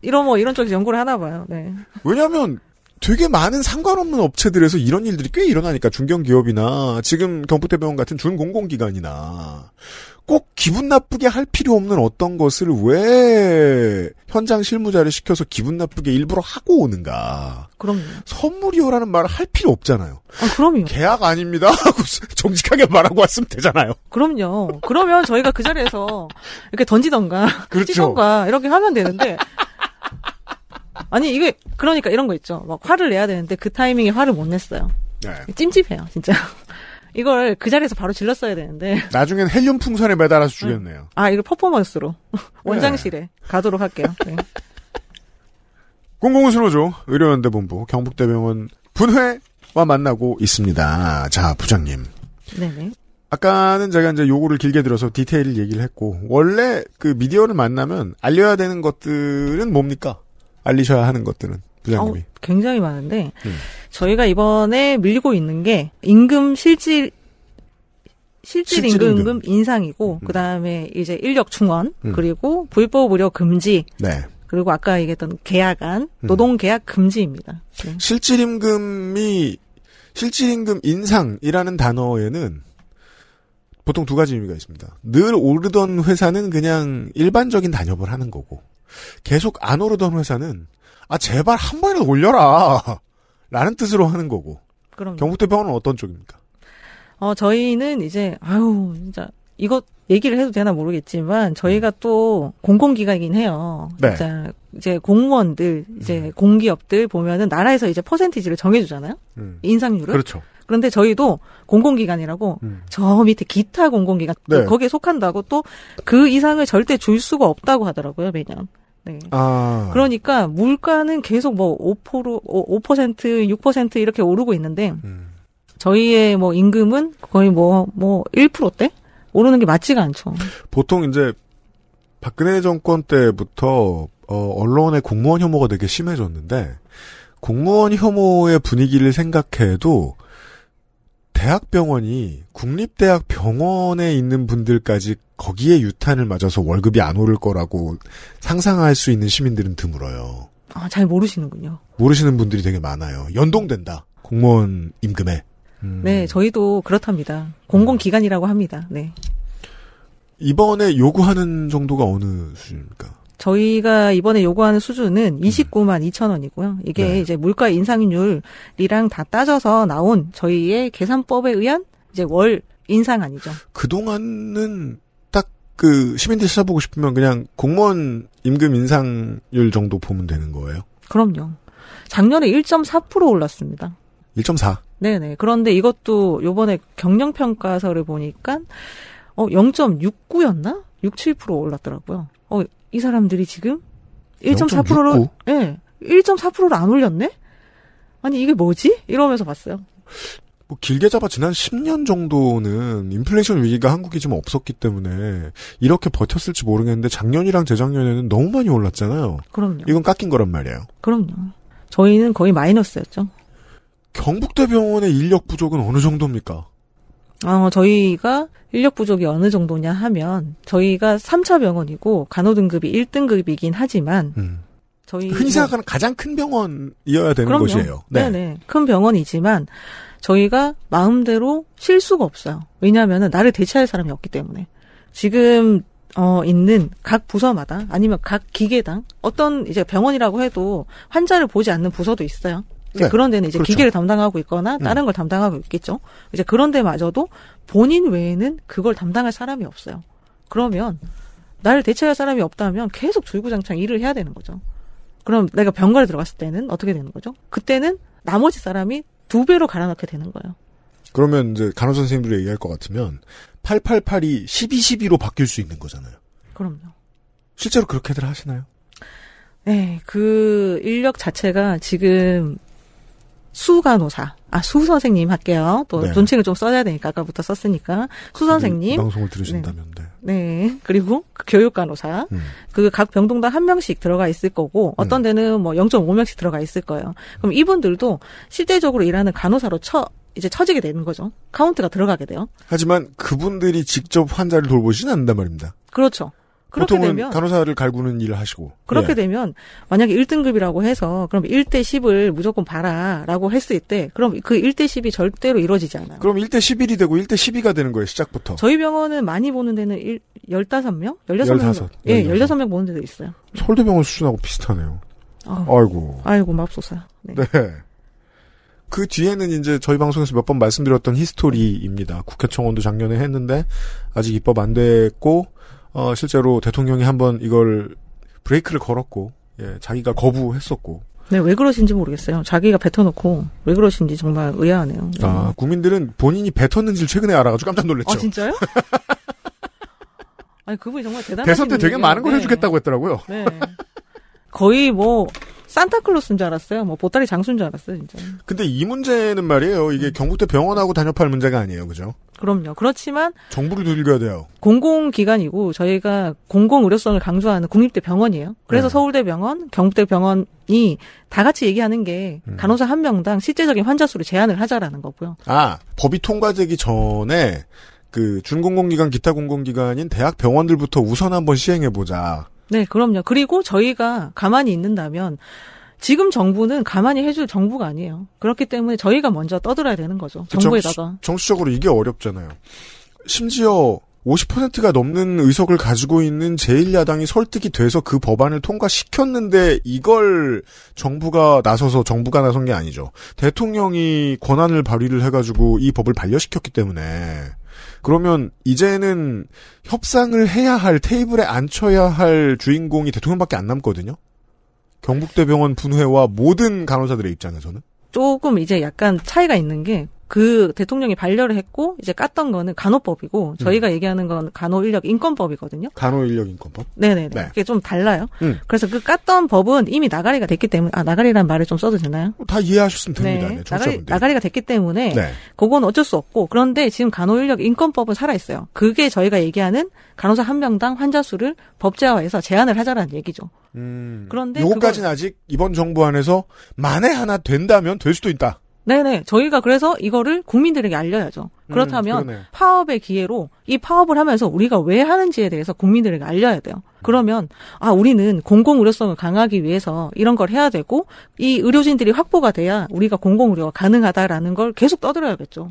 이런 뭐 이런 쪽에서 연구를 하나 봐요. 네. 왜냐하면 되게 많은 상관없는 업체들에서 이런 일들이 꽤 일어나니까 중견기업이나 지금 경북대병원 같은 준공공기관이나 꼭 기분 나쁘게 할 필요 없는 어떤 것을 왜 현장 실무자를 시켜서 기분 나쁘게 일부러 하고 오는가. 그럼 선물이요라는 말을 할 필요 없잖아요. 아, 그럼요. 계약 아닙니다. 하고 정직하게 말하고 왔으면 되잖아요. 그럼요. 그러면 저희가 그 자리에서 이렇게 던지던가, 그렇죠. 던던가 이렇게 하면 되는데, 아니 이게 그러니까 이런 거 있죠. 막 화를 내야 되는데 그 타이밍에 화를 못 냈어요. 네. 찜찜해요, 진짜. 이걸 그 자리에서 바로 질렀어야 되는데. 나중엔 헬륨 풍선에 매달아서 죽였네요. 아, 이거 퍼포먼스로. 원장실에 네. 가도록 할게요. 네. 공공수로죠 의료연대본부 경북대병원 분회와 만나고 있습니다. 자, 부장님. 네네. 아까는 제가 이제 요구를 길게 들어서 디테일을 얘기를 했고, 원래 그 미디어를 만나면 알려야 되는 것들은 뭡니까? 알리셔야 하는 것들은 부장님이 어, 굉장히 많은데 음. 저희가 이번에 밀리고 있는 게 임금 실질 실질, 실질 임금, 임금 인상이고 음. 그다음에 이제 인력 충원 음. 그리고 불법 의료 금지 네. 그리고 아까 얘기했던 계약안 음. 노동 계약 금지입니다. 네. 실질 임금이 실질 임금 인상이라는 단어에는 보통 두 가지 의미가 있습니다. 늘 오르던 회사는 그냥 일반적인 단협을 하는 거고 계속 안 오르던 회사는 아 제발 한 번에 올려라 라는 뜻으로 하는 거고. 그럼 경북대병원은 어떤 쪽입니까? 어 저희는 이제 아유 진짜 이거 얘기를 해도 되나 모르겠지만 저희가 음. 또 공공기관이긴 해요. 네. 진짜 이제 공무원들 이제 음. 공기업들 보면은 나라에서 이제 퍼센티지를 정해주잖아요. 음. 인상률을. 그렇죠. 그런데 저희도 공공기관이라고 음. 저 밑에 기타 공공기관 네. 거기에 속한다고 또 그 이상을 절대 줄 수가 없다고 하더라고요 매년. 네. 아. 그러니까 물가는 계속 뭐 5%, 5% 6% 이렇게 오르고 있는데 음. 저희의 뭐 임금은 거의 뭐뭐 뭐 1%대 뭐 오르는 게 맞지가 않죠. 보통 이제 박근혜 정권 때부터 어, 언론의 공무원 혐오가 되게 심해졌는데 공무원 혐오의 분위기를 생각해도 대학병원이 국립대학 병원에 있는 분들까지 거기에 유탄을 맞아서 월급이 안 오를 거라고 상상할 수 있는 시민들은 드물어요. 아, 잘 모르시는군요. 모르시는 분들이 되게 많아요. 연동된다. 공무원 임금에. 음. 네, 저희도 그렇답니다. 공공기관이라고 음. 합니다. 네. 이번에 요구하는 정도가 어느 수준입니까? 저희가 이번에 요구하는 수준은 29만 음. 2천 원이고요. 이게 네. 이제 물가 인상률이랑 다 따져서 나온 저희의 계산법에 의한 이제 월인상아니죠 그동안은 딱 그 시민들 찾아보고 싶으면 그냥 공무원 임금 인상률 정도 보면 되는 거예요? 그럼요. 작년에 1.4% 올랐습니다. 1.4? 네네. 그런데 이것도 요번에 경영평가서를 보니까 어 0.69였나? 6, 7% 올랐더라고요. 어, 이 사람들이 지금 1.4%로 예. 네, 1.4%로 안 올렸네? 아니 이게 뭐지? 이러면서 봤어요. 뭐 길게 잡아 지난 10년 정도는 인플레이션 위기가 한국이 좀 없었기 때문에 이렇게 버텼을지 모르겠는데 작년이랑 재작년에는 너무 많이 올랐잖아요. 그럼요. 이건 깎인 거란 말이에요. 그럼요. 저희는 거의 마이너스였죠. 경북대병원의 인력 부족은 어느 정도입니까? 어, 저희가 인력 부족이 어느 정도냐 하면 저희가 3차 병원이고 간호 등급이 1등급이긴 하지만 음. 저희 흔히 생각하는 가장 큰 병원이어야 되는 그럼요. 곳이에요. 네. 네큰 병원이지만 저희가 마음대로 쉴 수가 없어요. 왜냐하면 나를 대체할 사람이 없기 때문에 지금 어, 있는 각 부서마다 아니면 각 기계당 어떤 이제 병원이라고 해도 환자를 보지 않는 부서도 있어요. 네. 그런 데는 이제 그렇죠. 기계를 담당하고 있거나 네. 다른 음. 걸 담당하고 있겠죠. 이제 그런 데마저도 본인 외에는 그걸 담당할 사람이 없어요. 그러면 나를 대체할 사람이 없다면 계속 줄구장창 일을 해야 되는 거죠. 그럼 내가 병가를 들어갔을 때는 어떻게 되는 거죠? 그때는 나머지 사람이 두 배로 갈아넣게 되는 거예요. 그러면 이제 간호 사 선생님들이 얘기할 것 같으면 888이 1212로 바뀔 수 있는 거잖아요. 그럼요. 실제로 그렇게들 하시나요? 네, 그 인력 자체가 지금 수 간호사. 아, 수 선생님 할게요. 또 네. 논칭을 좀 써야 되니까 아까부터 썼으니까. 수 선생님. 방송을 들으신다면 네. 네. 네. 그리고 그 교육 간호사. 음. 그각 병동당 한 명씩 들어가 있을 거고 음. 어떤 데는 뭐 0.5명씩 들어가 있을 거예요. 그럼 이분들도 실제적으로 일하는 간호사로 처 이제 처지게 되는 거죠. 카운트가 들어가게 돼요. 하지만 그분들이 직접 환자를 돌보지는 않는단 말입니다. 그렇죠. 그렇게 보통은 되면 간호사를 갈구는 일을 하시고 그렇게 예. 되면 만약에 1등급이라고 해서 그럼 1대 10을 무조건 봐라라고 했을 때 그럼 그 1대 10이 절대로 이루어지지 않아요. 그럼 1대 11이 되고 1대 12가 되는 거예요, 시작부터. 저희 병원은 많이 보는 데는 1, 15명? 16명. 15, 예, 16. 16명 보는 데도 있어요. 서울대병원 수준하고 비슷하네요. 아, 아이고. 아이고, 맙소사. 네. 네. 그 뒤에는 이제 저희 방송에서 몇 번 말씀드렸던 히스토리입니다. 국회청원도 작년에 했는데 아직 입법 안 됐고 어, 실제로 대통령이 한번 이걸 브레이크를 걸었고 예, 자기가 거부했었고. 네, 왜 그러신지 모르겠어요. 자기가 뱉어놓고 왜 그러신지 정말 의아하네요. 아, 네. 국민들은 본인이 뱉었는지를 최근에 알아가지고 깜짝 놀랐죠. 아, 진짜요? 아니 그분이 정말 대단한 대선 때 되게 많은 걸 네. 해주겠다고 했더라고요. 네. 거의 뭐 산타클로스인 줄 알았어요. 뭐 보따리 장수인 줄 알았어요, 진짜. 근데 이 문제는 말이에요. 이게 음. 경북대 병원하고 단협할 문제가 아니에요, 그죠? 그럼요. 그렇지만 정부를 두들겨야 돼요. 공공기관이고 저희가 공공 의료성을 강조하는 국립대 병원이에요. 그래서 네. 서울대 병원, 경북대 병원이 다 같이 얘기하는 게 음. 간호사 한 명당 실제적인 환자 수를 제한을 하자라는 거고요. 아 법이 통과되기 전에 그 준공공기관 기타 공공기관인 대학 병원들부터 우선 한번 시행해 보자. 네, 그럼요. 그리고 저희가 가만히 있는다면 지금 정부는 가만히 해줄 정부가 아니에요. 그렇기 때문에 저희가 먼저 떠들어야 되는 거죠. 그 정부에다가. 정치, 적으로 이게 어렵잖아요. 심지어 50%가 넘는 의석을 가지고 있는 제1야당이 설득이 돼서 그 법안을 통과시켰는데 이걸 정부가 나서서 정부가 나선 게 아니죠. 대통령이 권한을 발휘를 해가지고 이 법을 반려시켰기 때문에 그러면 이제는 협상을 해야 할 테이블에 앉혀야 할 주인공이 대통령밖에 안 남거든요. 경북대병원 분회와 모든 간호사들의 입장에서는 조금 이제 약간 차이가 있는 게그 대통령이 반려를 했고 이제 깠던 거는 간호법이고 음. 저희가 음. 얘기하는 건 간호인력 인권법이거든요. 간호인력 인권법? 네네네. 네. 그게 좀 달라요. 음. 그래서 그 깠던 법은 이미 나가리가 됐기 때문에 아 나가리란 말을 좀 써도 되나요? 다 이해하셨으면 됩니다. 네. 네, 나가리, 나가리가 됐기 때문에 네. 그건 어쩔 수 없고 그런데 지금 간호인력 인권법은 살아 있어요. 그게 저희가 얘기하는 간호사 한 명당 환자 수를 법제화해서 제한을 하자라는 얘기죠. 음. 그런데 요거까지는 아직 이번 정부 안에서 만에 하나 된다면 될 수도 있다. 네네. 저희가 그래서 이거를 국민들에게 알려야죠. 음, 그렇다면 음, 파업의 기회로 이 파업을 하면서 우리가 왜 하는지에 대해서 국민들에게 알려야 돼요. 음. 그러면 아 우리는 공공 의료성을 강화하기 위해서 이런 걸 해야 되고 이 의료진들이 확보가 돼야 우리가 공공 의료가 가능하다라는 걸 계속 떠들어야겠죠.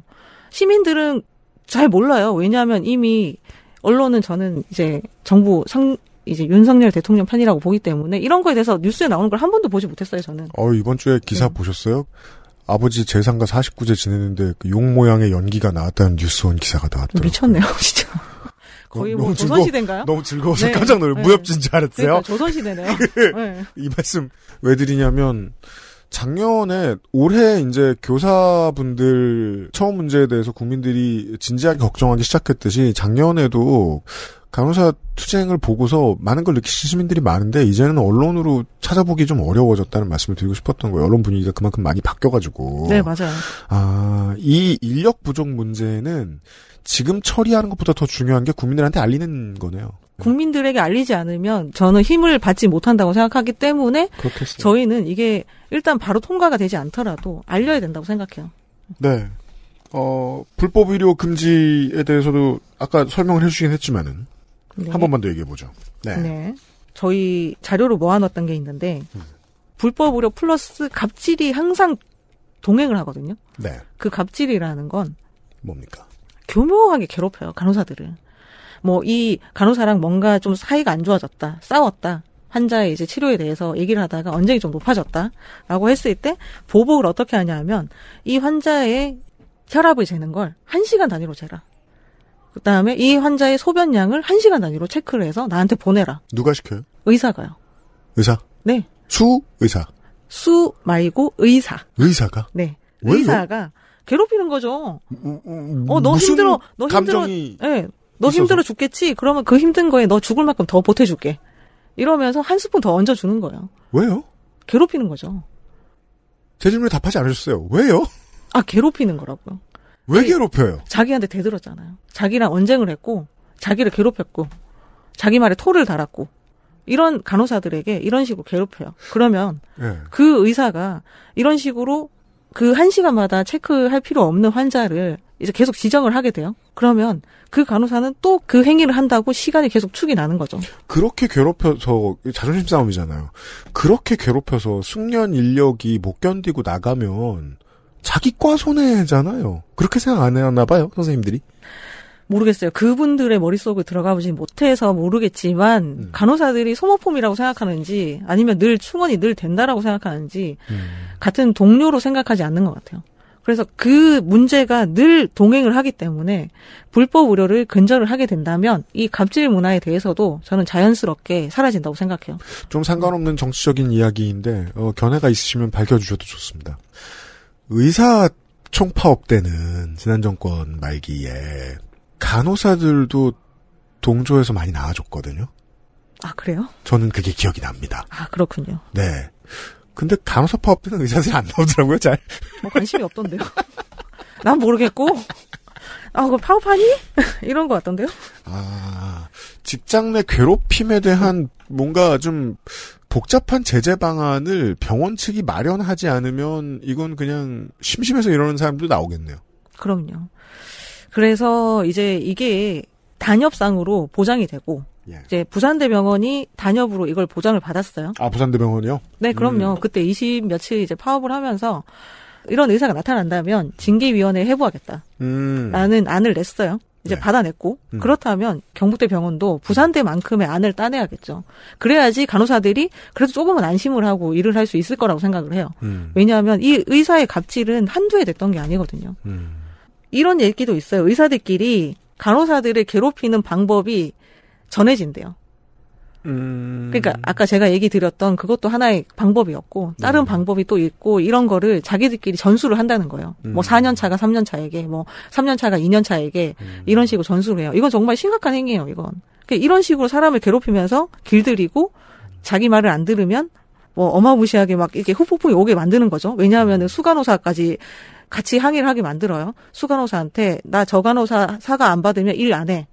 시민들은 잘 몰라요. 왜냐하면 이미 언론은 저는 이제 정부 상 이제 윤석열 대통령 편이라고 보기 때문에 이런 거에 대해서 뉴스에 나오는 걸 한 번도 보지 못했어요, 저는. 어, 이번 주에 기사 네. 보셨어요? 아버지 재산과 49제 지냈는데그용 모양의 연기가 나왔다는 뉴스원 기사가 나왔더라고요. 미쳤네요, 진짜. 거의 뭐 조선시대인가요? 너무 즐거워서 네. 깜짝 놀래 네. 무협진 줄 알았어요. 그러니까 조선시대네요. 그 네. 이 말씀 왜 드리냐면 작년에 올해 이제 교사분들 처음 문제에 대해서 국민들이 진지하게 걱정하기 시작했듯이 작년에도 간호사 투쟁을 보고서 많은 걸 느끼신 시민들이 많은데 이제는 언론으로 찾아보기 좀 어려워졌다는 말씀을 드리고 싶었던 거예요. 언론 분위기가 그만큼 많이 바뀌어가지고. 네, 맞아요. 아, 이 인력 부족 문제는 지금 처리하는 것보다 더 중요한 게 국민들한테 알리는 거네요. 국민들에게 알리지 않으면 저는 힘을 받지 못한다고 생각하기 때문에 그렇겠어요. 저희는 이게 일단 바로 통과가 되지 않더라도 알려야 된다고 생각해요. 네. 어, 불법 의료 금지에 대해서도 아까 설명을 해주긴 했지만은 네. 한 번만 더 얘기해 보죠. 네. 네. 저희 자료로 모아놨던 게 있는데 음. 불법 의료 플러스 갑질이 항상 동행을 하거든요. 네. 그 갑질이라는 건 뭡니까? 교묘하게 괴롭혀요 간호사들은. 뭐 이 간호사랑 뭔가 좀 사이가 안 좋아졌다, 싸웠다. 환자의 이제 치료에 대해서 얘기를 하다가 언쟁이 좀 높아졌다라고 했을 때 보복을 어떻게 하냐 면이 환자의 혈압을 재는 걸 1시간 단위로 재라. 그다음에 이 환자의 소변량을 1시간 단위로 체크를 해서 나한테 보내라. 누가 시켜요? 의사가요. 의사? 네. 수 의사. 수 말고 의사. 의사가? 네. 왜? 의사가 괴롭히는 거죠. 음, 음, 음 어, 너 힘들어. 너 힘들어. 예. 네, 너 있어서. 힘들어 죽겠지? 그러면 그 힘든 거에 너 죽을 만큼 더 보태 줄게. 이러면서 한 스푼 더 얹어 주는 거예요. 왜요? 괴롭히는 거죠. 제 질문에 답하지 않으셨어요. 왜요? 아, 괴롭히는 거라고요. 왜 괴롭혀요? 자기한테 대들었잖아요. 자기랑 언쟁을 했고, 자기를 괴롭혔고, 자기 말에 토를 달았고, 이런 간호사들에게 이런 식으로 괴롭혀요. 그러면 네. 그 의사가 이런 식으로 그 한 시간마다 체크할 필요 없는 환자를 이제 계속 지정을 하게 돼요. 그러면 그 간호사는 또 그 행위를 한다고 시간이 계속 축이 나는 거죠. 그렇게 괴롭혀서 자존심 싸움이잖아요. 그렇게 괴롭혀서 숙련 인력이 못 견디고 나가면 자기과 손해잖아요. 그렇게 생각 안 해나 봐요, 선생님들이. 모르겠어요. 그분들의 머릿속에 들어가보지 못해서 모르겠지만, 음. 간호사들이 소모품이라고 생각하는지, 아니면 늘 충원이 늘 된다라고 생각하는지, 음. 같은 동료로 생각하지 않는 것 같아요. 그래서 그 문제가 늘 동행을 하기 때문에 불법 의료를 근절을 하게 된다면 이 갑질 문화에 대해서도 저는 자연스럽게 사라진다고 생각해요. 좀 상관없는 정치적인 이야기인데 어, 견해가 있으시면 밝혀주셔도 좋습니다. 의사 총파업 때는 지난 정권 말기에 간호사들도 동조해서 많이 나와줬거든요. 아 그래요? 저는 그게 기억이 납니다. 아 그렇군요. 네. 근데 간호사 파업 때는 의사들이 안 나오더라고요, 잘. 뭐 관심이 없던데요. 난 모르겠고. 아, 그 파업하니? 이런 것 같던데요? 아, 직장 내 괴롭힘에 대한 뭔가 좀 복잡한 제재 방안을 병원 측이 마련하지 않으면 이건 그냥 심심해서 이러는 사람도 나오겠네요. 그럼요. 그래서 이제 이게 단협상으로 보장이 되고 예. 이제 부산대병원이 단협으로 이걸 보장을 받았어요. 아 부산대병원이요? 네, 그럼요. 음. 그때 20 며칠 이제 파업을 하면서 이런 의사가 나타난다면 징계위원회에 해부하겠다. 라는 음. 안을 냈어요. 이제 네. 받아냈고 음. 그렇다면 경북대 병원도 부산대만큼의 안을 따내야겠죠. 그래야지 간호사들이 그래도 조금은 안심을 하고 일을 할 수 있을 거라고 생각을 해요. 음. 왜냐하면 이 의사의 갑질은 한두 해 됐던 게 아니거든요. 음. 이런 얘기도 있어요. 의사들끼리 간호사들을 괴롭히는 방법이 전해진대요. 음. 그러니까 아까 제가 얘기 드렸던 그것도 하나의 방법이었고 다른 음. 방법이 또 있고 이런 거를 자기들끼리 전수를 한다는 거예요. 뭐 음. 뭐 4년 차가 3년 차에게 뭐 3년 차가 2년 차에게 음. 이런 식으로 전수를 해요. 이건 정말 심각한 행위예요, 이건. 그러니까 이런 식으로 사람을 괴롭히면서 길들이고 자기 말을 안 들으면 뭐 어마무시하게 막 이렇게 후폭풍이 오게 만드는 거죠. 왜냐하면은 음. 수간호사까지 같이 항의를 하게 만들어요. 수간호사한테 나 저간호사 사과 안 받으면 일 안 해.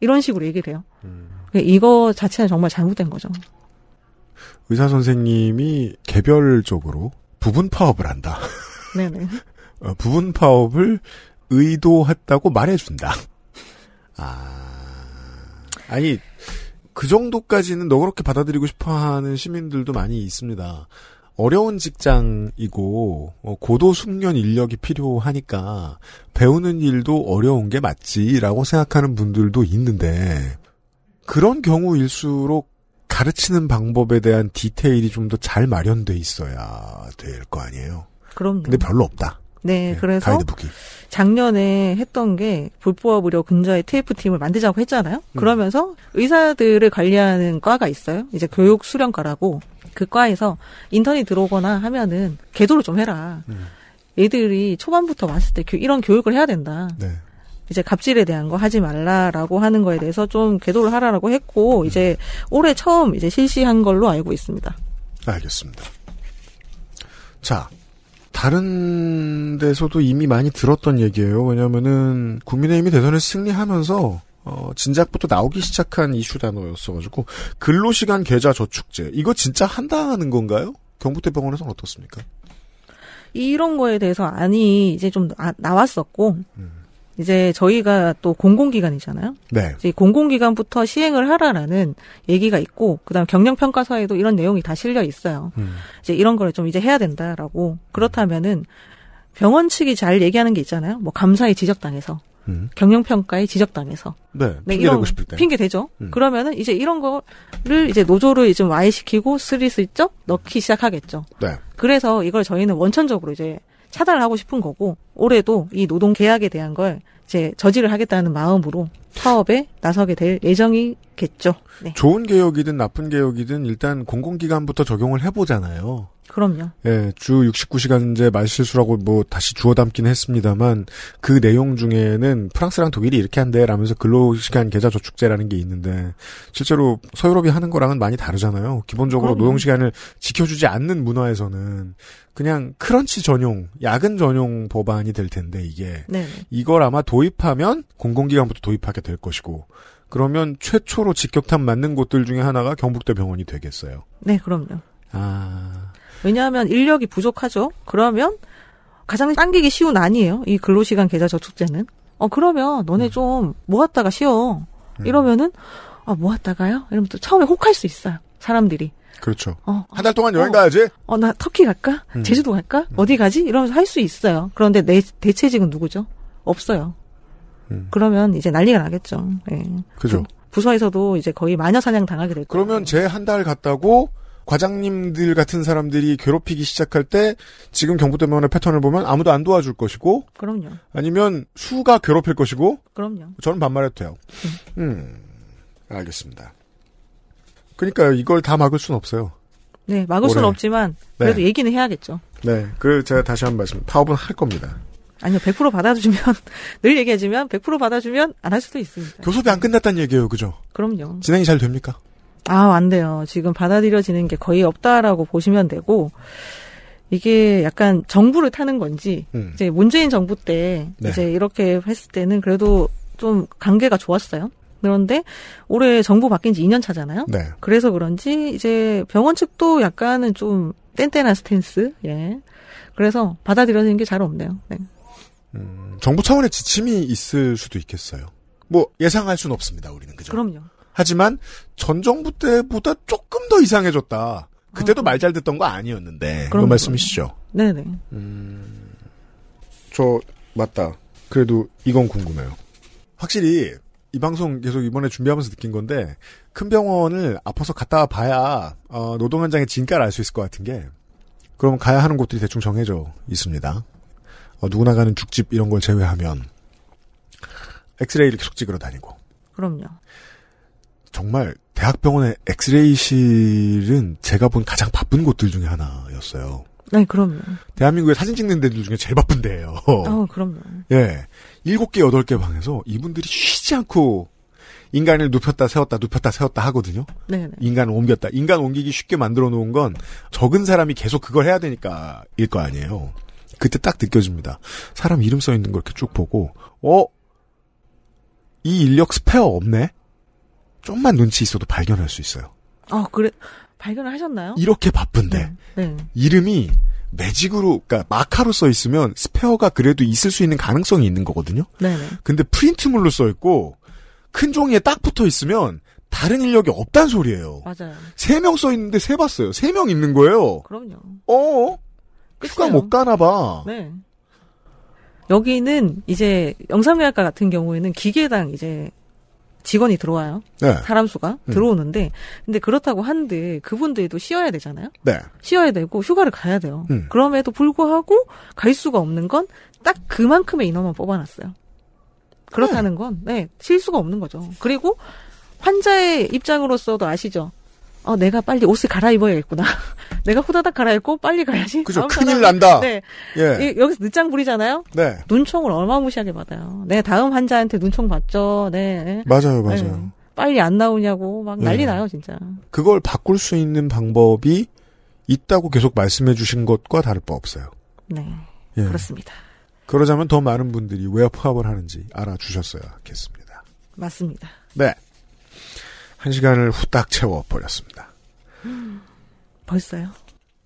이런 식으로 얘기를 해요. 음. 그러니까 이거 자체는 정말 잘못된 거죠. 의사 선생님이 개별적으로 부분 파업을 한다. 네네. 어, 부분 파업을 의도했다고 말해준다. 아, 아니 그 정도까지는 너그럽게 받아들이고 싶어하는 시민들도 많이 있습니다. 어려운 직장이고 어, 고도 숙련 인력이 필요하니까 배우는 일도 어려운 게 맞지라고 생각하는 분들도 있는데 그런 경우일수록 가르치는 방법에 대한 디테일이 좀 더 잘 마련돼 있어야 될 거 아니에요. 그럼 근데 별로 없다. 네, 네 그래서 가이드북이. 작년에 했던 게 불법 의료 근저에 TF 팀을 만들자고 했잖아요. 음. 그러면서 의사들을 관리하는 과가 있어요. 이제 교육 수련과라고 그 과에서 인턴이 들어오거나 하면은 계도를 좀 해라. 음. 애들이 초반부터 왔을 때 이런 교육을 해야 된다. 네. 이제 갑질에 대한 거 하지 말라라고 하는 거에 대해서 좀 계도를 하라라고 했고 음. 이제 올해 처음 이제 실시한 걸로 알고 있습니다. 알겠습니다. 자, 다른 데서도 이미 많이 들었던 얘기예요. 왜냐면은 국민의힘이 대선을 승리하면서 어, 진작부터 나오기 시작한 이슈 단어였어가지고 근로시간 계좌 저축제 이거 진짜 한다는 건가요? 경북대병원에서는 어떻습니까? 이런 거에 대해서 아니 이제 좀 아, 나왔었고 음. 이제 저희가 또 공공기관이잖아요. 네. 이제 공공기관부터 시행을 하라라는 얘기가 있고, 그다음 경영평가서에도 이런 내용이 다 실려 있어요. 음. 이제 이런 거를 좀 이제 해야 된다라고 그렇다면은 병원 측이 잘 얘기하는 게 있잖아요. 뭐 감사에 지적당해서 음. 경영평가에 지적당해서 네, 네 핑계 대고 싶을 때 핑계 대죠. 음. 그러면은 이제 이런 거를 이제 노조를 좀 와해시키고 쓰리슬쩍 넣기 시작하겠죠. 네. 그래서 이걸 저희는 원천적으로 이제 차단을 하고 싶은 거고 올해도 이 노동 계약에 대한 걸 이제 저지를 하겠다는 마음으로 사업에 나서게 될 예정이겠죠. 네. 좋은 개혁이든 나쁜 개혁이든 일단 공공기관부터 적용을 해보잖아요. 그럼요. 예, 주 69시간제 말실수라고 뭐 다시 주워 담긴 했습니다만 그 내용 중에는 프랑스랑 독일이 이렇게 한대 라면서 근로시간 계좌 저축제라는 게 있는데 실제로 서유럽이 하는 거랑은 많이 다르잖아요. 기본적으로 노동시간을 지켜주지 않는 문화에서는 그냥 크런치 전용, 야근 전용 법안이 될 텐데 이게 네 이걸 아마 도입하면 공공기관부터 도입하게 될 것이고 그러면 최초로 직격탄 맞는 곳들 중에 하나가 경북대 병원이 되겠어요. 네, 그럼요. 아. 왜냐하면 인력이 부족하죠. 그러면 가장 당기기 쉬운 아니에요. 이 근로시간 계좌 저축제는. 어 그러면 너네 음. 좀 모았다가 쉬어. 음. 이러면은 아 모았다가요? 이러면 또 처음에 혹할 수 있어요. 사람들이. 그렇죠. 어, 한 달 동안 어. 여행 어, 가야지. 어, 나 터키 갈까? 음. 제주도 갈까? 음. 어디 가지? 이러면서 할 수 있어요. 그런데 내 대체직은 누구죠? 없어요. 음. 그러면 이제 난리가 나겠죠. 예. 그죠. 부서에서도 이제 거의 마녀 사냥 당하게 될 거예요. 그러면 제 한 달 갔다고 과장님들 같은 사람들이 괴롭히기 시작할 때 지금 경북대원의 패턴을 보면 아무도 안 도와줄 것이고 그럼요. 아니면 수가 괴롭힐 것이고 그럼요. 저는 반말해도 돼요. 음. 음 알겠습니다. 그러니까 이걸 다 막을 수는 없어요. 네, 막을 올해. 수는 없지만 네. 그래도 네. 얘기는 해야겠죠. 네. 그 제가 다시 한 말씀. 파업은 할 겁니다. 아니요, 100% 받아주면, 늘 얘기하지만, 100% 받아주면 안 할 수도 있습니다. 교섭이 안 끝났다는 얘기예요, 그죠? 그럼요. 진행이 잘 됩니까? 아, 안 돼요. 지금 받아들여지는 게 거의 없다라고 보시면 되고, 이게 약간 정부를 타는 건지, 음. 이제 문재인 정부 때, 네. 이제 이렇게 했을 때는 그래도 좀 관계가 좋았어요. 그런데 올해 정부 바뀐 지 2년 차잖아요. 네. 그래서 그런지 이제 병원 측도 약간은 좀 뗀뗀한 스탠스. 예. 그래서 받아들여지는 게 잘 없네요. 네. 음, 정부 차원의 지침이 있을 수도 있겠어요. 뭐 예상할 수는 없습니다. 우리는 그죠. 그럼요. 하지만 전 정부 때보다 조금 더 이상해졌다. 그때도 아. 말잘 듣던 거 아니었는데. 그런 말씀이시죠? 네네. 음, 저, 맞다. 그래도 이건 궁금해요. 확실히 이 방송 계속 이번에 준비하면서 느낀 건데 큰 병원을 아파서 갔다 봐야 어, 노동 현장의 진가를 알 수 있을 것 같은 게 그럼 가야 하는 곳들이 대충 정해져 있습니다. 어, 누구나 가는 죽집 이런 걸 제외하면 엑스레이를 계속 찍으러 다니고 그럼요. 정말 대학병원의 엑스레이실은 제가 본 가장 바쁜 곳들 중에 하나였어요. 네, 그럼요. 대한민국의 사진 찍는 데들 중에 제일 바쁜 데예요. 어, 그럼요. 예. 일곱 개, 여덟 개 방에서 이분들이 쉬지 않고 인간을 눕혔다 세웠다 눕혔다 세웠다 하거든요. 네, 네. 인간을 옮겼다. 인간 옮기기 쉽게 만들어 놓은 건 적은 사람이 계속 그걸 해야 되니까일 거 아니에요. 그때 딱 느껴집니다. 사람 이름 써 있는 걸 이렇게 쭉 보고, 어? 이 인력 스페어 없네? 좀만 눈치 있어도 발견할 수 있어요. 아, 그래. 발견을 하셨나요? 이렇게 바쁜데. 네. 네. 이름이 매직으로, 그러니까 마카로 써 있으면 스페어가 그래도 있을 수 있는 가능성이 있는 거거든요. 네. 네. 근데 프린트물로 써 있고 큰 종이에 딱 붙어 있으면 다른 인력이 없단 소리예요. 맞아요. 세 명 써 있는데 세 봤어요. 세 명 있는 거예요. 그럼요. 어. 휴가 못 가나 봐. 네. 여기는 이제 영상의학과 같은 경우에는 기계당 이제 직원이 들어와요. 네. 사람 수가 음. 들어오는데 근데 그렇다고 한들 그분들도 쉬어야 되잖아요. 네. 쉬어야 되고 휴가를 가야 돼요. 음. 그럼에도 불구하고 갈 수가 없는 건 딱 그만큼의 인원만 뽑아놨어요. 그렇다는 네. 건 네, 실수가 없는 거죠. 그리고 환자의 입장으로서도 아시죠. 어, 내가 빨리 옷을 갈아입어야겠구나. 내가 후다닥 갈아입고 빨리 가야지. 그죠. 큰일 난다. 네. 예. 여기서 늦장 부리잖아요. 네. 눈총을 어마무시하게 받아요. 네, 다음 환자한테 눈총 받죠. 네. 맞아요, 네. 맞아요. 네. 빨리 안 나오냐고 막 네. 난리 나요, 진짜. 그걸 바꿀 수 있는 방법이 있다고 계속 말씀해 주신 것과 다를 바 없어요. 네. 예. 그렇습니다. 그러자면 더 많은 분들이 왜파합을 하는지 알아주셨어야 겠습니다. 맞습니다. 네. 한 시간을 후딱 채워버렸습니다. 음, 벌써요?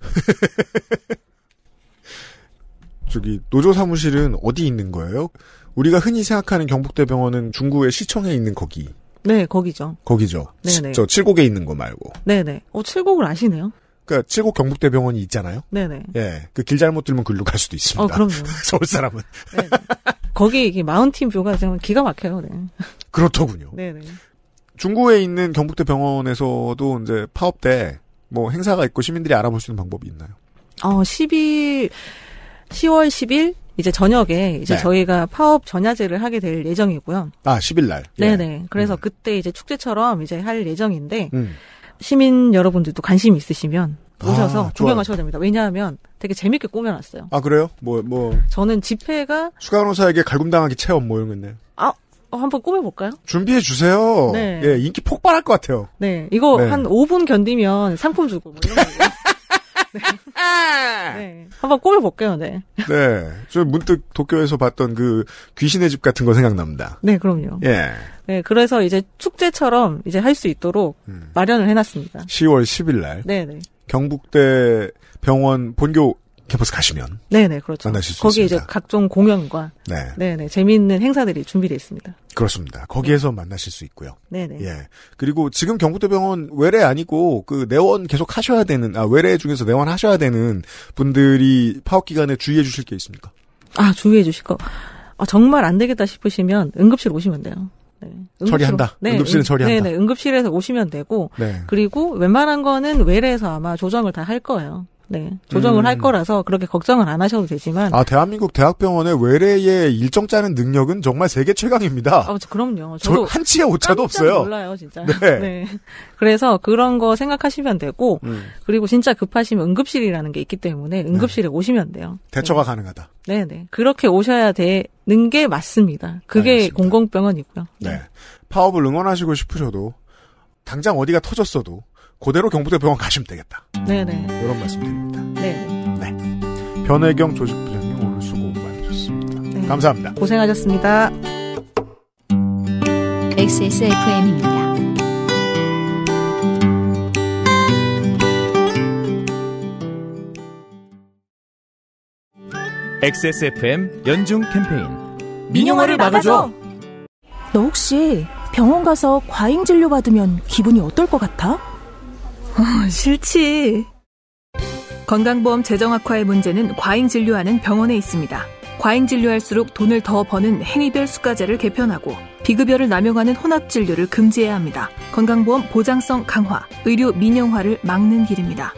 저기 노조 사무실은 어디 있는 거예요? 우리가 흔히 생각하는 경북대병원은 중구의 시청에 있는 거기. 네, 거기죠. 거기죠. 네네. 네. 저 칠곡에 있는 거 말고. 네네. 네. 어, 칠곡을 아시네요. 그러니까 칠곡 경북대병원이 있잖아요. 네네. 네. 예, 그 길 잘못 들면 글로 갈 수도 있습니다. 어, 그럼요. 서울 사람은. 네. 거기 마운틴 뷰가 좀 기가 막혀요. 네. 그렇더군요. 네네. 중구에 있는 경북대 병원에서도 이제 파업 때 뭐 행사가 있고 시민들이 알아볼 수 있는 방법이 있나요? 어, 1 0 10월 10일 이제 저녁에 이제 네. 저희가 파업 전야제를 하게 될 예정이고요. 아, 10일 날. 네, 네. 그래서 음. 그때 이제 축제처럼 이제 할 예정인데 음. 시민 여러분들도 관심 있으시면 아, 오셔서 아, 구경하셔도 됩니다. 왜냐하면 되게 재밌게 꾸며놨어요. 아, 그래요? 뭐, 뭐. 저는 집회가. 수간호사에게 갈굼당하기 체험 모형이네건 뭐 어, 한번 꾸며볼까요? 준비해 주세요. 네. 예, 인기 폭발할 것 같아요. 네, 이거 네. 한 5분 견디면 상품 주고 뭐 이런 거. 네. 네. 한 번 꾸며볼게요, 네. 네. 저 문득 도쿄에서 봤던 그 귀신의 집 같은 거 생각납니다. 네, 그럼요. 예. 네, 그래서 이제 축제처럼 이제 할 수 있도록 음. 마련을 해놨습니다. 10월 10일 날. 네네. 네. 경북대 병원 본교 캠퍼스 가시면 네네 그렇죠. 만나실 수 거기 있습니다. 이제 각종 공연과 네. 네네 재미있는 행사들이 준비되어 있습니다. 그렇습니다. 거기에서 네. 만나실 수 있고요. 네네. 예 그리고 지금 경북대병원 외래 아니고 그 내원 계속 하셔야 되는 아 외래 중에서 내원 하셔야 되는 분들이 파업 기간에 주의해 주실 게 있습니까? 아 주의해 주실 거 아, 정말 안 되겠다 싶으시면 응급실 오시면 돼요. 네. 처리한다. 네, 응급실은 처리한다. 네네, 응급실에서 오시면 되고 네. 그리고 웬만한 거는 외래에서 아마 조정을 다 할 거예요. 네, 조정을 음. 할 거라서 그렇게 걱정을 안 하셔도 되지만. 아, 대한민국 대학병원의 외래의 일정 짜는 능력은 정말 세계 최강입니다. 아, 그렇죠. 그럼요. 저도 한 치의 오차도 없어요. 몰라요, 진짜. 네. 네. 그래서 그런 거 생각하시면 되고, 음. 그리고 진짜 급하시면 응급실이라는 게 있기 때문에 네. 응급실에 네. 오시면 돼요. 대처가 네. 가능하다. 네네. 네. 그렇게 오셔야 되는 게 맞습니다. 그게 알겠습니다. 공공병원이고요. 네. 파업을 응원하시고 싶으셔도, 당장 어디가 터졌어도, 그대로 경부대 병원 가시면 되겠다. 네네. 이런 말씀드립니다. 네네. 네. 변혜경 조직부장님 오늘 수고 많으셨습니다. 네. 감사합니다. 고생하셨습니다. XSFM입니다. XSFM 연중 캠페인 민영화를 막아줘. 너 혹시 병원 가서 과잉 진료 받으면 기분이 어떨 것 같아? 어, 싫지. 건강보험 재정 악화의 문제는 과잉 진료하는 병원에 있습니다. 과잉 진료할수록 돈을 더 버는 행위별 수가제를 개편하고 비급여를 남용하는 혼합 진료를 금지해야 합니다. 건강보험 보장성 강화, 의료 민영화를 막는 길입니다.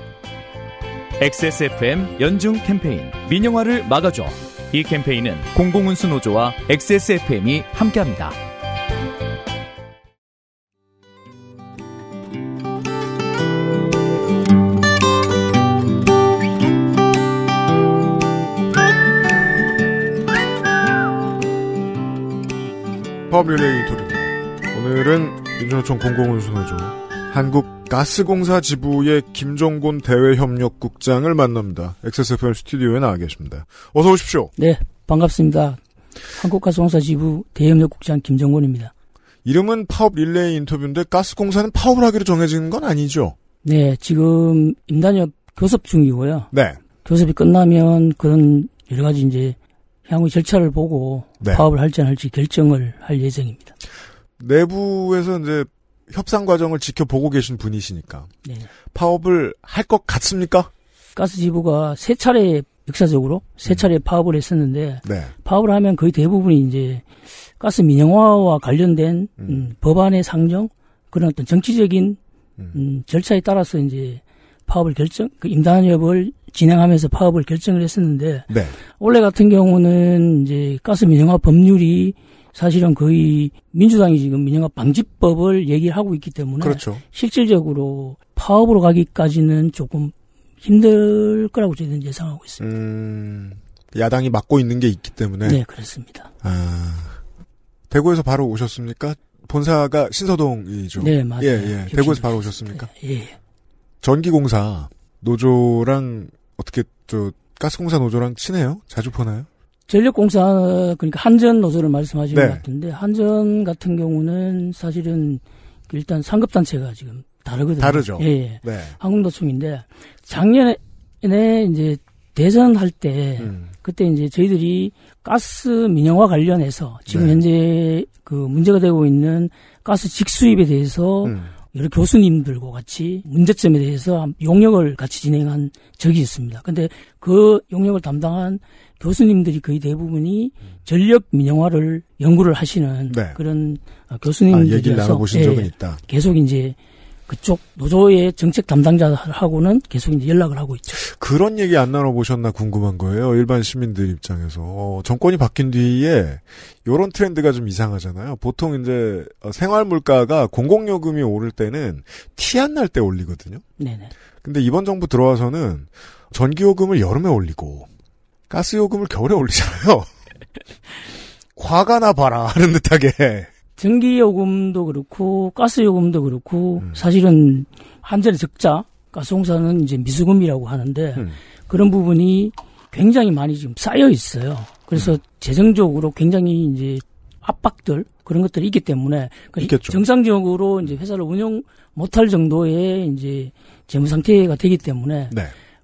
XSFM 연중 캠페인 민영화를 막아줘. 이 캠페인은 공공운수노조와 XSFM이 함께합니다. 사업 릴레이 토리입니다. 오늘은 민주노총 공공을 손해줘 한국가스공사 지부의 김종곤 대외협력국장을 만납니다. XSFM 스튜디오에 나와 계십니다. 어서 오십시오. 네, 반갑습니다. 한국가스공사 지부 대협력국장 김종곤입니다. 이름은 파업 릴레이 인터뷰인데 가스공사는 파업을 하기로 정해진 건 아니죠? 네, 지금 임단협 교섭 중이고요. 네. 교섭이 끝나면 그런 여러 가지 이제 향후 절차를 보고 네. 파업을 할지 안 할지 결정을 할 예정입니다. 내부에서 이제 협상 과정을 지켜보고 계신 분이시니까 네. 파업을 할 것 같습니까? 가스지부가 세 차례 역사적으로 세 음. 차례 음. 파업을 했었는데 네. 파업을 하면 거의 대부분이 이제 가스 민영화와 관련된 음. 음, 법안의 상정 그런 어떤 정치적인 음. 음, 절차에 따라서 이제 파업을 결정, 그 임단협을 진행하면서 파업을 결정을 했었는데 네. 올해 같은 경우는 이제 가스 민영화 법률이 사실은 거의 민주당이 지금 민영화 방지법을 얘기를 하고 있기 때문에 그렇죠. 실질적으로 파업으로 가기까지는 조금 힘들 거라고 저희는 예상하고 있습니다. 음, 야당이 막고 있는 게 있기 때문에 네 그렇습니다. 아, 대구에서 바로 오셨습니까? 본사가 신서동이죠. 네 맞아요. 예, 예. 대구에서 바로 오셨습니까? 예. 예. 전기공사 노조랑 어떻게 저 가스공사 노조랑 친해요? 자주 보나요? 전력공사 그러니까 한전 노조를 말씀하시는 네. 것 같은데 한전 같은 경우는 사실은 일단 상급 단체가 지금 다르거든요. 다르죠. 예. 예. 네. 한국노총인데 작년에 이제 대선 할때 음. 그때 이제 저희들이 가스 민영화 관련해서 지금 네. 현재 그 문제가 되고 있는 가스 직수입에 대해서 음. 여러 교수님들과 같이 문제점에 대해서 용역을 같이 진행한 적이 있습니다. 근데 그 용역을 담당한 교수님들이 거의 대부분이 전력 민영화를 연구를 하시는 네. 그런 아, 교수님들이어서 아, 예, 계속 이제 그쪽 노조의 정책 담당자하고는 계속 이제 연락을 하고 있죠. 그런 얘기 안 나눠보셨나 궁금한 거예요. 일반 시민들 입장에서. 어, 정권이 바뀐 뒤에 이런 트렌드가 좀 이상하잖아요. 보통 이제 어, 생활 물가가 공공요금이 오를 때는 티 안 날 때 올리거든요. 네네. 근데 이번 정부 들어와서는 전기요금을 여름에 올리고 가스요금을 겨울에 올리잖아요. 과가 나 봐라 하는 듯하게. 전기 요금도 그렇고 가스 요금도 그렇고 음. 사실은 한전의 적자 가스공사는 이제 미수금이라고 하는데 음. 그런 부분이 굉장히 많이 지금 쌓여 있어요. 그래서 음. 재정적으로 굉장히 이제 압박들 그런 것들이 있기 때문에 그러니까 있겠죠. 정상적으로 이제 회사를 운영 못할 정도의 이제 재무 상태가 되기 때문에 네.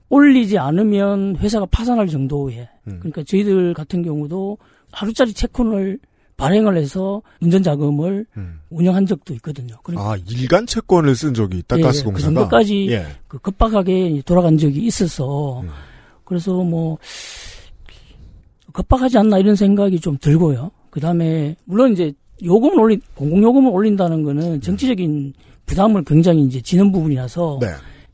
올리지 않으면 회사가 파산할 정도의 음. 그러니까 저희들 같은 경우도 하루짜리 채권을 발행을 해서 운전자금을 음. 운영한 적도 있거든요. 그러니까 아 일간 채권을 쓴 적이 있다 예, 예. 가스공사가 그 정도까지 예. 그 급박하게 돌아간 적이 있어서 음. 그래서 뭐 급박하지 않나 이런 생각이 좀 들고요. 그 다음에 물론 이제 요금을 올린 공공 요금을 올린다는 거는 음. 정치적인 부담을 굉장히 이제 지는 부분이라서 네.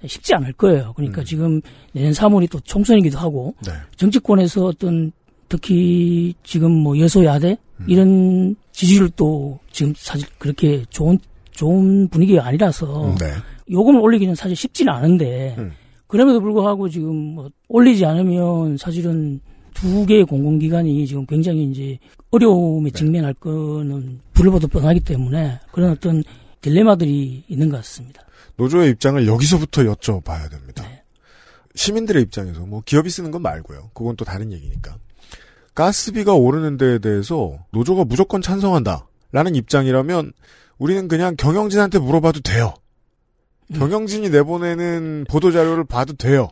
쉽지 않을 거예요. 그러니까 음. 지금 내년 3월이 또 총선이기도 하고 네. 정치권에서 어떤 특히 지금 뭐 여소야대 음. 이런 지지율또 지금 사실 그렇게 좋은 좋은 분위기가 아니라서 음, 네. 요금을 올리기는 사실 쉽지는 않은데 음. 그럼에도 불구하고 지금 뭐 올리지 않으면 사실은 두 개의 공공기관이 지금 굉장히 이제 어려움에 네. 직면할 거는 불을 봐도 뻔하기 때문에 그런 어떤 딜레마들이 있는 것 같습니다. 노조의 입장을 여기서부터 여쭤봐야 됩니다. 네. 시민들의 입장에서 뭐 기업이 쓰는 건 말고요. 그건 또 다른 얘기니까. 가스비가 오르는 데에 대해서 노조가 무조건 찬성한다. 라는 입장이라면 우리는 그냥 경영진한테 물어봐도 돼요. 음. 경영진이 내보내는 보도자료를 봐도 돼요.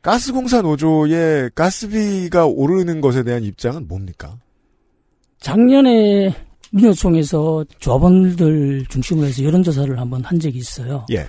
가스공사 노조의 가스비가 오르는 것에 대한 입장은 뭡니까? 작년에 민노총에서 조합원들 중심으로 해서 여론조사를 한번 한 적이 있어요. 예.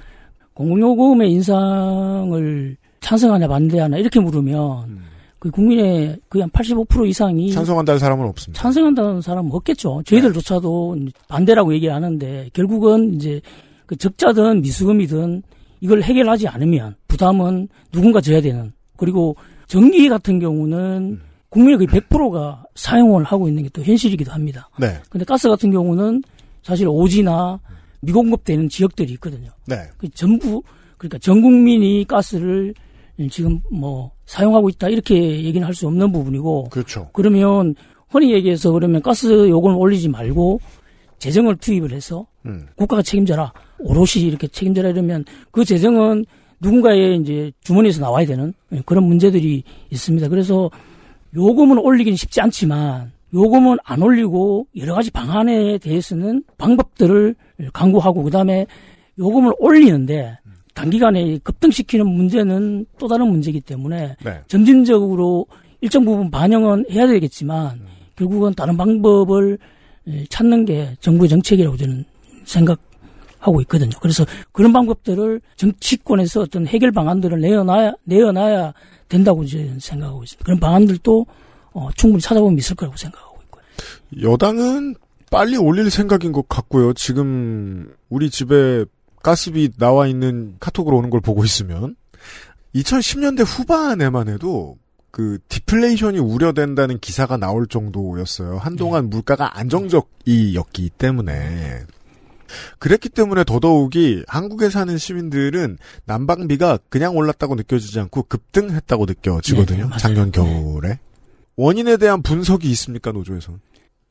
공공요금의 인상을 찬성하냐 반대하냐 이렇게 물으면 음. 그 국민의 거의 한85% 이상이 찬성한다는 사람은 없습니다. 찬성한다는 사람은 없겠죠. 저희들조차도 네. 반대라고 얘기하는데 결국은 이제 그 적자든 미수금이든 이걸 해결하지 않으면 부담은 누군가 져야 되는 그리고 전기 같은 경우는 음. 국민의 거의 100%가 사용을 하고 있는 게 또 현실이기도 합니다. 네. 근데 가스 같은 경우는 사실 오지나 미공급되는 지역들이 있거든요. 네. 그 전부 그러니까 전 국민이 가스를 지금 뭐 사용하고 있다 이렇게 얘기는 할 수 없는 부분이고 그렇죠. 그러면 흔히 얘기해서 그러면 가스 요금을 올리지 말고 재정을 투입을 해서 음. 국가가 책임져라 오롯이 이렇게 책임져라 이러면 그 재정은 누군가의 이제 주머니에서 나와야 되는 예, 그런 문제들이 있습니다. 그래서 요금은 올리긴 쉽지 않지만 요금은 안 올리고 여러 가지 방안에 대해서는 방법들을 강구하고 그다음에 요금을 올리는데 단기간에 급등시키는 문제는 또 다른 문제이기 때문에 네. 점진적으로 일정 부분 반영은 해야 되겠지만 음. 결국은 다른 방법을 찾는 게 정부의 정책이라고 저는 생각하고 있거든요. 그래서 그런 방법들을 정치권에서 어떤 해결 방안들을 내어놔야 내어놔야 된다고 저는 생각하고 있습니다. 그런 방안들도 어, 충분히 찾아보면 있을 거라고 생각하고 있고요. 여당은 빨리 올릴 생각인 것 같고요. 지금 우리 집에 가스비 나와 있는 카톡으로 오는 걸 보고 있으면 2010년대 후반에만 해도 그 디플레이션이 우려된다는 기사가 나올 정도였어요. 한동안 네. 물가가 안정적이었기 때문에 그랬기 때문에 더더욱이 한국에 사는 시민들은 난방비가 그냥 올랐다고 느껴지지 않고 급등했다고 느껴지거든요. 네, 네 작년 네. 겨울에. 네. 원인에 대한 분석이 있습니까, 노조에서는?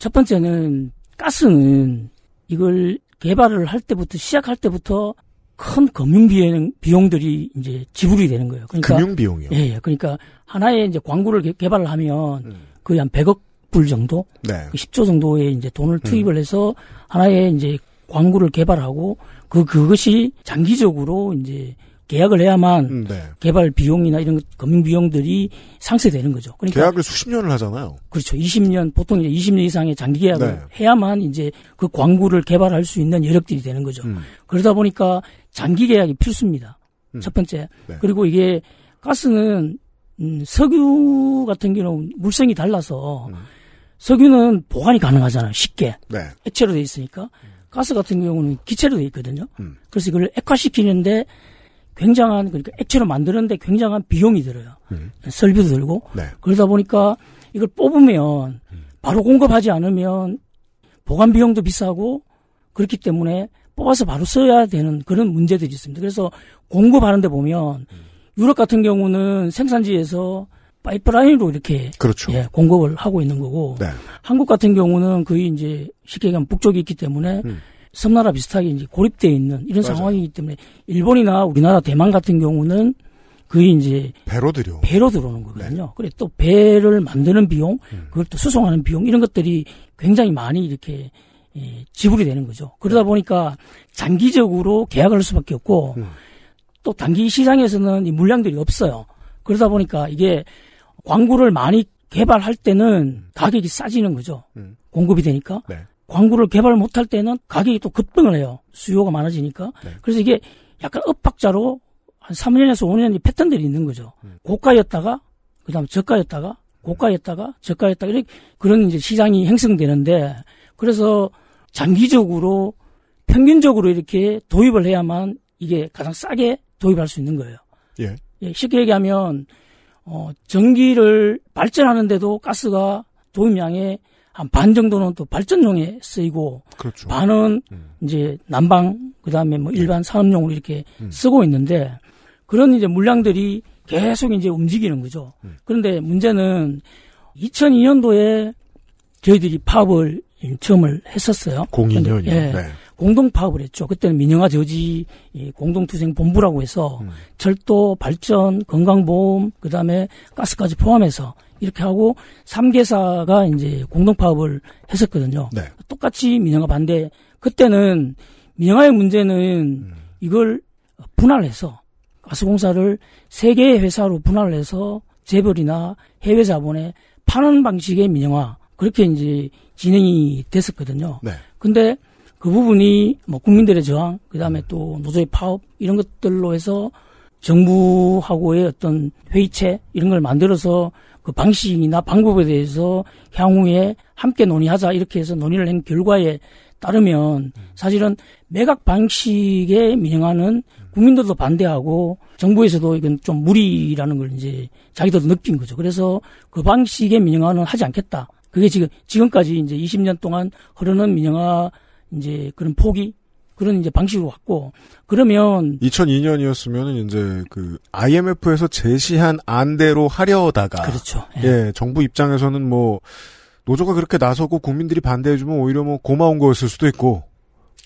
첫 번째는 가스는 이걸 개발을 할 때부터 시작할 때부터 큰 금융 비용 비용들이 이제 지불이 되는 거예요. 그러니까 금융 비용이요. 예, 예. 그러니까 하나의 이제 광고를 개, 발을 하면 음. 거의 한 100억 불 정도, 네. 10조 그 정도의 이제 돈을 음. 투입을 음. 해서 하나의 이제 광고를 개발하고 그 그것이 장기적으로 이제 계약을 해야만 음, 네. 개발 비용이나 이런 금융 비용들이 상쇄되는 거죠. 그러니까 계약을 수십 년을 하잖아요. 그렇죠. 20년 보통 이제 20년 이상의 장기 계약을 네. 해야만 이제 그 광고를 개발할 수 있는 여력들이 되는 거죠. 음. 그러다 보니까 장기 계약이 필수입니다. 음. 첫 번째. 네. 그리고 이게 가스는 음, 석유 같은 경우 는 물성이 달라서 음. 석유는 보관이 가능하잖아요. 쉽게 네. 액체로 돼 있으니까 가스 같은 경우는 기체로 돼 있거든요. 음. 그래서 이걸 액화시키는데 굉장한 그러니까 액체로 만드는데 굉장한 비용이 들어요. 음. 설비도 들고 네. 그러다 보니까 이걸 뽑으면 바로 공급하지 않으면 보관 비용도 비싸고 그렇기 때문에 뽑아서 바로 써야 되는 그런 문제들이 있습니다. 그래서 공급하는데 보면 유럽 같은 경우는 생산지에서 파이프라인으로 이렇게 그렇죠. 예, 공급을 하고 있는 거고 네. 한국 같은 경우는 거의 이제 쉽게 얘기하면 북쪽이 있기 때문에 음. 섬나라 비슷하게 이제 고립돼 있는 이런 맞아요. 상황이기 때문에 일본이나 우리나라 대만 같은 경우는 그게 이제 배로 들여 배로 들어오는 거거든요. 네. 그래 또 배를 만드는 비용, 음. 그걸 또 수송하는 비용 이런 것들이 굉장히 많이 이렇게 예, 지불이 되는 거죠. 그러다 네. 보니까 장기적으로 계약을 할 수밖에 없고 음. 또 단기 시장에서는 이 물량들이 없어요. 그러다 보니까 이게 광고를 많이 개발할 때는 음. 가격이 싸지는 거죠. 음. 공급이 되니까. 네. 광고를 개발 못할 때는 가격이 또 급등을 해요. 수요가 많아지니까. 네. 그래서 이게 약간 엇박자로 한 3년에서 5년이 패턴들이 있는 거죠. 음. 고가였다가 그다음 저가였다가 고가였다가 저가였다가 이렇게 그런 이제 시장이 형성되는데 그래서 장기적으로 평균적으로 이렇게 도입을 해야만 이게 가장 싸게 도입할 수 있는 거예요. 예. 예 쉽게 얘기하면 어 전기를 발전하는데도 가스가 도입량에 한반 정도는 또 발전용에 쓰이고 그렇죠. 반은 음. 이제 난방 그다음에 뭐 일반 산업용으로 네. 이렇게 음. 쓰고 있는데 그런 이제 물량들이 계속 이제 움직이는 거죠. 음. 그런데 문제는 2002년도에 저희들이 파업을 처음을 했었어요. 02년이요. 예, 네. 공동 파업을 했죠. 그때는 민영화 저지 공동투쟁 본부라고 해서 음. 절도 발전 건강보험 그다음에 가스까지 포함해서 이렇게 하고 3개사가 이제 공동파업을 했었거든요. 네. 똑같이 민영화 반대. 그때는 민영화의 문제는 음. 이걸 분할해서 가스공사를 세 개의 회사로 분할해서 재벌이나 해외 자본에 파는 방식의 민영화 그렇게 이제 진행이 됐었거든요. 네. 근데 그 부분이 뭐 국민들의 저항, 그 다음에 음. 또 노조의 파업 이런 것들로 해서 정부하고의 어떤 회의체 이런 걸 만들어서 그 방식이나 방법에 대해서 향후에 함께 논의하자 이렇게 해서 논의를 한 결과에 따르면 사실은 매각 방식에 민영화는 국민들도 반대하고 정부에서도 이건 좀 무리라는 걸 이제 자기들도 느낀 거죠. 그래서 그 방식의 민영화는 하지 않겠다. 그게 지금 지금까지 이제 20년 동안 흐르는 민영화 이제 그런 포기 그런 이제 방식으로 왔고 그러면 2002년이었으면 이제 그 IMF에서 제시한 안대로 하려다가 그렇죠. 예. 예, 정부 입장에서는 뭐 노조가 그렇게 나서고 국민들이 반대해주면 오히려 뭐 고마운 거였을 수도 있고.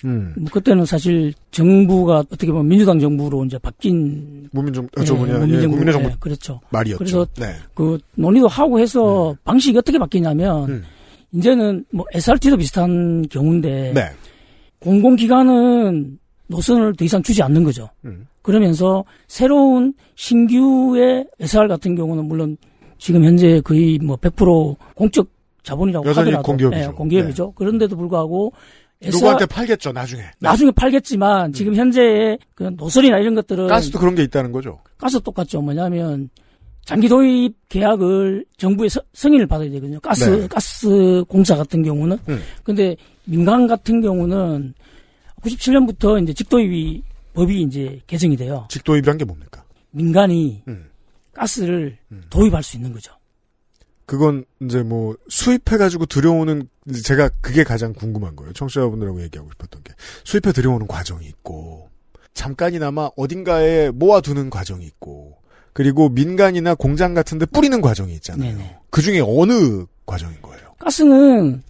음. 뭐 그때는 사실 정부가 어떻게 보면 민주당 정부로 이제 바뀐 문민정 아, 예, 저분이야. 문민정 예, 정부 예, 그렇죠. 말이었죠. 그래서 네. 그 논의도 하고 해서 음. 방식이 어떻게 바뀌냐면 음. 이제는 뭐 SRT도 비슷한 경우인데 네. 공공기관은 노선을 더 이상 주지 않는 거죠. 음. 그러면서 새로운 신규의 SR 같은 경우는 물론 지금 현재 거의 뭐 100% 공적 자본이라고 하더라도 공기업이죠. 네, 공기업이죠. 네. 그런데도 불구하고 음. 누구한테 팔겠죠 나중에. 네. 나중에 팔겠지만 지금 음. 현재의 그 노선이나 이런 것들은 가스도 그런 게 있다는 거죠. 가스 똑같죠. 뭐냐면 장기 도입 계약을 정부의 서, 승인을 받아야 되거든요. 가스 네. 가스 공사 같은 경우는. 음. 근데 민간 같은 경우는 97년부터 이제 직도입이 법이 이제 개정이 돼요. 직도입이란 게 뭡니까? 민간이 음. 가스를 음. 도입할 수 있는 거죠. 그건 이제 뭐 수입해가지고 들여오는 제가 그게 가장 궁금한 거예요. 청취자분들하고 얘기하고 싶었던 게 수입해 들여오는 과정이 있고 잠깐이나마 어딘가에 모아두는 과정이 있고 그리고 민간이나 공장 같은 데 뿌리는 과정이 있잖아요. 네네. 그중에 어느 과정인 거예요? 가스는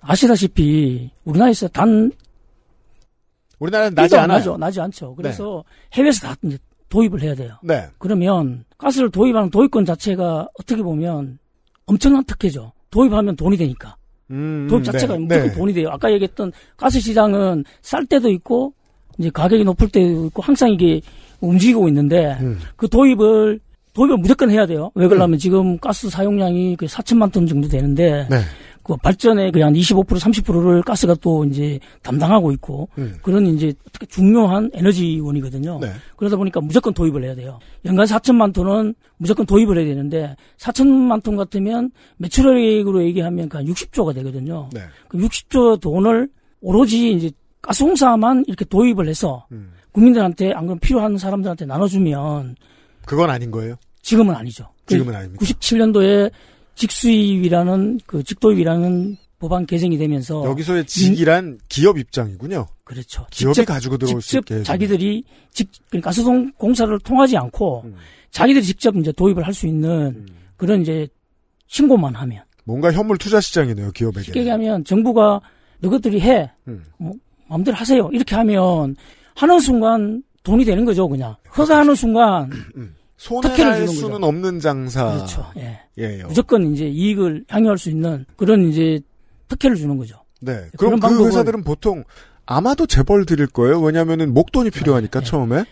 아시다시피 우리나라에서 단 우리나라는 나지 않아요. 나죠. 지 않죠. 네. 그래서 네. 해외에서 다 도입을 해야 돼요. 네. 그러면 가스를 도입하는 도입권 자체가 어떻게 보면 엄청난 특혜죠. 도입하면 돈이 되니까. 음, 도입 자체가 음, 네. 무조건 네. 돈이 돼요. 아까 얘기했던 가스 시장은 쌀 때도 있고 이제 가격이 높을 때도 있고 항상 이게 움직이고 있는데 음. 그 도입을 도입을 무조건 해야 돼요. 왜 그러냐면 음. 지금 가스 사용량이 그 4천만 톤 정도 되는데 네. 그발전에 그한 25% 30%를 가스가 또 이제 담당하고 있고 음. 그런 이제 특히 중요한 에너지원이거든요. 네. 그러다 보니까 무조건 도입을 해야 돼요. 연간 4천만 톤은 무조건 도입을 해야 되는데 4천만 톤 같으면 매출액으로 얘기하면 그한 60조가 되거든요. 네. 그 60조 돈을 오로지 이제 가스공사만 이렇게 도입을 해서 음. 국민들한테 안 그럼 필요한 사람들한테 나눠주면 그건 아닌 거예요? 지금은 아니죠. 지금은 그 아닙니다. 97년도에 직수입이라는 그 직도입이라는 법안 개정이 되면서 여기서의 직이란 인... 기업 입장이군요. 그렇죠. 기업이 직접, 가지고 들어올 직접 수 있게 자기들이 직 그러니까 가스송 공사를 통하지 않고 음. 자기들이 직접 이제 도입을 할 수 있는 음. 그런 이제 신고만 하면 뭔가 현물 투자 시장이네요 기업에게. 쉽게 얘기하면 정부가 너것들이 해 음. 뭐, 마음대로 하세요 이렇게 하면 하는 순간 돈이 되는 거죠, 그냥. 허가하는 그렇죠. 순간 음, 음. 손해를 주는 수는 거죠. 없는 장사. 그렇죠. 예. 예. 무조건 이제 이익을 향유할 수 있는 그런 이제 특혜를 주는 거죠. 네. 그럼 그 방법은... 회사들은 보통 아마도 재벌 드릴 거예요. 왜냐면은 목돈이 필요하니까 네. 처음에.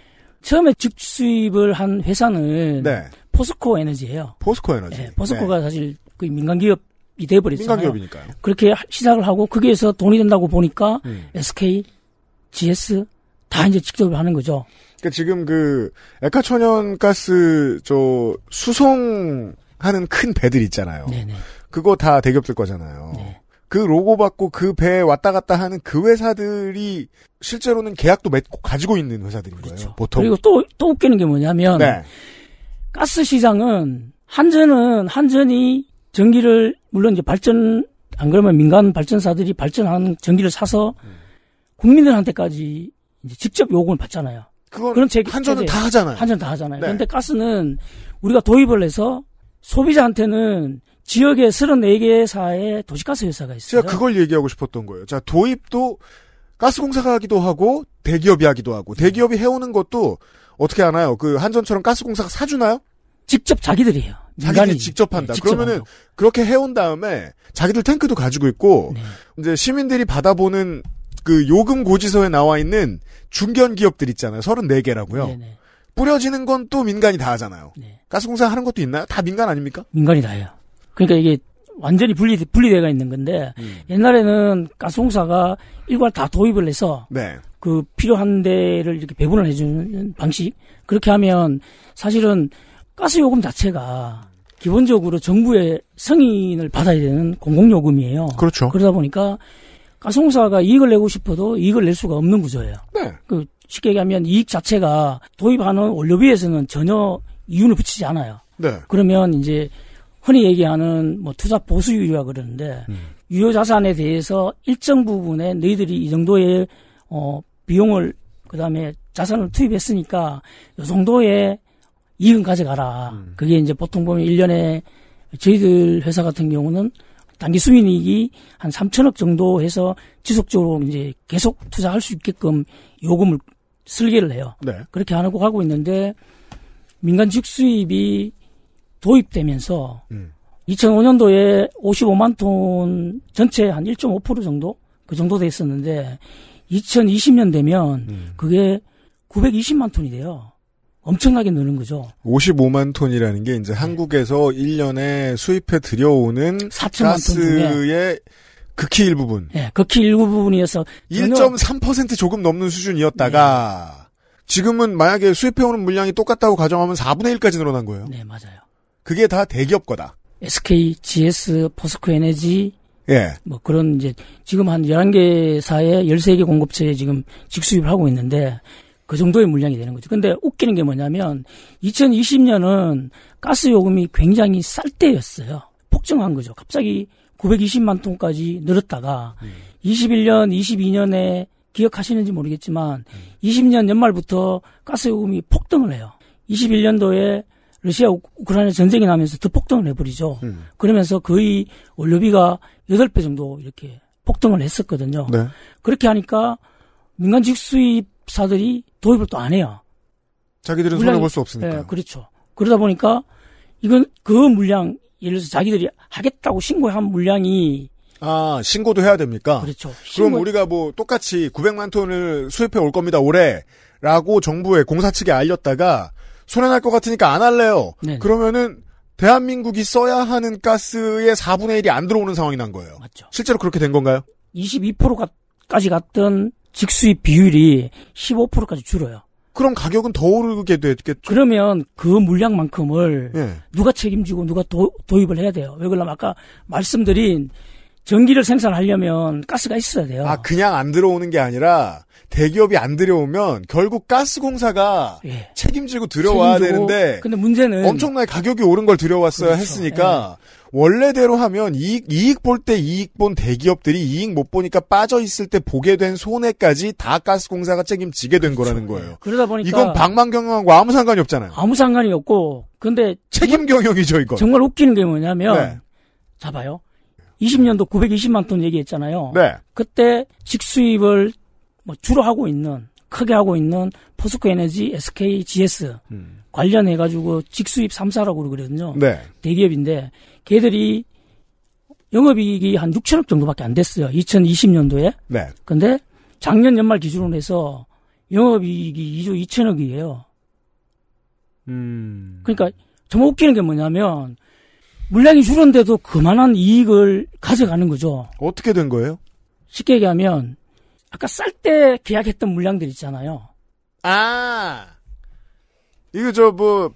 처음에 직수입을 한 회사는 네. 포스코 에너지예요. 포스코 에너지. 예, 네. 포스코가 사실 그 민간 기업이 돼버렸어요 민간 기업이니까요. 그렇게 시작을 하고 거기에서 돈이 된다고 보니까 음. SK, GS, 다 이제 직접 하는 거죠. 그러니까 지금 그 에카 천연가스저 수송하는 큰 배들 있잖아요. 네네. 그거 다 대기업들 거잖아요. 네. 그 로고 받고 그 배에 왔다 갔다 하는 그 회사들이 실제로는 계약도 맺고 가지고 있는 회사들인 그렇죠. 거예요. 보통. 그리고 또, 또 웃기는 게 뭐냐면, 네. 가스 시장은, 한전은, 한전이 전기를, 물론 이제 발전, 안 그러면 민간 발전사들이 발전하는 전기를 사서 음. 국민들한테까지 이제 직접 요금을 받잖아요. 그런 한전은 다 하잖아요. 한전 다 하잖아요. 네. 그런데 가스는 우리가 도입을 해서 소비자한테는 지역에 34개 사의 도시가스 회사가 있어요. 제가 그걸 얘기하고 싶었던 거예요. 자, 도입도 가스공사가 하기도 하고 대기업이 하기도 하고 네. 대기업이 해오는 것도 어떻게 하나요? 그 한전처럼 가스공사가 사주나요? 직접 자기들이 해요. 자기들이 직접 한다. 네, 그러면은 직접 그렇게 해온 다음에 자기들 탱크도 가지고 있고 네. 이제 시민들이 받아보는 그 요금 고지서에 나와 있는 중견 기업들 있잖아요. 34개라고요. 네네. 뿌려지는 건 또 민간이 다 하잖아요. 네. 가스공사 하는 것도 있나요? 다 민간 아닙니까? 민간이 다 해요. 그러니까 이게 완전히 분리, 분리되어 있는 건데, 음. 옛날에는 가스공사가 일괄 다 도입을 해서, 네. 그 필요한 데를 이렇게 배분을 해주는 방식? 그렇게 하면 사실은 가스요금 자체가 기본적으로 정부의 승인을 받아야 되는 공공요금이에요. 그렇죠. 그러다 보니까 가스사가 이익을 내고 싶어도 이익을 낼 수가 없는 구조예요. 네. 그 쉽게 얘기하면 이익 자체가 도입하는 원료비에서는 전혀 이윤을 붙이지 않아요. 네. 그러면 이제 흔히 얘기하는 뭐 투자 보수율이라 그러는데 음. 유효 자산에 대해서 일정 부분에 너희들이 이 정도의 어 비용을 그다음에 자산을 투입했으니까 요 정도의 이익은 가져가라. 음. 그게 이제 보통 보면 1년에 저희들 회사 같은 경우는 단기 수익이 한 3천억 정도 해서 지속적으로 이제 계속 투자할 수 있게끔 요금을 설계를 해요. 네. 그렇게 하고 하고 있는데 민간 직 수입이 도입되면서 음. 2005년도에 55만 톤 전체 한 1.5% 정도 그 정도 됐었는데 2020년 되면 음. 그게 920만 톤이 돼요. 엄청나게 느는 거죠. 55만 톤이라는 게 이제 네. 한국에서 네. 1년에 수입해 들여오는 가스의 극히 일부분. 네, 극히 일부분이어서 1.3% 조금 넘는 수준이었다가 네. 지금은 만약에 수입해오는 물량이 똑같다고 가정하면 4분의 1까지 늘어난 거예요. 네, 맞아요. 그게 다 대기업 거다. SK, GS, 포스코 에너지, 예. 뭐 그런 이제 지금 한 11개 사에 13개 공급체에 지금 직수입을 하고 있는데 그 정도의 물량이 되는 거죠. 근데 웃기는 게 뭐냐면 2020년은 가스 요금이 굉장히 쌀 때였어요. 폭증한 거죠. 갑자기 920만 톤까지 늘었다가 음. 21년, 22년에 기억하시는지 모르겠지만 음. 20년 연말부터 가스 요금이 폭등을 해요. 21년도에 러시아 우크라이나 전쟁이 나면서 더 폭등을 해버리죠. 음. 그러면서 거의 원료비가 8배 정도 이렇게 폭등을 했었거든요. 네. 그렇게 하니까 민간 직 수입 사들이 도입을 또 안 해요. 자기들은 물량, 손해볼 수 없으니까. 예, 네, 그렇죠. 그러다 보니까 이건 그 물량 예를 들어서 자기들이 하겠다고 신고한 물량이 아 신고도 해야 됩니까? 그렇죠. 신고... 그럼 우리가 뭐 똑같이 900만 톤을 수입해 올 겁니다 올해라고 정부에 공사 측에 알렸다가 손해 날 것 같으니까 안 할래요. 네네. 그러면은 대한민국이 써야 하는 가스의 4분의 1이 안 들어오는 상황이 난 거예요. 맞죠. 실제로 그렇게 된 건가요? 22%까지 갔던 직수입 비율이 15%까지 줄어요. 그럼 가격은 더 오르게 되겠죠. 그러면 그 물량만큼을 예. 누가 책임지고 누가 도, 입을 해야 돼요. 왜 그러냐면 아까 말씀드린 전기를 생산하려면 가스가 있어야 돼요. 아 그냥 안 들어오는 게 아니라 대기업이 안 들여오면 결국 가스 공사가 예. 책임지고 들여와야 책임지고, 되는데 근데 문제는 엄청나게 가격이 오른 걸 들여왔어야 그렇죠. 했으니까 예. 원래대로 하면 이익, 이익 볼 때 이익 본 대기업들이 이익 못 보니까 빠져 있을 때 보게 된 손해까지 다 가스공사가 책임지게 된 그렇죠. 거라는 거예요. 그러다 보니까 이건 방만 경영하고 아무 상관이 없잖아요. 아무 상관이 없고 근데 책임 경영이죠 이거. 정말 웃기는 게 뭐냐면 네. 잡아요. 20년도 920만 톤 얘기했잖아요. 네. 그때 직수입을 뭐 주로 하고 있는 크게 하고 있는 포스코 에너지, SK, GS 음. 관련해 가지고 직수입 3사라고 그러거든요. 네. 대기업인데 걔들이 영업이익이 한 6천억 정도밖에 안 됐어요. 2020년도에. 네. 근데 작년 연말 기준으로 해서 영업이익이 2조 2천억이에요. 음. 그러니까 정말 웃기는 게 뭐냐면 물량이 줄었는데도 그만한 이익을 가져가는 거죠. 어떻게 된 거예요? 쉽게 얘기하면 아까 쌀 때 계약했던 물량들 있잖아요. 아. 이거 저뭐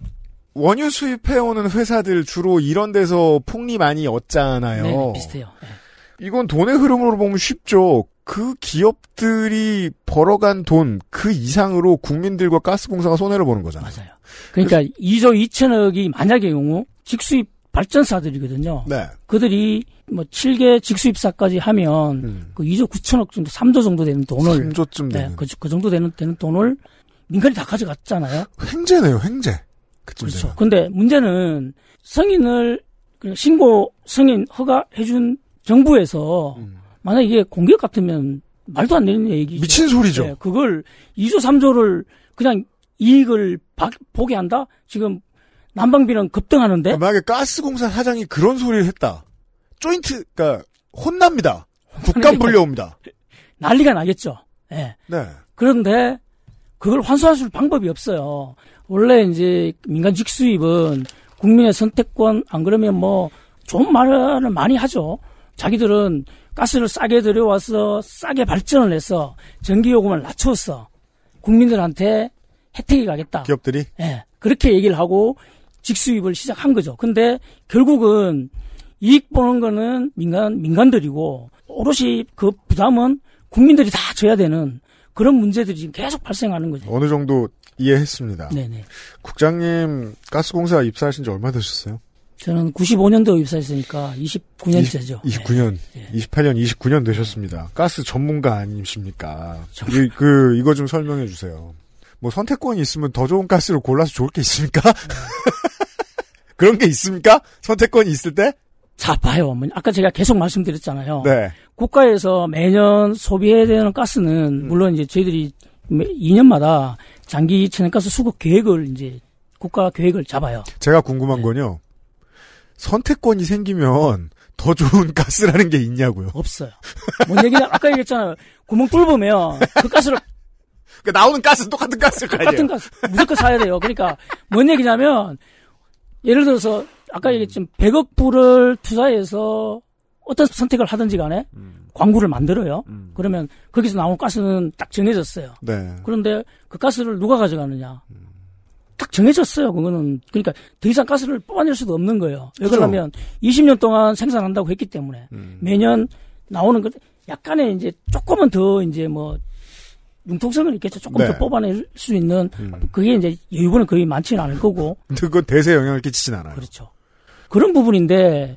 원유 수입해오는 회사들 주로 이런 데서 폭리 많이 얻잖아요. 네, 비슷해요. 네. 이건 돈의 흐름으로 보면 쉽죠. 그 기업들이 벌어간 돈 그 이상으로 국민들과 가스공사가 손해를 보는 거잖아요. 맞아요. 그러니까 2조 2천억이 만약의 경우 직수입 발전사들이거든요. 네. 그들이 뭐 7개 직수입사까지 하면 음. 그 2조 9천억 정도, 3조 정도 되는 돈을 3조쯤 되는 그, 그 정도 되는, 되는 돈을 민간이 다 가져갔잖아요. 횡재네요, 횡재. 그쵸. 그렇죠. 근데 문제는 성인을 신고 성인 허가해준 정부에서 음. 만약 이게 공격 같으면 말도 안 되는 얘기죠. 미친 소리죠. 네, 그걸 2조 3조를 그냥 이익을 보게 한다? 지금 난방비는 급등하는데. 아, 만약에 가스공사 사장이 그런 소리를 했다. 조인트, 그니까 혼납니다. 국감 불려옵니다. 난리가 나겠죠. 네. 네. 그런데 그걸 환수할 수 있는 방법이 없어요. 원래 이제 민간 직수입은 국민의 선택권 안 그러면 뭐 좋은 말을 많이 하죠. 자기들은 가스를 싸게 들여와서 싸게 발전을 해서 전기요금을 낮춰서 국민들한테 혜택이 가겠다. 기업들이? 예. 네, 그렇게 얘기를 하고 직수입을 시작한 거죠. 근데 결국은 이익 보는 거는 민간, 민간들이고 오롯이 그 부담은 국민들이 다 져야 되는 그런 문제들이 지금 계속 발생하는 거죠. 어느 정도 이해했습니다. 네네. 국장님 가스공사 입사하신 지 얼마 되셨어요? 저는 95년도 입사했으니까 29년째죠. 20, 29년, 네. 28년, 예. 29년 되셨습니다. 가스 전문가 아니십니까? 전문가. 이, 그 이거 좀 설명해 주세요. 뭐 선택권이 있으면 더 좋은 가스를 골라서 좋을 게 있습니까? 네. 그런 게 있습니까? 선택권이 있을 때? 자, 봐요. 어머 뭐, 아까 제가 계속 말씀드렸잖아요. 네. 국가에서 매년 소비해야 되는 가스는, 음. 물론 이제 저희들이 2년마다 장기 천연가스 수급 계획을 이제 국가 계획을 잡아요. 제가 궁금한 네. 건요. 선택권이 생기면 더 좋은 가스라는 게 있냐고요. 없어요. 뭔 얘기냐? 아까 얘기했잖아요. 구멍 뚫으면 그 가스를 그러니까 나오는 가스는 똑같은 가스일 거아요 똑같은 가스. 무조건 사야 돼요. 그러니까 뭔 얘기냐면 예를 들어서 아까 얘기했지만 100억 불을 투자해서 어떤 선택을 하든지 간에 음. 광구를 만들어요. 음. 그러면 거기서 나온 가스는 딱 정해졌어요. 네. 그런데 그 가스를 누가 가져가느냐. 음. 딱 정해졌어요. 그거는 그러니까 더 이상 가스를 뽑아낼 수도 없는 거예요. 왜 그러냐면 20년 동안 생산한다고 했기 때문에 음. 매년 나오는 것 약간의 이제 조금은 더 이제 뭐 융통성은 있겠죠. 조금 네. 더 뽑아낼 수 있는 음. 그게 이제 여유분은 거의 많지는 않을 거고. 그건 대세 영향을 끼치진 않아요. 그렇죠. 그런 부분인데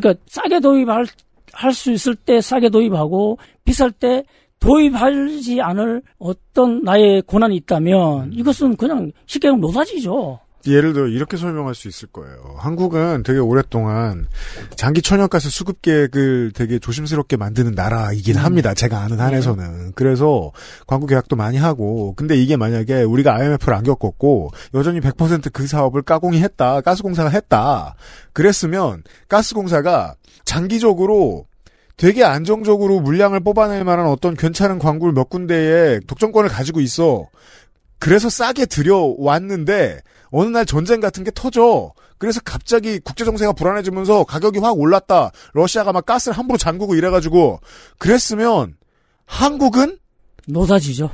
그러니까 싸게 도입할 할 수 있을 때 싸게 도입하고 비쌀 때 도입하지 않을 어떤 나의 권한이 있다면 음. 이것은 그냥 쉽게 노다지죠. 예를 들어 이렇게 설명할 수 있을 거예요. 한국은 되게 오랫동안 장기 천연가스 수급 계획을 되게 조심스럽게 만드는 나라이긴 음. 합니다. 제가 아는 네. 한에서는. 그래서 광고 계약도 많이 하고 근데 이게 만약에 우리가 IMF를 안 겪었고 여전히 100%그 사업을 까공이 했다. 가스공사가 했다. 그랬으면 가스공사가 장기적으로 되게 안정적으로 물량을 뽑아낼 만한 어떤 괜찮은 광고를 몇 군데에 독점권을 가지고 있어. 그래서 싸게 들여왔는데 어느 날 전쟁 같은 게 터져. 그래서 갑자기 국제 정세가 불안해지면서 가격이 확 올랐다. 러시아가 막 가스를 함부로 잠그고 이래가지고 그랬으면 한국은 노사지죠.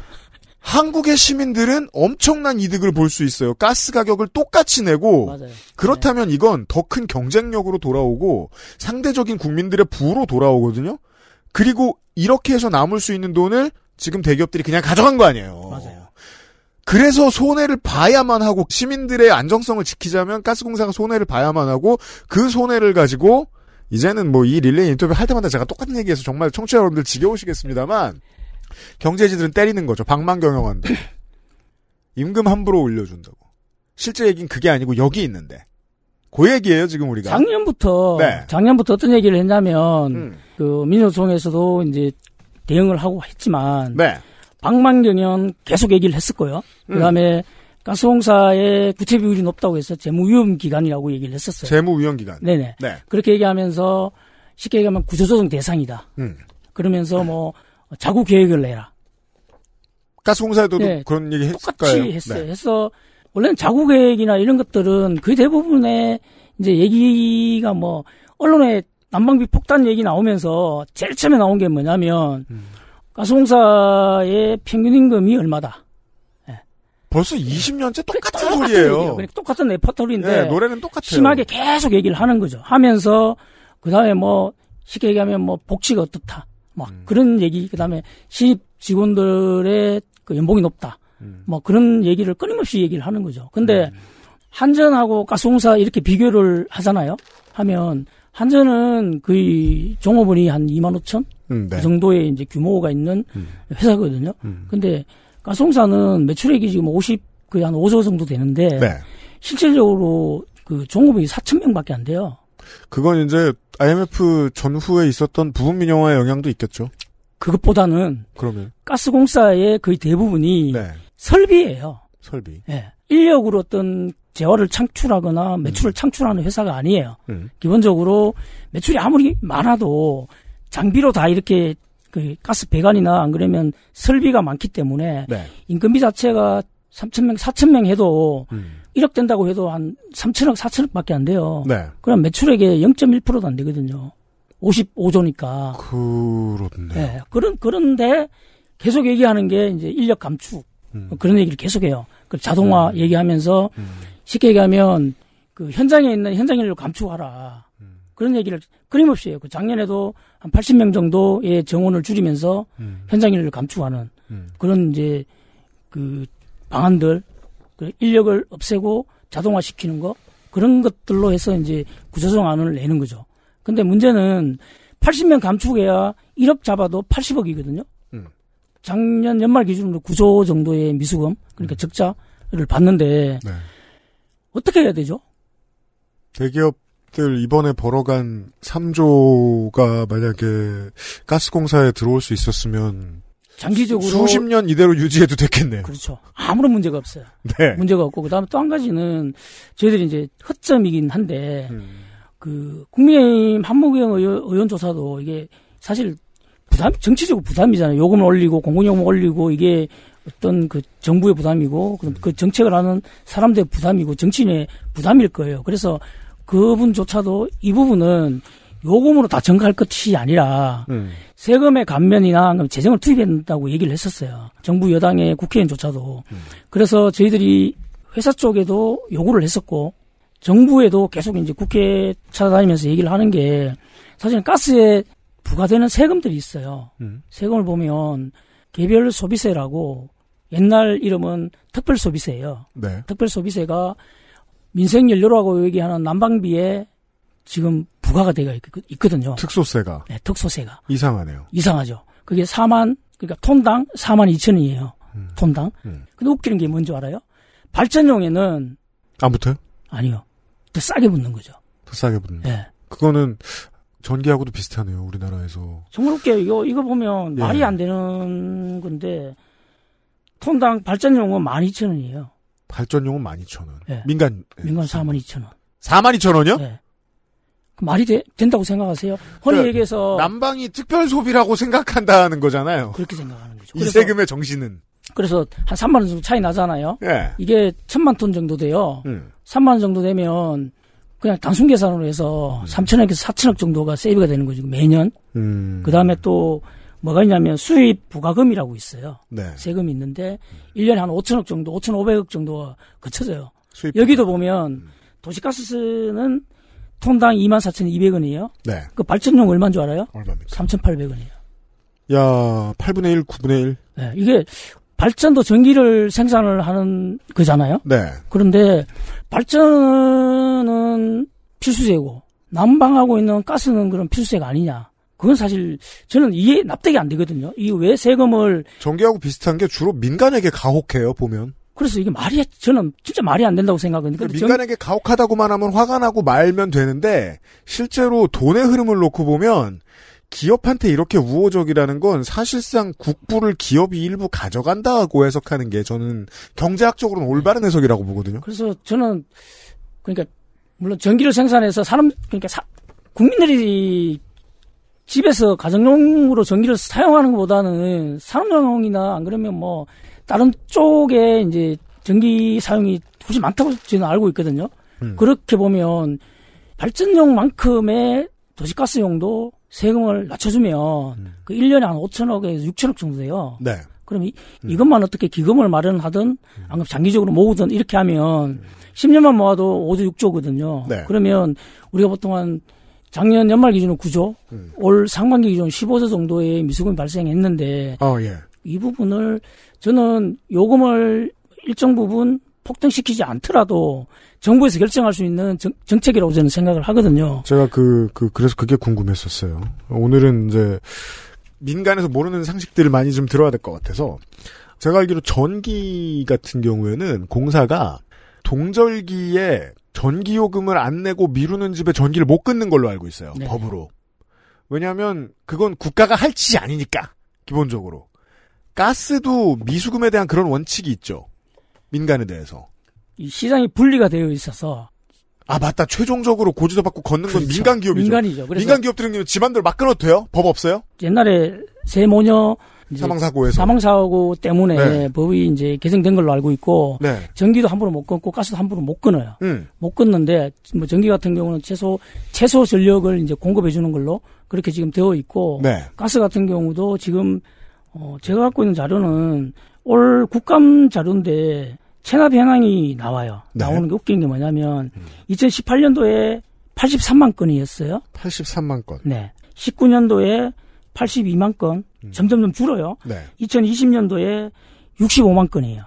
한국의 시민들은 엄청난 이득을 볼 수 있어요. 가스 가격을 똑같이 내고 맞아요. 그렇다면 네. 이건 더 큰 경쟁력으로 돌아오고 상대적인 국민들의 부로 돌아오거든요. 그리고 이렇게 해서 남을 수 있는 돈을 지금 대기업들이 그냥 가져간 거 아니에요. 맞아요. 그래서 손해를 봐야만 하고 시민들의 안정성을 지키자면 가스공사가 손해를 봐야만 하고 그 손해를 가지고 이제는 뭐 이 릴레이 인터뷰 할 때마다 제가 똑같은 얘기해서 정말 청취자 여러분들 지겨우시겠습니다만 경제지들은 때리는 거죠. 방만 경영한다. 임금 함부로 올려준다고. 실제 얘기는 그게 아니고 여기 있는데. 그 얘기예요 지금 우리가. 작년부터 네. 작년부터 어떤 얘기를 했냐면 음. 그 민노총에서도 이제 대응을 하고 했지만 네. 방망경연 계속 얘기를 했을 거예요. 음. 그다음에 가스공사의 부채 비율이 높다고 해서 재무위험 기간이라고 얘기를 했었어요. 재무위험 기간. 네네. 네. 그렇게 얘기하면서 쉽게 얘기하면 구조조정 대상이다. 음. 그러면서 네. 뭐 자구 계획을 내라. 가스공사에도 네. 그런 얘기 했을까요? 똑같이 네. 했어요. 네. 해서 원래는 자구 계획이나 이런 것들은 거의 그 대부분의 이제 얘기가 뭐 언론에 난방비 폭탄 얘기 나오면서 제일 처음에 나온 게 뭐냐면 음. 가스공사의 평균 임금이 얼마다. 네. 벌써 20년째 그렇죠. 똑같은, 소리예요. 똑같은, 그러니까 똑같은 레퍼토리인데 네, 노래는 똑같아요. 심하게 계속 얘기를 하는 거죠. 하면서 그 다음에 뭐 쉽게 얘기하면 뭐 복지가 어떻다, 막 뭐 음. 그런 얘기. 그 다음에 신입 직원들의 그 연봉이 높다. 음. 뭐 그런 얘기를 끊임없이 얘기를 하는 거죠. 근데 음. 한전하고 가스공사 이렇게 비교를 하잖아요. 하면 한전은 거의 종업원이 한 2만 5천, 음, 네. 그 정도의 이제 규모가 있는 음. 회사거든요. 음. 근데 가스공사는 매출액이 지금 50, 거의 한 5조 정도 되는데 네. 실질적으로 그 종업이 4천 명밖에 안 돼요. 그건 이제 IMF 전후에 있었던 부분 민영화의 영향도 있겠죠. 그것보다는 그러면 가스공사의 거의 대부분이 네. 설비예요. 설비. 예. 네. 인력으로 어떤 재화를 창출하거나 매출을 음. 창출하는 회사가 아니에요. 음. 기본적으로 매출이 아무리 많아도 장비로 다 이렇게 그 가스 배관이나 안 그러면 설비가 많기 때문에 네. 인건비 자체가 3천 명, 4천 명 해도 음. 1억 된다고 해도 한 3천억, 4천억밖에 안 돼요. 네. 그럼 매출액의 0.1%도 안 되거든요. 55조니까. 그렇네. 네. 그런 그런데 계속 얘기하는 게 이제 인력 감축 음. 뭐 그런 얘기를 계속해요. 그 자동화 네. 음. 얘기하면서 쉽게 얘기하면 그 현장에 있는 현장 인력 감축하라. 그런 얘기를 끊임없이 해요. 그 작년에도 한 80명 정도의 정원을 줄이면서 음. 현장인을 감축하는 음. 그런 이제 그 방안들, 그 인력을 없애고 자동화시키는 거 그런 것들로 해서 이제 구조조정안을 내는 거죠. 근데 문제는 80명 감축해야 1억 잡아도 80억이거든요. 음. 작년 연말 기준으로 9조 정도의 미수금, 그러니까 음. 적자를 봤는데 네. 어떻게 해야 되죠? 대기업 들 이번에 벌어간 3조가 만약에 가스공사에 들어올 수 있었으면 장기적으로 수십 년 이대로 유지해도 됐겠네요. 그렇죠. 아무런 문제가 없어요. 네. 문제가 없고 그다음에 또 한 가지는 저희들이 이제 허점이긴 한데 음. 그 국민의힘 한무경 의원, 의원 조사도 이게 사실 부담 정치적으로 부담이잖아요. 요금을 올리고 공공요금 올리고 이게 어떤 그 정부의 부담이고 그 정책을 하는 사람들의 부담이고 정치인의 부담일 거예요. 그래서 그분조차도 이 부분은 요금으로 다 정가할 것이 아니라 음. 세금의 감면이나 재정을 투입한다고 얘기를 했었어요. 정부 여당의 국회의원조차도. 음. 그래서 저희들이 회사 쪽에도 요구를 했었고 정부에도 계속 이제 국회 찾아다니면서 얘기를 하는 게 사실은 가스에 부과되는 세금들이 있어요. 음. 세금을 보면 개별 소비세라고 옛날 이름은 특별 소비세예요. 네. 특별 소비세가 민생연료라고 얘기하는 난방비에 지금 부과가 되어 있거든요. 특소세가. 네, 특소세가. 이상하네요. 이상하죠. 그게 4만, 그러니까 톤당 4만 2천 원이에요. 음. 톤당. 음. 근데 웃기는 게 뭔지 알아요? 발전용에는. 안 붙어요? 아니요. 더 싸게 붙는 거죠. 더 싸게 붙는. 네. 그거는 전기하고도 비슷하네요. 우리나라에서. 정말 웃겨요. 이거, 이거 보면 네. 말이 안 되는 건데, 톤당 발전용은 12,000원이에요. 발전용은 12,000원. 네. 예. 민간 예, 민간 42,000원. 42,000원이요? 네. 말이 되, 된다고 생각하세요? 허니 그러니까 얘기해서 난방이 특별 소비라고 생각한다는 거잖아요. 그렇게 생각하는 거죠. 이 세금의 정신은 그래서 한 3만 원 정도 차이 나잖아요. 예. 이게 천만 톤 정도 돼요. 음. 3만 원 정도 되면 그냥 단순 계산으로 해서 음. 3천억에서 4천억 정도가 세이브가 되는 거죠 매년. 음. 그 다음에 또 뭐가 있냐면 수입 부가금이라고 있어요. 네. 세금이 있는데 1년에한 5천억 정도, 5,500억 정도가 거쳐져요. 여기도 보면 음. 도시가스는 톤당 24,200원이에요. 네. 그 발전용 얼마인 줄 알아요? 얼마입니까? 3,800원이에요. 야, 8분의 1, 9분의 1. 네, 이게 발전도 전기를 생산을 하는 거잖아요. 네. 그런데 발전은 필수세고 난방하고 있는 가스는 그런 필수세가 아니냐. 그건 사실 저는 이해 납득이 안 되거든요. 이 왜 세금을 정계하고 비슷한 게 주로 민간에게 가혹해요 보면. 그래서 이게 말이 저는 진짜 말이 안 된다고 생각하는데 그러니까 민간에게 가혹하다고만 하면 화가 나고 말면 되는데 실제로 돈의 흐름을 놓고 보면 기업한테 이렇게 우호적이라는 건 사실상 국부를 기업이 일부 가져간다고 해석하는 게 저는 경제학적으로는 네. 올바른 해석이라고 보거든요. 그래서 저는 그러니까 물론 전기를 생산해서 사람 그러니까 사, 국민들이 집에서 가정용으로 전기를 사용하는 것보다는 산업용이나 안 그러면 뭐 다른 쪽에 이제 전기 사용이 훨씬 많다고 저는 알고 있거든요. 음. 그렇게 보면 발전용만큼의 도시가스용도 세금을 낮춰주면 음. 그 1년에 한 5천억에서 6천억 정도 돼요. 네. 그럼 이, 음. 이것만 어떻게 기금을 마련하든 음. 안금 장기적으로 모으든 이렇게 하면 10년만 음. 모아도 5조 6조거든요. 네. 그러면 우리가 보통 한 작년 연말 기준으로 9조, 음. 올 상반기 기준 15조 정도의 미수금이 발생했는데 어, 예. 이 부분을 저는 요금을 일정 부분 폭등시키지 않더라도 정부에서 결정할 수 있는 정, 책이라고 저는 생각을 하거든요. 제가 그, 그, 그래서 그게 궁금했었어요. 오늘은 이제 민간에서 모르는 상식들을 많이 좀 들어야 될 것 같아서 제가 알기로 전기 같은 경우에는 공사가 동절기에 전기요금을 안 내고 미루는 집에 전기를 못 끊는 걸로 알고 있어요. 네. 법으로. 왜냐하면 그건 국가가 할 짓이 아니니까 기본적으로. 가스도 미수금에 대한 그런 원칙이 있죠. 민간에 대해서. 시장이 분리가 되어 있어서. 아 맞다. 최종적으로 고지도 받고 걷는 건 그렇죠. 민간 기업이죠. 민간이죠. 민간 기업들은 집안들 막 끊어도 돼요? 법 없어요? 옛날에 세모녀 사망사고에서 사망사고 때문에 네. 법이 이제 개정된 걸로 알고 있고 네. 전기도 함부로 못 끊고 가스도 함부로 못 끊어요. 음. 못 끊는데 뭐 전기 같은 경우는 최소 최소 전력을 이제 공급해 주는 걸로 그렇게 지금 되어 있고 네. 가스 같은 경우도 지금 어 제가 갖고 있는 자료는 올 국감 자료인데 체납 현황이 나와요. 네. 나오는 게 웃긴 게 뭐냐면 음. 2018년도에 83만 건이었어요. 83만 건. 네. 19년도에 82만 건 음. 점점점 줄어요. 네. 2020년도에 65만 건이에요.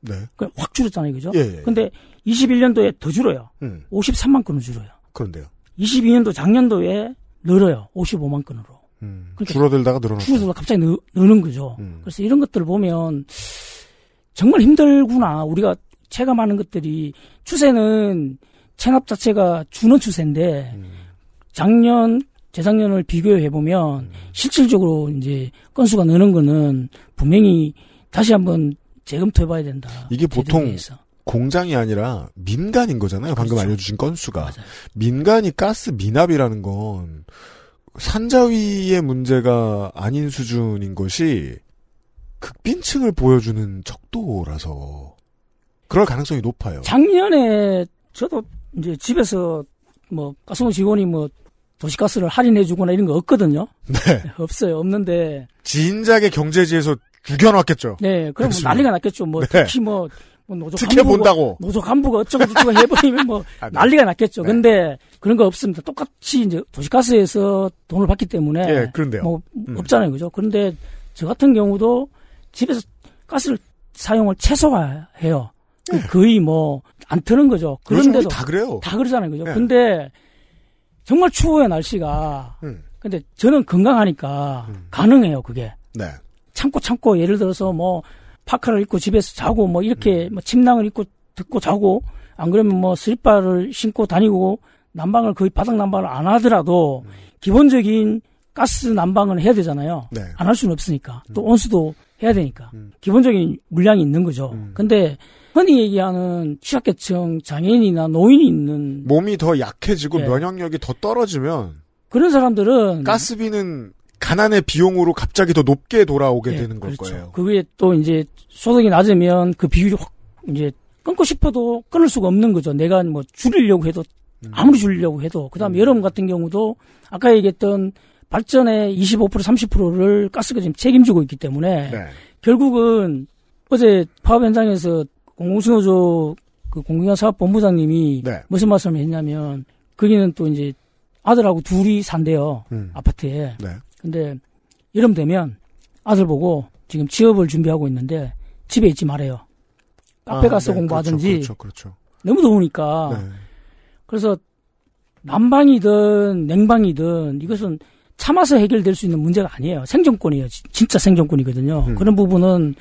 네. 확 줄었잖아요, 그죠? 예, 예, 예. 근데 21년도에 더 줄어요. 음. 53만 건으로 줄어요. 그런데요. 22년도 작년도에 늘어요. 55만 건으로. 음. 그러니까 줄어들다가 늘어나. 줄어들다가 갑자기 느, 는 거죠. 음. 그래서 이런 것들을 보면 정말 힘들구나. 우리가 체감하는 것들이 추세는 체납 자체가 주는 추세인데 음. 작년 재작년을 비교해 보면 실질적으로 이제 건수가 느는 거는 분명히 다시 한번 재검토해 봐야 된다. 이게 보통 대해서. 공장이 아니라 민간인 거잖아요. 방금 그렇죠. 알려주신 건수가. 맞아요. 민간이 가스 미납이라는 건 산자위의 문제가 아닌 수준인 것이 극빈층을 보여주는 척도라서 그럴 가능성이 높아요. 작년에 저도 이제 집에서 뭐 가스노 직원이 뭐 도시가스를 할인해주거나 이런 거 없거든요. 네. 없어요. 없는데. 진작에 경제지에서 죽여놨겠죠. 네. 그럼 뭐 난리가 났겠죠. 뭐 네. 특히 뭐, 뭐 노조 간부가, 본다고. 노조 간부가 어쩌고 저쩌고 해버리면 뭐 아, 네. 난리가 났겠죠. 네. 근데 그런 거 없습니다. 똑같이 이제 도시가스에서 돈을 받기 때문에. 예, 그런데요. 뭐 음. 없잖아요. 그죠? 그런데 저 같은 경우도 집에서 가스를 사용을 최소화해요. 네. 거의 뭐 안 트는 거죠. 그런데도 다 그래요. 다 그러잖아요. 그죠? 네. 근데 정말 추워요 날씨가. 음. 근데 저는 건강하니까 음. 가능해요 그게. 네. 참고 참고 예를 들어서 뭐 파카를 입고 집에서 자고 뭐 이렇게 음. 뭐 침낭을 입고 듣고 자고 안 그러면 뭐 슬리퍼를 신고 다니고 난방을 거의 바닥 난방을 안 하더라도 음. 기본적인 가스 난방을 해야 되잖아요. 네. 안할 수는 없으니까 또 음. 온수도 해야 되니까 음. 기본적인 물량이 있는 거죠. 근데 흔히 얘기하는 취약계층 장애인이나 노인이 있는 몸이 더 약해지고 예. 면역력이 더 떨어지면 그런 사람들은 가스비는 가난의 비용으로 갑자기 더 높게 돌아오게 예, 되는 그렇죠. 거예요. 그 위에 또 이제 소득이 낮으면 그 비율이 확 이제 끊고 싶어도 끊을 수가 없는 거죠. 내가 뭐 줄이려고 해도 음. 아무리 줄이려고 해도 그다음에 음. 여름 같은 경우도 아까 얘기했던 발전의 25% 30%를 가스가 지금 책임지고 있기 때문에 네. 결국은 어제 파업 현장에서 공공신호조 그 공공기관 사업본부장님이 네. 무슨 말씀을 했냐면 거기는 또 이제 아들하고 둘이 산대요 음. 아파트에. 네. 근데 이름 되면 아들 보고 지금 취업을 준비하고 있는데 집에 있지 말아요. 카페 아, 가서 네. 공부하든지. 그렇죠, 그렇죠, 그렇죠. 너무 더우니까. 네. 그래서 난방이든 냉방이든 이것은 참아서 해결될 수 있는 문제가 아니에요. 생존권이에요. 진짜 생존권이거든요. 음. 그런 부분은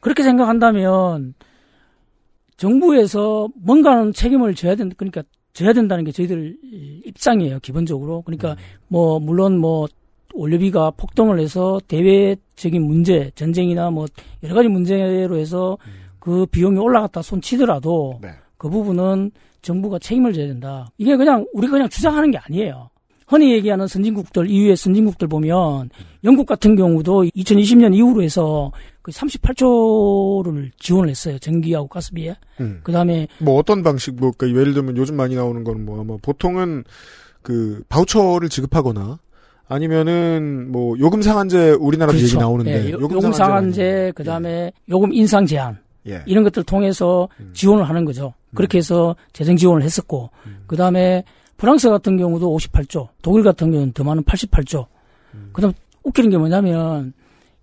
그렇게 생각한다면 정부에서 뭔가는 책임을 져야 된다. 그러니까 져야 된다는 게 저희들 입장이에요. 기본적으로. 그러니까 음. 뭐 물론 뭐 올려비가 폭등을 해서 대외적인 문제, 전쟁이나 뭐 여러 가지 문제로 해서 음. 그 비용이 올라갔다 손치더라도 네. 그 부분은 정부가 책임을 져야 된다. 이게 그냥 우리가 그냥 주장하는 게 아니에요. 흔히 얘기하는 선진국들, EU의 선진국들 보면 음. 영국 같은 경우도 2020년 이후로 해서 그 38조를 지원을 했어요. 전기하고 가스비에. 음. 그 다음에. 뭐 어떤 방식, 뭐, 그러니까 예를 들면 요즘 많이 나오는 거는 뭐, 아마 보통은 그, 바우처를 지급하거나 아니면은 뭐, 요금 상한제 우리나라 그렇죠. 얘기 나오는데. 예, 요, 금 상한제, 그 다음에 예. 요금 인상 제한. 예. 이런 것들 을 통해서 음. 지원을 하는 거죠. 그렇게 해서 재정 지원을 했었고, 음. 그 다음에 프랑스 같은 경우도 58조, 독일 같은 경우는 더 많은 88조. 음. 그 다음 웃기는 게 뭐냐면,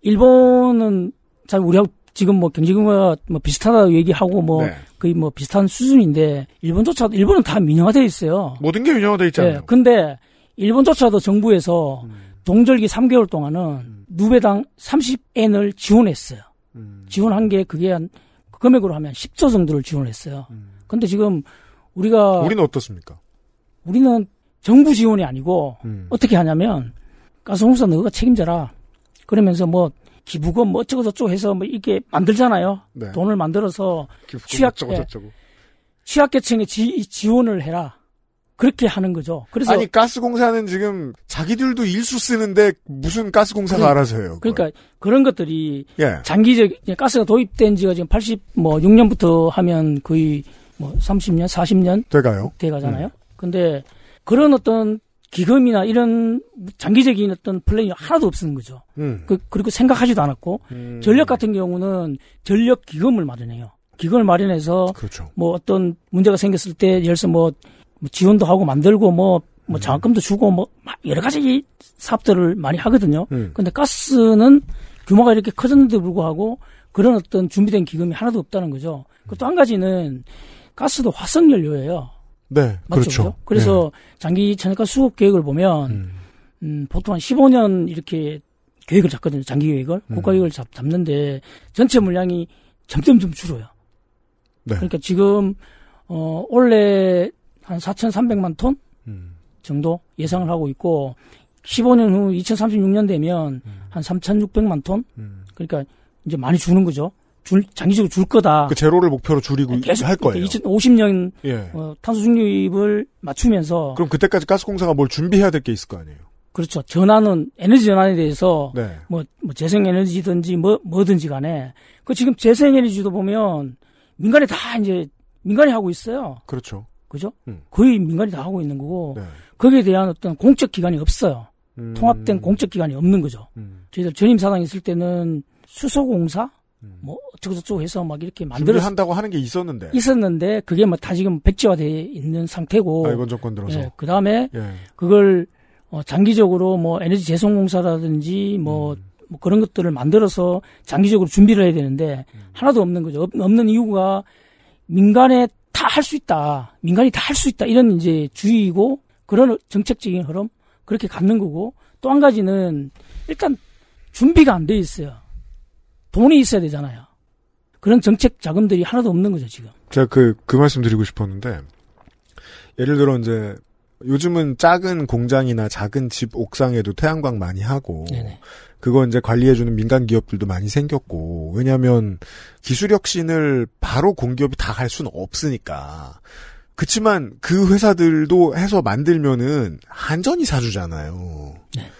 일본은 잘 우리하고 지금 뭐 경제규모가 뭐 비슷하다 얘기하고 뭐 네. 거의 뭐 비슷한 수준인데 일본조차 도 일본은 다 민영화돼 있어요. 모든 게 민영화돼 있잖아요. 예, 네. 근데 일본조차도 정부에서 음. 동절기 3개월 동안은 음. 누배당 30엔을 지원했어요. 음. 지원한 게 그게 한 그 금액으로 하면 10조 정도를 지원했어요. 음. 근데 지금 우리가 우리는 어떻습니까? 우리는 정부 지원이 아니고 음. 어떻게 하냐면 가스공사 너가 책임져라. 그러면서 뭐 기부금 뭐 어쩌고 저쩌고 해서 뭐 이게 만들잖아요. 네. 돈을 만들어서 취약 뭐 취약계층에 지, 지원을 해라. 그렇게 하는 거죠. 그래서 아니 가스공사는 지금 자기들도 일수 쓰는데 무슨 가스공사가 그래, 그러니까 알아서 해요. 그걸. 그러니까 그런 것들이 예. 장기적 가스가 도입된 지가 지금 8 0 뭐 6년부터 하면 거의 뭐 30년, 40년 돼가요. 돼가잖아요. 음. 근데 그런 어떤 기금이나 이런 장기적인 어떤 플랜이 하나도 없는 거죠. 음. 그, 리고 생각하지도 않았고 음. 전력 같은 경우는 전력 기금을 마련해요. 기금을 마련해서 그렇죠. 뭐 어떤 문제가 생겼을 때 예를 들어서 뭐, 뭐 지원도 하고 만들고 뭐뭐 뭐 음. 장학금도 주고 뭐 여러 가지 사업들을 많이 하거든요. 음. 근데 가스는 규모가 이렇게 커졌는데도 불구하고 그런 어떤 준비된 기금이 하나도 없다는 거죠. 음. 그또 한 가지는 가스도 화석 연료예요. 네, 맞죠? 그렇죠. 그렇죠. 그렇죠? 그래서 네. 장기 천연과 수급 계획을 보면 음. 음, 보통 한 15년 이렇게 계획을 잡거든요. 장기 계획을 음. 국가 계획을 잡, 잡는데 전체 물량이 점점점 줄어요. 네. 그러니까 지금 어 원래 한 4,300만 톤 음. 정도 예상을 하고 있고 15년 후 2036년 되면 음. 한 3,600만 톤. 그러니까 이제 많이 주는 거죠. 줄, 장기적으로 줄 거다. 그 제로를 목표로 줄이고 네, 계속 할 거예요. 2050년 예. 어, 탄소 중립을 맞추면서 그럼 그때까지 가스공사가 뭘 준비해야 될 게 있을 거 아니에요. 그렇죠. 전환은 에너지 전환에 대해서 네. 뭐, 뭐 재생 에너지든지 뭐 뭐든지 간에 그 지금 재생 에너지도 보면 민간이 다 이제 민간이 하고 있어요. 그렇죠. 그죠? 음. 거의 민간이 다 하고 있는 거고 네. 거기에 대한 어떤 공적 기관이 없어요. 음. 통합된 공적 기관이 없는 거죠. 음. 저희들 전임 사장 있을 때는 수소공사 음. 뭐 어쩌고저쩌고 해서 막 이렇게 만들어 한다고 하는 게 있었는데 있었는데 그게 뭐 다 지금 백지화돼 있는 상태고 아, 이건 정권 들어서 예, 그 다음에 예. 그걸 어, 장기적으로 뭐 에너지 재송공사라든지 뭐, 음. 뭐, 그런 것들을 만들어서 장기적으로 준비를 해야 되는데 음. 하나도 없는 거죠 없, 없는 이유가 민간에 다 할 수 있다 민간이 다 할 수 있다 이런 이제 주의고 그런 정책적인 흐름 그렇게 갖는 거고 또 한 가지는 일단 준비가 안 돼 있어요. 돈이 있어야 되잖아요. 그런 정책 자금들이 하나도 없는 거죠, 지금. 제가 그, 그 말씀 드리고 싶었는데, 예를 들어 이제, 요즘은 작은 공장이나 작은 집 옥상에도 태양광 많이 하고, 그거 이제 관리해주는 민간 기업들도 많이 생겼고, 왜냐면 기술 혁신을 바로 공기업이 다 할 수는 없으니까. 그치만 그 회사들도 해서 만들면은 한전이 사주잖아요. 네.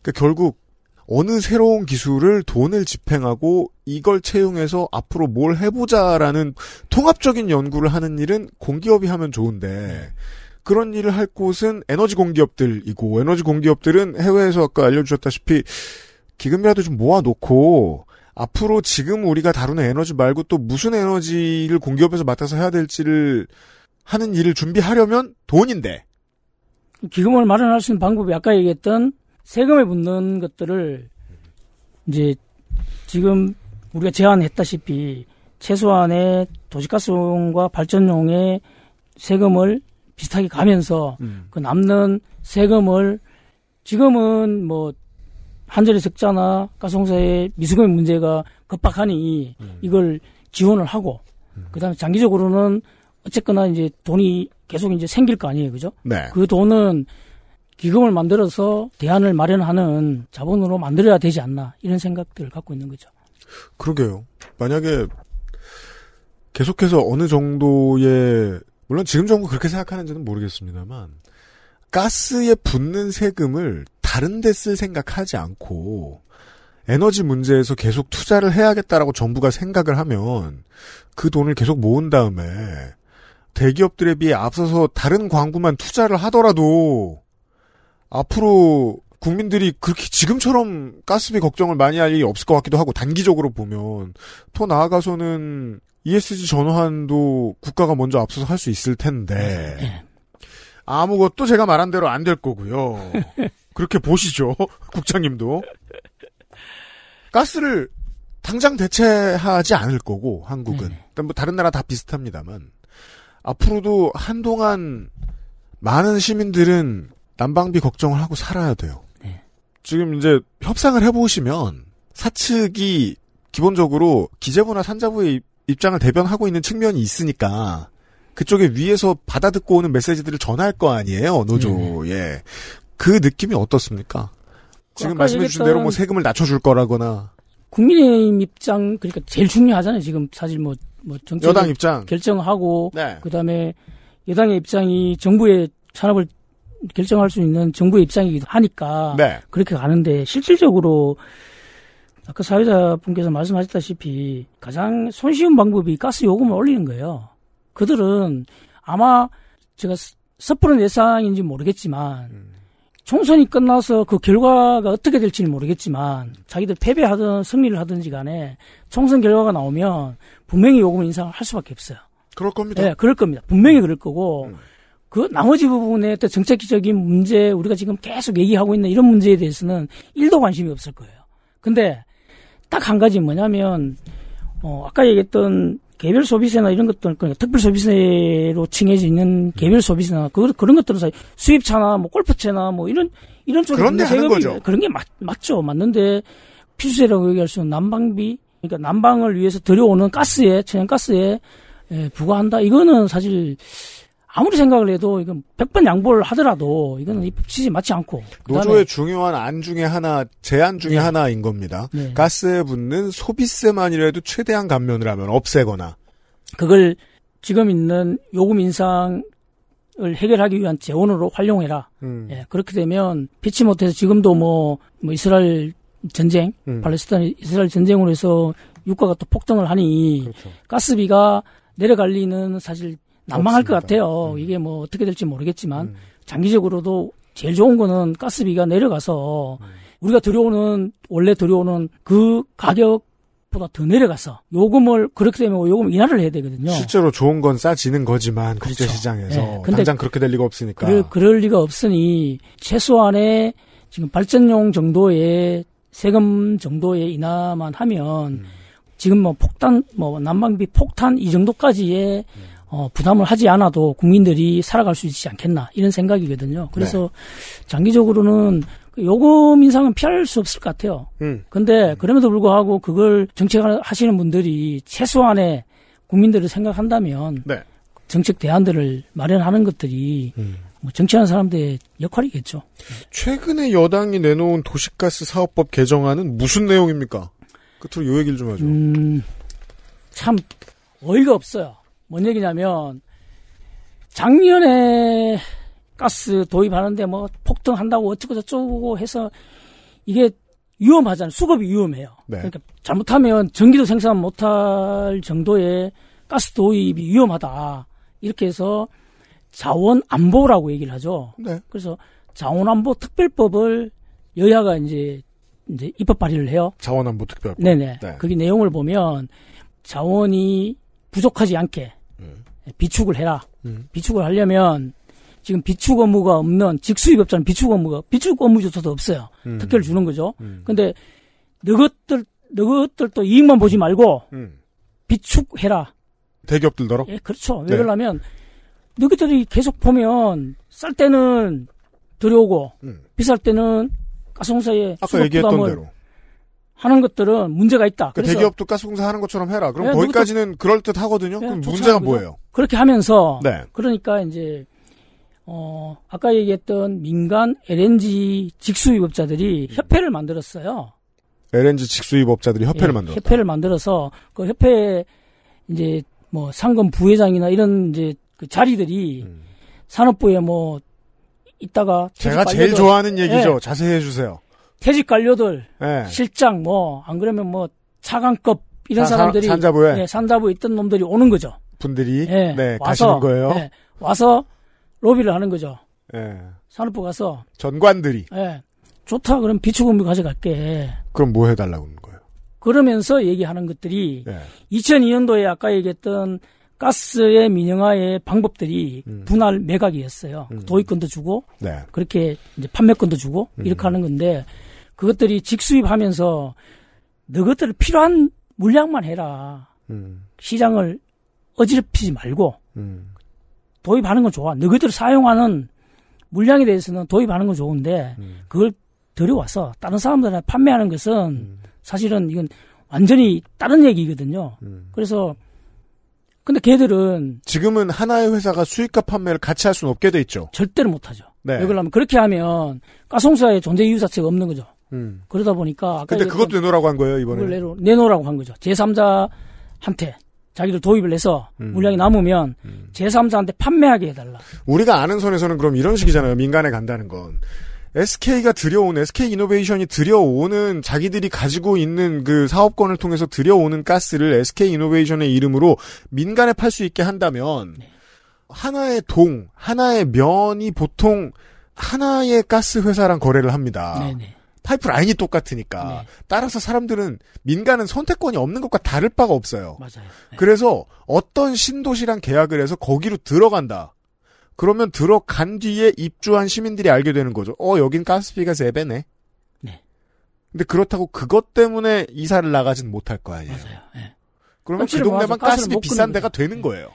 그러니까 결국 어느 새로운 기술을 돈을 집행하고 이걸 채용해서 앞으로 뭘 해보자라는 통합적인 연구를 하는 일은 공기업이 하면 좋은데 그런 일을 할 곳은 에너지 공기업들이고 에너지 공기업들은 해외에서 아까 알려주셨다시피 기금이라도 좀 모아놓고 앞으로 지금 우리가 다루는 에너지 말고 또 무슨 에너지를 공기업에서 맡아서 해야 될지를 하는 일을 준비하려면 돈인데 기금을 마련할 수 있는 방법이 아까 얘기했던 세금을 묻는 것들을 이제 지금 우리가 제안했다시피 최소한의 도시가스용과 발전용의 세금을 비슷하게 가면서 음. 그 남는 세금을 지금은 뭐 한전의 적자나 가스공사의 미수금 문제가 급박하니 음. 이걸 지원을 하고 음. 그다음에 장기적으로는 어쨌거나 이제 돈이 계속 이제 생길 거 아니에요, 그죠? 네. 그 돈은 기금을 만들어서 대안을 마련하는 자본으로 만들어야 되지 않나 이런 생각들을 갖고 있는 거죠. 그러게요. 만약에 계속해서 어느 정도의 물론 지금 정부 그렇게 생각하는지는 모르겠습니다만 가스에 붙는 세금을 다른 데 쓸 생각하지 않고 에너지 문제에서 계속 투자를 해야겠다라고 정부가 생각을 하면 그 돈을 계속 모은 다음에 대기업들에 비해 앞서서 다른 광구만 투자를 하더라도 앞으로 국민들이 그렇게 지금처럼 가스비 걱정을 많이 할 일이 없을 것 같기도 하고 단기적으로 보면 더 나아가서는 ESG 전환도 국가가 먼저 앞서서 할 수 있을 텐데 예. 아무것도 제가 말한 대로 안 될 거고요. 그렇게 보시죠, 국장님도 가스를 당장 대체하지 않을 거고 한국은 일단 네. 뭐 다른 나라 다 비슷합니다만 앞으로도 한동안 많은 시민들은 난방비 걱정을 하고 살아야 돼요. 네. 지금 이제 협상을 해보시면 사측이 기본적으로 기재부나 산자부의 입장을 대변하고 있는 측면이 있으니까 그쪽에 위에서 받아듣고 오는 메시지들을 전할 거 아니에요 노조에 네, 네. 예. 그 느낌이 어떻습니까? 지금 그 말씀해주신 대로 뭐 세금을 낮춰줄 거라거나 국민의 입장 그러니까 제일 중요하잖아요 지금 사실 뭐 뭐 정책 여당 입장 결정하고 네. 그다음에 여당의 입장이 정부의 산업을 결정할 수 있는 정부의 입장이기도 하니까 네. 그렇게 가는데 실질적으로 아까 사회자분께서 말씀하셨다시피 가장 손쉬운 방법이 가스 요금을 올리는 거예요. 그들은 아마 제가 섣부른 예상인지 모르겠지만 음. 총선이 끝나서 그 결과가 어떻게 될지는 모르겠지만 자기들 패배하든 승리를 하든지 간에 총선 결과가 나오면 분명히 요금 인상을 할 수밖에 없어요. 그럴 겁니다. 네, 그럴 겁니다. 분명히 그럴 거고 음. 그 나머지 부분에 또 정책적인 문제 우리가 지금 계속 얘기하고 있는 이런 문제에 대해서는 1도 관심이 없을 거예요. 근데 딱 한 가지 뭐냐면 어 아까 얘기했던 개별 소비세나 이런 것들 그러니까 특별 소비세로 칭해져있는 개별 소비세나 그, 그런 것들은 사실 수입차나 뭐 골프채나 뭐 이런 이런 쪽에 그런 세금이 거죠. 그런 게 맞, 맞죠 맞는데 필수세라고 얘기할 수 있는 난방비 그러니까 난방을 위해서 들여오는 가스에 천연가스에 예, 부과한다 이거는 사실 아무리 생각을 해도 이건 100번 양보를 하더라도 이거는 입시지 음. 맞지 않고 그 노조의 중요한 안 중에 하나 제안 중에 네. 하나인 겁니다. 네. 가스에 붙는 소비세만이라도 최대한 감면을 하면 없애거나 그걸 지금 있는 요금 인상을 해결하기 위한 재원으로 활용해라. 음. 예, 그렇게 되면 피치 못해서 지금도 뭐, 뭐 이스라엘 전쟁, 음. 팔레스타인 이스라엘 전쟁으로 해서 유가가 또 폭등을 하니 그렇죠. 가스비가 내려갈 리는 사실 난망할 없습니다. 것 같아요. 음. 이게 뭐 어떻게 될지 모르겠지만 음. 장기적으로도 제일 좋은 거는 가스비가 내려가서 음. 우리가 들여오는 원래 들여오는 그 가격 보다 더 내려가서 요금을 그렇게 되면 요금 인하를 해야 되거든요. 실제로 좋은 건 싸지는 거지만 그렇죠. 국제 시장에서 네. 근데 당장 그렇게 될 리가 없으니까. 그럴, 그럴 리가 없으니 최소한의 지금 발전용 정도의 세금 정도의 인하만 하면 음. 지금 뭐 폭탄 뭐 난방비 폭탄 이 정도까지의 음. 어, 부담을 하지 않아도 국민들이 살아갈 수 있지 않겠나 이런 생각이거든요. 네. 그래서 네. 장기적으로는 요금 인상은 피할 수 없을 것 같아요. 그런데 음. 그럼에도 불구하고 그걸 정책하시는 을 분들이 최소한의 국민들을 생각한다면 네. 정책 대안들을 마련하는 것들이 음. 뭐 정치하는 사람들의 역할이겠죠. 최근에 여당이 내놓은 도시가스 사업법 개정안은 무슨 내용입니까? 끝으로 요 얘기를 좀 하죠. 음, 참 어이가 없어요. 뭔 얘기냐면 작년에 가스 도입하는데 뭐 폭등한다고 어쩌고 저쩌고 해서 이게 위험하잖아요. 수급이 위험해요. 네. 그러니까 잘못하면 전기도 생산 못할 정도의 가스 도입이 위험하다. 이렇게 해서 자원 안보라고 얘기를 하죠. 네. 그래서 자원 안보 특별법을 여야가 이제 이제 입법 발의를 해요. 자원 안보 특별법. 네네. 네. 그게 내용을 보면 자원이 부족하지 않게 비축을 해라. 음. 비축을 하려면 지금 비축 업무가 없는 직수입 업자는 비축 업무가 비축 업무조차도 없어요. 음. 특혜를 주는 거죠. 음. 근데 너것들 너것들도 이익만 보지 말고 음. 비축해라. 대기업들더러? 예, 그렇죠. 왜 네. 그러냐면 너희들이 계속 보면 쌀 때는 들여오고 음. 비쌀 때는 가스공사에 아까 얘기했던 대로 하는 것들은 문제가 있다. 그러니까 대기업도 가스공사 하는 것처럼 해라. 그럼 네, 거기까지는 그럴 듯 하거든요. 네, 그럼 문제가 뭐예요? 그렇게 하면서 네. 그러니까 이제 어 아까 얘기했던 민간 LNG 직수입업자들이 음. 협회를 만들었어요. LNG 직수입업자들이 협회를 예, 만들었 협회를 만들어서 그 협회 이제 뭐 상금 부회장이나 이런 이제 그 자리들이 음. 산업부에 뭐 있다가 제가 제일 좋아하는 얘기죠. 예. 자세히 해주세요. 퇴직 관료들, 네. 실장 뭐 안 그러면 뭐 차관급 이런 사, 람들이 산자부에 예, 산자부에 있던 놈들이 오는 거죠. 분들이 예, 네, 와서, 가시는 거예요. 예, 와서 로비를 하는 거죠. 예. 산업부 가서 전관들이 예, 좋다 그럼 비축금비 가져갈게. 그럼 뭐 해달라고 하는 거예요? 그러면서 얘기하는 것들이 2002년도에 예. 아까 얘기했던 가스의 민영화의 방법들이 음. 분할 매각이었어요. 음. 도입권도 주고 네. 그렇게 판매권도 주고 음. 이렇게 하는 건데 그것들이 직수입하면서 너것들 필요한 물량만 해라. 음. 시장을 어지럽히지 말고 음. 도입하는 건 좋아. 너희들 사용하는 물량에 대해서는 도입하는 건 좋은데 음. 그걸 들여와서 다른 사람들한테 판매하는 것은 음. 사실은 이건 완전히 다른 얘기거든요. 음. 그래서 근데 걔들은 지금은 하나의 회사가 수익과 판매를 같이 할 수는 없게 돼 있죠. 절대로 못 하죠. 네. 왜 그러냐면 그렇게 하면 가송사의 존재 이유 자체가 없는 거죠. 음. 그러다 보니까 아까 근데 그것도 내놓으라고 한 거예요 이번에 내놓, 내놓으라고 한 거죠 제3자한테 자기들 도입을 해서 음. 물량이 남으면 음. 제3자한테 판매하게 해달라 우리가 아는 선에서는 그럼 이런 식이잖아요 민간에 간다는 건 SK가 들여온 SK 이노베이션이 들여오는 자기들이 가지고 있는 그 사업권을 통해서 들여오는 가스를 SK 이노베이션의 이름으로 민간에 팔 수 있게 한다면 네. 하나의 동, 하나의 면이 보통 하나의 가스 회사랑 거래를 합니다. 네네. 네. 파이프라인이 똑같으니까 네. 따라서 사람들은 민간은 선택권이 없는 것과 다를 바가 없어요. 맞아요. 네. 그래서 어떤 신도시랑 계약을 해서 거기로 들어간다. 그러면 들어간 뒤에 입주한 시민들이 알게 되는 거죠. 어, 여긴 가스비가 세배네 네. 근데 그렇다고 그것 때문에 이사를 나가진 못할 거 아니에요. 맞아요. 네. 그러면 그 동네만 가스비 비싼 데가 되는 네. 거예요.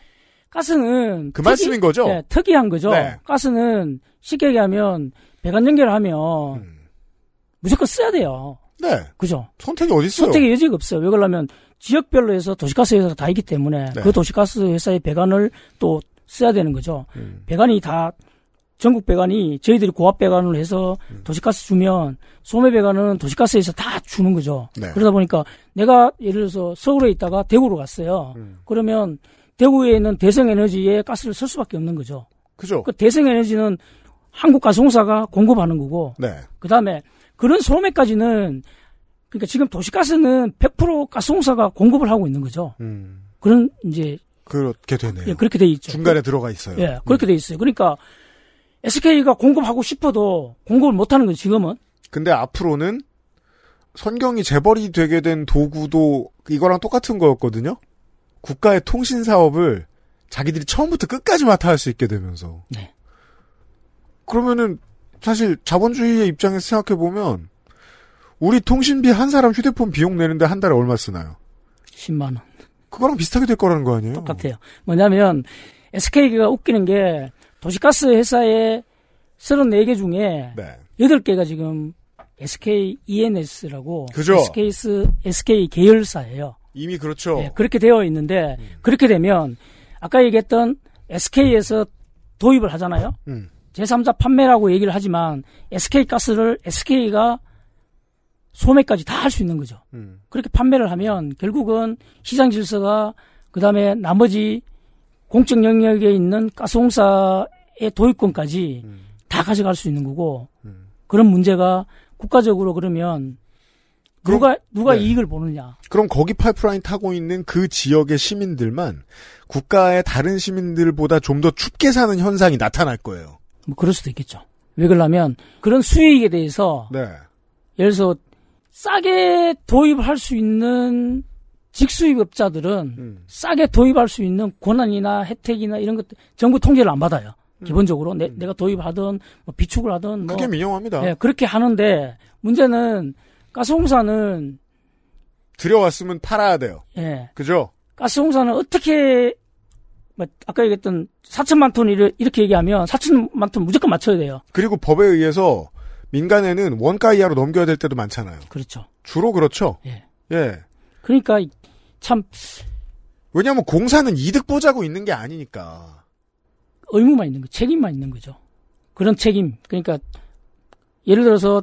가스는 그 특이, 말씀인 거죠. 네, 특이한 거죠. 네. 가스는 쉽게 얘기하면 배관 연결하면 음. 무조건 써야 돼요. 네. 그죠? 선택이 어디 어요 선택의 여지가 없어요. 왜 그러냐면 지역별로 해서 도시가스 회사가 다 있기 때문에 네. 그 도시가스 회사의 배관을 또 써야 되는 거죠. 음. 배관이 다 전국 배관이 저희들이 고압 배관을 해서 음. 도시가스 주면 소매 배관은 도시가스에서 다 주는 거죠. 네. 그러다 보니까 내가 예를 들어서 서울에 있다가 대구로 갔어요. 음. 그러면 대구에 있는 대성에너지에 가스를 쓸 수밖에 없는 거죠. 그죠. 그 대성에너지는 한국가스공사가 공급하는 거고, 네. 그 다음에 그런 소매까지는 그러니까 지금 도시가스는 100% 가스공사가 공급을 하고 있는 거죠. 음. 그런 이제 그렇게 되네요. 예, 그렇게 돼 있죠. 중간에 들어가 있어요. 예, 그렇게 음. 돼 있어요. 그러니까 SK가 공급하고 싶어도 공급을 못 하는 거죠, 지금은. 근데 앞으로는 선경이 재벌이 되게 된 도구도 이거랑 똑같은 거였거든요. 국가의 통신 사업을 자기들이 처음부터 끝까지 맡아 할 수 있게 되면서. 네. 그러면은 사실 자본주의의 입장에서 생각해 보면 우리 통신비 한 사람 휴대폰 비용 내는데 한 달에 얼마 쓰나요? 10만 원. 그거랑 비슷하게 될 거라는 거 아니에요? 똑같아요. 뭐냐면 SK가 웃기는 게 도시가스 회사의 34개 중에 네. 8개가 지금 SK ENS라고 SK SK 계열사예요. 이미 그렇죠. 네, 그렇게 되어 있는데 음. 그렇게 되면 아까 얘기했던 SK에서 도입을 하잖아요. 음. 제3자 판매라고 얘기를 하지만 SK가스를 SK가 소매까지 다 할 수 있는 거죠. 음. 그렇게 판매를 하면 결국은 시장 질서가 그 다음에 나머지 공적 영역에 있는 가스공사의 도입권까지 음. 다 가져갈 수 있는 거고 음. 그런 문제가 국가적으로 그러면 그럼, 누가 네. 누가 네. 이익을 보느냐? 그럼 거기 파이프라인 타고 있는 그 지역의 시민들만 국가의 다른 시민들보다 좀 더 춥게 사는 현상이 나타날 거예요. 뭐 그럴 수도 있겠죠. 왜 그러냐면 그런 수익에 대해서 네. 예를 들어서 싸게 도입할 수 있는 직수입업자들은 음. 싸게 도입할 수 있는 권한이나 혜택이나 이런 것들 정부 통제를 안 받아요. 음. 기본적으로 내, 음. 가 도입하든 뭐 비축을 하든 뭐 그게 민영화입니다. 네, 예, 그렇게 하는데 문제는 가스공사는 들여왔으면 팔아야 돼요. 예. 네. 그죠? 가스공사는 어떻게 뭐, 아까 얘기했던 4천만 톤 이렇게 얘기하면 4천만 톤 무조건 맞춰야 돼요. 그리고 법에 의해서 민간에는 원가 이하로 넘겨야 될 때도 많잖아요. 그렇죠. 주로 그렇죠. 예. 예. 그러니까 참 왜냐하면 공사는 이득 보자고 있는 게 아니니까 의무만 있는 거, 책임만 있는 거죠. 그런 책임. 그러니까 예를 들어서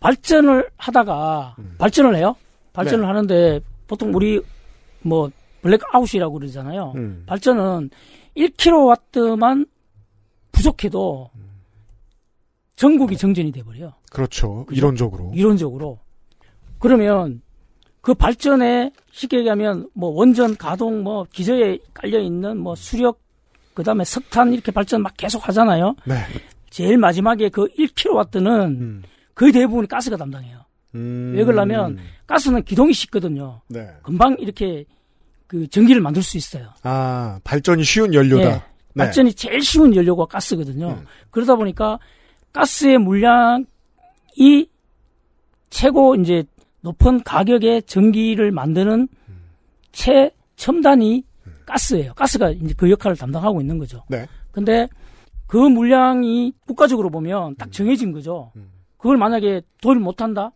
발전을 하다가 음. 발전을 해요. 발전을 네. 하는데 보통 우리 뭐 블랙아웃이라고 그러잖아요. 음. 발전은 1kW만 부족해도 전국이 정전이 돼버려요. 그렇죠. 그죠? 이론적으로. 이론적으로. 그러면 그 발전에 쉽게 얘기하면 뭐 원전 가동 뭐 기저에 깔려 있는 뭐 수력 그다음에 석탄 이렇게 발전 막 계속 하잖아요. 네. 제일 마지막에 그 1kW는 음. 거의 대부분 이 가스가 담당해요. 음. 왜 그러냐면 가스는 기동이 쉽거든요. 네. 금방 이렇게 그 전기를 만들 수 있어요. 아 발전이 쉬운 연료다. 네. 네. 발전이 제일 쉬운 연료가 가스거든요. 음. 그러다 보니까 가스의 물량이 최고 이제 높은 가격에 전기를 만드는 음. 최첨단이 음. 가스예요. 가스가 이제 그 역할을 담당하고 있는 거죠. 네. 근데 그 물량이 국가적으로 보면 딱 음. 정해진 거죠. 음. 그걸 만약에 도입 못 한다?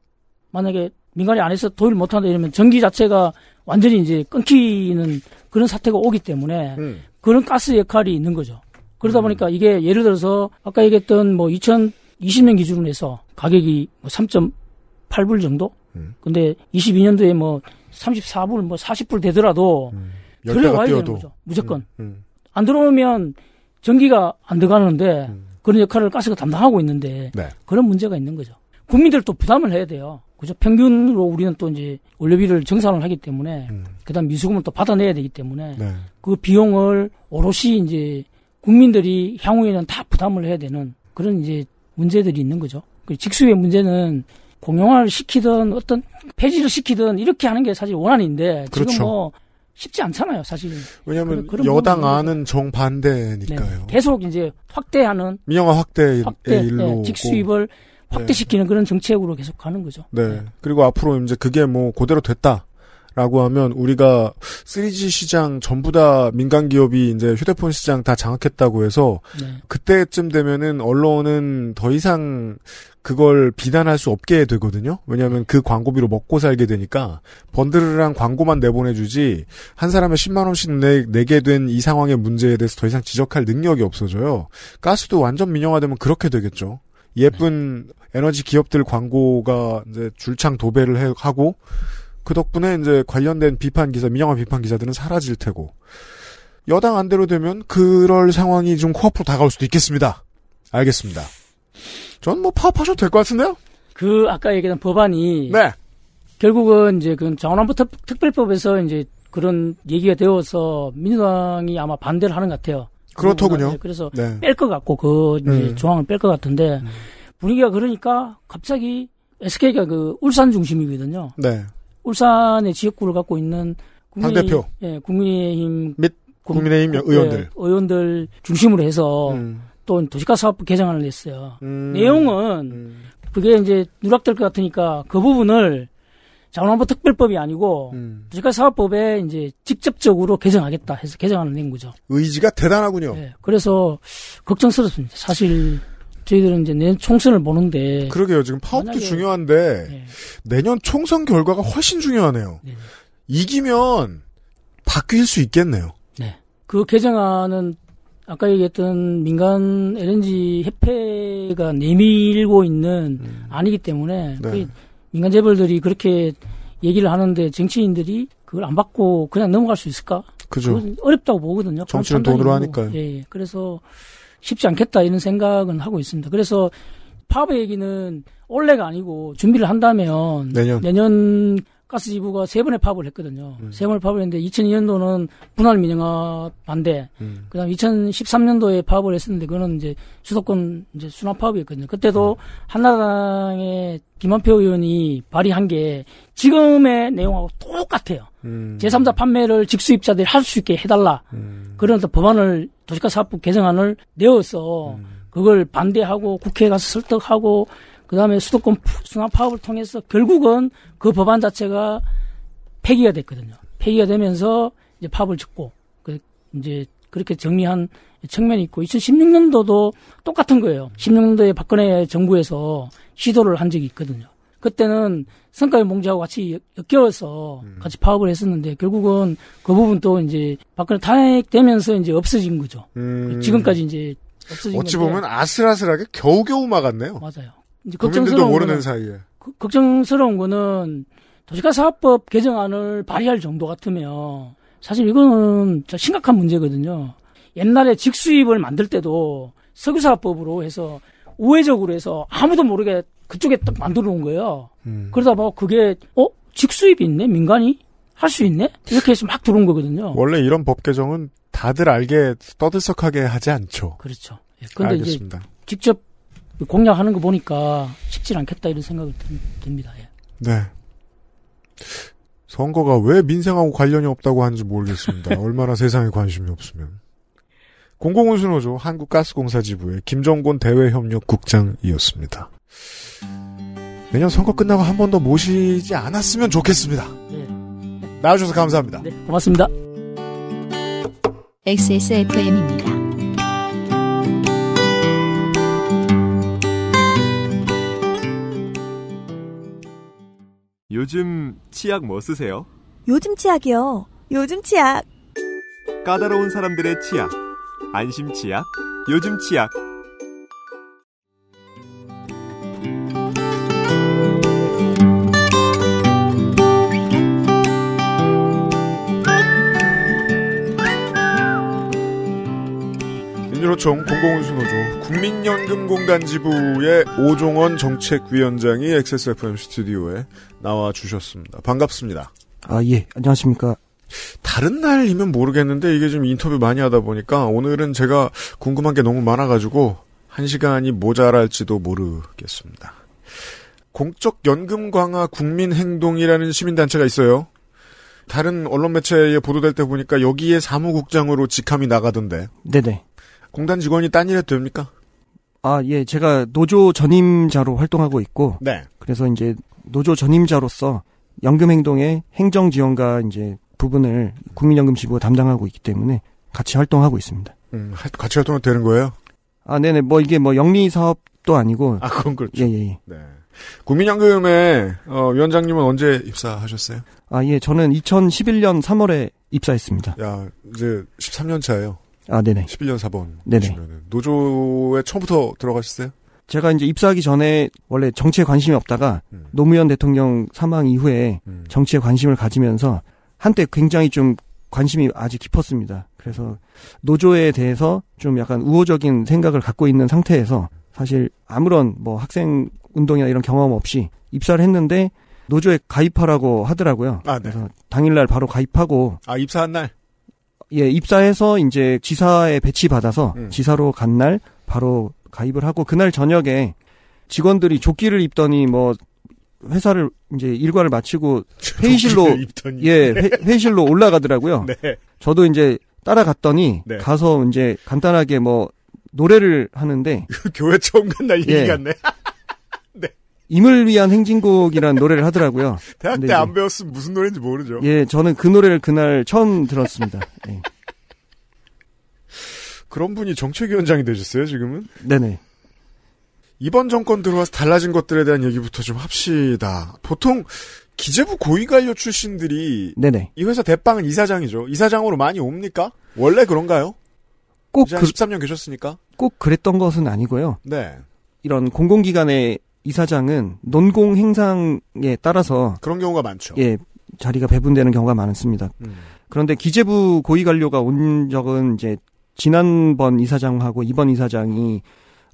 만약에 민간이 안에서 도입 못 한다 이러면 전기 자체가 완전히 이제 끊기는 그런 사태가 오기 때문에 음. 그런 가스 역할이 있는 거죠. 그러다 음. 보니까 이게 예를 들어서 아까 얘기했던 뭐 2020년 기준으로 해서 가격이 뭐 3.8불 정도? 음. 근데 22년도에 뭐 34불, 뭐 40불 되더라도 음. 들어와야 뛰어도. 되는 거죠. 무조건. 음. 음. 안 들어오면 전기가 안 들어가는데 음. 그런 역할을 가스가 담당하고 있는데 네. 그런 문제가 있는 거죠. 국민들 도 부담을 해야 돼요. 그죠? 평균으로 우리는 또 이제 원료비를 정산을 하기 때문에 음. 그다음 미수금을 또 받아내야 되기 때문에 네. 그 비용을 오롯이 이제 국민들이 향후에는 다 부담을 해야 되는 그런 이제 문제들이 있는 거죠. 그 직수의 문제는 공용화를 시키든 어떤 폐지를 시키든 이렇게 하는 게 사실 원안인데 지금 그렇죠. 뭐 쉽지 않잖아요, 사실. 왜냐면그 여당 안은 정반대니까요. 네, 계속 이제 확대하는 민영화 확대의 확대, 예, 일로 네, 직수입을 고. 확대시키는 그런 정책으로 계속 가는 거죠. 네. 네. 그리고 앞으로 이제 그게 뭐 그대로 됐다. 라고 하면 우리가 3G 시장 전부 다 민간 기업이 이제 휴대폰 시장 다 장악했다고 해서 네. 그때쯤 되면은 언론은 더 이상 그걸 비난할 수 없게 되거든요. 왜냐하면 그 광고비로 먹고 살게 되니까 번들을한 광고만 내보내주지 한사람에 10만 원씩 내, 내게 된 이 상황의 문제에 대해서 더 이상 지적할 능력이 없어져요. 가스도 완전 민영화되면 그렇게 되겠죠. 예쁜 네. 에너지 기업들 광고가 이제 줄창 도배를 해, 하고 그 덕분에 이제 관련된 비판 기사, 민영화 비판 기사들은 사라질 테고 여당 안대로 되면 그럴 상황이 좀 코앞으로 다가올 수도 있겠습니다. 알겠습니다. 전 뭐 파업하셔도 될 것 같은데요? 그 아까 얘기한 법안이 네. 결국은 이제 그장원부보 특별법에서 이제 그런 얘기가 되어서 민주당이 아마 반대를 하는 것 같아요. 그렇더군요. 네, 그래서 네. 뺄것 같고 그 음. 조항을 뺄 것 같은데 음. 분위기가 그러니까 갑자기 SK가 그 울산 중심이거든요. 네. 울산의 지역구를 갖고 있는 국민, 당대표. 예, 국민의힘 및 국민의힘 국, 예, 의원들 의원들 중심으로 해서 음. 또 도시가스 사업 부 개정안을 냈어요. 음. 내용은 음. 그게 이제 누락될 것 같으니까 그 부분을 자원환부 특별법이 아니고 음. 도시가스 사업법에 이제 직접적으로 개정하겠다 해서 개정안을 낸 거죠. 의지가 대단하군요. 예, 그래서 걱정스럽습니다. 사실 저희들은 이제 내년 총선을 보는데 그러게요. 지금 파업도 만약에, 중요한데 네. 내년 총선 결과가 훨씬 중요하네요. 네. 이기면 바뀔 수 있겠네요. 네. 그 개정안은 아까 얘기했던 민간 LNG 협회가 내밀고 있는 음. 아니기 때문에 네. 민간 재벌들이 그렇게 얘기를 하는데 정치인들이 그걸 안 받고 그냥 넘어갈 수 있을까? 그죠. 어렵다고 보거든요. 정치는 돈으로 하니까. 예, 예. 그래서 쉽지 않겠다 이런 생각은 하고 있습니다. 그래서 파업 의 얘기는 올해가 아니고 준비를 한다면 내년, 내년 가스지부가 세 번의 파업을 했거든요. 음. 세 번의 파업을 했는데 2002년도는 분할 민영화 반대, 음. 그다음 2013년도에 파업을 했었는데 그거는 이제 수도권 이제 순환 파업이었거든요. 그때도 음. 한나라당의 김한표 의원이 발의한 게 지금의 내용하고 똑같아요. 음. 제3자 판매를 직수입자들이 할 수 있게 해달라 음. 그런 법안을 도시가 사법 업 개정안을 내어서 그걸 반대하고 국회에 가서 설득하고 그다음에 수도권 순환 파업을 통해서 결국은 그 법안 자체가 폐기가 됐거든요. 폐기가 되면서 이제 파업을 짓고 그 이제 그렇게 정리한 측면이 있고 2016년도도 똑같은 거예요. 16년도에 박근혜 정부에서 시도를 한 적이 있거든요. 그때는 성과의 몽자하고 같이 엮여서 음. 같이 파업을 했었는데 결국은 그 부분 도 이제 박근혜 탄핵되면서 이제 없어진 거죠. 음. 지금까지 이제 없어진 어찌 건데. 보면 아슬아슬하게 겨우겨우 막았네요. 맞아요. 이제 걱정스러운 모르는 사이에 그, 걱정스러운 거는 도시가 사업법 개정안을 발의할 정도 같으면 사실 이거는 심각한 문제거든요. 옛날에 직수입을 만들 때도 석유사업법으로 해서 우회적으로 해서 아무도 모르게 그쪽에 딱 만들어 놓은 거예요. 음. 그러다 뭐 그게 어 직수입이 있네 민간이 할 수 있네 이렇게 해서 막 들어온 거거든요. 원래 이런 법 개정은 다들 알게 떠들썩하게 하지 않죠. 그렇죠. 예, 근데 알겠습니다. 이제 직접 공략하는 거 보니까 쉽지 않겠다 이런 생각이 듭니다. 예. 네. 선거가 왜 민생하고 관련이 없다고 하는지 모르겠습니다. 얼마나 세상에 관심이 없으면. 공공운수노조 한국가스공사 지부의 김정곤 대외협력국장이었습니다. 내년 선거 끝나고 한 번 더 모시지 않았으면 좋겠습니다. 네. 나와주셔서 감사합니다. 네, 고맙습니다. XSFM입니다. 요즘 치약 뭐 쓰세요? 요즘 치약이요. 요즘 치약. 까다로운 사람들의 치약. 안심 치약. 요즘 치약. 민주노총 공공운수노조 국민연금공단 지부의 오종원 정책위원장이 XSFM 스튜디오에 나와 주셨습니다. 반갑습니다. 아, 예. 안녕하십니까. 다른 날이면 모르겠는데 이게 좀 인터뷰 많이 하다 보니까 오늘은 제가 궁금한 게 너무 많아가지고 한 시간이 모자랄지도 모르겠습니다. 공적연금강화 국민행동이라는 시민단체가 있어요. 다른 언론 매체에 보도될 때 보니까 여기에 사무국장으로 직함이 나가던데. 네네. 공단 직원이 딴일에도 됩니까? 아, 예. 제가 노조 전임자로 활동하고 있고. 네. 그래서 이제 노조 전임자로서 연금행동의 행정지원과 이제 부분을 국민연금지부가 담당하고 있기 때문에 같이 활동하고 있습니다. 음, 같이 활동해도 되는 거예요? 아, 네네. 뭐 이게 뭐 영리 사업도 아니고. 아, 그건 그렇죠. 예, 예. 예. 네. 국민연금의 어, 위원장님은 언제 입사하셨어요? 아, 예. 저는 2011년 3월에 입사했습니다. 야, 이제 13년 차예요. 아, 네네. 11년 4번. 네네. 노조에 처음부터 들어가셨어요? 제가 이제 입사하기 전에 원래 정치에 관심이 없다가 음. 노무현 대통령 사망 이후에 음. 정치에 관심을 가지면서 한때 굉장히 좀 관심이 아주 깊었습니다. 그래서 노조에 대해서 좀 약간 우호적인 생각을 갖고 있는 상태에서 사실 아무런 뭐 학생 운동이나 이런 경험 없이 입사를 했는데 노조에 가입하라고 하더라고요. 아, 네. 그래서 당일날 바로 가입하고 아 입사한 날 예, 입사해서 이제 지사에 배치받아서 음. 지사로 간 날 바로 가입을 하고 그날 저녁에 직원들이 조끼를 입더니 뭐 회사를 이제 일과를 마치고 회의실로 예 회, 의실로 올라가더라고요. 네. 저도 이제 따라갔더니 네. 가서 이제 간단하게 뭐 노래를 하는데 교회 처음 간날 예. 얘기 같네. 임을 위한 행진곡이라는 노래를 하더라고요. 대학 때 안 배웠으면 무슨 노래인지 모르죠. 예, 저는 그 노래를 그날 처음 들었습니다. 예. 그런 분이 정책위원장이 되셨어요, 지금은? 네네. 이번 정권 들어와서 달라진 것들에 대한 얘기부터 좀 합시다. 보통 기재부 고위관료 출신들이 네네. 이 회사 대빵은 이사장이죠. 이사장으로 많이 옵니까? 원래 그런가요? 꼭 그, 13년 계셨으니까. 꼭 그랬던 것은 아니고요. 네. 이런 공공기관에 이사장은 논공 행상에 따라서 그런 경우가 많죠. 예, 자리가 배분되는 경우가 많습니다. 음. 그런데 기재부 고위 관료가 온 적은 이제 지난번 이사장하고 이번 이사장이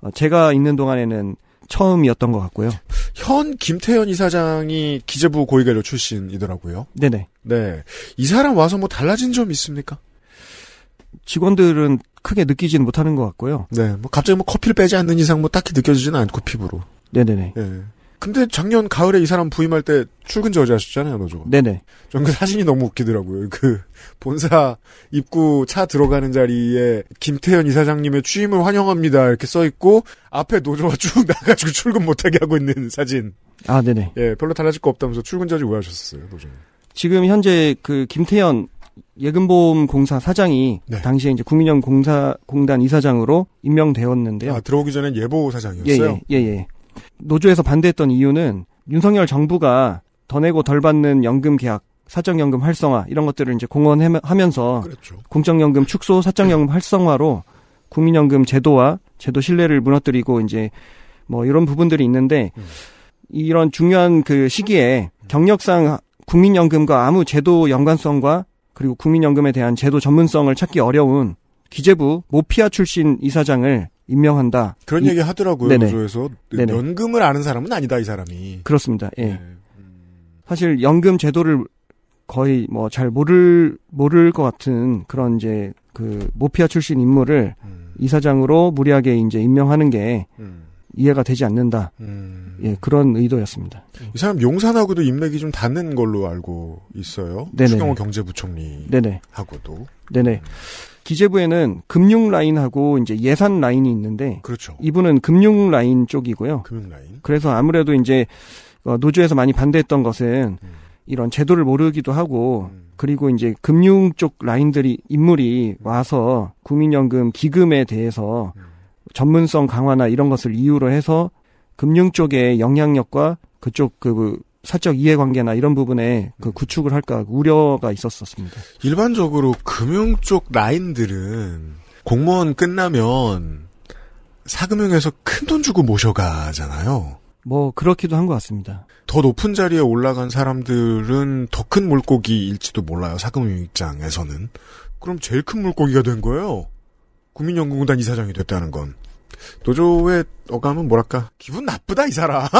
어, 제가 있는 동안에는 처음이었던 것 같고요. 현 김태현 이사장이 기재부 고위관료 출신이더라고요. 네네. 네. 이 사람 와서 뭐 달라진 점 있습니까? 직원들은 크게 느끼지는 못하는 것 같고요. 네. 뭐 갑자기 뭐 커피를 빼지 않는 이상 뭐 딱히 느껴지지는 않고 피부로. 네네네. 예. 근데 작년 가을에 이 사람 부임할 때 출근 저지하셨잖아요, 노조. 네네. 전 그 사진이 너무 웃기더라고요. 그 본사 입구 차 들어가는 자리에 김태현 이사장님의 취임을 환영합니다 이렇게 써 있고 앞에 노조가 쭉 나가지고 출근 못하게 하고 있는 사진. 아, 네네. 예, 별로 달라질 거 없다면서 출근 저지 왜 하셨어요, 노조? 지금 현재 그 김태현 예금보험 공사 사장이 네. 당시에 이제 국민연금 공사 공단 이사장으로 임명되었는데요. 아, 들어오기 전엔 예보 사장이었어요. 예, 예. 예, 예. 노조에서 반대했던 이유는 윤석열 정부가 더 내고 덜 받는 연금 계약 사적연금 활성화 이런 것들을 이제 공헌하면서 그렇죠. 공적연금 축소 사적연금 활성화로 국민연금 제도와 제도 신뢰를 무너뜨리고 이제 뭐 이런 부분들이 있는데 음. 이런 중요한 그 시기에 경력상 국민연금과 아무 제도 연관성과 그리고 국민연금에 대한 제도 전문성을 찾기 어려운 기재부 모피아 출신 이사장을 임명한다. 그런 이, 얘기 하더라고요. 네네. 노조에서 네네. 연금을 아는 사람은 아니다 이 사람이. 그렇습니다. 예. 네. 사실 연금 제도를 거의 뭐 잘 모를 모를 것 같은 그런 이제 그 모피아 출신 인물을 음. 이사장으로 무리하게 이제 임명하는 게 음. 이해가 되지 않는다. 음. 예, 그런 의도였습니다. 이 사람 용산하고도 인맥이 좀 닿는 걸로 알고 있어요. 네네. 추경호 경제부총리 하고도. 네네. 음. 기재부에는 금융 라인하고 이제 예산 라인이 있는데 그렇죠. 이분은 금융 라인 쪽이고요. 금융 라인. 그래서 아무래도 이제 어, 노조에서 많이 반대했던 것은 음. 이런 제도를 모르기도 하고 음. 그리고 이제 금융 쪽 라인들이 인물이 와서 국민연금 기금에 대해서 음. 전문성 강화나 이런 것을 이유로 해서 금융 쪽의 영향력과 그쪽 그 사적 이해관계나 이런 부분에 그 구축을 할까 우려가 있었었습니다. 일반적으로 금융 쪽 라인들은 공무원 끝나면 사금융에서 큰 돈 주고 모셔가잖아요. 뭐 그렇기도 한 것 같습니다. 더 높은 자리에 올라간 사람들은 더 큰 물고기일지도 몰라요. 사금융 입장에서는 그럼 제일 큰 물고기가 된 거예요. 국민연금공단 이사장이 됐다는 건 노조의 어감은 뭐랄까 기분 나쁘다 이 사람.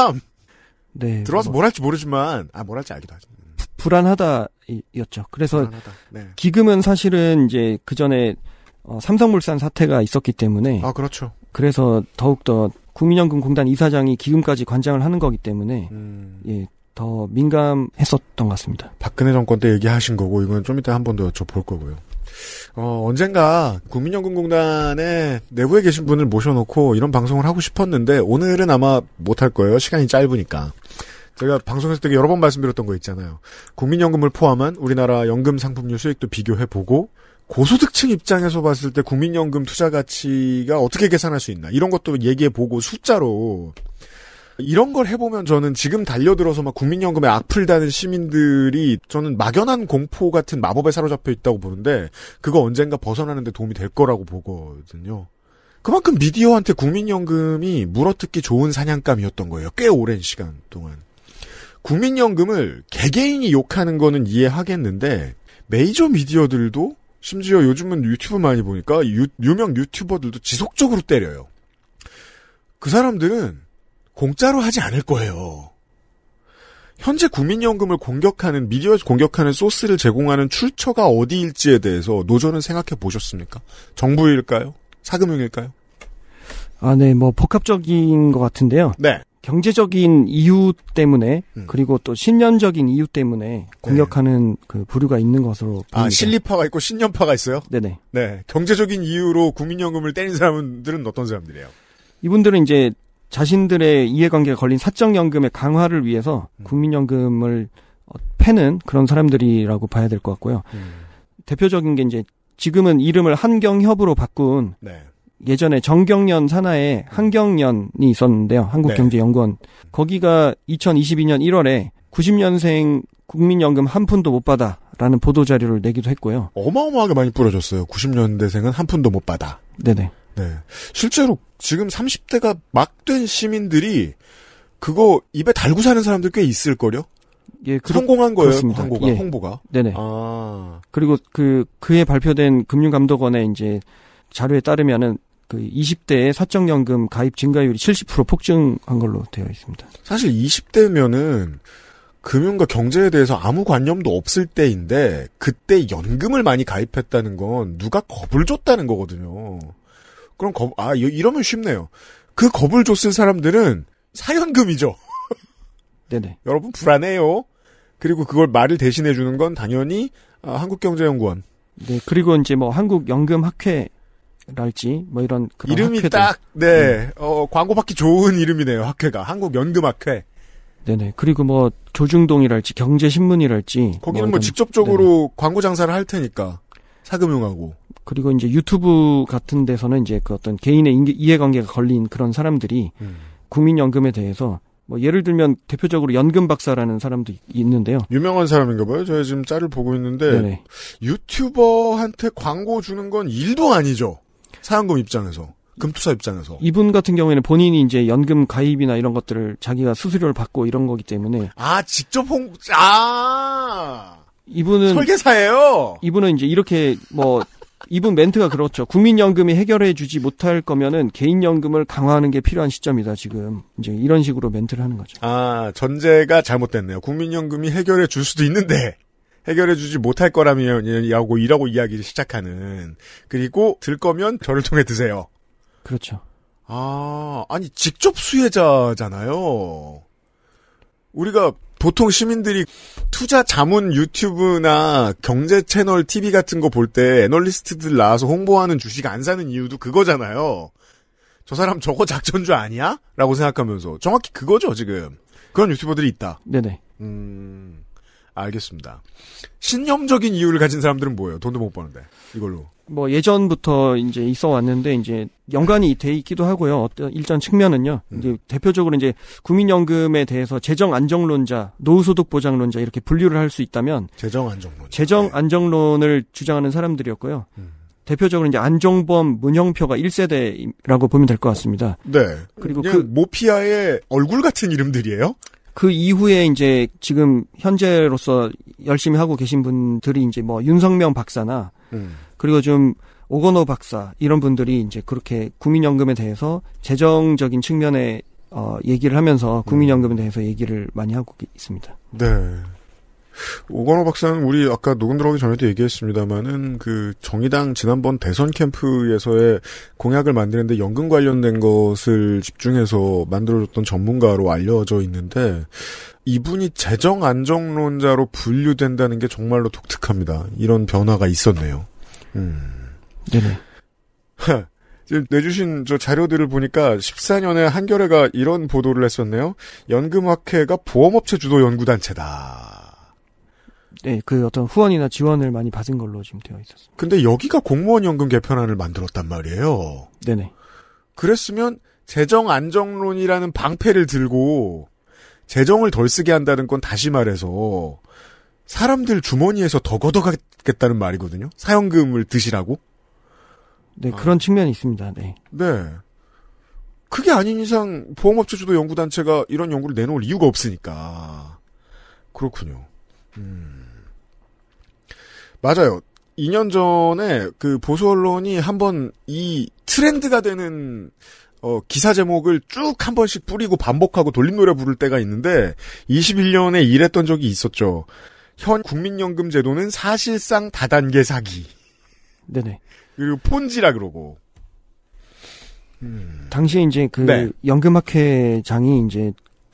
네. 들어와서 뭐, 뭘 할지 모르지만 아뭘 할지 알기도 하죠. 음. 불안하다였죠. 그래서 불안하다. 네. 기금은 사실은 이제 그 전에 어, 삼성물산 사태가 있었기 때문에 아 그렇죠. 그래서 더욱더 국민연금공단 이사장이 기금까지 관장을 하는 거기 때문에 음. 예, 더 민감했었던 것 같습니다. 박근혜 정권 때 얘기하신 거고 이건 좀 이따 한 번 더 여쭤볼 거고요. 어, 언젠가 국민연금공단에 내부에 계신 분을 모셔놓고 이런 방송을 하고 싶었는데 오늘은 아마 못할 거예요. 시간이 짧으니까. 제가 방송에서 되게 여러 번 말씀드렸던 거 있잖아요. 국민연금을 포함한 우리나라 연금 상품료 수익도 비교해보고 고소득층 입장에서 봤을 때 국민연금 투자 가치가 어떻게 계산할 수 있나 이런 것도 얘기해보고 숫자로 이런 걸 해보면 저는 지금 달려들어서 막 국민연금에 악플 다는 시민들이 저는 막연한 공포 같은 마법에 사로잡혀 있다고 보는데 그거 언젠가 벗어나는데 도움이 될 거라고 보거든요. 그만큼 미디어한테 국민연금이 물어뜯기 좋은 사냥감이었던 거예요. 꽤 오랜 시간 동안. 국민연금을 개개인이 욕하는 거는 이해하겠는데 메이저 미디어들도 심지어 요즘은 유튜브 많이 보니까 유, 유명 유튜버들도 지속적으로 때려요. 그 사람들은 공짜로 하지 않을 거예요. 현재 국민연금을 공격하는 미디어에서 공격하는 소스를 제공하는 출처가 어디일지에 대해서 노조는 생각해 보셨습니까? 정부일까요? 사금융일까요? 아, 네, 뭐 복합적인 것 같은데요. 네. 경제적인 이유 때문에 음. 그리고 또 신념적인 이유 때문에 네. 공격하는 네. 그 부류가 있는 것으로 아, 보입니다. 아, 신리파가 있고 신념파가 있어요? 네네. 네, 경제적인 이유로 국민연금을 때린 사람들은 어떤 사람들이에요? 이분들은 이제 자신들의 이해관계가 걸린 사적연금의 강화를 위해서 음. 국민연금을 패는 그런 사람들이라고 봐야 될 것 같고요. 음. 대표적인 게 이제 지금은 이름을 한경협으로 바꾼 네. 예전에 정경련 산하에 음. 한경련이 있었는데요. 한국경제연구원. 네. 거기가 2022년 1월에 90년생 국민연금 한 푼도 못 받아 라는 보도자료를 내기도 했고요. 어마어마하게 많이 뿌려졌어요. 90년대생은 한 푼도 못 받아. 네네. 네. 실제로 지금 30대가 막 된 시민들이 그거 입에 달고 사는 사람들 꽤 있을 거요 예, 그렇, 성공한 거예요. 그렇습니다. 홍보가. 예. 홍보가. 네네. 아. 그리고 그그에 발표된 금융감독원의 이제 자료에 따르면은 그 20대의 사적연금 가입 증가율이 70% 폭증한 걸로 되어 있습니다. 사실 20대면은 금융과 경제에 대해서 아무 관념도 없을 때인데 그때 연금을 많이 가입했다는 건 누가 겁을 줬다는 거거든요. 그럼 겁, 아, 이러면 쉽네요. 그 겁을 줬을 사람들은 사연금이죠. 네네. 여러분 불안해요. 그리고 그걸 말을 대신해 주는 건 당연히 아, 한국경제연구원. 네, 그리고 이제 뭐 한국연금학회랄지 뭐 이런 그런 이름이 학회들. 딱 네, 네. 어, 광고 받기 좋은 이름이네요. 학회가 한국연금학회. 네네. 그리고 뭐 조중동이랄지 경제신문이랄지 뭐 거기는 뭐, 뭐 직접적으로 네네. 광고 장사를 할 테니까 사금융하고. 그리고 이제 유튜브 같은 데서는 이제 그 어떤 개인의 인계, 이해관계가 걸린 그런 사람들이 음. 국민연금에 대해서 뭐 예를 들면 대표적으로 연금 박사라는 사람도 있는데요. 유명한 사람인가 봐요. 저희 지금 짤을 보고 있는데 네네. 유튜버한테 광고 주는 건 일도 아니죠. 사연금 입장에서. 금투사 입장에서 이분 같은 경우에는 본인이 이제 연금 가입이나 이런 것들을 자기가 수수료를 받고 이런 거기 때문에 아 직접 홍아 이분은 설계사예요. 이분은 이제 이렇게 뭐 이분 멘트가 그렇죠. 국민연금이 해결해 주지 못할 거면은 개인연금을 강화하는 게 필요한 시점이다, 지금. 이제 이런 식으로 멘트를 하는 거죠. 아, 전제가 잘못됐네요. 국민연금이 해결해 줄 수도 있는데, 해결해 주지 못할 거라면, 하고, 이라고 이야기를 시작하는. 그리고, 들 거면 저를 통해 드세요. 그렇죠. 아, 아니, 직접 수혜자잖아요. 우리가 보통 시민들이 투자 자문 유튜브나 경제 채널 TV 같은 거 볼 때 애널리스트들 나와서 홍보하는 주식 안 사는 이유도 그거잖아요. 저 사람 저거 작전주 아니야? 라고 생각하면서 정확히 그거죠 지금. 그런 유튜버들이 있다. 네네. 음... 알겠습니다. 신념적인 이유를 가진 사람들은 뭐예요? 돈도 못 버는데 이걸로. 뭐 예전부터 이제 있어 왔는데 이제 연관이 돼 있기도 하고요. 어떤 일전 측면은요. 음. 이제 대표적으로 이제 국민연금에 대해서 재정 안정론자, 노후소득 보장론자 이렇게 분류를 할 수 있다면 재정 안정론. 재정 네. 안정론을 네. 주장하는 사람들이었고요. 음. 대표적으로 이제 안정범 문형표가 1세대라고 보면 될 것 같습니다. 네. 그리고 그 모피아의 얼굴 같은 이름들이에요? 그 이후에 이제 지금 현재로서 열심히 하고 계신 분들이 이제 뭐 윤성명 박사나 음. 그리고 좀 오건호 박사 이런 분들이 이제 그렇게 국민연금에 대해서 재정적인 측면에 어 얘기를 하면서 국민연금에 대해서 얘기를 많이 하고 있습니다. 네. 오건호 박사는 우리 아까 녹음 들어오기 전에도 얘기했습니다만은 그 정의당 지난번 대선 캠프에서의 공약을 만드는데 연금 관련된 것을 집중해서 만들어줬던 전문가로 알려져 있는데 이분이 재정 안정론자로 분류된다는 게 정말로 독특합니다. 이런 변화가 있었네요. 음. 네네. 지금 내주신 저 자료들을 보니까 14년에 한겨레가 이런 보도를 했었네요. 연금학회가 보험업체 주도 연구단체다. 예, 그 어떤 후원이나 지원을 많이 받은 걸로 지금 되어 있었습니다. 근데 여기가 공무원 연금 개편안을 만들었단 말이에요. 네네. 그랬으면 재정 안정론이라는 방패를 들고 재정을 덜 쓰게 한다는 건 다시 말해서 사람들 주머니에서 더 걷어가겠다는 말이거든요. 사연금을 드시라고. 네, 아. 그런 아. 측면이 있습니다. 네. 네. 그게 아닌 이상 보험업체 주도 연구단체가 이런 연구를 내놓을 이유가 없으니까. 그렇군요. 음. 맞아요. 2년 전에 그 보수 언론이 한번 이 트렌드가 되는 어, 기사 제목을 쭉 한 번씩 뿌리고 반복하고 돌림 노래 부를 때가 있는데 21년에 일했던 적이 있었죠. 현 국민연금 제도는 사실상 다단계 사기. 네네. 그리고 폰지라 그러고. 음. 당시에 이제 그 네. 연금학회장이 이제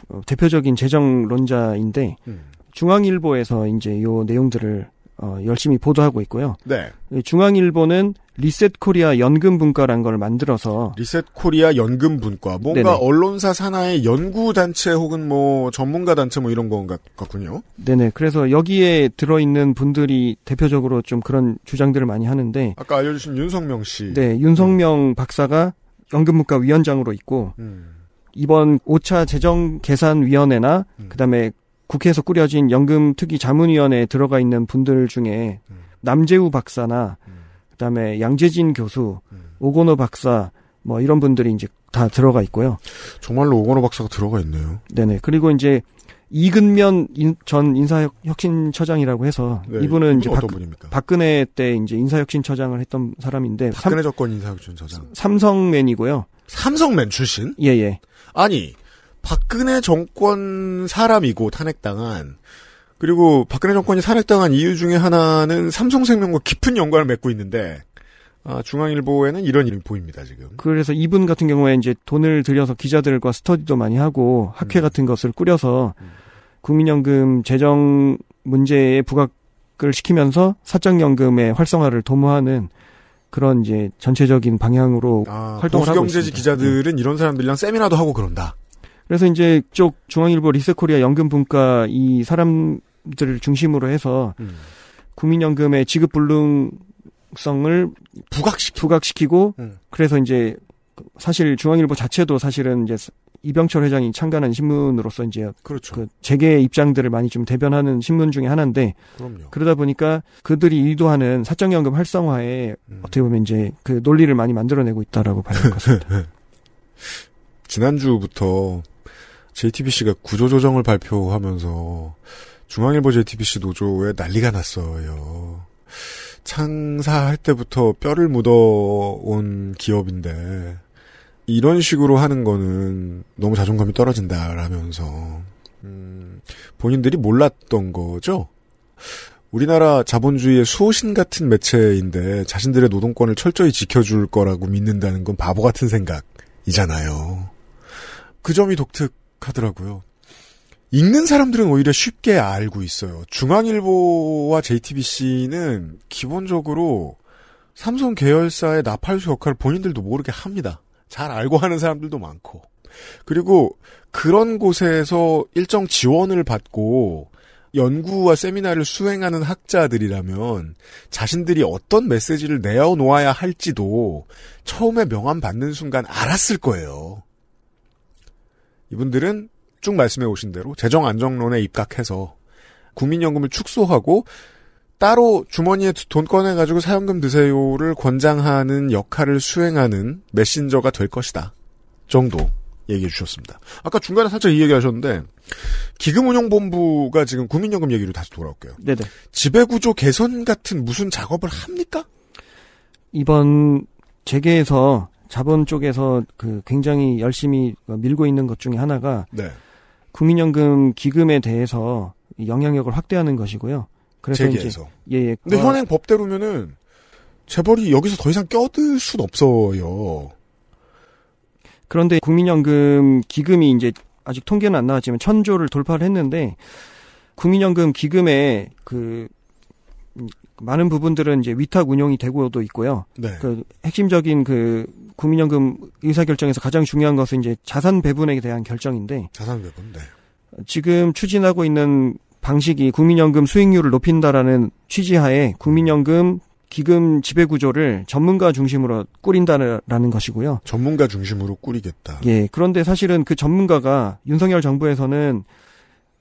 어, 대표적인 재정론자인데 음. 중앙일보에서 이제 요 내용들을 어, 열심히 보도하고 있고요. 네. 중앙일보는 리셋 코리아 연금 분과라는걸 만들어서 리셋 코리아 연금 분과 뭔가 네네. 언론사 산하의 연구 단체 혹은 뭐 전문가 단체 뭐 이런 건 같, 같군요. 네네. 그래서 여기에 들어 있는 분들이 대표적으로 좀 그런 주장들을 많이 하는데 아까 알려주신 윤성명 씨. 네, 윤성명 음. 박사가 연금 분과 위원장으로 있고 음. 이번 5차 재정 계산 위원회나 음. 그다음에 국회에서 꾸려진 연금특위 자문위원회에 들어가 있는 분들 중에 음. 남재우 박사나 음. 그다음에 양재진 교수, 음. 오건호 박사 뭐 이런 분들이 이제 다 들어가 있고요. 정말로 오건호 박사가 들어가 있네요. 네네. 그리고 이제 이근면 인, 전 인사혁신처장이라고 해서 네, 이분은 이제 박, 분입니까? 박근혜 때 이제 인사혁신처장을 했던 사람인데 박근혜 삼, 정권 인사혁신처장 삼성맨이고요. 삼성맨 출신? 예예. 예. 아니 박근혜 정권 사람이고 탄핵당한 그리고 박근혜 정권이 탄핵당한 이유 중에 하나는 삼성생명과 깊은 연관을 맺고 있는데 아, 중앙일보에는 이런 일이 보입니다 지금. 그래서 이분 같은 경우에 이제 돈을 들여서 기자들과 스터디도 많이 하고 학회 음. 같은 것을 꾸려서 음. 국민연금 재정 문제에 부각을 시키면서 사적연금의 활성화를 도모하는 그런 이제 전체적인 방향으로 아, 활동을 하고 있습니다. 경제지 기자들은 네. 이런 사람들이랑 세미나도 하고 그런다. 그래서 이제 쪽 중앙일보 리스코리아 연금분과 이 사람들을 중심으로 해서 음. 국민연금의 지급 불능성을 부각시키. 부각시키고 음. 그래서 이제 사실 중앙일보 자체도 사실은 이제 이병철 회장이 참가한 신문으로서 이제 그렇죠. 그 재계 입장들을 많이 좀 대변하는 신문 중에 하나인데 그럼요. 그러다 보니까 그들이 의도하는 사적연금 활성화에 음. 어떻게 보면 이제 그 논리를 많이 만들어내고 있다라고 봐야 할것 같습니다. 지난주부터 JTBC가 구조조정을 발표하면서 중앙일보 JTBC 노조에 난리가 났어요. 창사할 때부터 뼈를 묻어온 기업인데 이런 식으로 하는 거는 너무 자존감이 떨어진다라면서 음, 본인들이 몰랐던 거죠. 우리나라 자본주의의 수호신 같은 매체인데 자신들의 노동권을 철저히 지켜줄 거라고 믿는다는 건 바보 같은 생각이잖아요. 그 점이 독특 하더라고요. 읽는 사람들은 오히려 쉽게 알고 있어요. 중앙일보와 JTBC는 기본적으로 삼성 계열사의 나팔수 역할을 본인들도 모르게 합니다. 잘 알고 하는 사람들도 많고. 그리고 그런 곳에서 일정 지원을 받고 연구와 세미나를 수행하는 학자들이라면 자신들이 어떤 메시지를 내어놓아야 할지도 처음에 명함 받는 순간 알았을 거예요. 이분들은 쭉 말씀해 오신 대로 재정 안정론에 입각해서 국민연금을 축소하고 따로 주머니에 돈 꺼내가지고 사연금 드세요를 권장하는 역할을 수행하는 메신저가 될 것이다. 정도 얘기해 주셨습니다. 아까 중간에 살짝 이 얘기 하셨는데, 기금운용본부가 지금 국민연금 얘기로 다시 돌아올게요. 네네. 지배구조 개선 같은 무슨 작업을 합니까? 이번 재계에서 자본 쪽에서 그 굉장히 열심히 밀고 있는 것 중에 하나가 네. 국민연금 기금에 대해서 영향력을 확대하는 것이고요. 그래서 재계에서. 이제 예, 예. 근데 어. 현행 법대로면은 재벌이 여기서 더 이상 껴들 순 없어요. 그런데 국민연금 기금이 이제 아직 통계는 안 나왔지만 천조를 돌파를 했는데 국민연금 기금에그 많은 부분들은 이제 위탁 운용이 되고도 있고요. 네. 그 핵심적인 그 국민연금 의사결정에서 가장 중요한 것은 이제 자산 배분에 대한 결정인데. 자산 배분, 네. 지금 추진하고 있는 방식이 국민연금 수익률을 높인다라는 취지하에 국민연금 기금 지배 구조를 전문가 중심으로 꾸린다라는 것이고요. 전문가 중심으로 꾸리겠다. 예. 그런데 사실은 그 전문가가 윤석열 정부에서는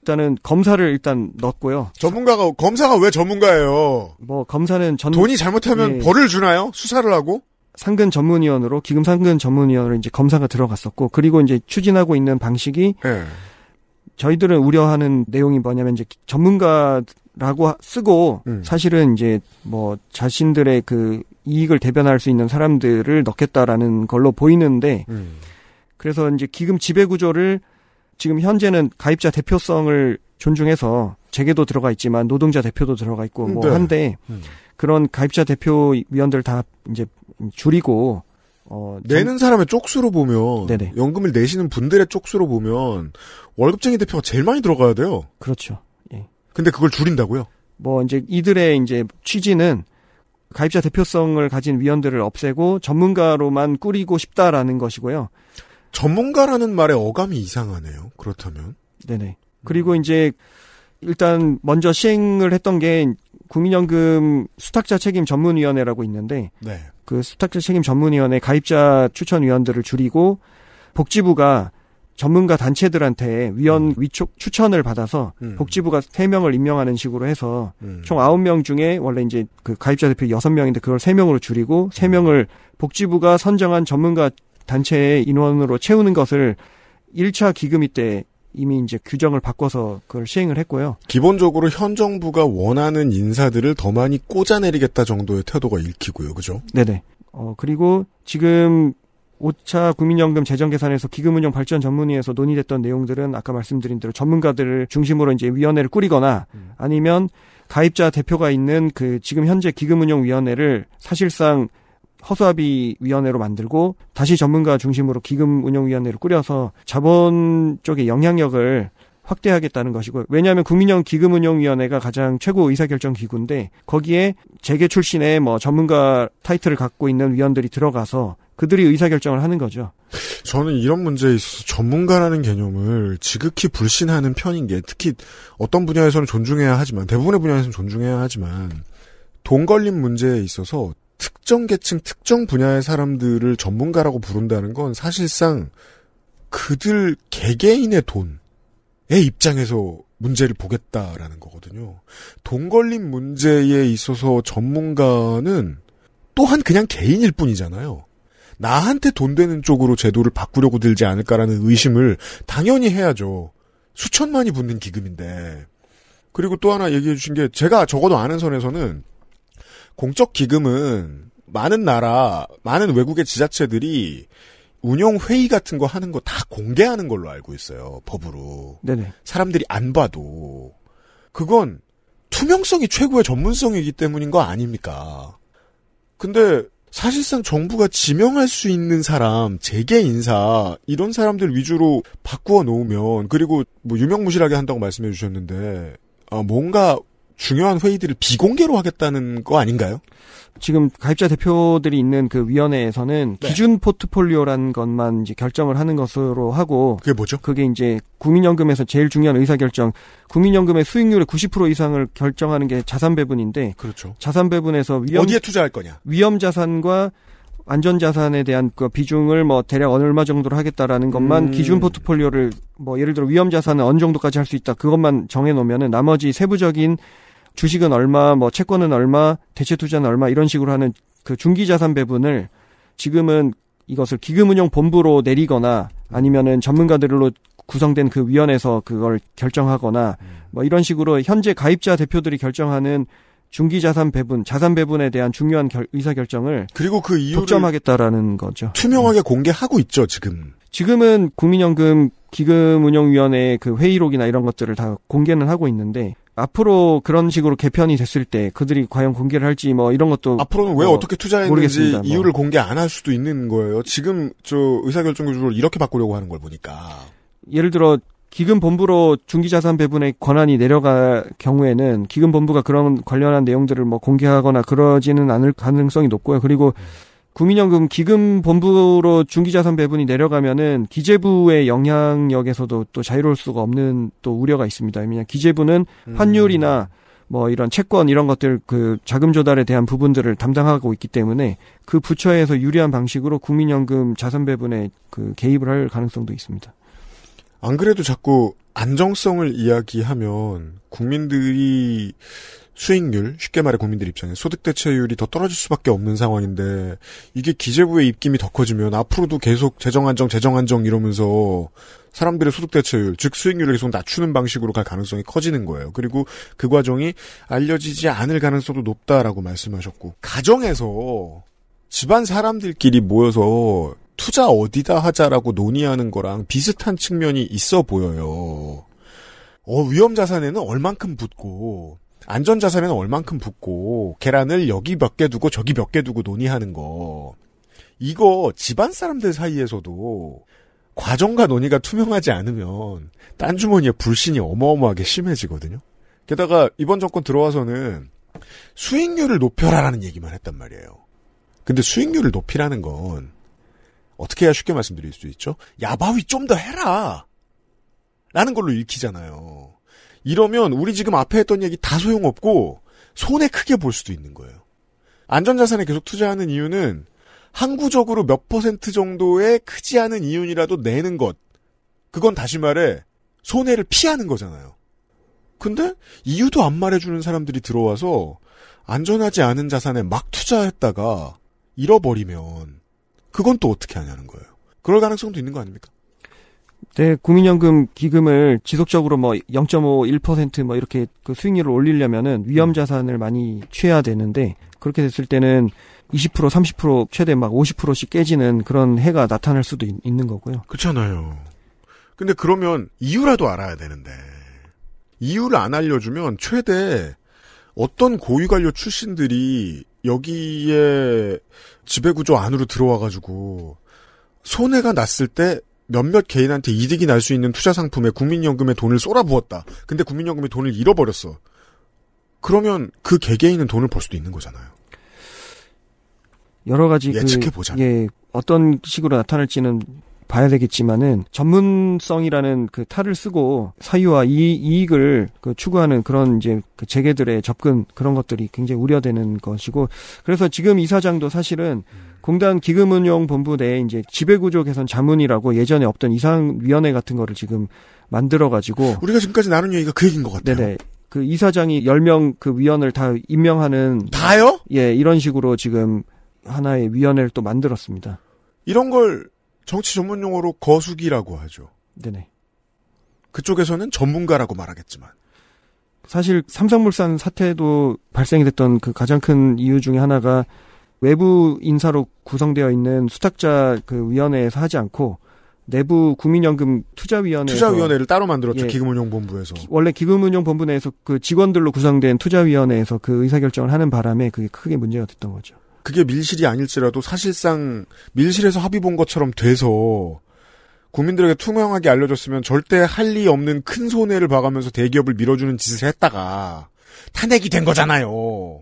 일단은 검사를 일단 넣었고요. 전문가가 검사가 왜 전문가예요? 뭐 검사는 전 돈이 잘못하면 예. 벌을 주나요? 수사를 하고? 상근 전문위원으로 기금 상근 전문위원으로 이제 검사가 들어갔었고 그리고 이제 추진하고 있는 방식이 네. 저희들은 우려하는 내용이 뭐냐면 이제 전문가라고 쓰고 음. 사실은 이제 뭐 자신들의 그 이익을 대변할 수 있는 사람들을 넣겠다라는 걸로 보이는데 음. 그래서 이제 기금 지배 구조를 지금 현재는 가입자 대표성을 존중해서 재계도 들어가 있지만 노동자 대표도 들어가 있고 뭐 네. 한데 음. 그런 가입자 대표 위원들 다 이제 줄이고 어, 내는 사람의 쪽수로 보면 네네. 연금을 내시는 분들의 쪽수로 보면 월급쟁이 대표가 제일 많이 들어가야 돼요. 그렇죠. 예. 근데 그걸 줄인다고요? 뭐 이제 이들의 이제 취지는 가입자 대표성을 가진 위원들을 없애고 전문가로만 꾸리고 싶다라는 것이고요. 전문가라는 말에 어감이 이상하네요. 그렇다면. 네네. 그리고 이제 일단 먼저 시행을 했던 게 국민연금 수탁자 책임 전문위원회라고 있는데 네. 그 수탁자 책임 전문위원회 가입자 추천 위원들을 줄이고 복지부가 전문가 단체들한테 위원 음. 위촉 추천을 받아서 음. 복지부가 3명을 임명하는 식으로 해서 음. 총 9명 중에 원래 이제 그 가입자 대표 6명인데 그걸 3명으로 줄이고 3명을 음. 복지부가 선정한 전문가 단체의 인원으로 채우는 것을 1차 기금이 때 이미 이제 규정을 바꿔서 그걸 시행을 했고요. 기본적으로 현 정부가 원하는 인사들을 더 많이 꽂아내리겠다 정도의 태도가 읽히고요. 그죠? 네네. 어, 그리고 지금 5차 국민연금 재정 계산에서 기금운용 발전 전문위에서 논의됐던 내용들은 아까 말씀드린 대로 전문가들을 중심으로 이제 위원회를 꾸리거나 음. 아니면 가입자 대표가 있는 그 지금 현재 기금운용위원회를 사실상 허수아비 위원회로 만들고 다시 전문가 중심으로 기금 운영 위원회를 꾸려서 자본 쪽의 영향력을 확대하겠다는 것이고 왜냐하면 국민형 기금운용위원회가 가장 최고 의사결정 기구인데 거기에 재계 출신의 뭐 전문가 타이틀을 갖고 있는 위원들이 들어가서 그들이 의사결정을 하는 거죠. 저는 이런 문제에 있어서 전문가라는 개념을 지극히 불신하는 편인 게 특히 어떤 분야에서는 존중해야 하지만 대부분의 분야에서는 존중해야 하지만 돈 걸림 문제에 있어서 특정 계층, 특정 분야의 사람들을 전문가라고 부른다는 건 사실상 그들 개개인의 돈의 입장에서 문제를 보겠다라는 거거든요. 돈걸린 문제에 있어서 전문가는 또한 그냥 개인일 뿐이잖아요. 나한테 돈 되는 쪽으로 제도를 바꾸려고 들지 않을까라는 의심을 당연히 해야죠. 수천만이 붙는 기금인데. 그리고 또 하나 얘기해 주신 게 제가 적어도 아는 선에서는 공적 기금은 많은 나라, 많은 외국의 지자체들이 운영 회의 같은 거 하는 거 다 공개하는 걸로 알고 있어요. 법으로. 네네. 사람들이 안 봐도 그건 투명성이 최고의 전문성이기 때문인 거 아닙니까? 근데 사실상 정부가 지명할 수 있는 사람, 재계 인사 이런 사람들 위주로 바꾸어 놓으면 그리고 뭐 유명무실하게 한다고 말씀해 주셨는데 아, 뭔가 중요한 회의들을 비공개로 하겠다는 거 아닌가요? 지금 가입자 대표들이 있는 그 위원회에서는 네. 기준 포트폴리오라는 것만 이제 결정을 하는 것으로 하고 그게 뭐죠? 그게 이제 국민연금에서 제일 중요한 의사결정 국민연금의 수익률의 90% 이상을 결정하는 게 자산 배분인데 그렇죠. 자산 배분에서 위험 어디에 투자할 거냐? 위험 자산과 안전 자산에 대한 그 비중을 뭐 대략 얼마 정도로 하겠다라는 것만 음. 기준 포트폴리오를 뭐 예를 들어 위험 자산은 어느 정도까지 할 수 있다 그것만 정해 놓으면은 나머지 세부적인 주식은 얼마, 뭐 채권은 얼마, 대체 투자는 얼마 이런 식으로 하는 그 중기 자산 배분을 지금은 이것을 기금운용 본부로 내리거나 아니면은 전문가들로 구성된 그 위원회에서 그걸 결정하거나 뭐 이런 식으로 현재 가입자 대표들이 결정하는 중기 자산 배분, 자산 배분에 대한 중요한 결, 의사 결정을 그리고 그 이유를 독점하겠다라는 거죠. 투명하게 네. 공개하고 있죠 지금. 지금은 국민연금 기금운용위원회 의그 회의록이나 이런 것들을 다 공개는 하고 있는데 앞으로 그런 식으로 개편이 됐을 때 그들이 과연 공개를 할지 뭐 이런 것도 앞으로는 왜 뭐 어, 떻게 투자했는지 모르겠습니다. 뭐. 이유를 뭐. 공개 안 할 수도 있는 거예요. 지금 저 의사결정 기준을 이렇게 바꾸려고 하는 걸 보니까 예를 들어 기금본부로 중기자산 배분의 권한이 내려갈 경우에는 기금본부가 그런 관련한 내용들을 뭐 공개하거나 그러지는 않을 가능성이 높고요. 그리고 음. 국민연금 기금본부로 중기자산 배분이 내려가면은 기재부의 영향력에서도 또 자유로울 수가 없는 또 우려가 있습니다. 왜냐 기재부는 음. 환율이나 뭐 이런 채권 이런 것들 그 자금 조달에 대한 부분들을 담당하고 있기 때문에 그 부처에서 유리한 방식으로 국민연금 자산 배분에 그 개입을 할 가능성도 있습니다. 안 그래도 자꾸 안정성을 이야기하면 국민들이 수익률, 쉽게 말해 국민들 입장에 소득 대체율이 더 떨어질 수밖에 없는 상황인데 이게 기재부의 입김이 더 커지면 앞으로도 계속 재정 안정, 재정 안정 이러면서 사람들의 소득 대체율, 즉 수익률을 계속 낮추는 방식으로 갈 가능성이 커지는 거예요. 그리고 그 과정이 알려지지 않을 가능성도 높다라고 말씀하셨고 가정에서 집안 사람들끼리 모여서 투자 어디다 하자라고 논의하는 거랑 비슷한 측면이 있어 보여요. 어, 위험 자산에는 얼만큼 붙고 안전자산에는 얼만큼 붙고 계란을 여기 몇 개 두고 저기 몇 개 두고 논의하는 거 이거 집안 사람들 사이에서도 과정과 논의가 투명하지 않으면 딴 주머니에 불신이 어마어마하게 심해지거든요. 게다가 이번 정권 들어와서는 수익률을 높여라라는 얘기만 했단 말이에요. 근데 수익률을 높이라는 건 어떻게 해야 쉽게 말씀드릴 수 있죠? 야바위 좀 더 해라! 라는 걸로 읽히잖아요. 이러면 우리 지금 앞에 했던 얘기 다 소용없고 손해 크게 볼 수도 있는 거예요. 안전자산에 계속 투자하는 이유는 항구적으로 몇 퍼센트 정도의 크지 않은 이윤이라도 내는 것. 그건 다시 말해 손해를 피하는 거잖아요. 근데 이유도 안 말해주는 사람들이 들어와서 안전하지 않은 자산에 막 투자했다가 잃어버리면 그건 또 어떻게 하냐는 거예요. 그럴 가능성도 있는 거 아닙니까? 네, 국민연금 기금을 지속적으로 뭐 0.5, 1%뭐 이렇게 그 수익률을 올리려면은 위험 음. 자산을 많이 취해야 되는데 그렇게 됐을 때는 20% 30% 최대 막 50%씩 깨지는 그런 해가 나타날 수도 있, 는 거고요. 그렇잖아요. 근데 그러면 이유라도 알아야 되는데 이유를 안 알려주면 최대 어떤 고위관료 출신들이 여기에 지배구조 안으로 들어와가지고 손해가 났을 때 몇몇 개인한테 이득이 날 수 있는 투자 상품에 국민연금에 돈을 쏟아부었다. 근데 국민연금에 돈을 잃어버렸어. 그러면 그 개개인은 돈을 벌 수도 있는 거잖아요. 여러 가지 예측해 보자. 그, 예, 어떤 식으로 나타날지는 봐야 되겠지만은 전문성이라는 그 탈을 쓰고 사유와 이, 이익을 그 추구하는 그런 이제 그 재계들의 접근 그런 것들이 굉장히 우려되는 것이고 그래서 지금 이사장도 사실은 공단 기금운용본부 내에 이제 지배구조 개선 자문이라고 예전에 없던 이상위원회 같은 거를 지금 만들어가지고 우리가 지금까지 나눈 얘기가 그 얘기인 것 같아요. 네네. 그 이사장이 10명 그 위원을 다 임명하는 다요? 예, 이런 식으로 지금 하나의 위원회를 또 만들었습니다. 이런 걸 정치 전문 용어로 거수기라고 하죠. 네네. 그쪽에서는 전문가라고 말하겠지만. 사실 삼성물산 사태도 발생이 됐던 그 가장 큰 이유 중에 하나가 외부 인사로 구성되어 있는 수탁자 그 위원회에서 하지 않고 내부 국민연금 투자위원회 투자위원회를 따로 만들었죠 예. 기금운용본부에서 원래 기금운용본부 내에서 그 직원들로 구성된 투자위원회에서 그 의사결정을 하는 바람에 그게 크게 문제가 됐던 거죠. 그게 밀실이 아닐지라도 사실상 밀실에서 합의 본 것처럼 돼서 국민들에게 투명하게 알려줬으면 절대 할 리 없는 큰 손해를 봐가면서 대기업을 밀어주는 짓을 했다가 탄핵이 된 거잖아요.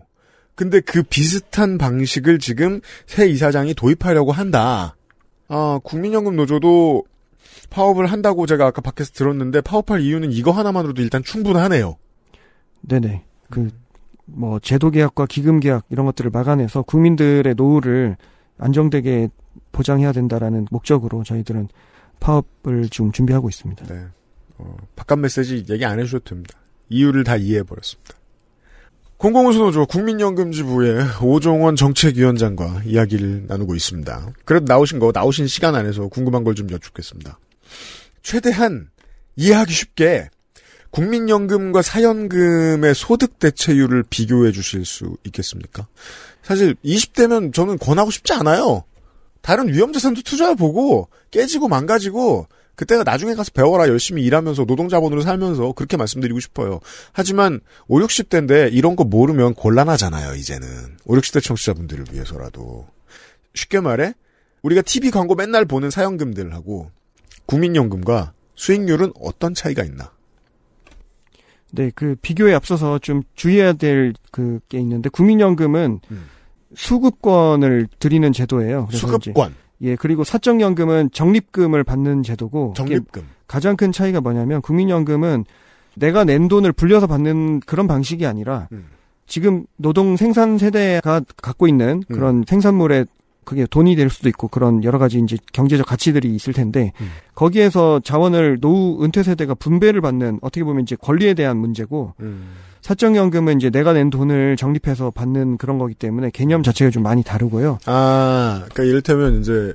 근데 그 비슷한 방식을 지금 새 이사장이 도입하려고 한다. 아, 국민연금 노조도 파업을 한다고 제가 아까 밖에서 들었는데 파업할 이유는 이거 하나만으로도 일단 충분하네요. 네네. 그뭐 제도 개혁과 기금 개혁 이런 것들을 막아내서 국민들의 노후를 안정되게 보장해야 된다라는 목적으로 저희들은 파업을 지금 준비하고 있습니다. 네. 어, 바깥 메시지 얘기 안 해주셔도 됩니다. 이유를 다 이해해버렸습니다. 공공운수노조 국민연금지부의 오종원 정책위원장과 이야기를 나누고 있습니다. 그래도 나오신 거, 나오신 시간 안에서 궁금한 걸 좀 여쭙겠습니다. 최대한 이해하기 쉽게 국민연금과 사연금의 소득 대체율을 비교해 주실 수 있겠습니까? 사실 20대면 저는 권하고 싶지 않아요. 다른 위험 자산도 투자해 보고 깨지고 망가지고 그때가 나중에 가서 배워라 열심히 일하면서 노동자본으로 살면서 그렇게 말씀드리고 싶어요. 하지만 5, 60대인데 이런 거 모르면 곤란하잖아요, 이제는. 5, 60대 청취자분들을 위해서라도. 쉽게 말해 우리가 TV 광고 맨날 보는 사연금들하고 국민연금과 수익률은 어떤 차이가 있나? 네, 그 비교에 앞서서 좀 주의해야 될 그게 있는데 국민연금은 음. 수급권을 드리는 제도예요. 수급권. 예, 그리고 사적연금은 적립금을 받는 제도고 적립금. 가장 큰 차이가 뭐냐면 국민연금은 내가 낸 돈을 불려서 받는 그런 방식이 아니라 음. 지금 노동 생산 세대가 갖고 있는 음. 그런 음. 생산물의 그게 돈이 될 수도 있고 그런 여러 가지 이제 경제적 가치들이 있을 텐데 음. 거기에서 자원을 노후 은퇴 세대가 분배를 받는 어떻게 보면 이제 권리에 대한 문제고 음. 사적연금은 이제 내가 낸 돈을 적립해서 받는 그런 거기 때문에 개념 자체가 좀 많이 다르고요. 아, 그러니까 이를테면 이제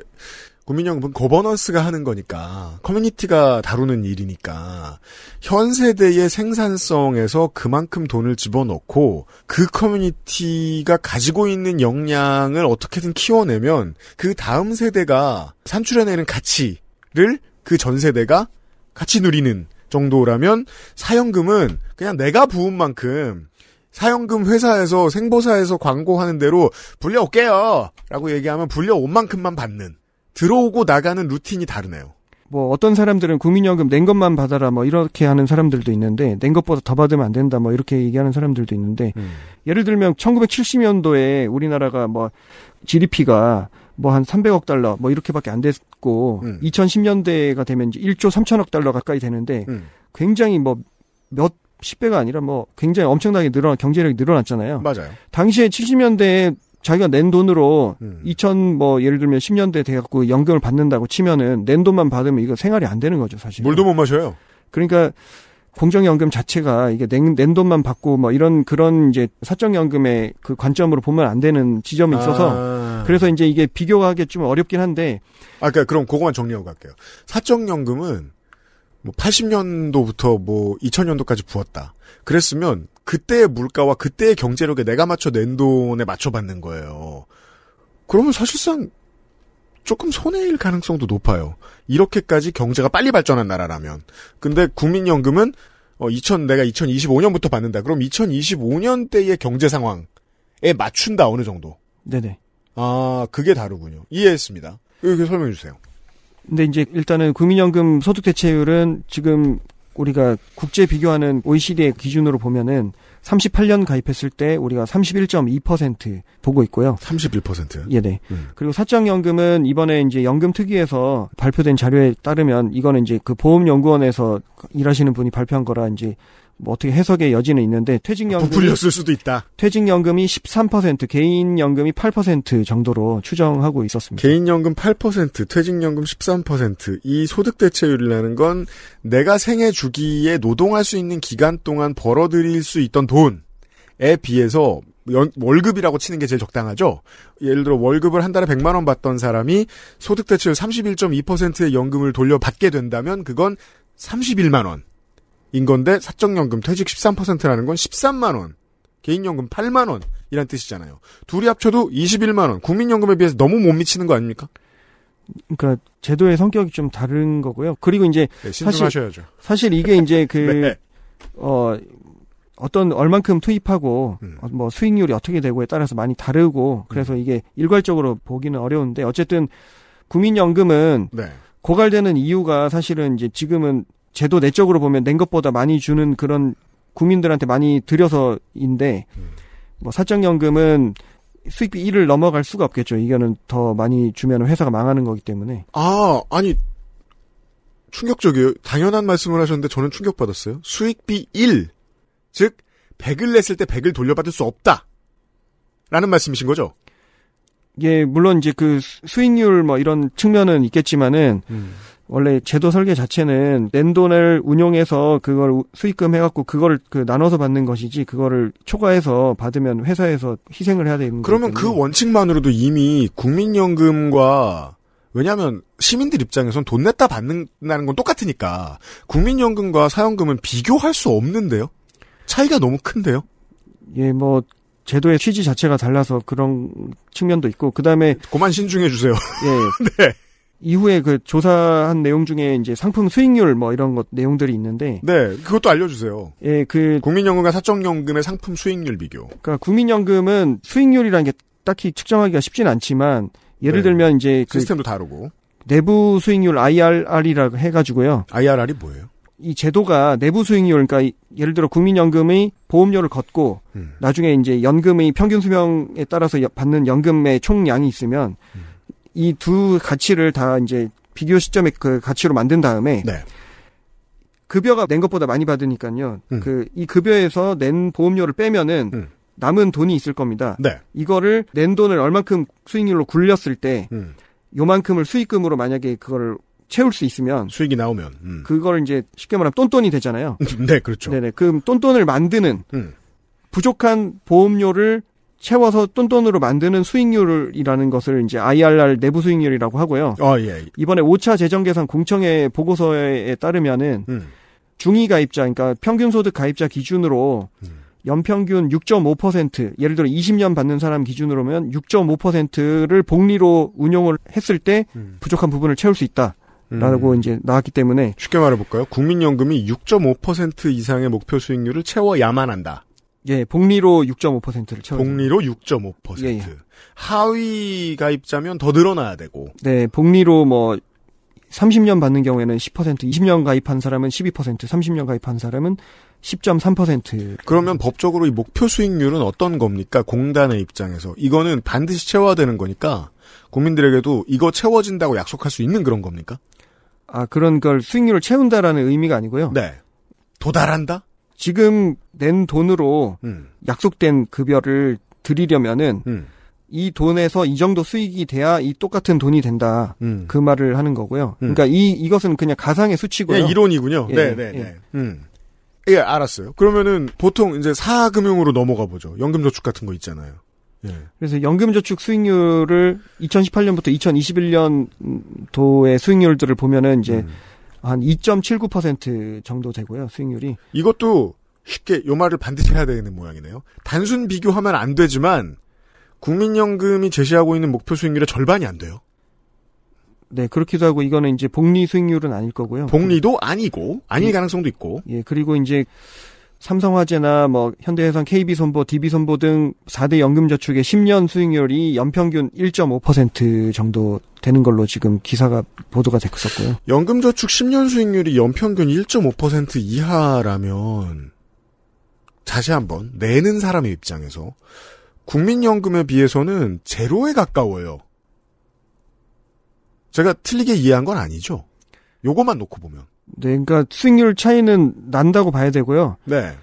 국민연금은 거버넌스가 하는 거니까 커뮤니티가 다루는 일이니까 현 세대의 생산성에서 그만큼 돈을 집어넣고 그 커뮤니티가 가지고 있는 역량을 어떻게든 키워내면 그 다음 세대가 산출해내는 가치를 그 전 세대가 같이 누리는 정도라면 사연금은 그냥 내가 부은 만큼 사연금 회사에서 생보사에서 광고하는 대로 불려올게요 라고 얘기하면 불려온 만큼만 받는 들어오고 나가는 루틴이 다르네요. 뭐 어떤 사람들은 국민연금 낸 것만 받아라 뭐 이렇게 하는 사람들도 있는데 낸 것보다 더 받으면 안 된다 뭐 이렇게 얘기하는 사람들도 있는데 음. 예를 들면 1970년도에 우리나라가 뭐 GDP가 뭐 한 300억 달러 뭐 이렇게밖에 안 됐고 음. 2010년대가 되면 이제 1조 3천억 달러 가까이 되는데 음. 굉장히 뭐 몇 10배가 아니라 뭐 굉장히 엄청나게 늘어난 경제력이 늘어났잖아요. 맞아요. 당시에 70년대에 자기가 낸 돈으로 음. 2000 뭐 예를 들면 10년대 돼갖고 연금을 받는다고 치면은 낸 돈만 받으면 이거 생활이 안 되는 거죠 사실. 물도 못 마셔요. 그러니까 공정연금 자체가 이게 낸, 낸 돈만 받고 뭐 이런 그런 이제 사적연금의 그 관점으로 보면 안 되는 지점이 아. 있어서 아. 그래서 이제 이게 비교하기 좀 어렵긴 한데. 아, 그러니까 그럼 그거만 정리하고 갈게요. 사적연금은 뭐 80년도부터 뭐 2000년도까지 부었다. 그랬으면 그때의 물가와 그때의 경제력에 내가 맞춰 낸 돈에 맞춰받는 거예요. 그러면 사실상 조금 손해일 가능성도 높아요. 이렇게까지 경제가 빨리 발전한 나라라면. 근데 국민연금은 어, 2000, 내가 2025년부터 받는다. 그럼 2025년 때의 경제 상황에 맞춘다, 어느 정도. 네네. 아, 그게 다르군요. 이해했습니다. 이렇게 설명해 주세요. 근데 이제 일단은 국민연금 소득 대체율은 지금 우리가 국제 비교하는 OECD의 기준으로 보면은 38년 가입했을 때 우리가 31.2% 보고 있고요. 31%. 예, 네. 음. 그리고 사적연금은 이번에 이제 연금 특위에서 발표된 자료에 따르면 이거는 이제 그 보험연구원에서 일하시는 분이 발표한 거라 이제 뭐 어떻게 해석의 여지는 있는데 퇴직연금 부풀렸을 수도 있다. 퇴직연금이 13% 개인연금이 8% 정도로 추정하고 있었습니다. 개인연금 8% 퇴직연금 13%이 소득 대체율이라는 건 내가 생애 주기에 노동할 수 있는 기간 동안 벌어들일 수 있던 돈에 비해서 연, 월급이라고 치는 게 제일 적당하죠. 예를 들어 월급을 한 달에 100만 원 받던 사람이 소득 대체율 31.2%의 연금을 돌려받게 된다면 그건 31만 원. 인 건데 사적연금 퇴직 13%라는 건 13만 원, 개인연금 8만 원 이란 뜻이잖아요. 둘이 합쳐도 21만 원. 국민연금에 비해서 너무 못 미치는 거 아닙니까? 그러니까 제도의 성격이 좀 다른 거고요. 그리고 이제 네, 사실 사실 이게 이제 그어 네. 어, 어떤 얼만큼 투입하고 음. 어, 뭐 수익률이 어떻게 되고에 따라서 많이 다르고 그래서 음. 이게 일괄적으로 보기는 어려운데 어쨌든 국민연금은 네. 고갈되는 이유가 사실은 이제 지금은 제도 내적으로 보면 낸 것보다 많이 주는 그런 국민들한테 많이 들여서인데 음. 뭐 사적연금은 수익비 1을 넘어갈 수가 없겠죠. 이거는 더 많이 주면 회사가 망하는 거기 때문에. 아, 아니 충격적이에요. 당연한 말씀을 하셨는데 저는 충격받았어요. 수익비 1. 즉 100을 냈을 때 100을 돌려받을 수 없다. 라는 말씀이신 거죠? 예, 물론 이제 그 수익률 뭐 이런 측면은 있겠지만은 음. 원래 제도 설계 자체는 낸 돈을 운용해서 그걸 수익금 해갖고 그걸 그 나눠서 받는 것이지 그거를 초과해서 받으면 회사에서 희생을 해야 되는 거예 그러면 그 원칙만으로도 이미 국민연금과 왜냐하면 시민들 입장에선 돈 냈다 받는다는 건 똑같으니까 국민연금과 사연금은 비교할 수 없는데요. 차이가 너무 큰데요. 예, 뭐 제도의 취지 자체가 달라서 그런 측면도 있고 그다음에 고만 신중해 주세요. 예. 예. 네. 이후에 그 조사한 내용 중에 이제 상품 수익률 뭐 이런 것 내용들이 있는데 네 그것도 알려주세요. 예, 그 국민연금과 사적연금의 상품 수익률 비교. 그러니까 국민연금은 수익률이라는 게 딱히 측정하기가 쉽진 않지만 예를 네. 들면 이제 그 시스템도 다르고 내부 수익률 IRR이라고 해가지고요. IRR이 뭐예요? 이 제도가 내부 수익률, 그러니까 예를 들어 국민연금의 보험료를 걷고 음. 나중에 이제 연금의 평균 수명에 따라서 받는 연금의 총량이 있으면 음. 이두 가치를 다 이제 비교 시점의 그 가치로 만든 다음에 네. 급여가 낸 것보다 많이 받으니까요. 음. 그이 급여에서 낸 보험료를 빼면은 음. 남은 돈이 있을 겁니다. 네. 이거를 낸 돈을 얼만큼 수익률로 굴렸을 때 음. 요만큼을 수익금으로 만약에 그걸 채울 수 있으면 수익이 나오면 음. 그걸 이제 쉽게 말하면 똔똔이 되잖아요. 네, 그렇죠. 네네. 그럼 똔똔을 만드는 음. 부족한 보험료를 채워서 똔돈으로 만드는 수익률이라는 것을 이제 IRR 내부 수익률이라고 하고요. 어, 예. 이번에 5차 재정 계산 공청회 보고서에 따르면은 음. 중위 가입자 그러니까 평균 소득 가입자 기준으로 음. 연평균 6.5% 예를 들어 20년 받는 사람 기준으로면 6.5%를 복리로 운용을 했을 때 음. 부족한 부분을 채울 수 있다. 라고 음. 이제 나왔기 때문에 쉽게 말해볼까요? 국민연금이 6.5% 이상의 목표 수익률을 채워야만 한다. 예, 복리로 6.5%를 채워. 복리로 6.5%. 예, 예. 하위 가입자면 더 늘어나야 되고. 네, 복리로 뭐 30년 받는 경우에는 10%, 20년 가입한 사람은 12%, 30년 가입한 사람은 10.3%. 그러면 법적으로 이 목표 수익률은 어떤 겁니까? 공단의 입장에서. 이거는 반드시 채워야 되는 거니까 국민들에게도 이거 채워진다고 약속할 수 있는 그런 겁니까? 아, 그런 걸 수익률을 채운다라는 의미가 아니고요. 네. 도달한다? 지금 낸 돈으로 음. 약속된 급여를 드리려면은 음. 이 돈에서 이 정도 수익이 돼야 이 똑같은 돈이 된다. 음. 그 말을 하는 거고요. 음. 그러니까 이 이것은 그냥 가상의 수치고요. 예, 이론이군요. 예, 네, 예. 네, 예. 음. 예, 알았어요. 그러면은 보통 이제 사금융으로 넘어가 보죠. 연금저축 같은 거 있잖아요. 예. 그래서 연금저축 수익률을 2018년부터 2021년도의 수익률들을 보면은 이제 음. 한2.79% 정도 되고요, 수익률이. 이것도 쉽게 요 말을 반드시 해야 되는 모양이네요. 단순 비교하면 안 되지만 국민연금이 제시하고 있는 목표 수익률의 절반이 안 돼요. 네, 그렇기도 하고 이거는 이제 복리 수익률은 아닐 거고요. 복리도 아니고 아닐 예, 가능성도 있고. 예, 그리고 이제 삼성화재나 뭐 현대해상, KB손보, DB손보 등 4대 연금저축의 10년 수익률이 연평균 1.5% 정도 되는 걸로 지금 기사가 보도가 됐었고요. 연금저축 10년 수익률이 연평균 1.5% 이하라면 다시 한번 내는 사람의 입장에서 국민연금에 비해서는 제로에 가까워요. 제가 틀리게 이해한 건 아니죠. 요것만 놓고 보면. 네, 그러니까 수익률 차이는 난다고 봐야 되고요. 네.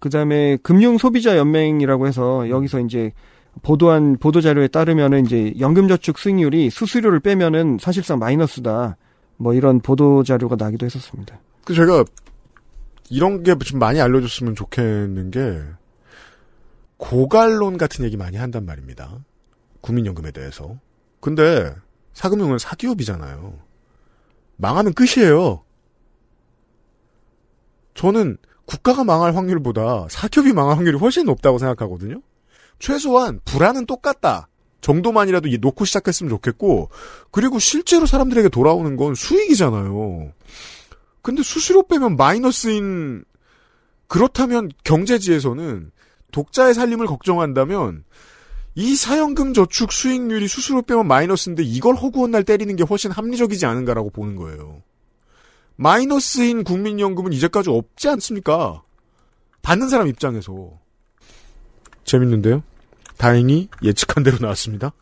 그다음에 금융 소비자 연맹이라고 해서 여기서 이제 보도한 보도 자료에 따르면은 이제 연금저축 수익률이 수수료를 빼면은 사실상 마이너스다. 뭐 이런 보도 자료가 나기도 했었습니다. 그 제가 이런 게 좀 많이 알려줬으면 좋겠는 게 고갈론 같은 얘기 많이 한단 말입니다. 국민연금에 대해서. 근데 사금융은 사기업이잖아요. 망하면 끝이에요. 저는 국가가 망할 확률보다 사기업이 망할 확률이 훨씬 높다고 생각하거든요. 최소한 불안은 똑같다 정도만이라도 놓고 시작했으면 좋겠고 그리고 실제로 사람들에게 돌아오는 건 수익이잖아요. 근데 수수료 빼면 마이너스인 그렇다면 경제지에서는 독자의 살림을 걱정한다면 이 사연금 저축 수익률이 수수료 빼면 마이너스인데 이걸 허구한 날 때리는 게 훨씬 합리적이지 않은가라고 보는 거예요. 마이너스인 국민연금은 이제까지 없지 않습니까? 받는 사람 입장에서. 재밌는데요? 다행히 예측한 대로 나왔습니다.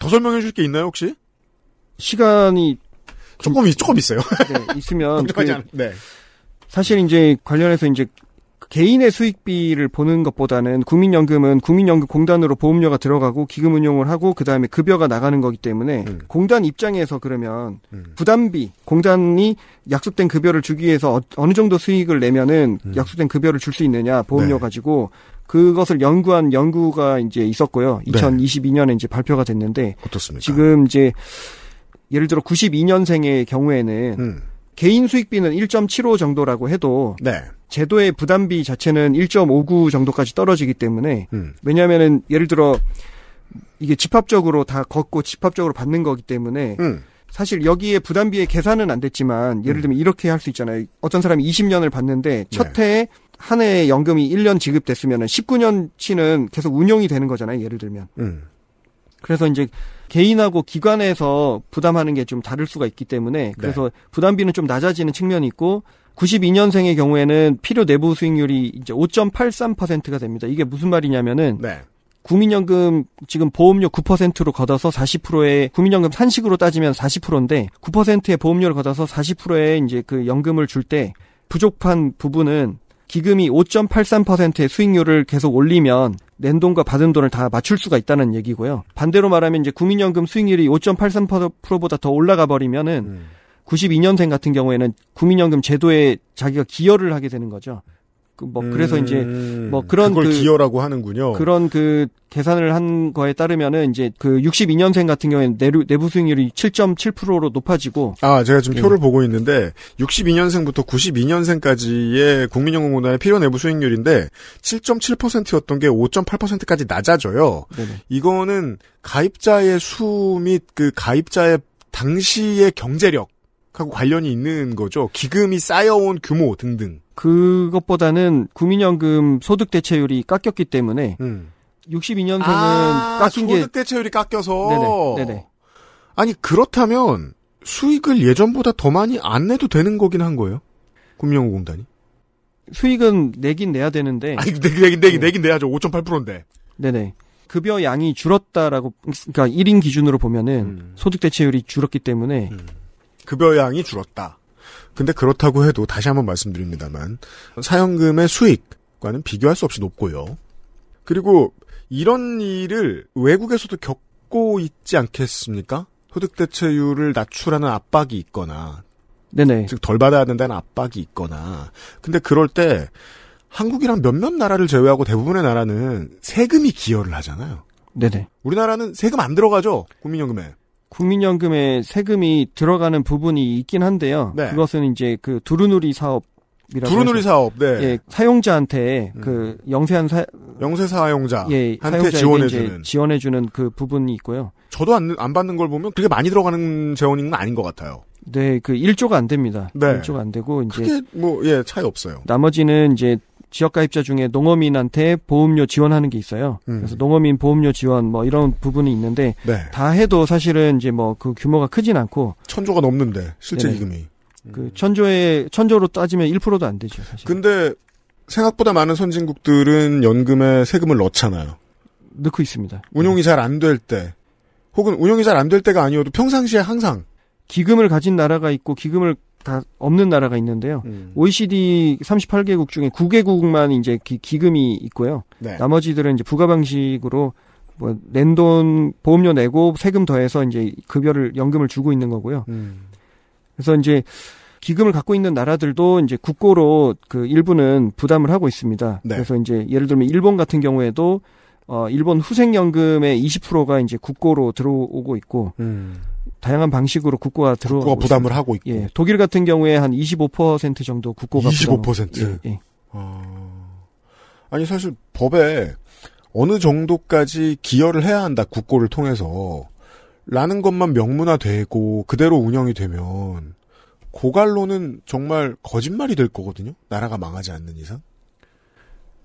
더 설명해 줄 게 있나요, 혹시? 시간이 조금, 조금 있어요. 네, 있으면. 그, 네. 사실 이제 관련해서 이제 개인의 수익비를 보는 것보다는 국민연금은 국민연금공단으로 보험료가 들어가고 기금운용을 하고 그 다음에 급여가 나가는 거기 때문에 음. 공단 입장에서 그러면 음. 부담비 공단이 약속된 급여를 주기 위해서 어, 느 정도 수익을 내면은 음. 약속된 급여를 줄 수 있느냐 보험료 네. 가지고 그것을 연구한 연구가 이제 있었고요. 2022년에 이제 발표가 됐는데 어떻습니까? 지금 이제 예를 들어 92년생의 경우에는 음. 개인 수익비는 1.75 정도라고 해도 네. 제도의 부담비 자체는 1.59 정도까지 떨어지기 때문에 음. 왜냐하면은 예를 들어 이게 집합적으로 다 걷고 집합적으로 받는 거기 때문에 음. 사실 여기에 부담비의 계산은 안 됐지만 예를 음. 들면 이렇게 할 수 있잖아요. 어떤 사람이 20년을 받는데 네. 첫 해에 한 해에 연금이 1년 지급됐으면 19년치는 계속 운영이 되는 거잖아요. 예를 들면. 음. 그래서 이제 개인하고 기관에서 부담하는 게 좀 다를 수가 있기 때문에 네. 그래서 네. 부담비는 좀 낮아지는 측면이 있고 92년생의 경우에는 필요 내부 수익률이 이제 5.83%가 됩니다. 이게 무슨 말이냐면은 네. 국민연금 지금 보험료 9%로 걷어서 40%의 국민연금 산식으로 따지면 40%인데 9%의 보험료를 걷어서 40%의 이제 그 연금을 줄 때 부족한 부분은 기금이 5.83%의 수익률을 계속 올리면 낸 돈과 받은 돈을 다 맞출 수가 있다는 얘기고요. 반대로 말하면 이제 국민연금 수익률이 5.83%보다 더 올라가 버리면은 음. 92년생 같은 경우에는 국민연금 제도에 자기가 기여를 하게 되는 거죠. 그 뭐 그래서 이제 음, 뭐 그런 그걸 그, 기여라고 하는군요. 그런 그 계산을 한 거에 따르면은 이제 그 62년생 같은 경우에는 내부, 내부 수익률이 7.7%로 높아지고 아 제가 지금 예. 표를 보고 있는데 62년생부터 92년생까지의 국민연금공단의 필요 내부 수익률인데 7.7%였던 게 5.8%까지 낮아져요. 네네. 이거는 가입자의 수 및 그 가입자의 당시의 경제력 하고 관련이 있는 거죠. 기금이 쌓여온 규모 등등. 그것보다는 국민연금 소득 대체율이 깎였기 때문에 음. 62년생은 아, 깎인 소득 게 소득 대체율이 깎여서 네네, 네네. 아니 그렇다면 수익을 예전보다 더 많이 안 내도 되는 거긴 한 거예요. 국민연금공단이 수익은 내긴 내야 되는데 아니 내긴 내긴 네. 내긴, 내긴 내야죠. 5.8%인데. 네네. 급여 양이 줄었다라고 그러니까 1인 기준으로 보면은 음. 소득 대체율이 줄었기 때문에 음. 급여량이 줄었다. 근데 그렇다고 해도 다시 한번 말씀드립니다만 사연금의 수익과는 비교할 수 없이 높고요. 그리고 이런 일을 외국에서도 겪고 있지 않겠습니까? 소득대체율을 낮추라는 압박이 있거나 네네. 즉덜 받아야 된다는 압박이 있거나 근데 그럴 때 한국이랑 몇몇 나라를 제외하고 대부분의 나라는 세금이 기여를 하잖아요. 네네. 우리나라는 세금 안 들어가죠 국민연금에. 국민연금에 세금이 들어가는 부분이 있긴 한데요. 네. 그것은 이제 그 두루누리 사업 두루누리 사업, 네. 예, 사용자한테 음. 그 영세한 사 영세 사용자 예, 한테 지원해 주는 지원해 주는 그 부분이 있고요. 저도 안, 안 받는 걸 보면 그게 많이 들어가는 재원인 건 아닌 것 같아요. 네, 그 1조가 안 됩니다. 네. 1조가 안 되고 이제 크게 뭐예 차이 없어요. 나머지는 이제 지역가입자 중에 농어민한테 보험료 지원하는 게 있어요. 음. 그래서 농어민 보험료 지원 뭐 이런 부분이 있는데 네. 다 해도 사실은 이제 뭐 그 규모가 크진 않고 천조가 넘는데 실제 네네. 이금이 그 천조에 천조로 따지면 1%도 안 되죠. 사실. 근데 생각보다 많은 선진국들은 연금에 세금을 넣잖아요. 넣고 있습니다. 운용이 네. 잘안 될 때, 혹은 운용이 잘 안 될 때가 아니어도 평상시에 항상 기금을 가진 나라가 있고 기금을 다 없는 나라가 있는데요. 음. OECD 38개국 중에 9개국만 이제 기, 금이 있고요. 네. 나머지들은 이제 부가 방식으로 뭐 낸 돈 보험료 내고 세금 더해서 이제 급여를 연금을 주고 있는 거고요. 음. 그래서 이제 기금을 갖고 있는 나라들도 이제 국고로 그 일부는 부담을 하고 있습니다. 네. 그래서 이제 예를 들면 일본 같은 경우에도 어 일본 후생연금의 20%가 이제 국고로 들어오고 있고 음. 다양한 방식으로 국고가 들어 국고가 부담을 하고 있고 예, 독일 같은 경우에 한 25% 정도 국고가 25%부담 예, 예. 어... 아니 사실 법에 어느 정도까지 기여를 해야 한다 국고를 통해서 라는 것만 명문화되고 그대로 운영이 되면 고갈로는 정말 거짓말이 될 거거든요. 나라가 망하지 않는 이상.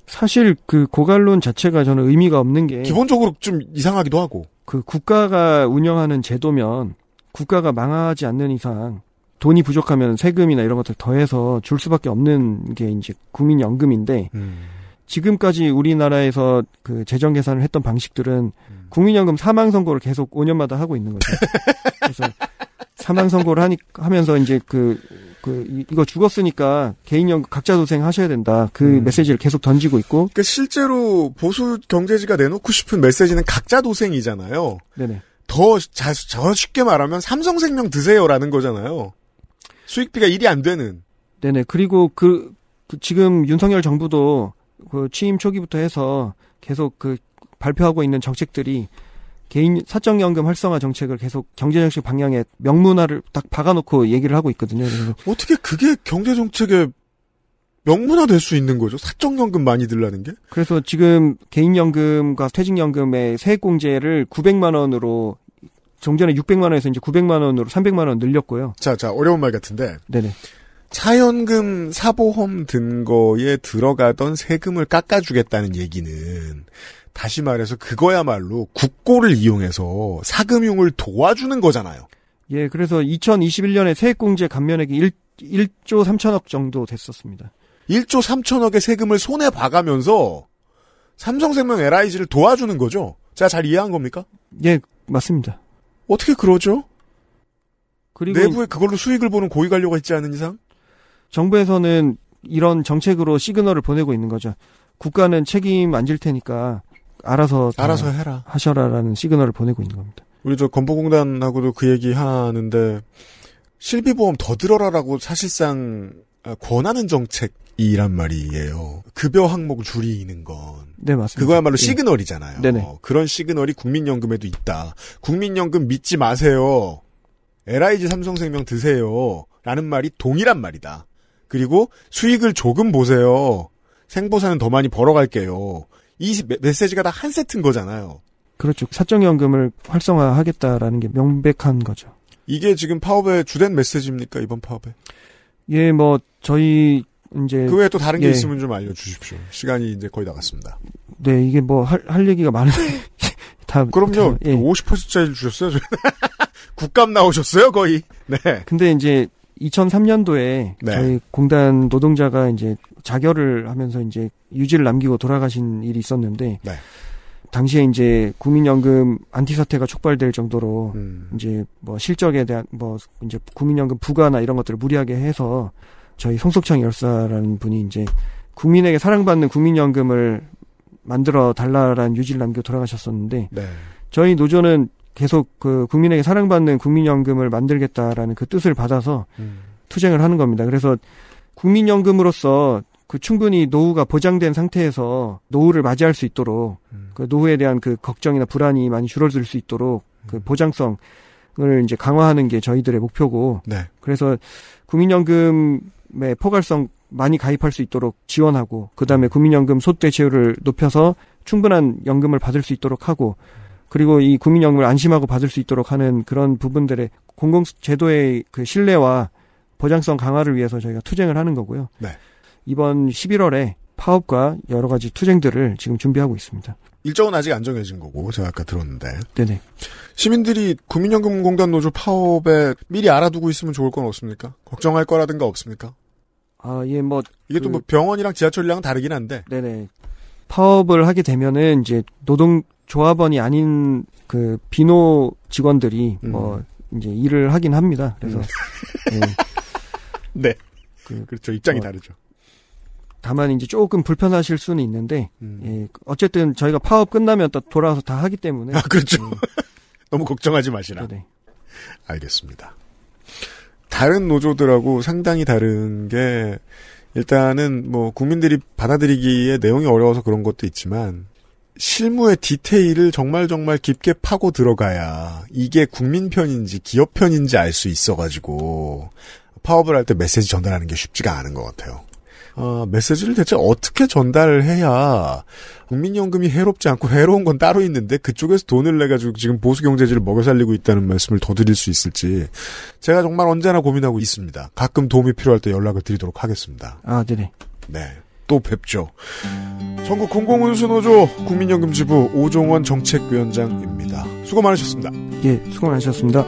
사실 그 고갈론 자체가 저는 의미가 없는 게 기본적으로 좀 이상하기도 하고 그 국가가 운영하는 제도면 국가가 망하지 않는 이상 돈이 부족하면 세금이나 이런 것들 더해서 줄 수밖에 없는 게 이제 국민연금인데 음. 지금까지 우리나라에서 그 재정 계산을 했던 방식들은 음. 국민연금 사망 선고를 계속 5년마다 하고 있는 거죠. 그래서 사망 선고를 하니 하면서 이제 그그 이, 거 죽었으니까 개인연 각자 도생 하셔야 된다. 그 음. 메시지를 계속 던지고 있고. 그러니까 실제로 보수 경제지가 내놓고 싶은 메시지는 각자 도생이잖아요. 네네. 더, 자, 저 쉽게 말하면 삼성생명 드세요라는 거잖아요. 수익비가 일이 안 되는. 네네. 그리고 그, 그 지금 윤석열 정부도 그 취임 초기부터 해서 계속 그 발표하고 있는 정책들이 개인 사적연금 활성화 정책을 계속 경제정책 방향에 명문화를 딱 박아놓고 얘기를 하고 있거든요. 그래서. 어떻게 그게 경제정책의 명문화 될 수 있는 거죠? 사적연금 많이 들라는 게? 그래서 지금 개인연금과 퇴직연금의 세액공제를 900만 원으로 종전에 600만 원에서 이제 900만 원으로 300만 원 늘렸고요. 자, 자, 어려운 말 같은데. 네네. 차연금 사보험 든 거에 들어가던 세금을 깎아주겠다는 얘기는 다시 말해서 그거야말로 국고를 이용해서 사금융을 도와주는 거잖아요. 예, 그래서 2021년에 세액공제 감면액이 1, 1조 3천억 정도 됐었습니다. 1조 3천억의 세금을 손에 봐가면서 삼성생명 LIG를 도와주는 거죠? 제가 잘 이해한 겁니까? 예, 맞습니다. 어떻게 그러죠? 그리고 내부에 그걸로 수익을 보는 고위 관료가 있지 않은 이상? 정부에서는 이런 정책으로 시그널을 보내고 있는 거죠. 국가는 책임 안 질 테니까 알아서 알아서 해라 하셔라라는 시그널을 보내고 있는 겁니다. 우리 저 건보공단하고도 그 얘기 하는데 실비보험 더 들어라라고 사실상 권하는 정책이란 말이에요. 급여 항목 줄이는 건. 네, 맞습니다. 그거야말로 예. 시그널이잖아요. 네네. 그런 시그널이 국민연금에도 있다. 국민연금 믿지 마세요. LIG 삼성생명 드세요. 라는 말이 동일한 말이다. 그리고 수익을 조금 보세요. 생보사는 더 많이 벌어갈게요. 이 메시지가 다 한 세트인 거잖아요. 그렇죠. 사적연금을 활성화하겠다라는 게 명백한 거죠. 이게 지금 파업의 주된 메시지입니까 이번 파업에? 예, 뭐 저희 이제 그 외에 또 다른 게 예. 있으면 좀 알려주십시오. 시간이 이제 거의 나갔습니다. 네, 이게 뭐할할 얘기가 많은데 다 그럼요. 다, 예. 50%짜리 주셨어요. 국감 나오셨어요 거의. 네. 근데 이제 2003년도에 네. 저희 공단 노동자가 이제 자결을 하면서 이제 유지를 남기고 돌아가신 일이 있었는데 네. 당시에 이제 국민연금 안티 사태가 촉발될 정도로 음. 이제 뭐 실적에 대한 뭐 이제 국민연금 부과나 이런 것들을 무리하게 해서 저희 송석창 열사라는 분이 이제 국민에게 사랑받는 국민연금을 만들어 달라라는 유지를 남겨 돌아가셨었는데 네. 저희 노조는 계속 그 국민에게 사랑받는 국민연금을 만들겠다라는 그 뜻을 받아서 음. 투쟁을 하는 겁니다. 그래서 국민연금으로서 그 충분히 노후가 보장된 상태에서 노후를 맞이할 수 있도록 음. 그 노후에 대한 그 걱정이나 불안이 많이 줄어들 수 있도록 그 음. 그 보장성을 이제 강화하는 게 저희들의 목표고 네. 그래서 국민연금의 포괄성 많이 가입할 수 있도록 지원하고 그다음에 음. 국민연금 소득 대체율을 높여서 충분한 연금을 받을 수 있도록 하고 음. 그리고 이 국민연금을 안심하고 받을 수 있도록 하는 그런 부분들의 공공 제도의 그 신뢰와 보장성 강화를 위해서 저희가 투쟁을 하는 거고요. 네. 이번 11월에 파업과 여러 가지 투쟁들을 지금 준비하고 있습니다. 일정은 아직 안 정해진 거고 제가 아까 들었는데. 네네. 시민들이 국민연금공단 노조 파업에 미리 알아두고 있으면 좋을 건 없습니까? 걱정할 거라든가 없습니까? 아, 예, 뭐 이게 그, 또뭐 병원이랑 지하철이랑 다르긴 한데. 네네. 파업을 하게 되면은 이제 노동 조합원이 아닌 그 비노 직원들이 음. 뭐 이제 일을 하긴 합니다. 그래서 음. 예. 네. 그, 그 렇죠 입장이 어, 다르죠. 다만 이제 조금 불편하실 수는 있는데 음. 예, 어쨌든 저희가 파업 끝나면 또 돌아와서 다 하기 때문에 아 그렇죠. 예. 너무 걱정하지 마시라. 네 알겠습니다. 다른 노조들하고 상당히 다른 게 일단은 뭐 국민들이 받아들이기에 내용이 어려워서 그런 것도 있지만 실무의 디테일을 정말 정말 깊게 파고 들어가야 이게 국민 편인지 기업 편인지 알 수 있어가지고 파업을 할 때 메시지 전달하는 게 쉽지가 않은 것 같아요. 어, 메시지를 대체 어떻게 전달을 해야 국민연금이 해롭지 않고 해로운 건 따로 있는데 그쪽에서 돈을 내가지고 지금 보수경제지를 먹여 살리고 있다는 말씀을 더 드릴 수 있을지 제가 정말 언제나 고민하고 있습니다. 가끔 도움이 필요할 때 연락을 드리도록 하겠습니다. 아, 네네. 네. 또 뵙죠. 전국 공공운수노조 국민연금지부 오종원 정책위원장입니다. 수고 많으셨습니다. 예, 수고 많으셨습니다.